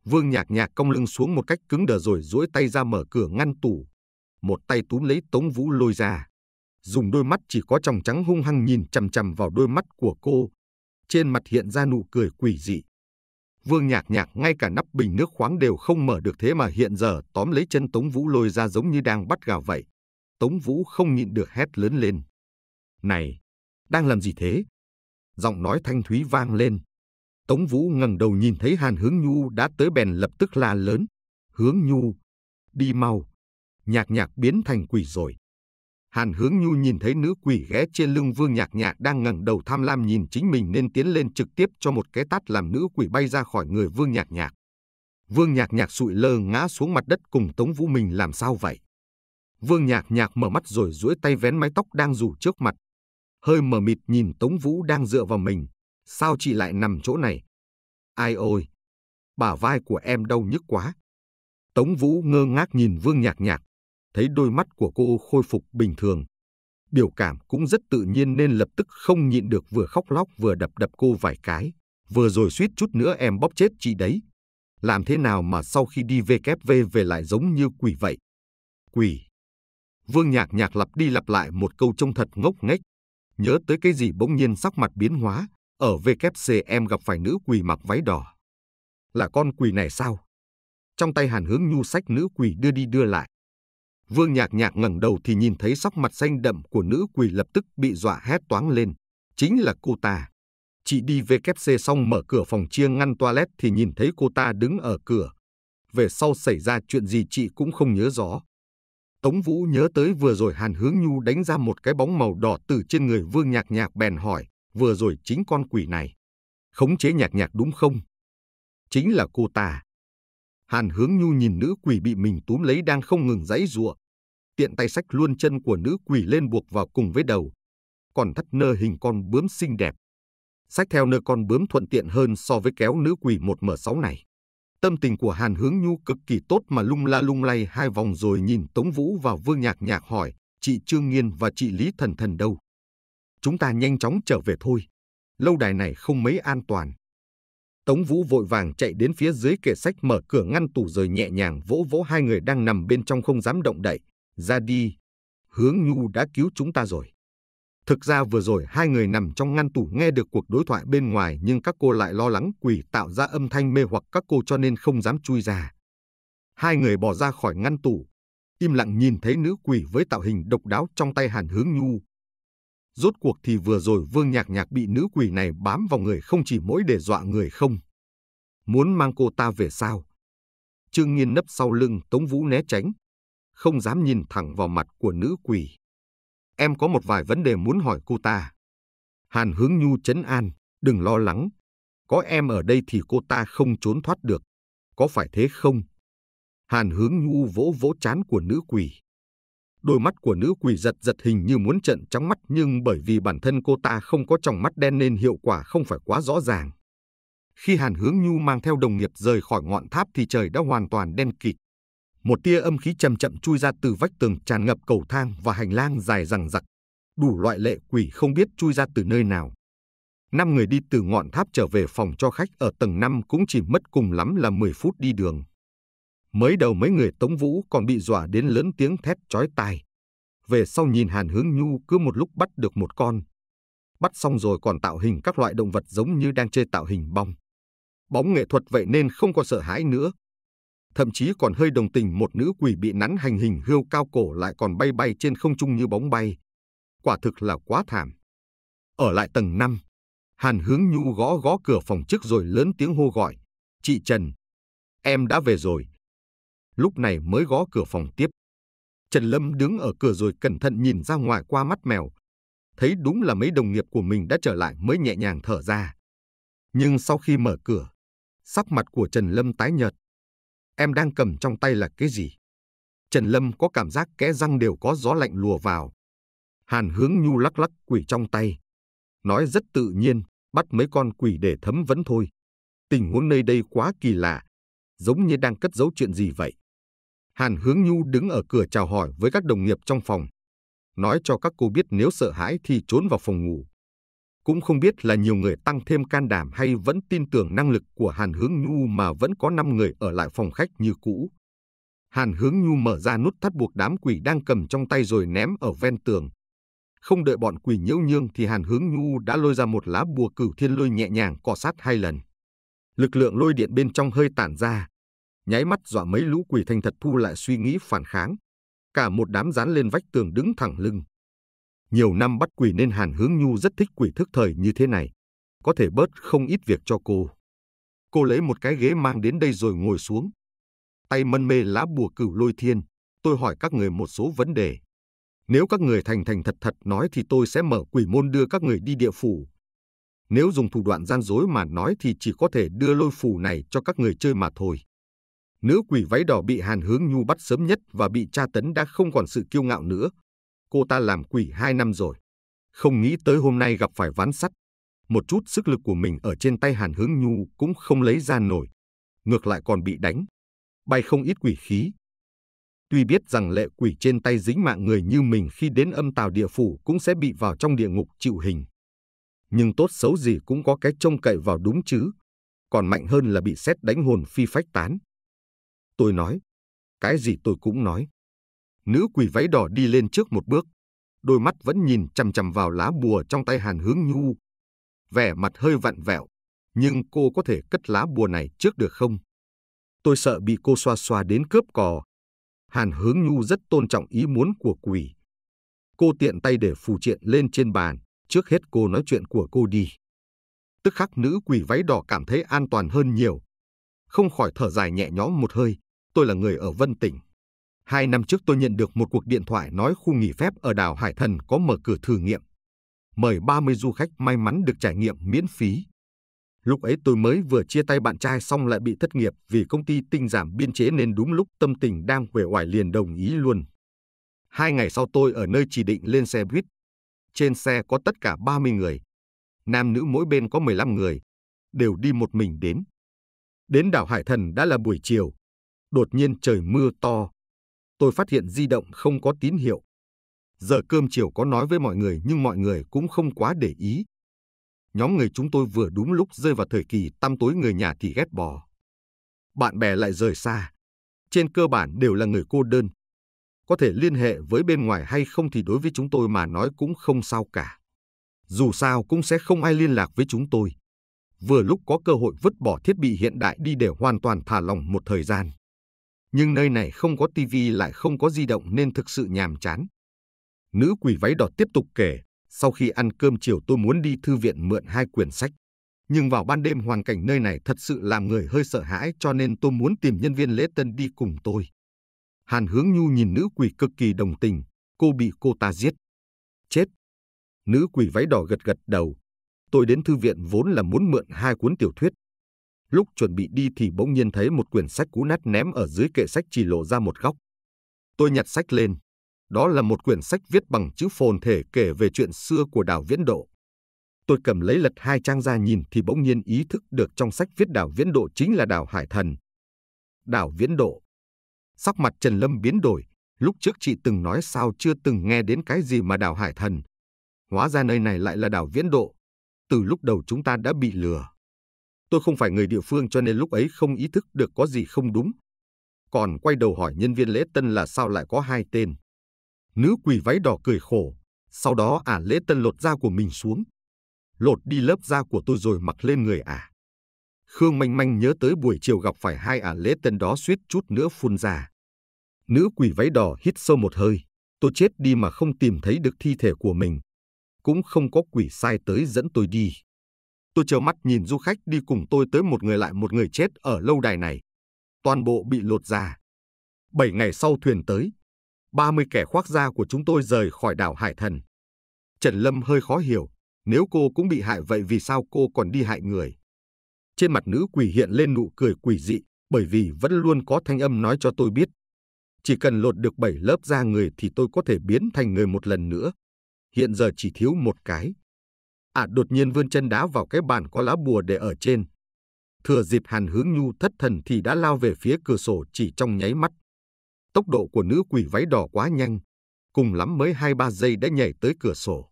Vương Nhạc Nhạc cong lưng xuống một cách cứng đờ rồi duỗi tay ra mở cửa ngăn tủ. Một tay túm lấy Tống Vũ lôi ra. Dùng đôi mắt chỉ có tròng trắng hung hăng nhìn chằm chằm vào đôi mắt của cô. Trên mặt hiện ra nụ cười quỷ dị. Vương Nhạc Nhạc ngay cả nắp bình nước khoáng đều không mở được thế mà hiện giờ tóm lấy chân Tống Vũ lôi ra giống như đang bắt gà vậy. Tống Vũ không nhịn được hét lớn lên. Này, đang làm gì thế? Giọng nói thanh thúy vang lên. Tống Vũ ngẩng đầu nhìn thấy Hàn Hướng Nhu đã tới bèn lập tức la lớn. Hướng Nhu, đi mau. Nhạc nhạc biến thành quỷ rồi. Hàn Hướng Nhu nhìn thấy nữ quỷ ghé trên lưng Vương Nhạc Nhạc đang ngẩng đầu tham lam nhìn chính mình nên tiến lên trực tiếp cho một cái tát làm nữ quỷ bay ra khỏi người Vương Nhạc Nhạc. Vương Nhạc Nhạc sụi lơ ngã xuống mặt đất cùng Tống Vũ mình làm sao vậy? Vương Nhạc Nhạc mở mắt rồi duỗi tay vén mái tóc đang rủ trước mặt, hơi mờ mịt nhìn Tống Vũ đang dựa vào mình. Sao chị lại nằm chỗ này? Ai ôi! Bả vai của em đau nhức quá. Tống Vũ ngơ ngác nhìn Vương Nhạc Nhạc, thấy đôi mắt của cô khôi phục bình thường. Biểu cảm cũng rất tự nhiên nên lập tức không nhịn được vừa khóc lóc vừa đập đập cô vài cái. Vừa rồi suýt chút nữa em bóp chết chị đấy. Làm thế nào mà sau khi đi VKV về lại giống như quỷ vậy? Quỷ! Vương Nhạc Nhạc lặp đi lặp lại một câu trông thật ngốc nghếch, nhớ tới cái gì bỗng nhiên sắc mặt biến hóa, ở WC em gặp phải nữ quỳ mặc váy đỏ. Là con quỳ này sao? Trong tay Hàn Hướng Nhu sách nữ quỳ đưa đi đưa lại. Vương Nhạc Nhạc ngẩng đầu thì nhìn thấy sắc mặt xanh đậm của nữ quỳ lập tức bị dọa hét toáng lên, chính là cô ta. Chị đi WC xong mở cửa phòng chia ngăn toilet thì nhìn thấy cô ta đứng ở cửa. Về sau xảy ra chuyện gì chị cũng không nhớ rõ. Tống Vũ nhớ tới vừa rồi Hàn Hướng Nhu đánh ra một cái bóng màu đỏ từ trên người Vương Nhạc Nhạc bèn hỏi, vừa rồi chính con quỷ này. Khống chế Nhạc Nhạc đúng không? Chính là cô ta. Hàn Hướng Nhu nhìn nữ quỷ bị mình túm lấy đang không ngừng giãy giụa, tiện tay sách luôn chân của nữ quỷ lên buộc vào cùng với đầu, còn thắt nơ hình con bướm xinh đẹp. Sách theo nơ con bướm thuận tiện hơn so với kéo nữ quỷ một mở sáu này. Tâm tình của Hàn Hướng Nhu cực kỳ tốt mà lung la lung lay hai vòng rồi nhìn Tống Vũ và Vương Nhạc Nhạc hỏi, chị Trương Nghiên và chị Lý Thần Thần đâu? Chúng ta nhanh chóng trở về thôi. Lâu đài này không mấy an toàn. Tống Vũ vội vàng chạy đến phía dưới kệ sách mở cửa ngăn tủ rồi nhẹ nhàng vỗ vỗ hai người đang nằm bên trong không dám động đậy. Ra đi. Hướng Nhu đã cứu chúng ta rồi. Thực ra vừa rồi hai người nằm trong ngăn tủ nghe được cuộc đối thoại bên ngoài nhưng các cô lại lo lắng quỷ tạo ra âm thanh mê hoặc các cô cho nên không dám chui ra. Hai người bỏ ra khỏi ngăn tủ, im lặng nhìn thấy nữ quỷ với tạo hình độc đáo trong tay Hàn Hướng Nhu. Rốt cuộc thì vừa rồi Vương Nhạc Nhạc bị nữ quỷ này bám vào người không chỉ mỗi để dọa người không. Muốn mang cô ta về sao? Trương Nghiên nấp sau lưng Tống Vũ né tránh, không dám nhìn thẳng vào mặt của nữ quỷ em có một vài vấn đề muốn hỏi cô ta. Hàn Hướng Nhu chấn an, đừng lo lắng. Có em ở đây thì cô ta không trốn thoát được. Có phải thế không? Hàn Hướng Nhu vỗ vỗ chán của nữ quỷ. Đôi mắt của nữ quỷ giật giật hình như muốn trận trắng mắt nhưng bởi vì bản thân cô ta không có tròng mắt đen nên hiệu quả không phải quá rõ ràng. Khi Hàn Hướng Nhu mang theo đồng nghiệp rời khỏi ngọn tháp thì trời đã hoàn toàn đen kịt một tia âm khí chậm chậm chui ra từ vách tường tràn ngập cầu thang và hành lang dài rằng rặc. Đủ loại lệ quỷ không biết chui ra từ nơi nào. Năm người đi từ ngọn tháp trở về phòng cho khách ở tầng 5 cũng chỉ mất cùng lắm là 10 phút đi đường. Mới đầu mấy người Tống Vũ còn bị dọa đến lớn tiếng thét chói tai. Về sau nhìn Hàn Hướng Nhu cứ một lúc bắt được một con. Bắt xong rồi còn tạo hình các loại động vật giống như đang chơi tạo hình bong. Bóng nghệ thuật vậy nên không còn sợ hãi nữa, thậm chí còn hơi đồng tình một nữ quỷ bị nắn hành hình hươu cao cổ lại còn bay bay trên không trung như bóng bay. Quả thực là quá thảm. Ở lại tầng 5, Hàn Hướng Nhu gõ gõ cửa phòng trước rồi lớn tiếng hô gọi. Chị Trần, em đã về rồi. Lúc này mới gõ cửa phòng tiếp. Trần Lâm đứng ở cửa rồi cẩn thận nhìn ra ngoài qua mắt mèo. Thấy đúng là mấy đồng nghiệp của mình đã trở lại mới nhẹ nhàng thở ra. Nhưng sau khi mở cửa, sắc mặt của Trần Lâm tái nhợt, em đang cầm trong tay là cái gì? Trần Lâm có cảm giác kẽ răng đều có gió lạnh lùa vào. Hàn hướng nhu lắc lắc quỷ trong tay. Nói rất tự nhiên, bắt mấy con quỷ để thấm vấn thôi. Tình huống nơi đây quá kỳ lạ, giống như đang cất giấu chuyện gì vậy. Hàn hướng nhu đứng ở cửa chào hỏi với các đồng nghiệp trong phòng. Nói cho các cô biết nếu sợ hãi thì trốn vào phòng ngủ. Cũng không biết là nhiều người tăng thêm can đảm hay vẫn tin tưởng năng lực của Hàn Hướng Nhu mà vẫn có 5 người ở lại phòng khách như cũ. Hàn Hướng Nhu mở ra nút thắt buộc đám quỷ đang cầm trong tay rồi ném ở ven tường. Không đợi bọn quỷ nhiễu nhương thì Hàn Hướng Nhu đã lôi ra một lá bùa cửu thiên lôi nhẹ nhàng cọ sát hai lần. Lực lượng lôi điện bên trong hơi tản ra. Nháy mắt dọa mấy lũ quỷ thành thật thu lại suy nghĩ phản kháng. Cả một đám dán lên vách tường đứng thẳng lưng. Nhiều năm bắt quỷ nên Hàn Hướng Nhu rất thích quỷ thức thời như thế này. Có thể bớt không ít việc cho cô. Cô lấy một cái ghế mang đến đây rồi ngồi xuống. Tay mân mê lá bùa cửu lôi thiên, tôi hỏi các người một số vấn đề. Nếu các người thành thành thật thật nói thì tôi sẽ mở quỷ môn đưa các người đi địa phủ. Nếu dùng thủ đoạn gian dối mà nói thì chỉ có thể đưa lôi phù này cho các người chơi mà thôi. Nữ quỷ váy đỏ bị Hàn Hướng Nhu bắt sớm nhất và bị tra tấn đã không còn sự kiêu ngạo nữa, cô ta làm quỷ hai năm rồi. Không nghĩ tới hôm nay gặp phải ván sắt. Một chút sức lực của mình ở trên tay Hàn Hướng Nhu cũng không lấy ra nổi. Ngược lại còn bị đánh. Bay không ít quỷ khí. Tuy biết rằng lệ quỷ trên tay dính mạng người như mình khi đến âm tào địa phủ cũng sẽ bị vào trong địa ngục chịu hình. Nhưng tốt xấu gì cũng có cái trông cậy vào đúng chứ. Còn mạnh hơn là bị xét đánh hồn phi phách tán. Tôi nói. Cái gì tôi cũng nói. Nữ quỷ váy đỏ đi lên trước một bước, đôi mắt vẫn nhìn chằm chằm vào lá bùa trong tay Hàn Hướng Nhu. Vẻ mặt hơi vặn vẹo, nhưng cô có thể cất lá bùa này trước được không? Tôi sợ bị cô xoa xoa đến cướp cò. Hàn Hướng Nhu rất tôn trọng ý muốn của quỷ. Cô tiện tay để phù triện lên trên bàn, trước hết cô nói chuyện của cô đi. Tức khắc nữ quỷ váy đỏ cảm thấy an toàn hơn nhiều. Không khỏi thở dài nhẹ nhõm một hơi, tôi là người ở Vân Tỉnh, Hai năm trước tôi nhận được một cuộc điện thoại nói khu nghỉ phép ở đảo Hải Thần có mở cửa thử nghiệm. Mời 30 du khách may mắn được trải nghiệm miễn phí. Lúc ấy tôi mới vừa chia tay bạn trai xong lại bị thất nghiệp vì công ty tinh giảm biên chế nên đúng lúc tâm tình đang uể oải liền đồng ý luôn. Hai ngày sau tôi ở nơi chỉ định lên xe buýt. Trên xe có tất cả 30 người. Nam nữ mỗi bên có 15 người. Đều đi một mình đến. Đến đảo Hải Thần đã là buổi chiều. Đột nhiên trời mưa to, tôi phát hiện di động không có tín hiệu. Giờ cơm chiều có nói với mọi người nhưng mọi người cũng không quá để ý. Nhóm người chúng tôi vừa đúng lúc rơi vào thời kỳ tăm tối người nhà thì ghét bỏ. Bạn bè lại rời xa. Trên cơ bản đều là người cô đơn. Có thể liên hệ với bên ngoài hay không thì đối với chúng tôi mà nói cũng không sao cả. Dù sao cũng sẽ không ai liên lạc với chúng tôi. Vừa lúc có cơ hội vứt bỏ thiết bị hiện đại đi để hoàn toàn thả lòng một thời gian nhưng nơi này không có tivi lại không có di động nên thực sự nhàm chán. Nữ quỷ váy đỏ tiếp tục kể, sau khi ăn cơm chiều tôi muốn đi thư viện mượn hai quyển sách. Nhưng vào ban đêm hoàn cảnh nơi này thật sự làm người hơi sợ hãi cho nên tôi muốn tìm nhân viên lễ tân đi cùng tôi. Hàn hướng nhu nhìn nữ quỷ cực kỳ đồng tình, cô bị cô ta giết. Chết. Nữ quỷ váy đỏ gật gật đầu. Tôi đến thư viện vốn là muốn mượn hai cuốn tiểu thuyết, Lúc chuẩn bị đi thì bỗng nhiên thấy một quyển sách cũ nát ném ở dưới kệ sách chỉ lộ ra một góc. Tôi nhặt sách lên. Đó là một quyển sách viết bằng chữ phồn thể kể về chuyện xưa của đảo Viễn Độ. Tôi cầm lấy lật hai trang ra nhìn thì bỗng nhiên ý thức được trong sách viết đảo Viễn Độ chính là đảo Hải Thần. Đảo Viễn Độ. Sắc mặt Trần Lâm biến đổi, lúc trước chị từng nói sao chưa từng nghe đến cái gì mà đảo Hải Thần. Hóa ra nơi này lại là đảo Viễn Độ. Từ lúc đầu chúng ta đã bị lừa. Tôi không phải người địa phương cho nên lúc ấy không ý thức được có gì không đúng. Còn quay đầu hỏi nhân viên lễ tân là sao lại có hai tên. Nữ quỷ váy đỏ cười khổ, sau đó ả à lễ tân lột da của mình xuống. Lột đi lớp da của tôi rồi mặc lên người ả. À. Khương manh manh nhớ tới buổi chiều gặp phải hai ả à lễ tân đó suýt chút nữa phun ra. Nữ quỷ váy đỏ hít sâu một hơi. Tôi chết đi mà không tìm thấy được thi thể của mình. Cũng không có quỷ sai tới dẫn tôi đi. Tôi trợn mắt nhìn du khách đi cùng tôi tới một người lại một người chết ở lâu đài này. Toàn bộ bị lột da. Bảy ngày sau thuyền tới, 30 kẻ khoác da của chúng tôi rời khỏi đảo Hải Thần. Trần Lâm hơi khó hiểu, nếu cô cũng bị hại vậy vì sao cô còn đi hại người? Trên mặt nữ quỷ hiện lên nụ cười quỷ dị, bởi vì vẫn luôn có thanh âm nói cho tôi biết. Chỉ cần lột được bảy lớp da người thì tôi có thể biến thành người một lần nữa. Hiện giờ chỉ thiếu một cái ả à, đột nhiên vươn chân đá vào cái bàn có lá bùa để ở trên. Thừa dịp Hàn Hướng Nhu thất thần thì đã lao về phía cửa sổ chỉ trong nháy mắt. Tốc độ của nữ quỷ váy đỏ quá nhanh, cùng lắm mới 2-3 giây đã nhảy tới cửa sổ.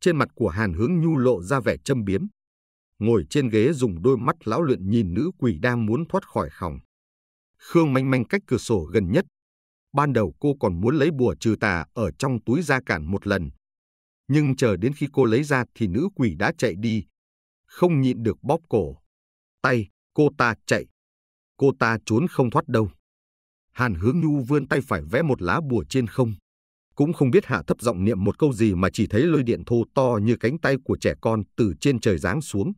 Trên mặt của Hàn Hướng Nhu lộ ra vẻ châm biếm. Ngồi trên ghế dùng đôi mắt lão luyện nhìn nữ quỷ đang muốn thoát khỏi phòng. Khương manh manh cách cửa sổ gần nhất. Ban đầu cô còn muốn lấy bùa trừ tà ở trong túi ra cản một lần, nhưng chờ đến khi cô lấy ra thì nữ quỷ đã chạy đi. Không nhịn được bóp cổ. Tay, cô ta chạy. Cô ta trốn không thoát đâu. Hàn hướng nhu vươn tay phải vẽ một lá bùa trên không. Cũng không biết hạ thấp giọng niệm một câu gì mà chỉ thấy lôi điện thô to như cánh tay của trẻ con từ trên trời giáng xuống.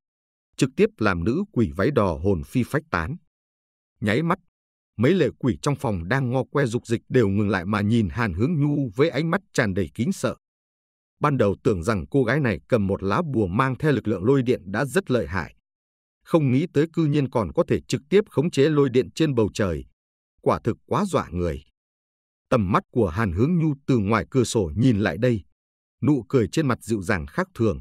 Trực tiếp làm nữ quỷ váy đỏ hồn phi phách tán. Nháy mắt, mấy lệ quỷ trong phòng đang ngo que dục dịch đều ngừng lại mà nhìn Hàn Hướng Nhu với ánh mắt tràn đầy kính sợ. Ban đầu tưởng rằng cô gái này cầm một lá bùa mang theo lực lượng lôi điện đã rất lợi hại. Không nghĩ tới cư nhiên còn có thể trực tiếp khống chế lôi điện trên bầu trời. Quả thực quá dọa người. Tầm mắt của Hàn Hướng Nhu từ ngoài cửa sổ nhìn lại đây. Nụ cười trên mặt dịu dàng khác thường.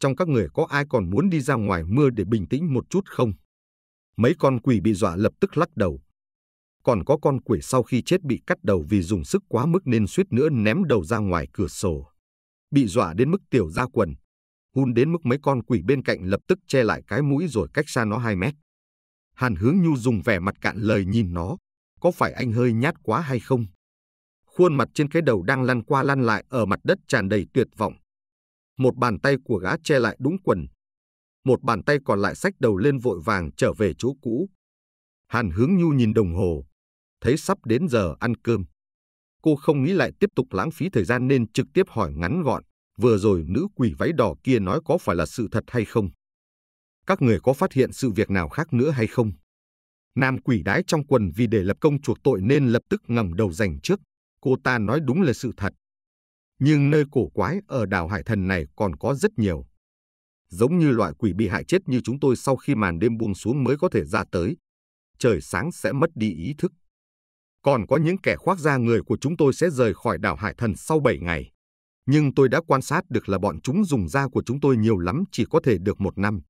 Trong các người có ai còn muốn đi ra ngoài mưa để bình tĩnh một chút không? Mấy con quỷ bị dọa lập tức lắc đầu, còn có con quỷ sau khi chết bị cắt đầu vì dùng sức quá mức nên suýt nữa ném đầu ra ngoài cửa sổ bị dọa đến mức tiểu ra quần. Hun đến mức mấy con quỷ bên cạnh lập tức che lại cái mũi rồi cách xa nó 2 mét. Hàn hướng nhu dùng vẻ mặt cạn lời nhìn nó, có phải anh hơi nhát quá hay không? Khuôn mặt trên cái đầu đang lăn qua lăn lại ở mặt đất tràn đầy tuyệt vọng. Một bàn tay của gã che lại đúng quần. Một bàn tay còn lại xách đầu lên vội vàng trở về chỗ cũ. Hàn hướng nhu nhìn đồng hồ, thấy sắp đến giờ ăn cơm. Cô không nghĩ lại tiếp tục lãng phí thời gian nên trực tiếp hỏi ngắn gọn, vừa rồi nữ quỷ váy đỏ kia nói có phải là sự thật hay không? Các người có phát hiện sự việc nào khác nữa hay không? Nam quỷ đái trong quần vì để lập công chuộc tội nên lập tức ngẩng đầu giành trước. Cô ta nói đúng là sự thật. Nhưng nơi cổ quái ở đảo Hải Thần này còn có rất nhiều. Giống như loại quỷ bị hại chết như chúng tôi sau khi màn đêm buông xuống mới có thể ra tới. Trời sáng sẽ mất đi ý thức còn có những kẻ khoác da người của chúng tôi sẽ rời khỏi đảo Hải Thần sau 7 ngày. Nhưng tôi đã quan sát được là bọn chúng dùng da của chúng tôi nhiều lắm chỉ có thể được một năm.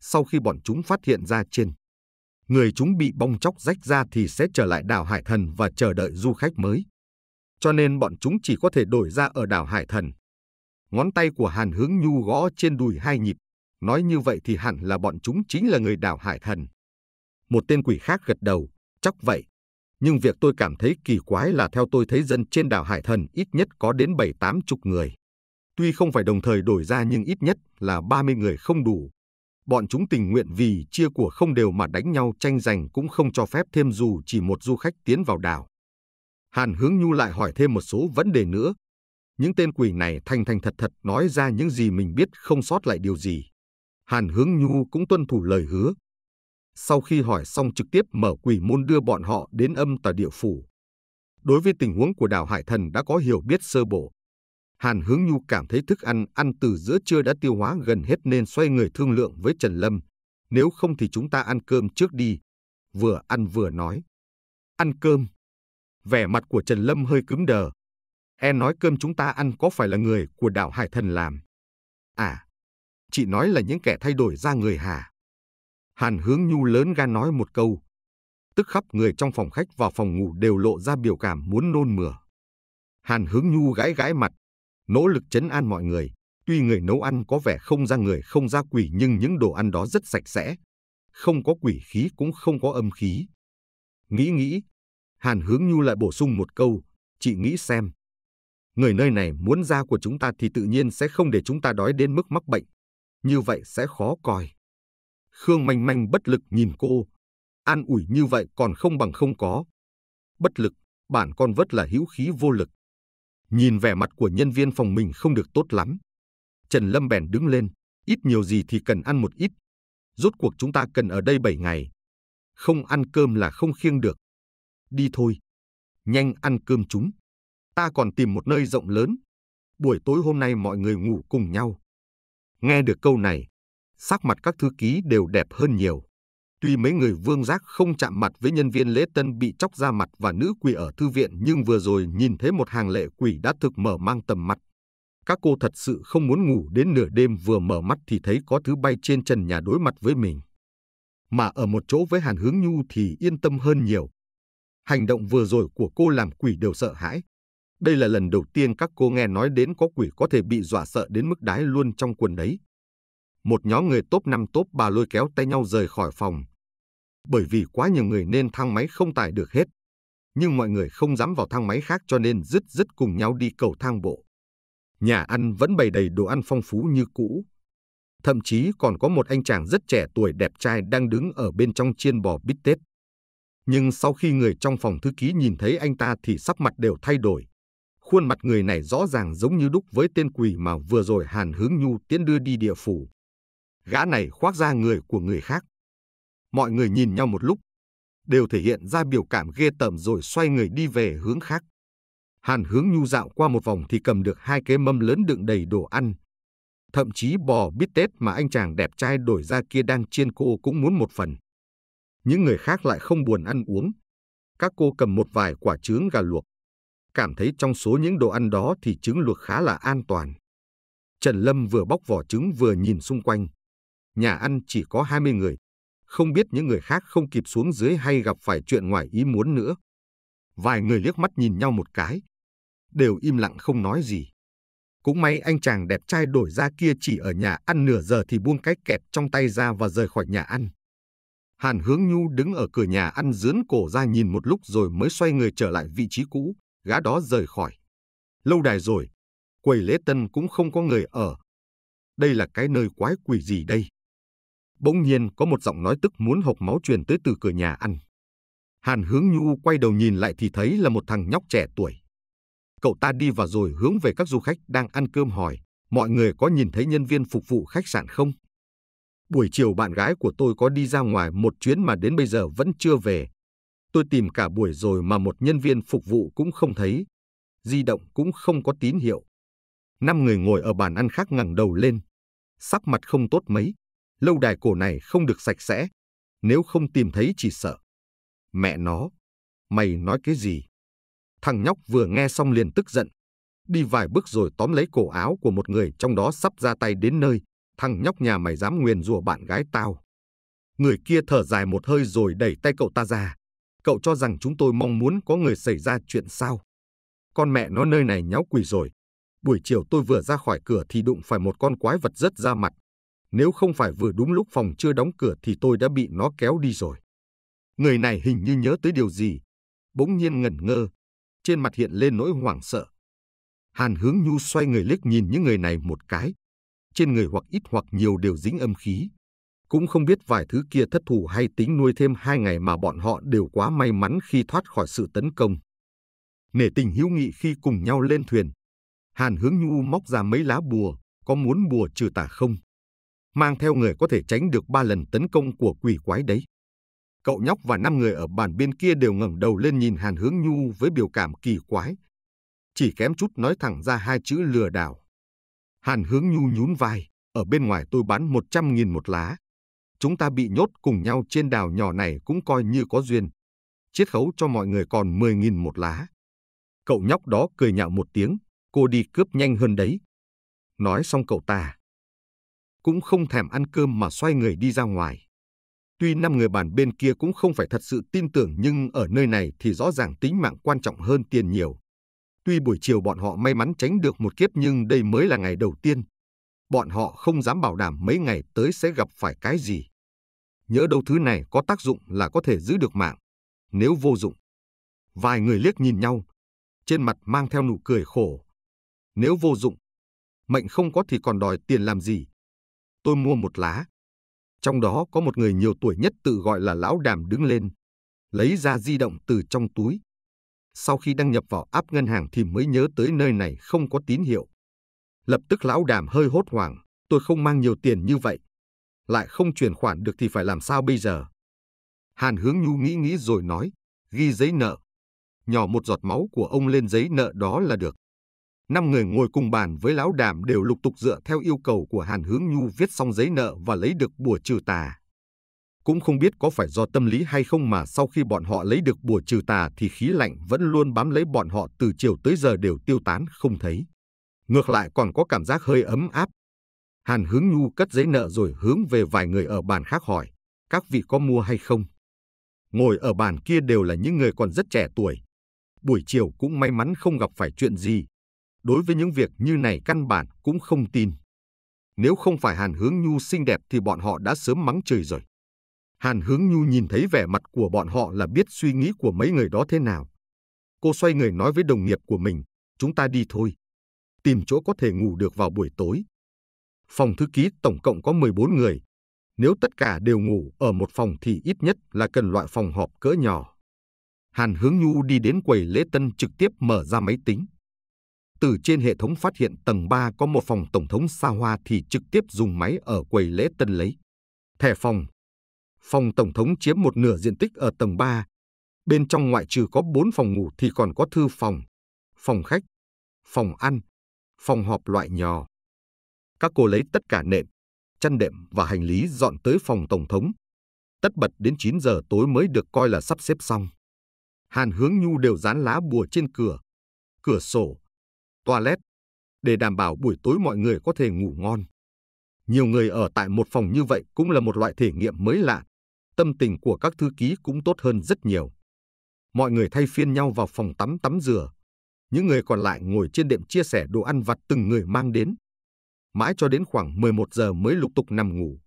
Sau khi bọn chúng phát hiện ra trên, người chúng bị bong chóc rách ra thì sẽ trở lại đảo Hải Thần và chờ đợi du khách mới. Cho nên bọn chúng chỉ có thể đổi ra ở đảo Hải Thần. Ngón tay của Hàn Hướng Nhu gõ trên đùi hai nhịp, nói như vậy thì hẳn là bọn chúng chính là người đảo Hải Thần. Một tên quỷ khác gật đầu, chắc vậy, nhưng việc tôi cảm thấy kỳ quái là theo tôi thấy dân trên đảo Hải Thần ít nhất có đến 7 tám chục người. Tuy không phải đồng thời đổi ra nhưng ít nhất là 30 người không đủ. Bọn chúng tình nguyện vì chia của không đều mà đánh nhau tranh giành cũng không cho phép thêm dù chỉ một du khách tiến vào đảo. Hàn Hướng Nhu lại hỏi thêm một số vấn đề nữa. Những tên quỷ này thành thành thật thật nói ra những gì mình biết không sót lại điều gì. Hàn Hướng Nhu cũng tuân thủ lời hứa, sau khi hỏi xong trực tiếp mở quỷ môn đưa bọn họ đến âm tà địa phủ. Đối với tình huống của đảo Hải Thần đã có hiểu biết sơ bộ. Hàn Hướng Nhu cảm thấy thức ăn ăn từ giữa trưa đã tiêu hóa gần hết nên xoay người thương lượng với Trần Lâm. Nếu không thì chúng ta ăn cơm trước đi. Vừa ăn vừa nói. Ăn cơm. Vẻ mặt của Trần Lâm hơi cứng đờ. E nói cơm chúng ta ăn có phải là người của đảo Hải Thần làm? À, chị nói là những kẻ thay đổi ra người hả? Hàn Hướng Nhu lớn gan nói một câu. Tức khắp người trong phòng khách và phòng ngủ đều lộ ra biểu cảm muốn nôn mửa. Hàn Hướng Nhu gãi gãi mặt, nỗ lực chấn an mọi người. Tuy người nấu ăn có vẻ không ra người không ra quỷ nhưng những đồ ăn đó rất sạch sẽ. Không có quỷ khí cũng không có âm khí. Nghĩ nghĩ, Hàn Hướng Nhu lại bổ sung một câu, chị nghĩ xem. Người nơi này muốn da của chúng ta thì tự nhiên sẽ không để chúng ta đói đến mức mắc bệnh. Như vậy sẽ khó coi. Khương manh manh bất lực nhìn cô. An ủi như vậy còn không bằng không có. Bất lực, bản con vất là hữu khí vô lực. Nhìn vẻ mặt của nhân viên phòng mình không được tốt lắm. Trần Lâm bèn đứng lên, ít nhiều gì thì cần ăn một ít. Rốt cuộc chúng ta cần ở đây 7 ngày. Không ăn cơm là không khiêng được. Đi thôi. Nhanh ăn cơm chúng. Ta còn tìm một nơi rộng lớn. Buổi tối hôm nay mọi người ngủ cùng nhau. Nghe được câu này, sắc mặt các thư ký đều đẹp hơn nhiều. Tuy mấy người vương giác không chạm mặt với nhân viên lễ tân bị chóc ra mặt và nữ quỷ ở thư viện nhưng vừa rồi nhìn thấy một hàng lệ quỷ đã thực mở mang tầm mặt. Các cô thật sự không muốn ngủ đến nửa đêm vừa mở mắt thì thấy có thứ bay trên trần nhà đối mặt với mình. Mà ở một chỗ với Hàn Hướng Nhu thì yên tâm hơn nhiều. Hành động vừa rồi của cô làm quỷ đều sợ hãi. Đây là lần đầu tiên các cô nghe nói đến có quỷ có thể bị dọa sợ đến mức đái luôn trong quần đấy một nhóm người top 5 top 3 lôi kéo tay nhau rời khỏi phòng. Bởi vì quá nhiều người nên thang máy không tải được hết. Nhưng mọi người không dám vào thang máy khác cho nên dứt dứt cùng nhau đi cầu thang bộ. Nhà ăn vẫn bày đầy đồ ăn phong phú như cũ. Thậm chí còn có một anh chàng rất trẻ tuổi đẹp trai đang đứng ở bên trong chiên bò bít tết. Nhưng sau khi người trong phòng thư ký nhìn thấy anh ta thì sắc mặt đều thay đổi. Khuôn mặt người này rõ ràng giống như đúc với tên quỷ mà vừa rồi Hàn Hướng Nhu tiến đưa đi địa phủ gã này khoác ra người của người khác. Mọi người nhìn nhau một lúc, đều thể hiện ra biểu cảm ghê tởm rồi xoay người đi về hướng khác. Hàn hướng nhu dạo qua một vòng thì cầm được hai cái mâm lớn đựng đầy đồ ăn. Thậm chí bò bít tết mà anh chàng đẹp trai đổi ra kia đang chiên cô cũng muốn một phần. Những người khác lại không buồn ăn uống. Các cô cầm một vài quả trứng gà luộc. Cảm thấy trong số những đồ ăn đó thì trứng luộc khá là an toàn. Trần Lâm vừa bóc vỏ trứng vừa nhìn xung quanh nhà ăn chỉ có 20 người. Không biết những người khác không kịp xuống dưới hay gặp phải chuyện ngoài ý muốn nữa. Vài người liếc mắt nhìn nhau một cái. Đều im lặng không nói gì. Cũng may anh chàng đẹp trai đổi ra kia chỉ ở nhà ăn nửa giờ thì buông cái kẹp trong tay ra và rời khỏi nhà ăn. Hàn Hướng Nhu đứng ở cửa nhà ăn dướn cổ ra nhìn một lúc rồi mới xoay người trở lại vị trí cũ, gã đó rời khỏi. Lâu đài rồi, quầy lễ tân cũng không có người ở. Đây là cái nơi quái quỷ gì đây? bỗng nhiên có một giọng nói tức muốn hộc máu truyền tới từ cửa nhà ăn. Hàn Hướng Nhu quay đầu nhìn lại thì thấy là một thằng nhóc trẻ tuổi. Cậu ta đi vào rồi hướng về các du khách đang ăn cơm hỏi, mọi người có nhìn thấy nhân viên phục vụ khách sạn không? Buổi chiều bạn gái của tôi có đi ra ngoài một chuyến mà đến bây giờ vẫn chưa về. Tôi tìm cả buổi rồi mà một nhân viên phục vụ cũng không thấy. Di động cũng không có tín hiệu. Năm người ngồi ở bàn ăn khác ngẩng đầu lên. Sắc mặt không tốt mấy lâu đài cổ này không được sạch sẽ, nếu không tìm thấy chỉ sợ. Mẹ nó, mày nói cái gì? Thằng nhóc vừa nghe xong liền tức giận. Đi vài bước rồi tóm lấy cổ áo của một người trong đó sắp ra tay đến nơi. Thằng nhóc nhà mày dám nguyền rủa bạn gái tao. Người kia thở dài một hơi rồi đẩy tay cậu ta ra. Cậu cho rằng chúng tôi mong muốn có người xảy ra chuyện sao? Con mẹ nó nơi này nháo quỷ rồi. Buổi chiều tôi vừa ra khỏi cửa thì đụng phải một con quái vật rất ra mặt. Nếu không phải vừa đúng lúc phòng chưa đóng cửa thì tôi đã bị nó kéo đi rồi. Người này hình như nhớ tới điều gì. Bỗng nhiên ngẩn ngơ. Trên mặt hiện lên nỗi hoảng sợ. Hàn hướng nhu xoay người liếc nhìn những người này một cái. Trên người hoặc ít hoặc nhiều đều dính âm khí. Cũng không biết vài thứ kia thất thủ hay tính nuôi thêm hai ngày mà bọn họ đều quá may mắn khi thoát khỏi sự tấn công. Nể tình hiếu nghị khi cùng nhau lên thuyền, Hàn hướng nhu móc ra mấy lá bùa, có muốn bùa trừ tà không? mang theo người có thể tránh được ba lần tấn công của quỷ quái đấy. Cậu nhóc và năm người ở bàn bên kia đều ngẩng đầu lên nhìn Hàn Hướng Nhu với biểu cảm kỳ quái. Chỉ kém chút nói thẳng ra hai chữ lừa đảo. Hàn Hướng Nhu nhún vai, ở bên ngoài tôi bán 100.000 một lá. Chúng ta bị nhốt cùng nhau trên đảo nhỏ này cũng coi như có duyên. Chiết khấu cho mọi người còn 10.000 một lá. Cậu nhóc đó cười nhạo một tiếng, cô đi cướp nhanh hơn đấy. Nói xong cậu ta, cũng không thèm ăn cơm mà xoay người đi ra ngoài. Tuy năm người bàn bên kia cũng không phải thật sự tin tưởng nhưng ở nơi này thì rõ ràng tính mạng quan trọng hơn tiền nhiều. Tuy buổi chiều bọn họ may mắn tránh được một kiếp nhưng đây mới là ngày đầu tiên. Bọn họ không dám bảo đảm mấy ngày tới sẽ gặp phải cái gì. Nhớ đâu thứ này có tác dụng là có thể giữ được mạng. Nếu vô dụng. Vài người liếc nhìn nhau. Trên mặt mang theo nụ cười khổ. Nếu vô dụng. Mệnh không có thì còn đòi tiền làm gì tôi mua một lá. Trong đó có một người nhiều tuổi nhất tự gọi là lão đàm đứng lên, lấy ra di động từ trong túi. Sau khi đăng nhập vào app ngân hàng thì mới nhớ tới nơi này không có tín hiệu. Lập tức lão đàm hơi hốt hoảng, tôi không mang nhiều tiền như vậy. Lại không chuyển khoản được thì phải làm sao bây giờ? Hàn hướng nhu nghĩ nghĩ rồi nói, ghi giấy nợ. Nhỏ một giọt máu của ông lên giấy nợ đó là được năm người ngồi cùng bàn với lão đàm đều lục tục dựa theo yêu cầu của Hàn Hướng Nhu viết xong giấy nợ và lấy được bùa trừ tà. Cũng không biết có phải do tâm lý hay không mà sau khi bọn họ lấy được bùa trừ tà thì khí lạnh vẫn luôn bám lấy bọn họ từ chiều tới giờ đều tiêu tán không thấy. Ngược lại còn có cảm giác hơi ấm áp. Hàn Hướng Nhu cất giấy nợ rồi hướng về vài người ở bàn khác hỏi, các vị có mua hay không? Ngồi ở bàn kia đều là những người còn rất trẻ tuổi. Buổi chiều cũng may mắn không gặp phải chuyện gì, đối với những việc như này căn bản cũng không tin. Nếu không phải Hàn Hướng Nhu xinh đẹp thì bọn họ đã sớm mắng trời rồi. Hàn Hướng Nhu nhìn thấy vẻ mặt của bọn họ là biết suy nghĩ của mấy người đó thế nào. Cô xoay người nói với đồng nghiệp của mình, chúng ta đi thôi. Tìm chỗ có thể ngủ được vào buổi tối. Phòng thư ký tổng cộng có 14 người. Nếu tất cả đều ngủ ở một phòng thì ít nhất là cần loại phòng họp cỡ nhỏ. Hàn Hướng Nhu đi đến quầy lễ tân trực tiếp mở ra máy tính từ trên hệ thống phát hiện tầng 3 có một phòng Tổng thống xa hoa thì trực tiếp dùng máy ở quầy lễ tân lấy. Thẻ phòng. Phòng Tổng thống chiếm một nửa diện tích ở tầng 3. Bên trong ngoại trừ có 4 phòng ngủ thì còn có thư phòng, phòng khách, phòng ăn, phòng họp loại nhỏ. Các cô lấy tất cả nệm, chăn đệm và hành lý dọn tới phòng Tổng thống. Tất bật đến 9 giờ tối mới được coi là sắp xếp xong. Hàn hướng nhu đều dán lá bùa trên cửa, cửa sổ toilet để đảm bảo buổi tối mọi người có thể ngủ ngon. Nhiều người ở tại một phòng như vậy cũng là một loại thể nghiệm mới lạ. Tâm tình của các thư ký cũng tốt hơn rất nhiều. Mọi người thay phiên nhau vào phòng tắm tắm rửa. Những người còn lại ngồi trên đệm chia sẻ đồ ăn vặt từng người mang đến. Mãi cho đến khoảng 11 giờ mới lục tục nằm ngủ.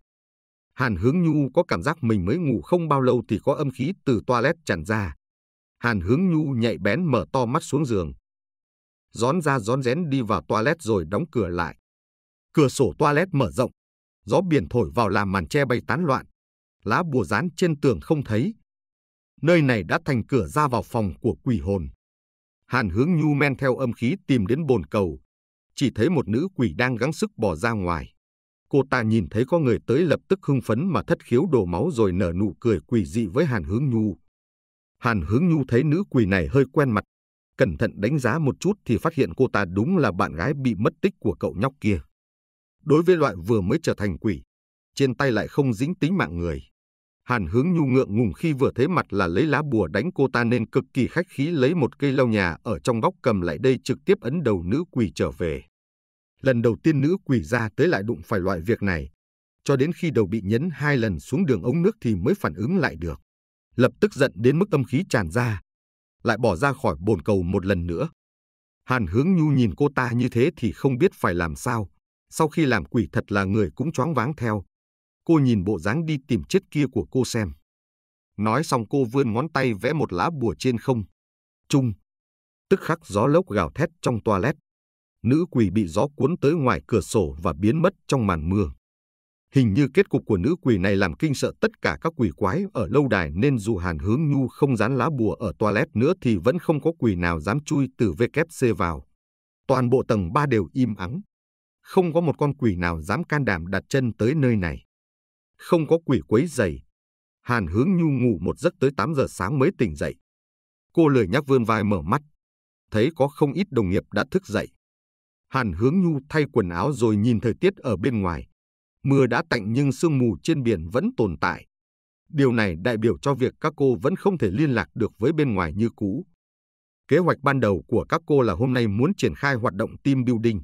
Hàn Hướng Nhu có cảm giác mình mới ngủ không bao lâu thì có âm khí từ toilet tràn ra. Hàn Hướng Nhu nhạy bén mở to mắt xuống giường rón ra rón rén đi vào toilet rồi đóng cửa lại. Cửa sổ toilet mở rộng, gió biển thổi vào làm màn che bay tán loạn, lá bùa dán trên tường không thấy. Nơi này đã thành cửa ra vào phòng của quỷ hồn. Hàn hướng nhu men theo âm khí tìm đến bồn cầu, chỉ thấy một nữ quỷ đang gắng sức bỏ ra ngoài. Cô ta nhìn thấy có người tới lập tức hưng phấn mà thất khiếu đổ máu rồi nở nụ cười quỷ dị với Hàn Hướng Nhu. Hàn Hướng Nhu thấy nữ quỷ này hơi quen mặt cẩn thận đánh giá một chút thì phát hiện cô ta đúng là bạn gái bị mất tích của cậu nhóc kia. Đối với loại vừa mới trở thành quỷ, trên tay lại không dính tính mạng người. Hàn hướng nhu ngượng ngùng khi vừa thấy mặt là lấy lá bùa đánh cô ta nên cực kỳ khách khí lấy một cây lau nhà ở trong góc cầm lại đây trực tiếp ấn đầu nữ quỷ trở về. Lần đầu tiên nữ quỷ ra tới lại đụng phải loại việc này. Cho đến khi đầu bị nhấn hai lần xuống đường ống nước thì mới phản ứng lại được. Lập tức giận đến mức âm khí tràn ra, lại bỏ ra khỏi bồn cầu một lần nữa. Hàn Hướng Nhu nhìn cô ta như thế thì không biết phải làm sao. Sau khi làm quỷ thật là người cũng choáng váng theo. Cô nhìn bộ dáng đi tìm chết kia của cô xem. Nói xong cô vươn ngón tay vẽ một lá bùa trên không. Trung. Tức khắc gió lốc gào thét trong toilet. Nữ quỷ bị gió cuốn tới ngoài cửa sổ và biến mất trong màn mưa. Hình như kết cục của nữ quỷ này làm kinh sợ tất cả các quỷ quái ở lâu đài nên dù Hàn Hướng Nhu không dán lá bùa ở toilet nữa thì vẫn không có quỷ nào dám chui từ WC vào. Toàn bộ tầng 3 đều im ắng. Không có một con quỷ nào dám can đảm đặt chân tới nơi này. Không có quỷ quấy dày. Hàn Hướng Nhu ngủ một giấc tới 8 giờ sáng mới tỉnh dậy. Cô lười nhắc vươn vai mở mắt. Thấy có không ít đồng nghiệp đã thức dậy. Hàn Hướng Nhu thay quần áo rồi nhìn thời tiết ở bên ngoài. Mưa đã tạnh nhưng sương mù trên biển vẫn tồn tại. Điều này đại biểu cho việc các cô vẫn không thể liên lạc được với bên ngoài như cũ. Kế hoạch ban đầu của các cô là hôm nay muốn triển khai hoạt động team building.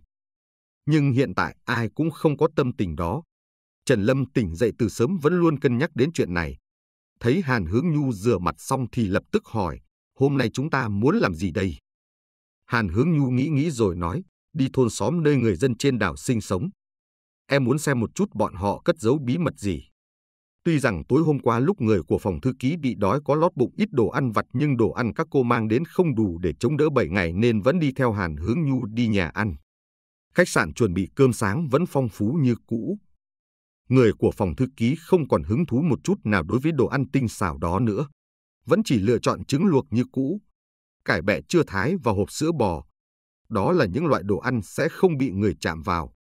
Nhưng hiện tại ai cũng không có tâm tình đó. Trần Lâm tỉnh dậy từ sớm vẫn luôn cân nhắc đến chuyện này. Thấy Hàn Hướng Nhu rửa mặt xong thì lập tức hỏi, hôm nay chúng ta muốn làm gì đây? Hàn Hướng Nhu nghĩ nghĩ rồi nói, đi thôn xóm nơi người dân trên đảo sinh sống em muốn xem một chút bọn họ cất giấu bí mật gì. Tuy rằng tối hôm qua lúc người của phòng thư ký bị đói có lót bụng ít đồ ăn vặt nhưng đồ ăn các cô mang đến không đủ để chống đỡ 7 ngày nên vẫn đi theo Hàn Hướng Nhu đi nhà ăn. Khách sạn chuẩn bị cơm sáng vẫn phong phú như cũ. Người của phòng thư ký không còn hứng thú một chút nào đối với đồ ăn tinh xảo đó nữa. Vẫn chỉ lựa chọn trứng luộc như cũ, cải bẹ chưa thái và hộp sữa bò. Đó là những loại đồ ăn sẽ không bị người chạm vào.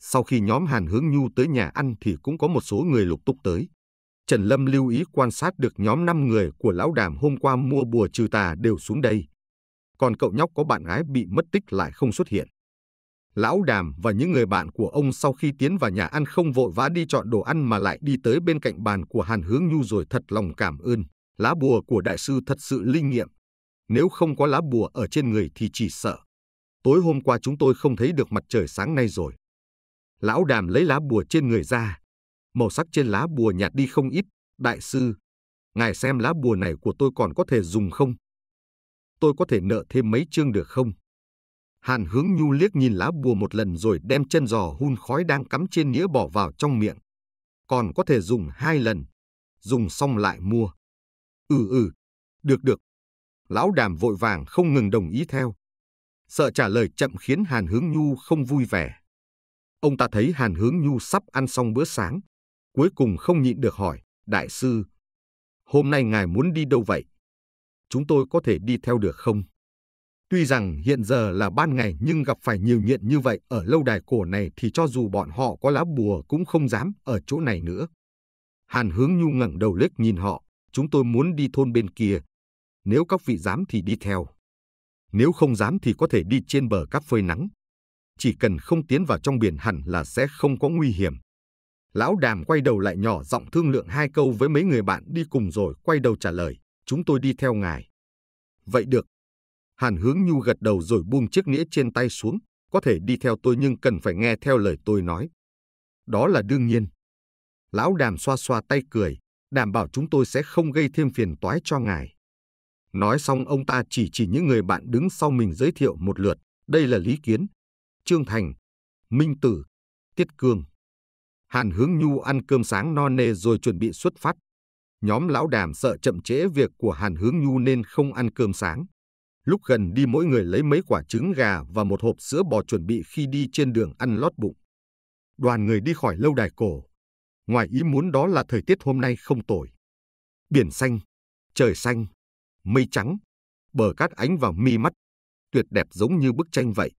Sau khi nhóm Hàn Hướng Nhu tới nhà ăn thì cũng có một số người lục tục tới. Trần Lâm lưu ý quan sát được nhóm 5 người của lão đàm hôm qua mua bùa trừ tà đều xuống đây. Còn cậu nhóc có bạn gái bị mất tích lại không xuất hiện. Lão đàm và những người bạn của ông sau khi tiến vào nhà ăn không vội vã đi chọn đồ ăn mà lại đi tới bên cạnh bàn của Hàn Hướng Nhu rồi thật lòng cảm ơn. Lá bùa của đại sư thật sự linh nghiệm. Nếu không có lá bùa ở trên người thì chỉ sợ. Tối hôm qua chúng tôi không thấy được mặt trời sáng nay rồi. Lão đàm lấy lá bùa trên người ra. Màu sắc trên lá bùa nhạt đi không ít. Đại sư, ngài xem lá bùa này của tôi còn có thể dùng không? Tôi có thể nợ thêm mấy chương được không? Hàn hướng nhu liếc nhìn lá bùa một lần rồi đem chân giò hun khói đang cắm trên nĩa bỏ vào trong miệng. Còn có thể dùng hai lần. Dùng xong lại mua. Ừ ừ, được được. Lão đàm vội vàng không ngừng đồng ý theo. Sợ trả lời chậm khiến Hàn hướng nhu không vui vẻ. Ông ta thấy Hàn Hướng Nhu sắp ăn xong bữa sáng, cuối cùng không nhịn được hỏi, đại sư, hôm nay ngài muốn đi đâu vậy? Chúng tôi có thể đi theo được không? Tuy rằng hiện giờ là ban ngày nhưng gặp phải nhiều nghiện như vậy ở lâu đài cổ này thì cho dù bọn họ có lá bùa cũng không dám ở chỗ này nữa. Hàn Hướng Nhu ngẩng đầu lếch nhìn họ, chúng tôi muốn đi thôn bên kia. Nếu các vị dám thì đi theo. Nếu không dám thì có thể đi trên bờ cát phơi nắng chỉ cần không tiến vào trong biển hẳn là sẽ không có nguy hiểm. Lão đàm quay đầu lại nhỏ giọng thương lượng hai câu với mấy người bạn đi cùng rồi quay đầu trả lời, chúng tôi đi theo ngài. Vậy được. Hàn hướng nhu gật đầu rồi buông chiếc nghĩa trên tay xuống, có thể đi theo tôi nhưng cần phải nghe theo lời tôi nói. Đó là đương nhiên. Lão đàm xoa xoa tay cười, đảm bảo chúng tôi sẽ không gây thêm phiền toái cho ngài. Nói xong ông ta chỉ chỉ những người bạn đứng sau mình giới thiệu một lượt, đây là Lý Kiến, Trương Thành, Minh Tử, Tiết Cương. Hàn Hướng Nhu ăn cơm sáng no nê rồi chuẩn bị xuất phát. Nhóm lão đàm sợ chậm trễ việc của Hàn Hướng Nhu nên không ăn cơm sáng. Lúc gần đi mỗi người lấy mấy quả trứng gà và một hộp sữa bò chuẩn bị khi đi trên đường ăn lót bụng. Đoàn người đi khỏi lâu đài cổ. Ngoài ý muốn đó là thời tiết hôm nay không tồi. Biển xanh, trời xanh, mây trắng, bờ cát ánh vào mi mắt. Tuyệt đẹp giống như bức tranh vậy.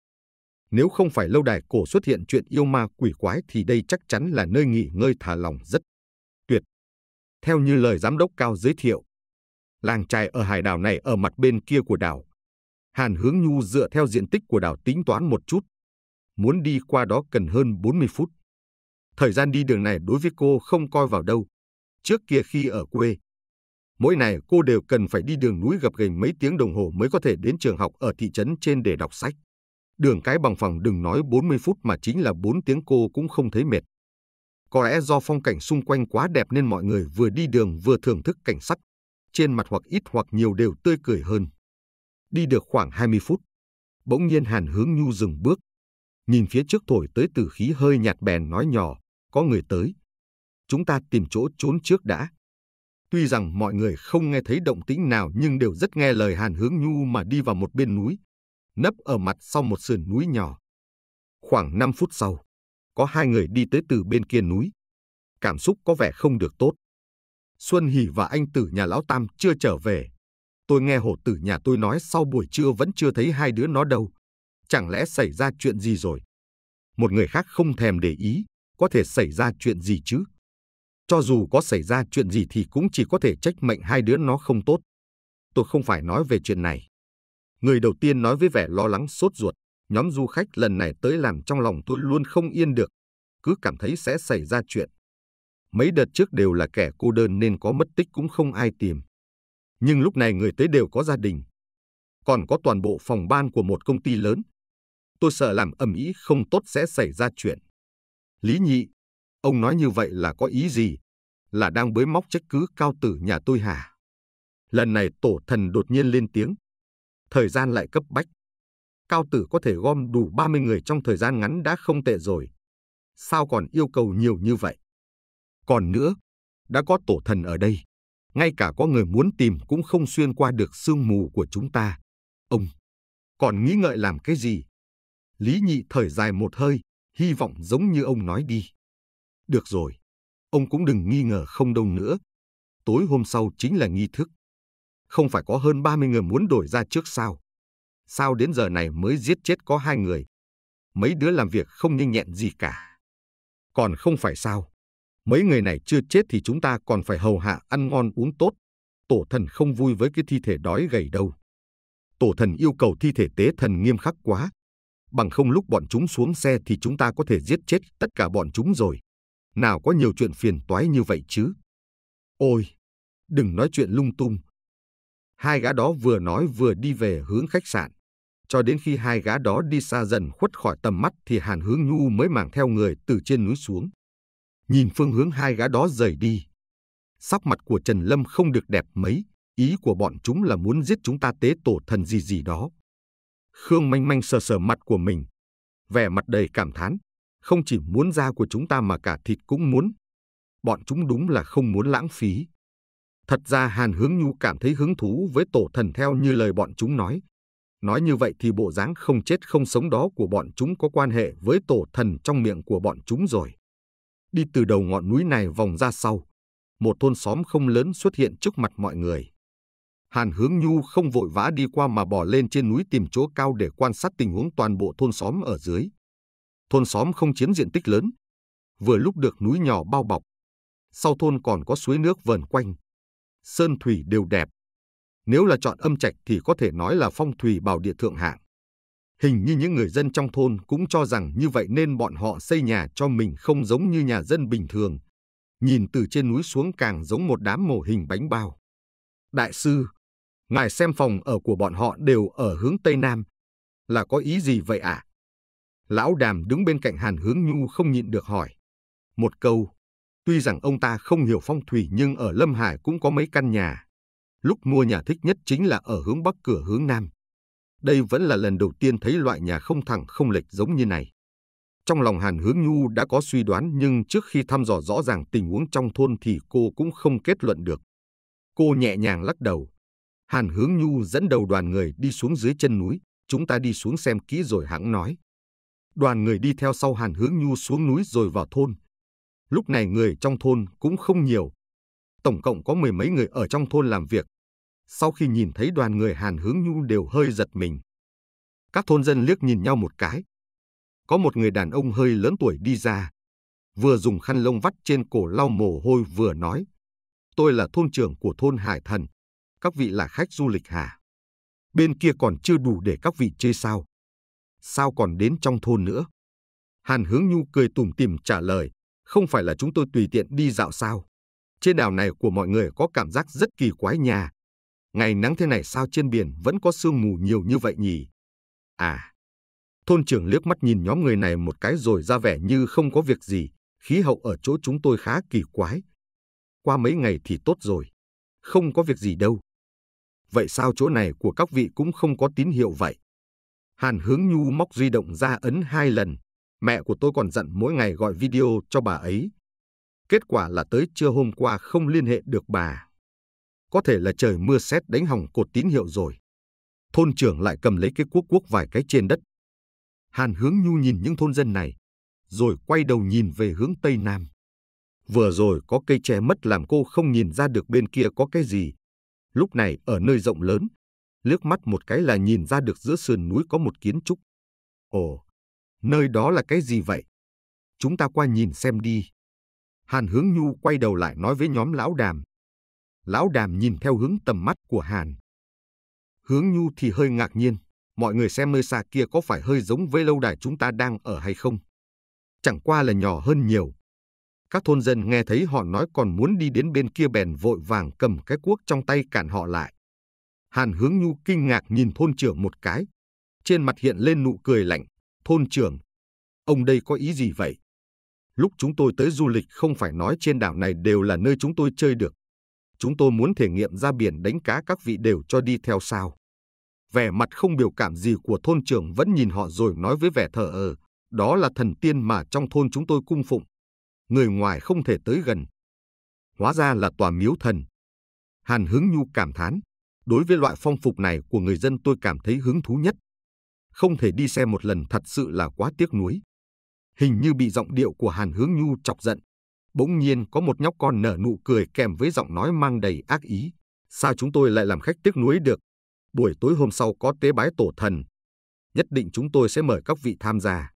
Nếu không phải lâu đài cổ xuất hiện chuyện yêu ma quỷ quái thì đây chắc chắn là nơi nghỉ ngơi thả lòng rất tuyệt. Theo như lời giám đốc cao giới thiệu, làng trài ở hải đảo này ở mặt bên kia của đảo. Hàn Hướng Nhu dựa theo diện tích của đảo tính toán một chút. Muốn đi qua đó cần hơn 40 phút. Thời gian đi đường này đối với cô không coi vào đâu. Trước kia khi ở quê, mỗi ngày cô đều cần phải đi đường núi gập ghềnh mấy tiếng đồng hồ mới có thể đến trường học ở thị trấn trên để đọc sách. Đường cái bằng phẳng đừng nói 40 phút mà chính là 4 tiếng cô cũng không thấy mệt. Có lẽ do phong cảnh xung quanh quá đẹp nên mọi người vừa đi đường vừa thưởng thức cảnh sắc, trên mặt hoặc ít hoặc nhiều đều tươi cười hơn. Đi được khoảng 20 phút, bỗng nhiên Hàn Hướng Nhu dừng bước, nhìn phía trước thổi tới từ khí hơi nhạt bèn nói nhỏ, có người tới. Chúng ta tìm chỗ trốn trước đã. Tuy rằng mọi người không nghe thấy động tĩnh nào nhưng đều rất nghe lời Hàn Hướng Nhu mà đi vào một bên núi, nấp ở mặt sau một sườn núi nhỏ. Khoảng 5 phút sau, có hai người đi tới từ bên kia núi. Cảm xúc có vẻ không được tốt. Xuân Hỷ và anh tử nhà lão Tam chưa trở về. Tôi nghe hổ tử nhà tôi nói sau buổi trưa vẫn chưa thấy hai đứa nó đâu. Chẳng lẽ xảy ra chuyện gì rồi? Một người khác không thèm để ý, có thể xảy ra chuyện gì chứ? Cho dù có xảy ra chuyện gì thì cũng chỉ có thể trách mệnh hai đứa nó không tốt. Tôi không phải nói về chuyện này. Người đầu tiên nói với vẻ lo lắng sốt ruột, nhóm du khách lần này tới làm trong lòng tôi luôn không yên được, cứ cảm thấy sẽ xảy ra chuyện. Mấy đợt trước đều là kẻ cô đơn nên có mất tích cũng không ai tìm. Nhưng lúc này người tới đều có gia đình. Còn có toàn bộ phòng ban của một công ty lớn. Tôi sợ làm ầm ĩ không tốt sẽ xảy ra chuyện. Lý nhị, ông nói như vậy là có ý gì? Là đang bới móc trách cứ cao tử nhà tôi hả? Lần này tổ thần đột nhiên lên tiếng, thời gian lại cấp bách. Cao tử có thể gom đủ 30 người trong thời gian ngắn đã không tệ rồi. Sao còn yêu cầu nhiều như vậy? Còn nữa, đã có tổ thần ở đây. Ngay cả có người muốn tìm cũng không xuyên qua được sương mù của chúng ta. Ông, còn nghĩ ngợi làm cái gì? Lý nhị thời dài một hơi, hy vọng giống như ông nói đi. Được rồi, ông cũng đừng nghi ngờ không đâu nữa. Tối hôm sau chính là nghi thức không phải có hơn 30 người muốn đổi ra trước sao. Sao đến giờ này mới giết chết có hai người? Mấy đứa làm việc không nhanh nhẹn gì cả. Còn không phải sao? Mấy người này chưa chết thì chúng ta còn phải hầu hạ ăn ngon uống tốt. Tổ thần không vui với cái thi thể đói gầy đâu. Tổ thần yêu cầu thi thể tế thần nghiêm khắc quá. Bằng không lúc bọn chúng xuống xe thì chúng ta có thể giết chết tất cả bọn chúng rồi. Nào có nhiều chuyện phiền toái như vậy chứ. Ôi, đừng nói chuyện lung tung, Hai gã đó vừa nói vừa đi về hướng khách sạn. Cho đến khi hai gã đó đi xa dần khuất khỏi tầm mắt thì Hàn Hướng Nhu mới mảng theo người từ trên núi xuống. Nhìn phương hướng hai gã đó rời đi. Sắc mặt của Trần Lâm không được đẹp mấy, ý của bọn chúng là muốn giết chúng ta tế tổ thần gì gì đó. Khương manh manh sờ sờ mặt của mình, vẻ mặt đầy cảm thán, không chỉ muốn da của chúng ta mà cả thịt cũng muốn. Bọn chúng đúng là không muốn lãng phí. Thật ra Hàn Hướng Nhu cảm thấy hứng thú với tổ thần theo như lời bọn chúng nói. Nói như vậy thì bộ dáng không chết không sống đó của bọn chúng có quan hệ với tổ thần trong miệng của bọn chúng rồi. Đi từ đầu ngọn núi này vòng ra sau, một thôn xóm không lớn xuất hiện trước mặt mọi người. Hàn Hướng Nhu không vội vã đi qua mà bò lên trên núi tìm chỗ cao để quan sát tình huống toàn bộ thôn xóm ở dưới. Thôn xóm không chiếm diện tích lớn, vừa lúc được núi nhỏ bao bọc. Sau thôn còn có suối nước vờn quanh, sơn thủy đều đẹp. Nếu là chọn âm trạch thì có thể nói là phong thủy bảo địa thượng hạng. Hình như những người dân trong thôn cũng cho rằng như vậy nên bọn họ xây nhà cho mình không giống như nhà dân bình thường. Nhìn từ trên núi xuống càng giống một đám mổ hình bánh bao. Đại sư, ngài xem phòng ở của bọn họ đều ở hướng Tây Nam. Là có ý gì vậy ạ? À? Lão đàm đứng bên cạnh Hàn Hướng Nhu không nhịn được hỏi. Một câu, Tuy rằng ông ta không hiểu phong thủy nhưng ở Lâm Hải cũng có mấy căn nhà. Lúc mua nhà thích nhất chính là ở hướng bắc cửa hướng nam. Đây vẫn là lần đầu tiên thấy loại nhà không thẳng không lệch giống như này. Trong lòng Hàn Hướng Nhu đã có suy đoán nhưng trước khi thăm dò rõ ràng tình huống trong thôn thì cô cũng không kết luận được. Cô nhẹ nhàng lắc đầu. Hàn Hướng Nhu dẫn đầu đoàn người đi xuống dưới chân núi, chúng ta đi xuống xem kỹ rồi hãng nói. Đoàn người đi theo sau Hàn Hướng Nhu xuống núi rồi vào thôn, lúc này người trong thôn cũng không nhiều. Tổng cộng có mười mấy người ở trong thôn làm việc. Sau khi nhìn thấy đoàn người Hàn Hướng Nhu đều hơi giật mình. Các thôn dân liếc nhìn nhau một cái. Có một người đàn ông hơi lớn tuổi đi ra. Vừa dùng khăn lông vắt trên cổ lau mồ hôi vừa nói. Tôi là thôn trưởng của thôn Hải Thần. Các vị là khách du lịch hả? Bên kia còn chưa đủ để các vị chê sao? Sao còn đến trong thôn nữa? Hàn Hướng Nhu cười tủm tỉm trả lời không phải là chúng tôi tùy tiện đi dạo sao. Trên đảo này của mọi người có cảm giác rất kỳ quái nhà. Ngày nắng thế này sao trên biển vẫn có sương mù nhiều như vậy nhỉ? À, thôn trưởng liếc mắt nhìn nhóm người này một cái rồi ra vẻ như không có việc gì, khí hậu ở chỗ chúng tôi khá kỳ quái. Qua mấy ngày thì tốt rồi, không có việc gì đâu. Vậy sao chỗ này của các vị cũng không có tín hiệu vậy? Hàn hướng nhu móc di động ra ấn hai lần, mẹ của tôi còn dặn mỗi ngày gọi video cho bà ấy. Kết quả là tới trưa hôm qua không liên hệ được bà. Có thể là trời mưa sét đánh hỏng cột tín hiệu rồi. Thôn trưởng lại cầm lấy cái cuốc cuốc vài cái trên đất. Hàn hướng nhu nhìn những thôn dân này, rồi quay đầu nhìn về hướng Tây Nam. Vừa rồi có cây tre mất làm cô không nhìn ra được bên kia có cái gì. Lúc này ở nơi rộng lớn, liếc mắt một cái là nhìn ra được giữa sườn núi có một kiến trúc. Ồ, Nơi đó là cái gì vậy? Chúng ta qua nhìn xem đi. Hàn Hướng Nhu quay đầu lại nói với nhóm lão đàm. Lão đàm nhìn theo hướng tầm mắt của Hàn. Hướng Nhu thì hơi ngạc nhiên. Mọi người xem nơi xa kia có phải hơi giống với lâu đài chúng ta đang ở hay không? Chẳng qua là nhỏ hơn nhiều. Các thôn dân nghe thấy họ nói còn muốn đi đến bên kia bèn vội vàng cầm cái cuốc trong tay cản họ lại. Hàn Hướng Nhu kinh ngạc nhìn thôn trưởng một cái. Trên mặt hiện lên nụ cười lạnh thôn trưởng. Ông đây có ý gì vậy? Lúc chúng tôi tới du lịch không phải nói trên đảo này đều là nơi chúng tôi chơi được. Chúng tôi muốn thể nghiệm ra biển đánh cá các vị đều cho đi theo sao. Vẻ mặt không biểu cảm gì của thôn trưởng vẫn nhìn họ rồi nói với vẻ thờ ờ, đó là thần tiên mà trong thôn chúng tôi cung phụng. Người ngoài không thể tới gần. Hóa ra là tòa miếu thần. Hàn Hứng Nhu cảm thán, đối với loại phong phục này của người dân tôi cảm thấy hứng thú nhất không thể đi xem một lần thật sự là quá tiếc nuối. Hình như bị giọng điệu của Hàn Hướng Nhu chọc giận. Bỗng nhiên có một nhóc con nở nụ cười kèm với giọng nói mang đầy ác ý. Sao chúng tôi lại làm khách tiếc nuối được? Buổi tối hôm sau có tế bái tổ thần. Nhất định chúng tôi sẽ mời các vị tham gia.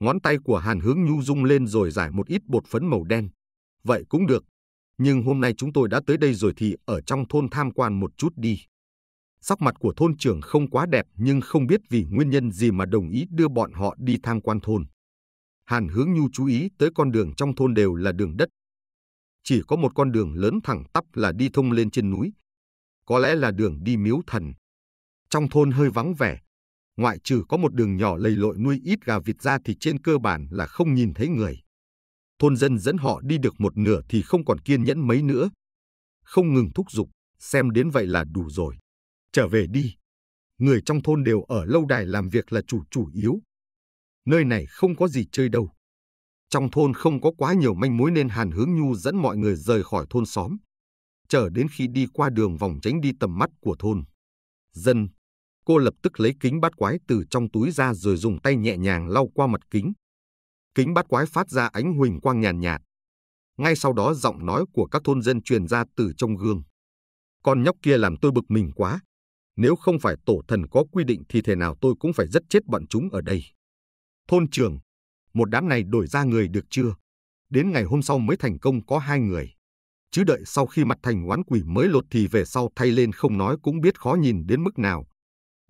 Ngón tay của Hàn Hướng Nhu rung lên rồi giải một ít bột phấn màu đen. Vậy cũng được. Nhưng hôm nay chúng tôi đã tới đây rồi thì ở trong thôn tham quan một chút đi. Sắc mặt của thôn trưởng không quá đẹp nhưng không biết vì nguyên nhân gì mà đồng ý đưa bọn họ đi tham quan thôn. Hàn Hướng Nhu chú ý tới con đường trong thôn đều là đường đất. Chỉ có một con đường lớn thẳng tắp là đi thông lên trên núi. Có lẽ là đường đi miếu thần. Trong thôn hơi vắng vẻ. Ngoại trừ có một đường nhỏ lầy lội nuôi ít gà vịt ra thì trên cơ bản là không nhìn thấy người. Thôn dân dẫn họ đi được một nửa thì không còn kiên nhẫn mấy nữa. Không ngừng thúc giục, xem đến vậy là đủ rồi. Trở về đi. Người trong thôn đều ở lâu đài làm việc là chủ chủ yếu. Nơi này không có gì chơi đâu. Trong thôn không có quá nhiều manh mối nên Hàn Hướng Nhu dẫn mọi người rời khỏi thôn xóm. Chờ đến khi đi qua đường vòng tránh đi tầm mắt của thôn. Dân, cô lập tức lấy kính bát quái từ trong túi ra rồi dùng tay nhẹ nhàng lau qua mặt kính. Kính bát quái phát ra ánh huỳnh quang nhàn nhạt, nhạt. Ngay sau đó giọng nói của các thôn dân truyền ra từ trong gương. Con nhóc kia làm tôi bực mình quá. Nếu không phải tổ thần có quy định thì thế nào tôi cũng phải rất chết bọn chúng ở đây. Thôn trường, một đám này đổi ra người được chưa? Đến ngày hôm sau mới thành công có hai người. Chứ đợi sau khi mặt thành oán quỷ mới lột thì về sau thay lên không nói cũng biết khó nhìn đến mức nào.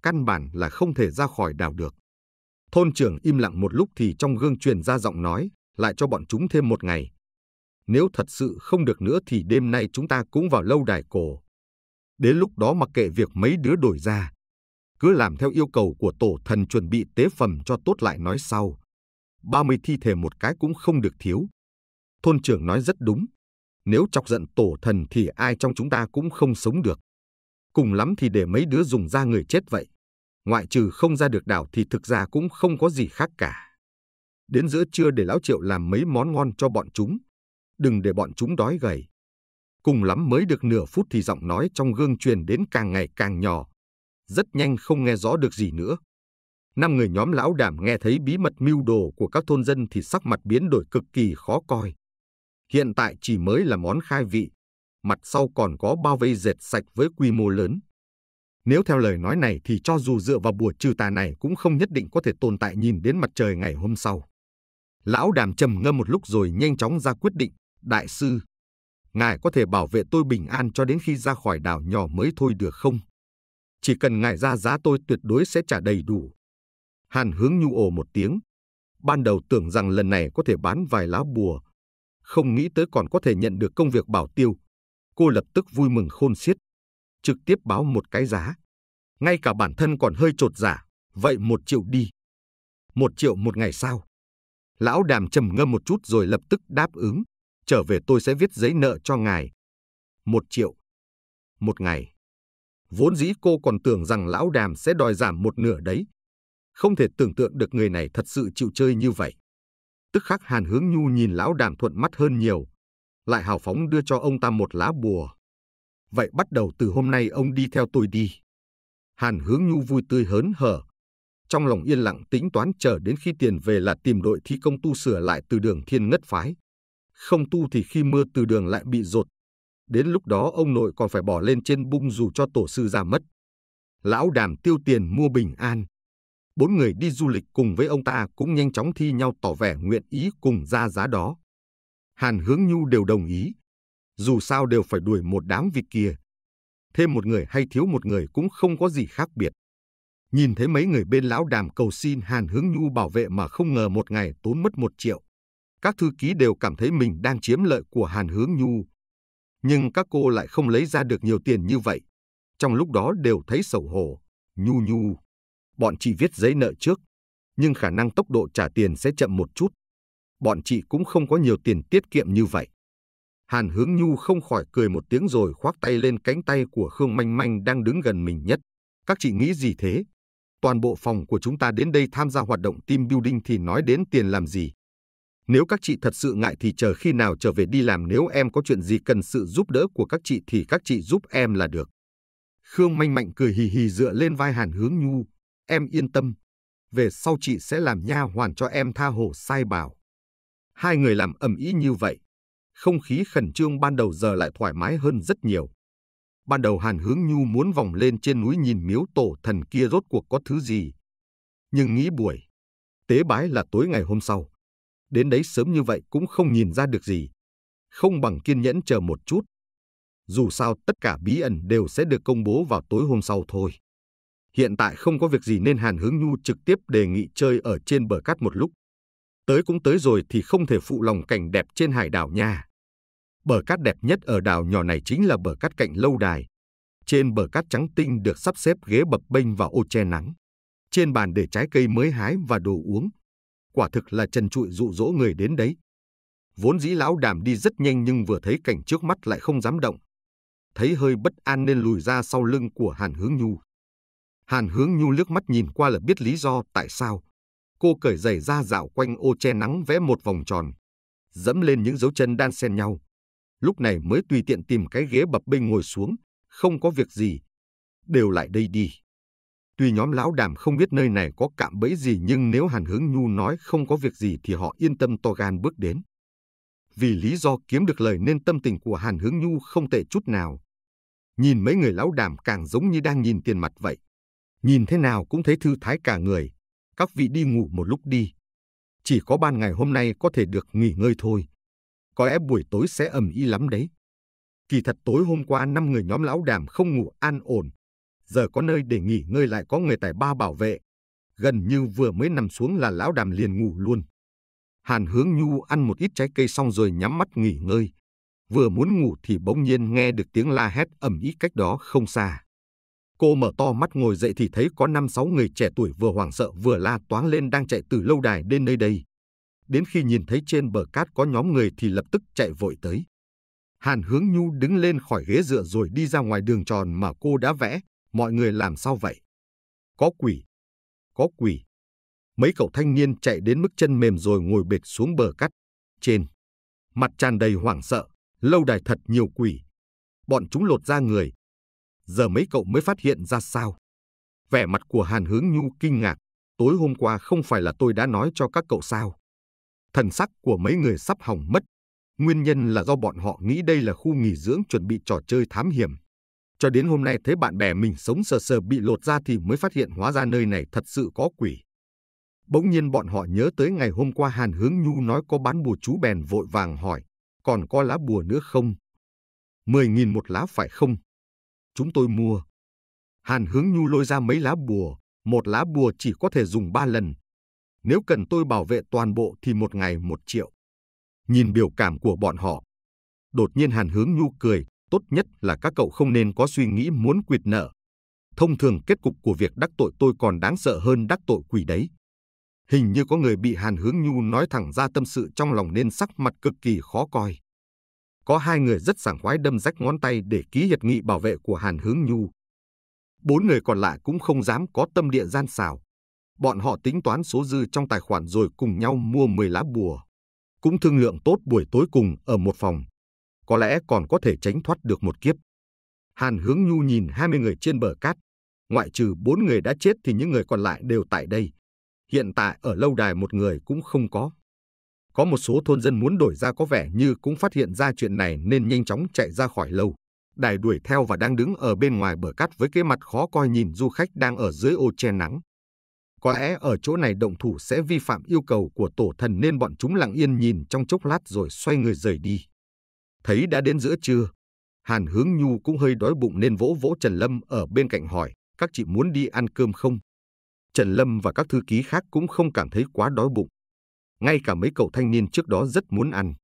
Căn bản là không thể ra khỏi đảo được. Thôn trưởng im lặng một lúc thì trong gương truyền ra giọng nói, lại cho bọn chúng thêm một ngày. Nếu thật sự không được nữa thì đêm nay chúng ta cũng vào lâu đài cổ, Đến lúc đó mặc kệ việc mấy đứa đổi ra, cứ làm theo yêu cầu của tổ thần chuẩn bị tế phẩm cho tốt lại nói sau. 30 thi thể một cái cũng không được thiếu. Thôn trưởng nói rất đúng. Nếu chọc giận tổ thần thì ai trong chúng ta cũng không sống được. Cùng lắm thì để mấy đứa dùng ra người chết vậy. Ngoại trừ không ra được đảo thì thực ra cũng không có gì khác cả. Đến giữa trưa để lão triệu làm mấy món ngon cho bọn chúng. Đừng để bọn chúng đói gầy cùng lắm mới được nửa phút thì giọng nói trong gương truyền đến càng ngày càng nhỏ. Rất nhanh không nghe rõ được gì nữa. Năm người nhóm lão đảm nghe thấy bí mật mưu đồ của các thôn dân thì sắc mặt biến đổi cực kỳ khó coi. Hiện tại chỉ mới là món khai vị, mặt sau còn có bao vây dệt sạch với quy mô lớn. Nếu theo lời nói này thì cho dù dựa vào bùa trừ tà này cũng không nhất định có thể tồn tại nhìn đến mặt trời ngày hôm sau. Lão đàm trầm ngâm một lúc rồi nhanh chóng ra quyết định, đại sư, Ngài có thể bảo vệ tôi bình an cho đến khi ra khỏi đảo nhỏ mới thôi được không? Chỉ cần ngài ra giá tôi tuyệt đối sẽ trả đầy đủ. Hàn hướng nhu ồ một tiếng. Ban đầu tưởng rằng lần này có thể bán vài lá bùa. Không nghĩ tới còn có thể nhận được công việc bảo tiêu. Cô lập tức vui mừng khôn xiết. Trực tiếp báo một cái giá. Ngay cả bản thân còn hơi trột giả. Dạ. Vậy một triệu đi. Một triệu một ngày sau. Lão đàm trầm ngâm một chút rồi lập tức đáp ứng trở về tôi sẽ viết giấy nợ cho ngài. Một triệu. Một ngày. Vốn dĩ cô còn tưởng rằng lão đàm sẽ đòi giảm một nửa đấy. Không thể tưởng tượng được người này thật sự chịu chơi như vậy. Tức khắc Hàn Hướng Nhu nhìn lão đàm thuận mắt hơn nhiều. Lại hào phóng đưa cho ông ta một lá bùa. Vậy bắt đầu từ hôm nay ông đi theo tôi đi. Hàn Hướng Nhu vui tươi hớn hở. Trong lòng yên lặng tính toán chờ đến khi tiền về là tìm đội thi công tu sửa lại từ đường thiên ngất phái không tu thì khi mưa từ đường lại bị rột. Đến lúc đó ông nội còn phải bỏ lên trên bung dù cho tổ sư ra mất. Lão đàm tiêu tiền mua bình an. Bốn người đi du lịch cùng với ông ta cũng nhanh chóng thi nhau tỏ vẻ nguyện ý cùng ra giá đó. Hàn hướng nhu đều đồng ý. Dù sao đều phải đuổi một đám vịt kia. Thêm một người hay thiếu một người cũng không có gì khác biệt. Nhìn thấy mấy người bên lão đàm cầu xin Hàn hướng nhu bảo vệ mà không ngờ một ngày tốn mất một triệu các thư ký đều cảm thấy mình đang chiếm lợi của Hàn Hướng Nhu. Nhưng các cô lại không lấy ra được nhiều tiền như vậy. Trong lúc đó đều thấy sầu hổ, nhu nhu. Bọn chị viết giấy nợ trước, nhưng khả năng tốc độ trả tiền sẽ chậm một chút. Bọn chị cũng không có nhiều tiền tiết kiệm như vậy. Hàn Hướng Nhu không khỏi cười một tiếng rồi khoác tay lên cánh tay của Khương Manh Manh đang đứng gần mình nhất. Các chị nghĩ gì thế? Toàn bộ phòng của chúng ta đến đây tham gia hoạt động team building thì nói đến tiền làm gì? Nếu các chị thật sự ngại thì chờ khi nào trở về đi làm nếu em có chuyện gì cần sự giúp đỡ của các chị thì các chị giúp em là được. Khương manh mạnh cười hì hì dựa lên vai Hàn Hướng Nhu. Em yên tâm. Về sau chị sẽ làm nha hoàn cho em tha hồ sai bảo. Hai người làm ầm ĩ như vậy. Không khí khẩn trương ban đầu giờ lại thoải mái hơn rất nhiều. Ban đầu Hàn Hướng Nhu muốn vòng lên trên núi nhìn miếu tổ thần kia rốt cuộc có thứ gì. Nhưng nghĩ buổi, tế bái là tối ngày hôm sau đến đấy sớm như vậy cũng không nhìn ra được gì. Không bằng kiên nhẫn chờ một chút. Dù sao tất cả bí ẩn đều sẽ được công bố vào tối hôm sau thôi. Hiện tại không có việc gì nên Hàn Hướng Nhu trực tiếp đề nghị chơi ở trên bờ cát một lúc. Tới cũng tới rồi thì không thể phụ lòng cảnh đẹp trên hải đảo nha. Bờ cát đẹp nhất ở đảo nhỏ này chính là bờ cát cạnh lâu đài. Trên bờ cát trắng tinh được sắp xếp ghế bập bênh và ô che nắng. Trên bàn để trái cây mới hái và đồ uống, quả thực là trần trụi dụ dỗ người đến đấy. Vốn dĩ lão đàm đi rất nhanh nhưng vừa thấy cảnh trước mắt lại không dám động. Thấy hơi bất an nên lùi ra sau lưng của Hàn Hướng Nhu. Hàn Hướng Nhu liếc mắt nhìn qua là biết lý do tại sao. Cô cởi giày ra dạo quanh ô che nắng vẽ một vòng tròn, dẫm lên những dấu chân đan xen nhau. Lúc này mới tùy tiện tìm cái ghế bập bênh ngồi xuống, không có việc gì. Đều lại đây đi. Tuy nhóm lão đàm không biết nơi này có cạm bẫy gì nhưng nếu Hàn Hướng Nhu nói không có việc gì thì họ yên tâm to gan bước đến. Vì lý do kiếm được lời nên tâm tình của Hàn Hướng Nhu không tệ chút nào. Nhìn mấy người lão đàm càng giống như đang nhìn tiền mặt vậy. Nhìn thế nào cũng thấy thư thái cả người. Các vị đi ngủ một lúc đi. Chỉ có ban ngày hôm nay có thể được nghỉ ngơi thôi. Có lẽ buổi tối sẽ ẩm y lắm đấy. Kỳ thật tối hôm qua năm người nhóm lão đàm không ngủ an ổn, giờ có nơi để nghỉ ngơi lại có người tài ba bảo vệ. Gần như vừa mới nằm xuống là lão đàm liền ngủ luôn. Hàn hướng nhu ăn một ít trái cây xong rồi nhắm mắt nghỉ ngơi. Vừa muốn ngủ thì bỗng nhiên nghe được tiếng la hét ầm ĩ cách đó không xa. Cô mở to mắt ngồi dậy thì thấy có năm sáu người trẻ tuổi vừa hoảng sợ vừa la toáng lên đang chạy từ lâu đài đến nơi đây. Đến khi nhìn thấy trên bờ cát có nhóm người thì lập tức chạy vội tới. Hàn Hướng Nhu đứng lên khỏi ghế dựa rồi đi ra ngoài đường tròn mà cô đã vẽ, mọi người làm sao vậy? Có quỷ, có quỷ. Mấy cậu thanh niên chạy đến mức chân mềm rồi ngồi bệt xuống bờ cắt, trên. Mặt tràn đầy hoảng sợ, lâu đài thật nhiều quỷ. Bọn chúng lột ra người. Giờ mấy cậu mới phát hiện ra sao? Vẻ mặt của Hàn Hướng Nhu kinh ngạc, tối hôm qua không phải là tôi đã nói cho các cậu sao? Thần sắc của mấy người sắp hỏng mất. Nguyên nhân là do bọn họ nghĩ đây là khu nghỉ dưỡng chuẩn bị trò chơi thám hiểm. Cho đến hôm nay thấy bạn bè mình sống sờ sờ bị lột ra thì mới phát hiện hóa ra nơi này thật sự có quỷ. Bỗng nhiên bọn họ nhớ tới ngày hôm qua Hàn Hướng Nhu nói có bán bùa chú bèn vội vàng hỏi, còn có lá bùa nữa không? Mười nghìn một lá phải không? Chúng tôi mua. Hàn Hướng Nhu lôi ra mấy lá bùa, một lá bùa chỉ có thể dùng ba lần. Nếu cần tôi bảo vệ toàn bộ thì một ngày một triệu. Nhìn biểu cảm của bọn họ. Đột nhiên Hàn Hướng Nhu cười, tốt nhất là các cậu không nên có suy nghĩ muốn quyệt nợ. Thông thường kết cục của việc đắc tội tôi còn đáng sợ hơn đắc tội quỷ đấy. Hình như có người bị Hàn Hướng Nhu nói thẳng ra tâm sự trong lòng nên sắc mặt cực kỳ khó coi. Có hai người rất sảng khoái đâm rách ngón tay để ký hiệp nghị bảo vệ của Hàn Hướng Nhu. Bốn người còn lại cũng không dám có tâm địa gian xào. Bọn họ tính toán số dư trong tài khoản rồi cùng nhau mua 10 lá bùa. Cũng thương lượng tốt buổi tối cùng ở một phòng có lẽ còn có thể tránh thoát được một kiếp. Hàn Hướng Nhu nhìn 20 người trên bờ cát, ngoại trừ 4 người đã chết thì những người còn lại đều tại đây. Hiện tại ở lâu đài một người cũng không có. Có một số thôn dân muốn đổi ra có vẻ như cũng phát hiện ra chuyện này nên nhanh chóng chạy ra khỏi lâu. Đài đuổi theo và đang đứng ở bên ngoài bờ cát với cái mặt khó coi nhìn du khách đang ở dưới ô che nắng. Có lẽ ở chỗ này động thủ sẽ vi phạm yêu cầu của tổ thần nên bọn chúng lặng yên nhìn trong chốc lát rồi xoay người rời đi. Thấy đã đến giữa trưa, Hàn Hướng Nhu cũng hơi đói bụng nên vỗ vỗ Trần Lâm ở bên cạnh hỏi, các chị muốn đi ăn cơm không? Trần Lâm và các thư ký khác cũng không cảm thấy quá đói bụng. Ngay cả mấy cậu thanh niên trước đó rất muốn ăn,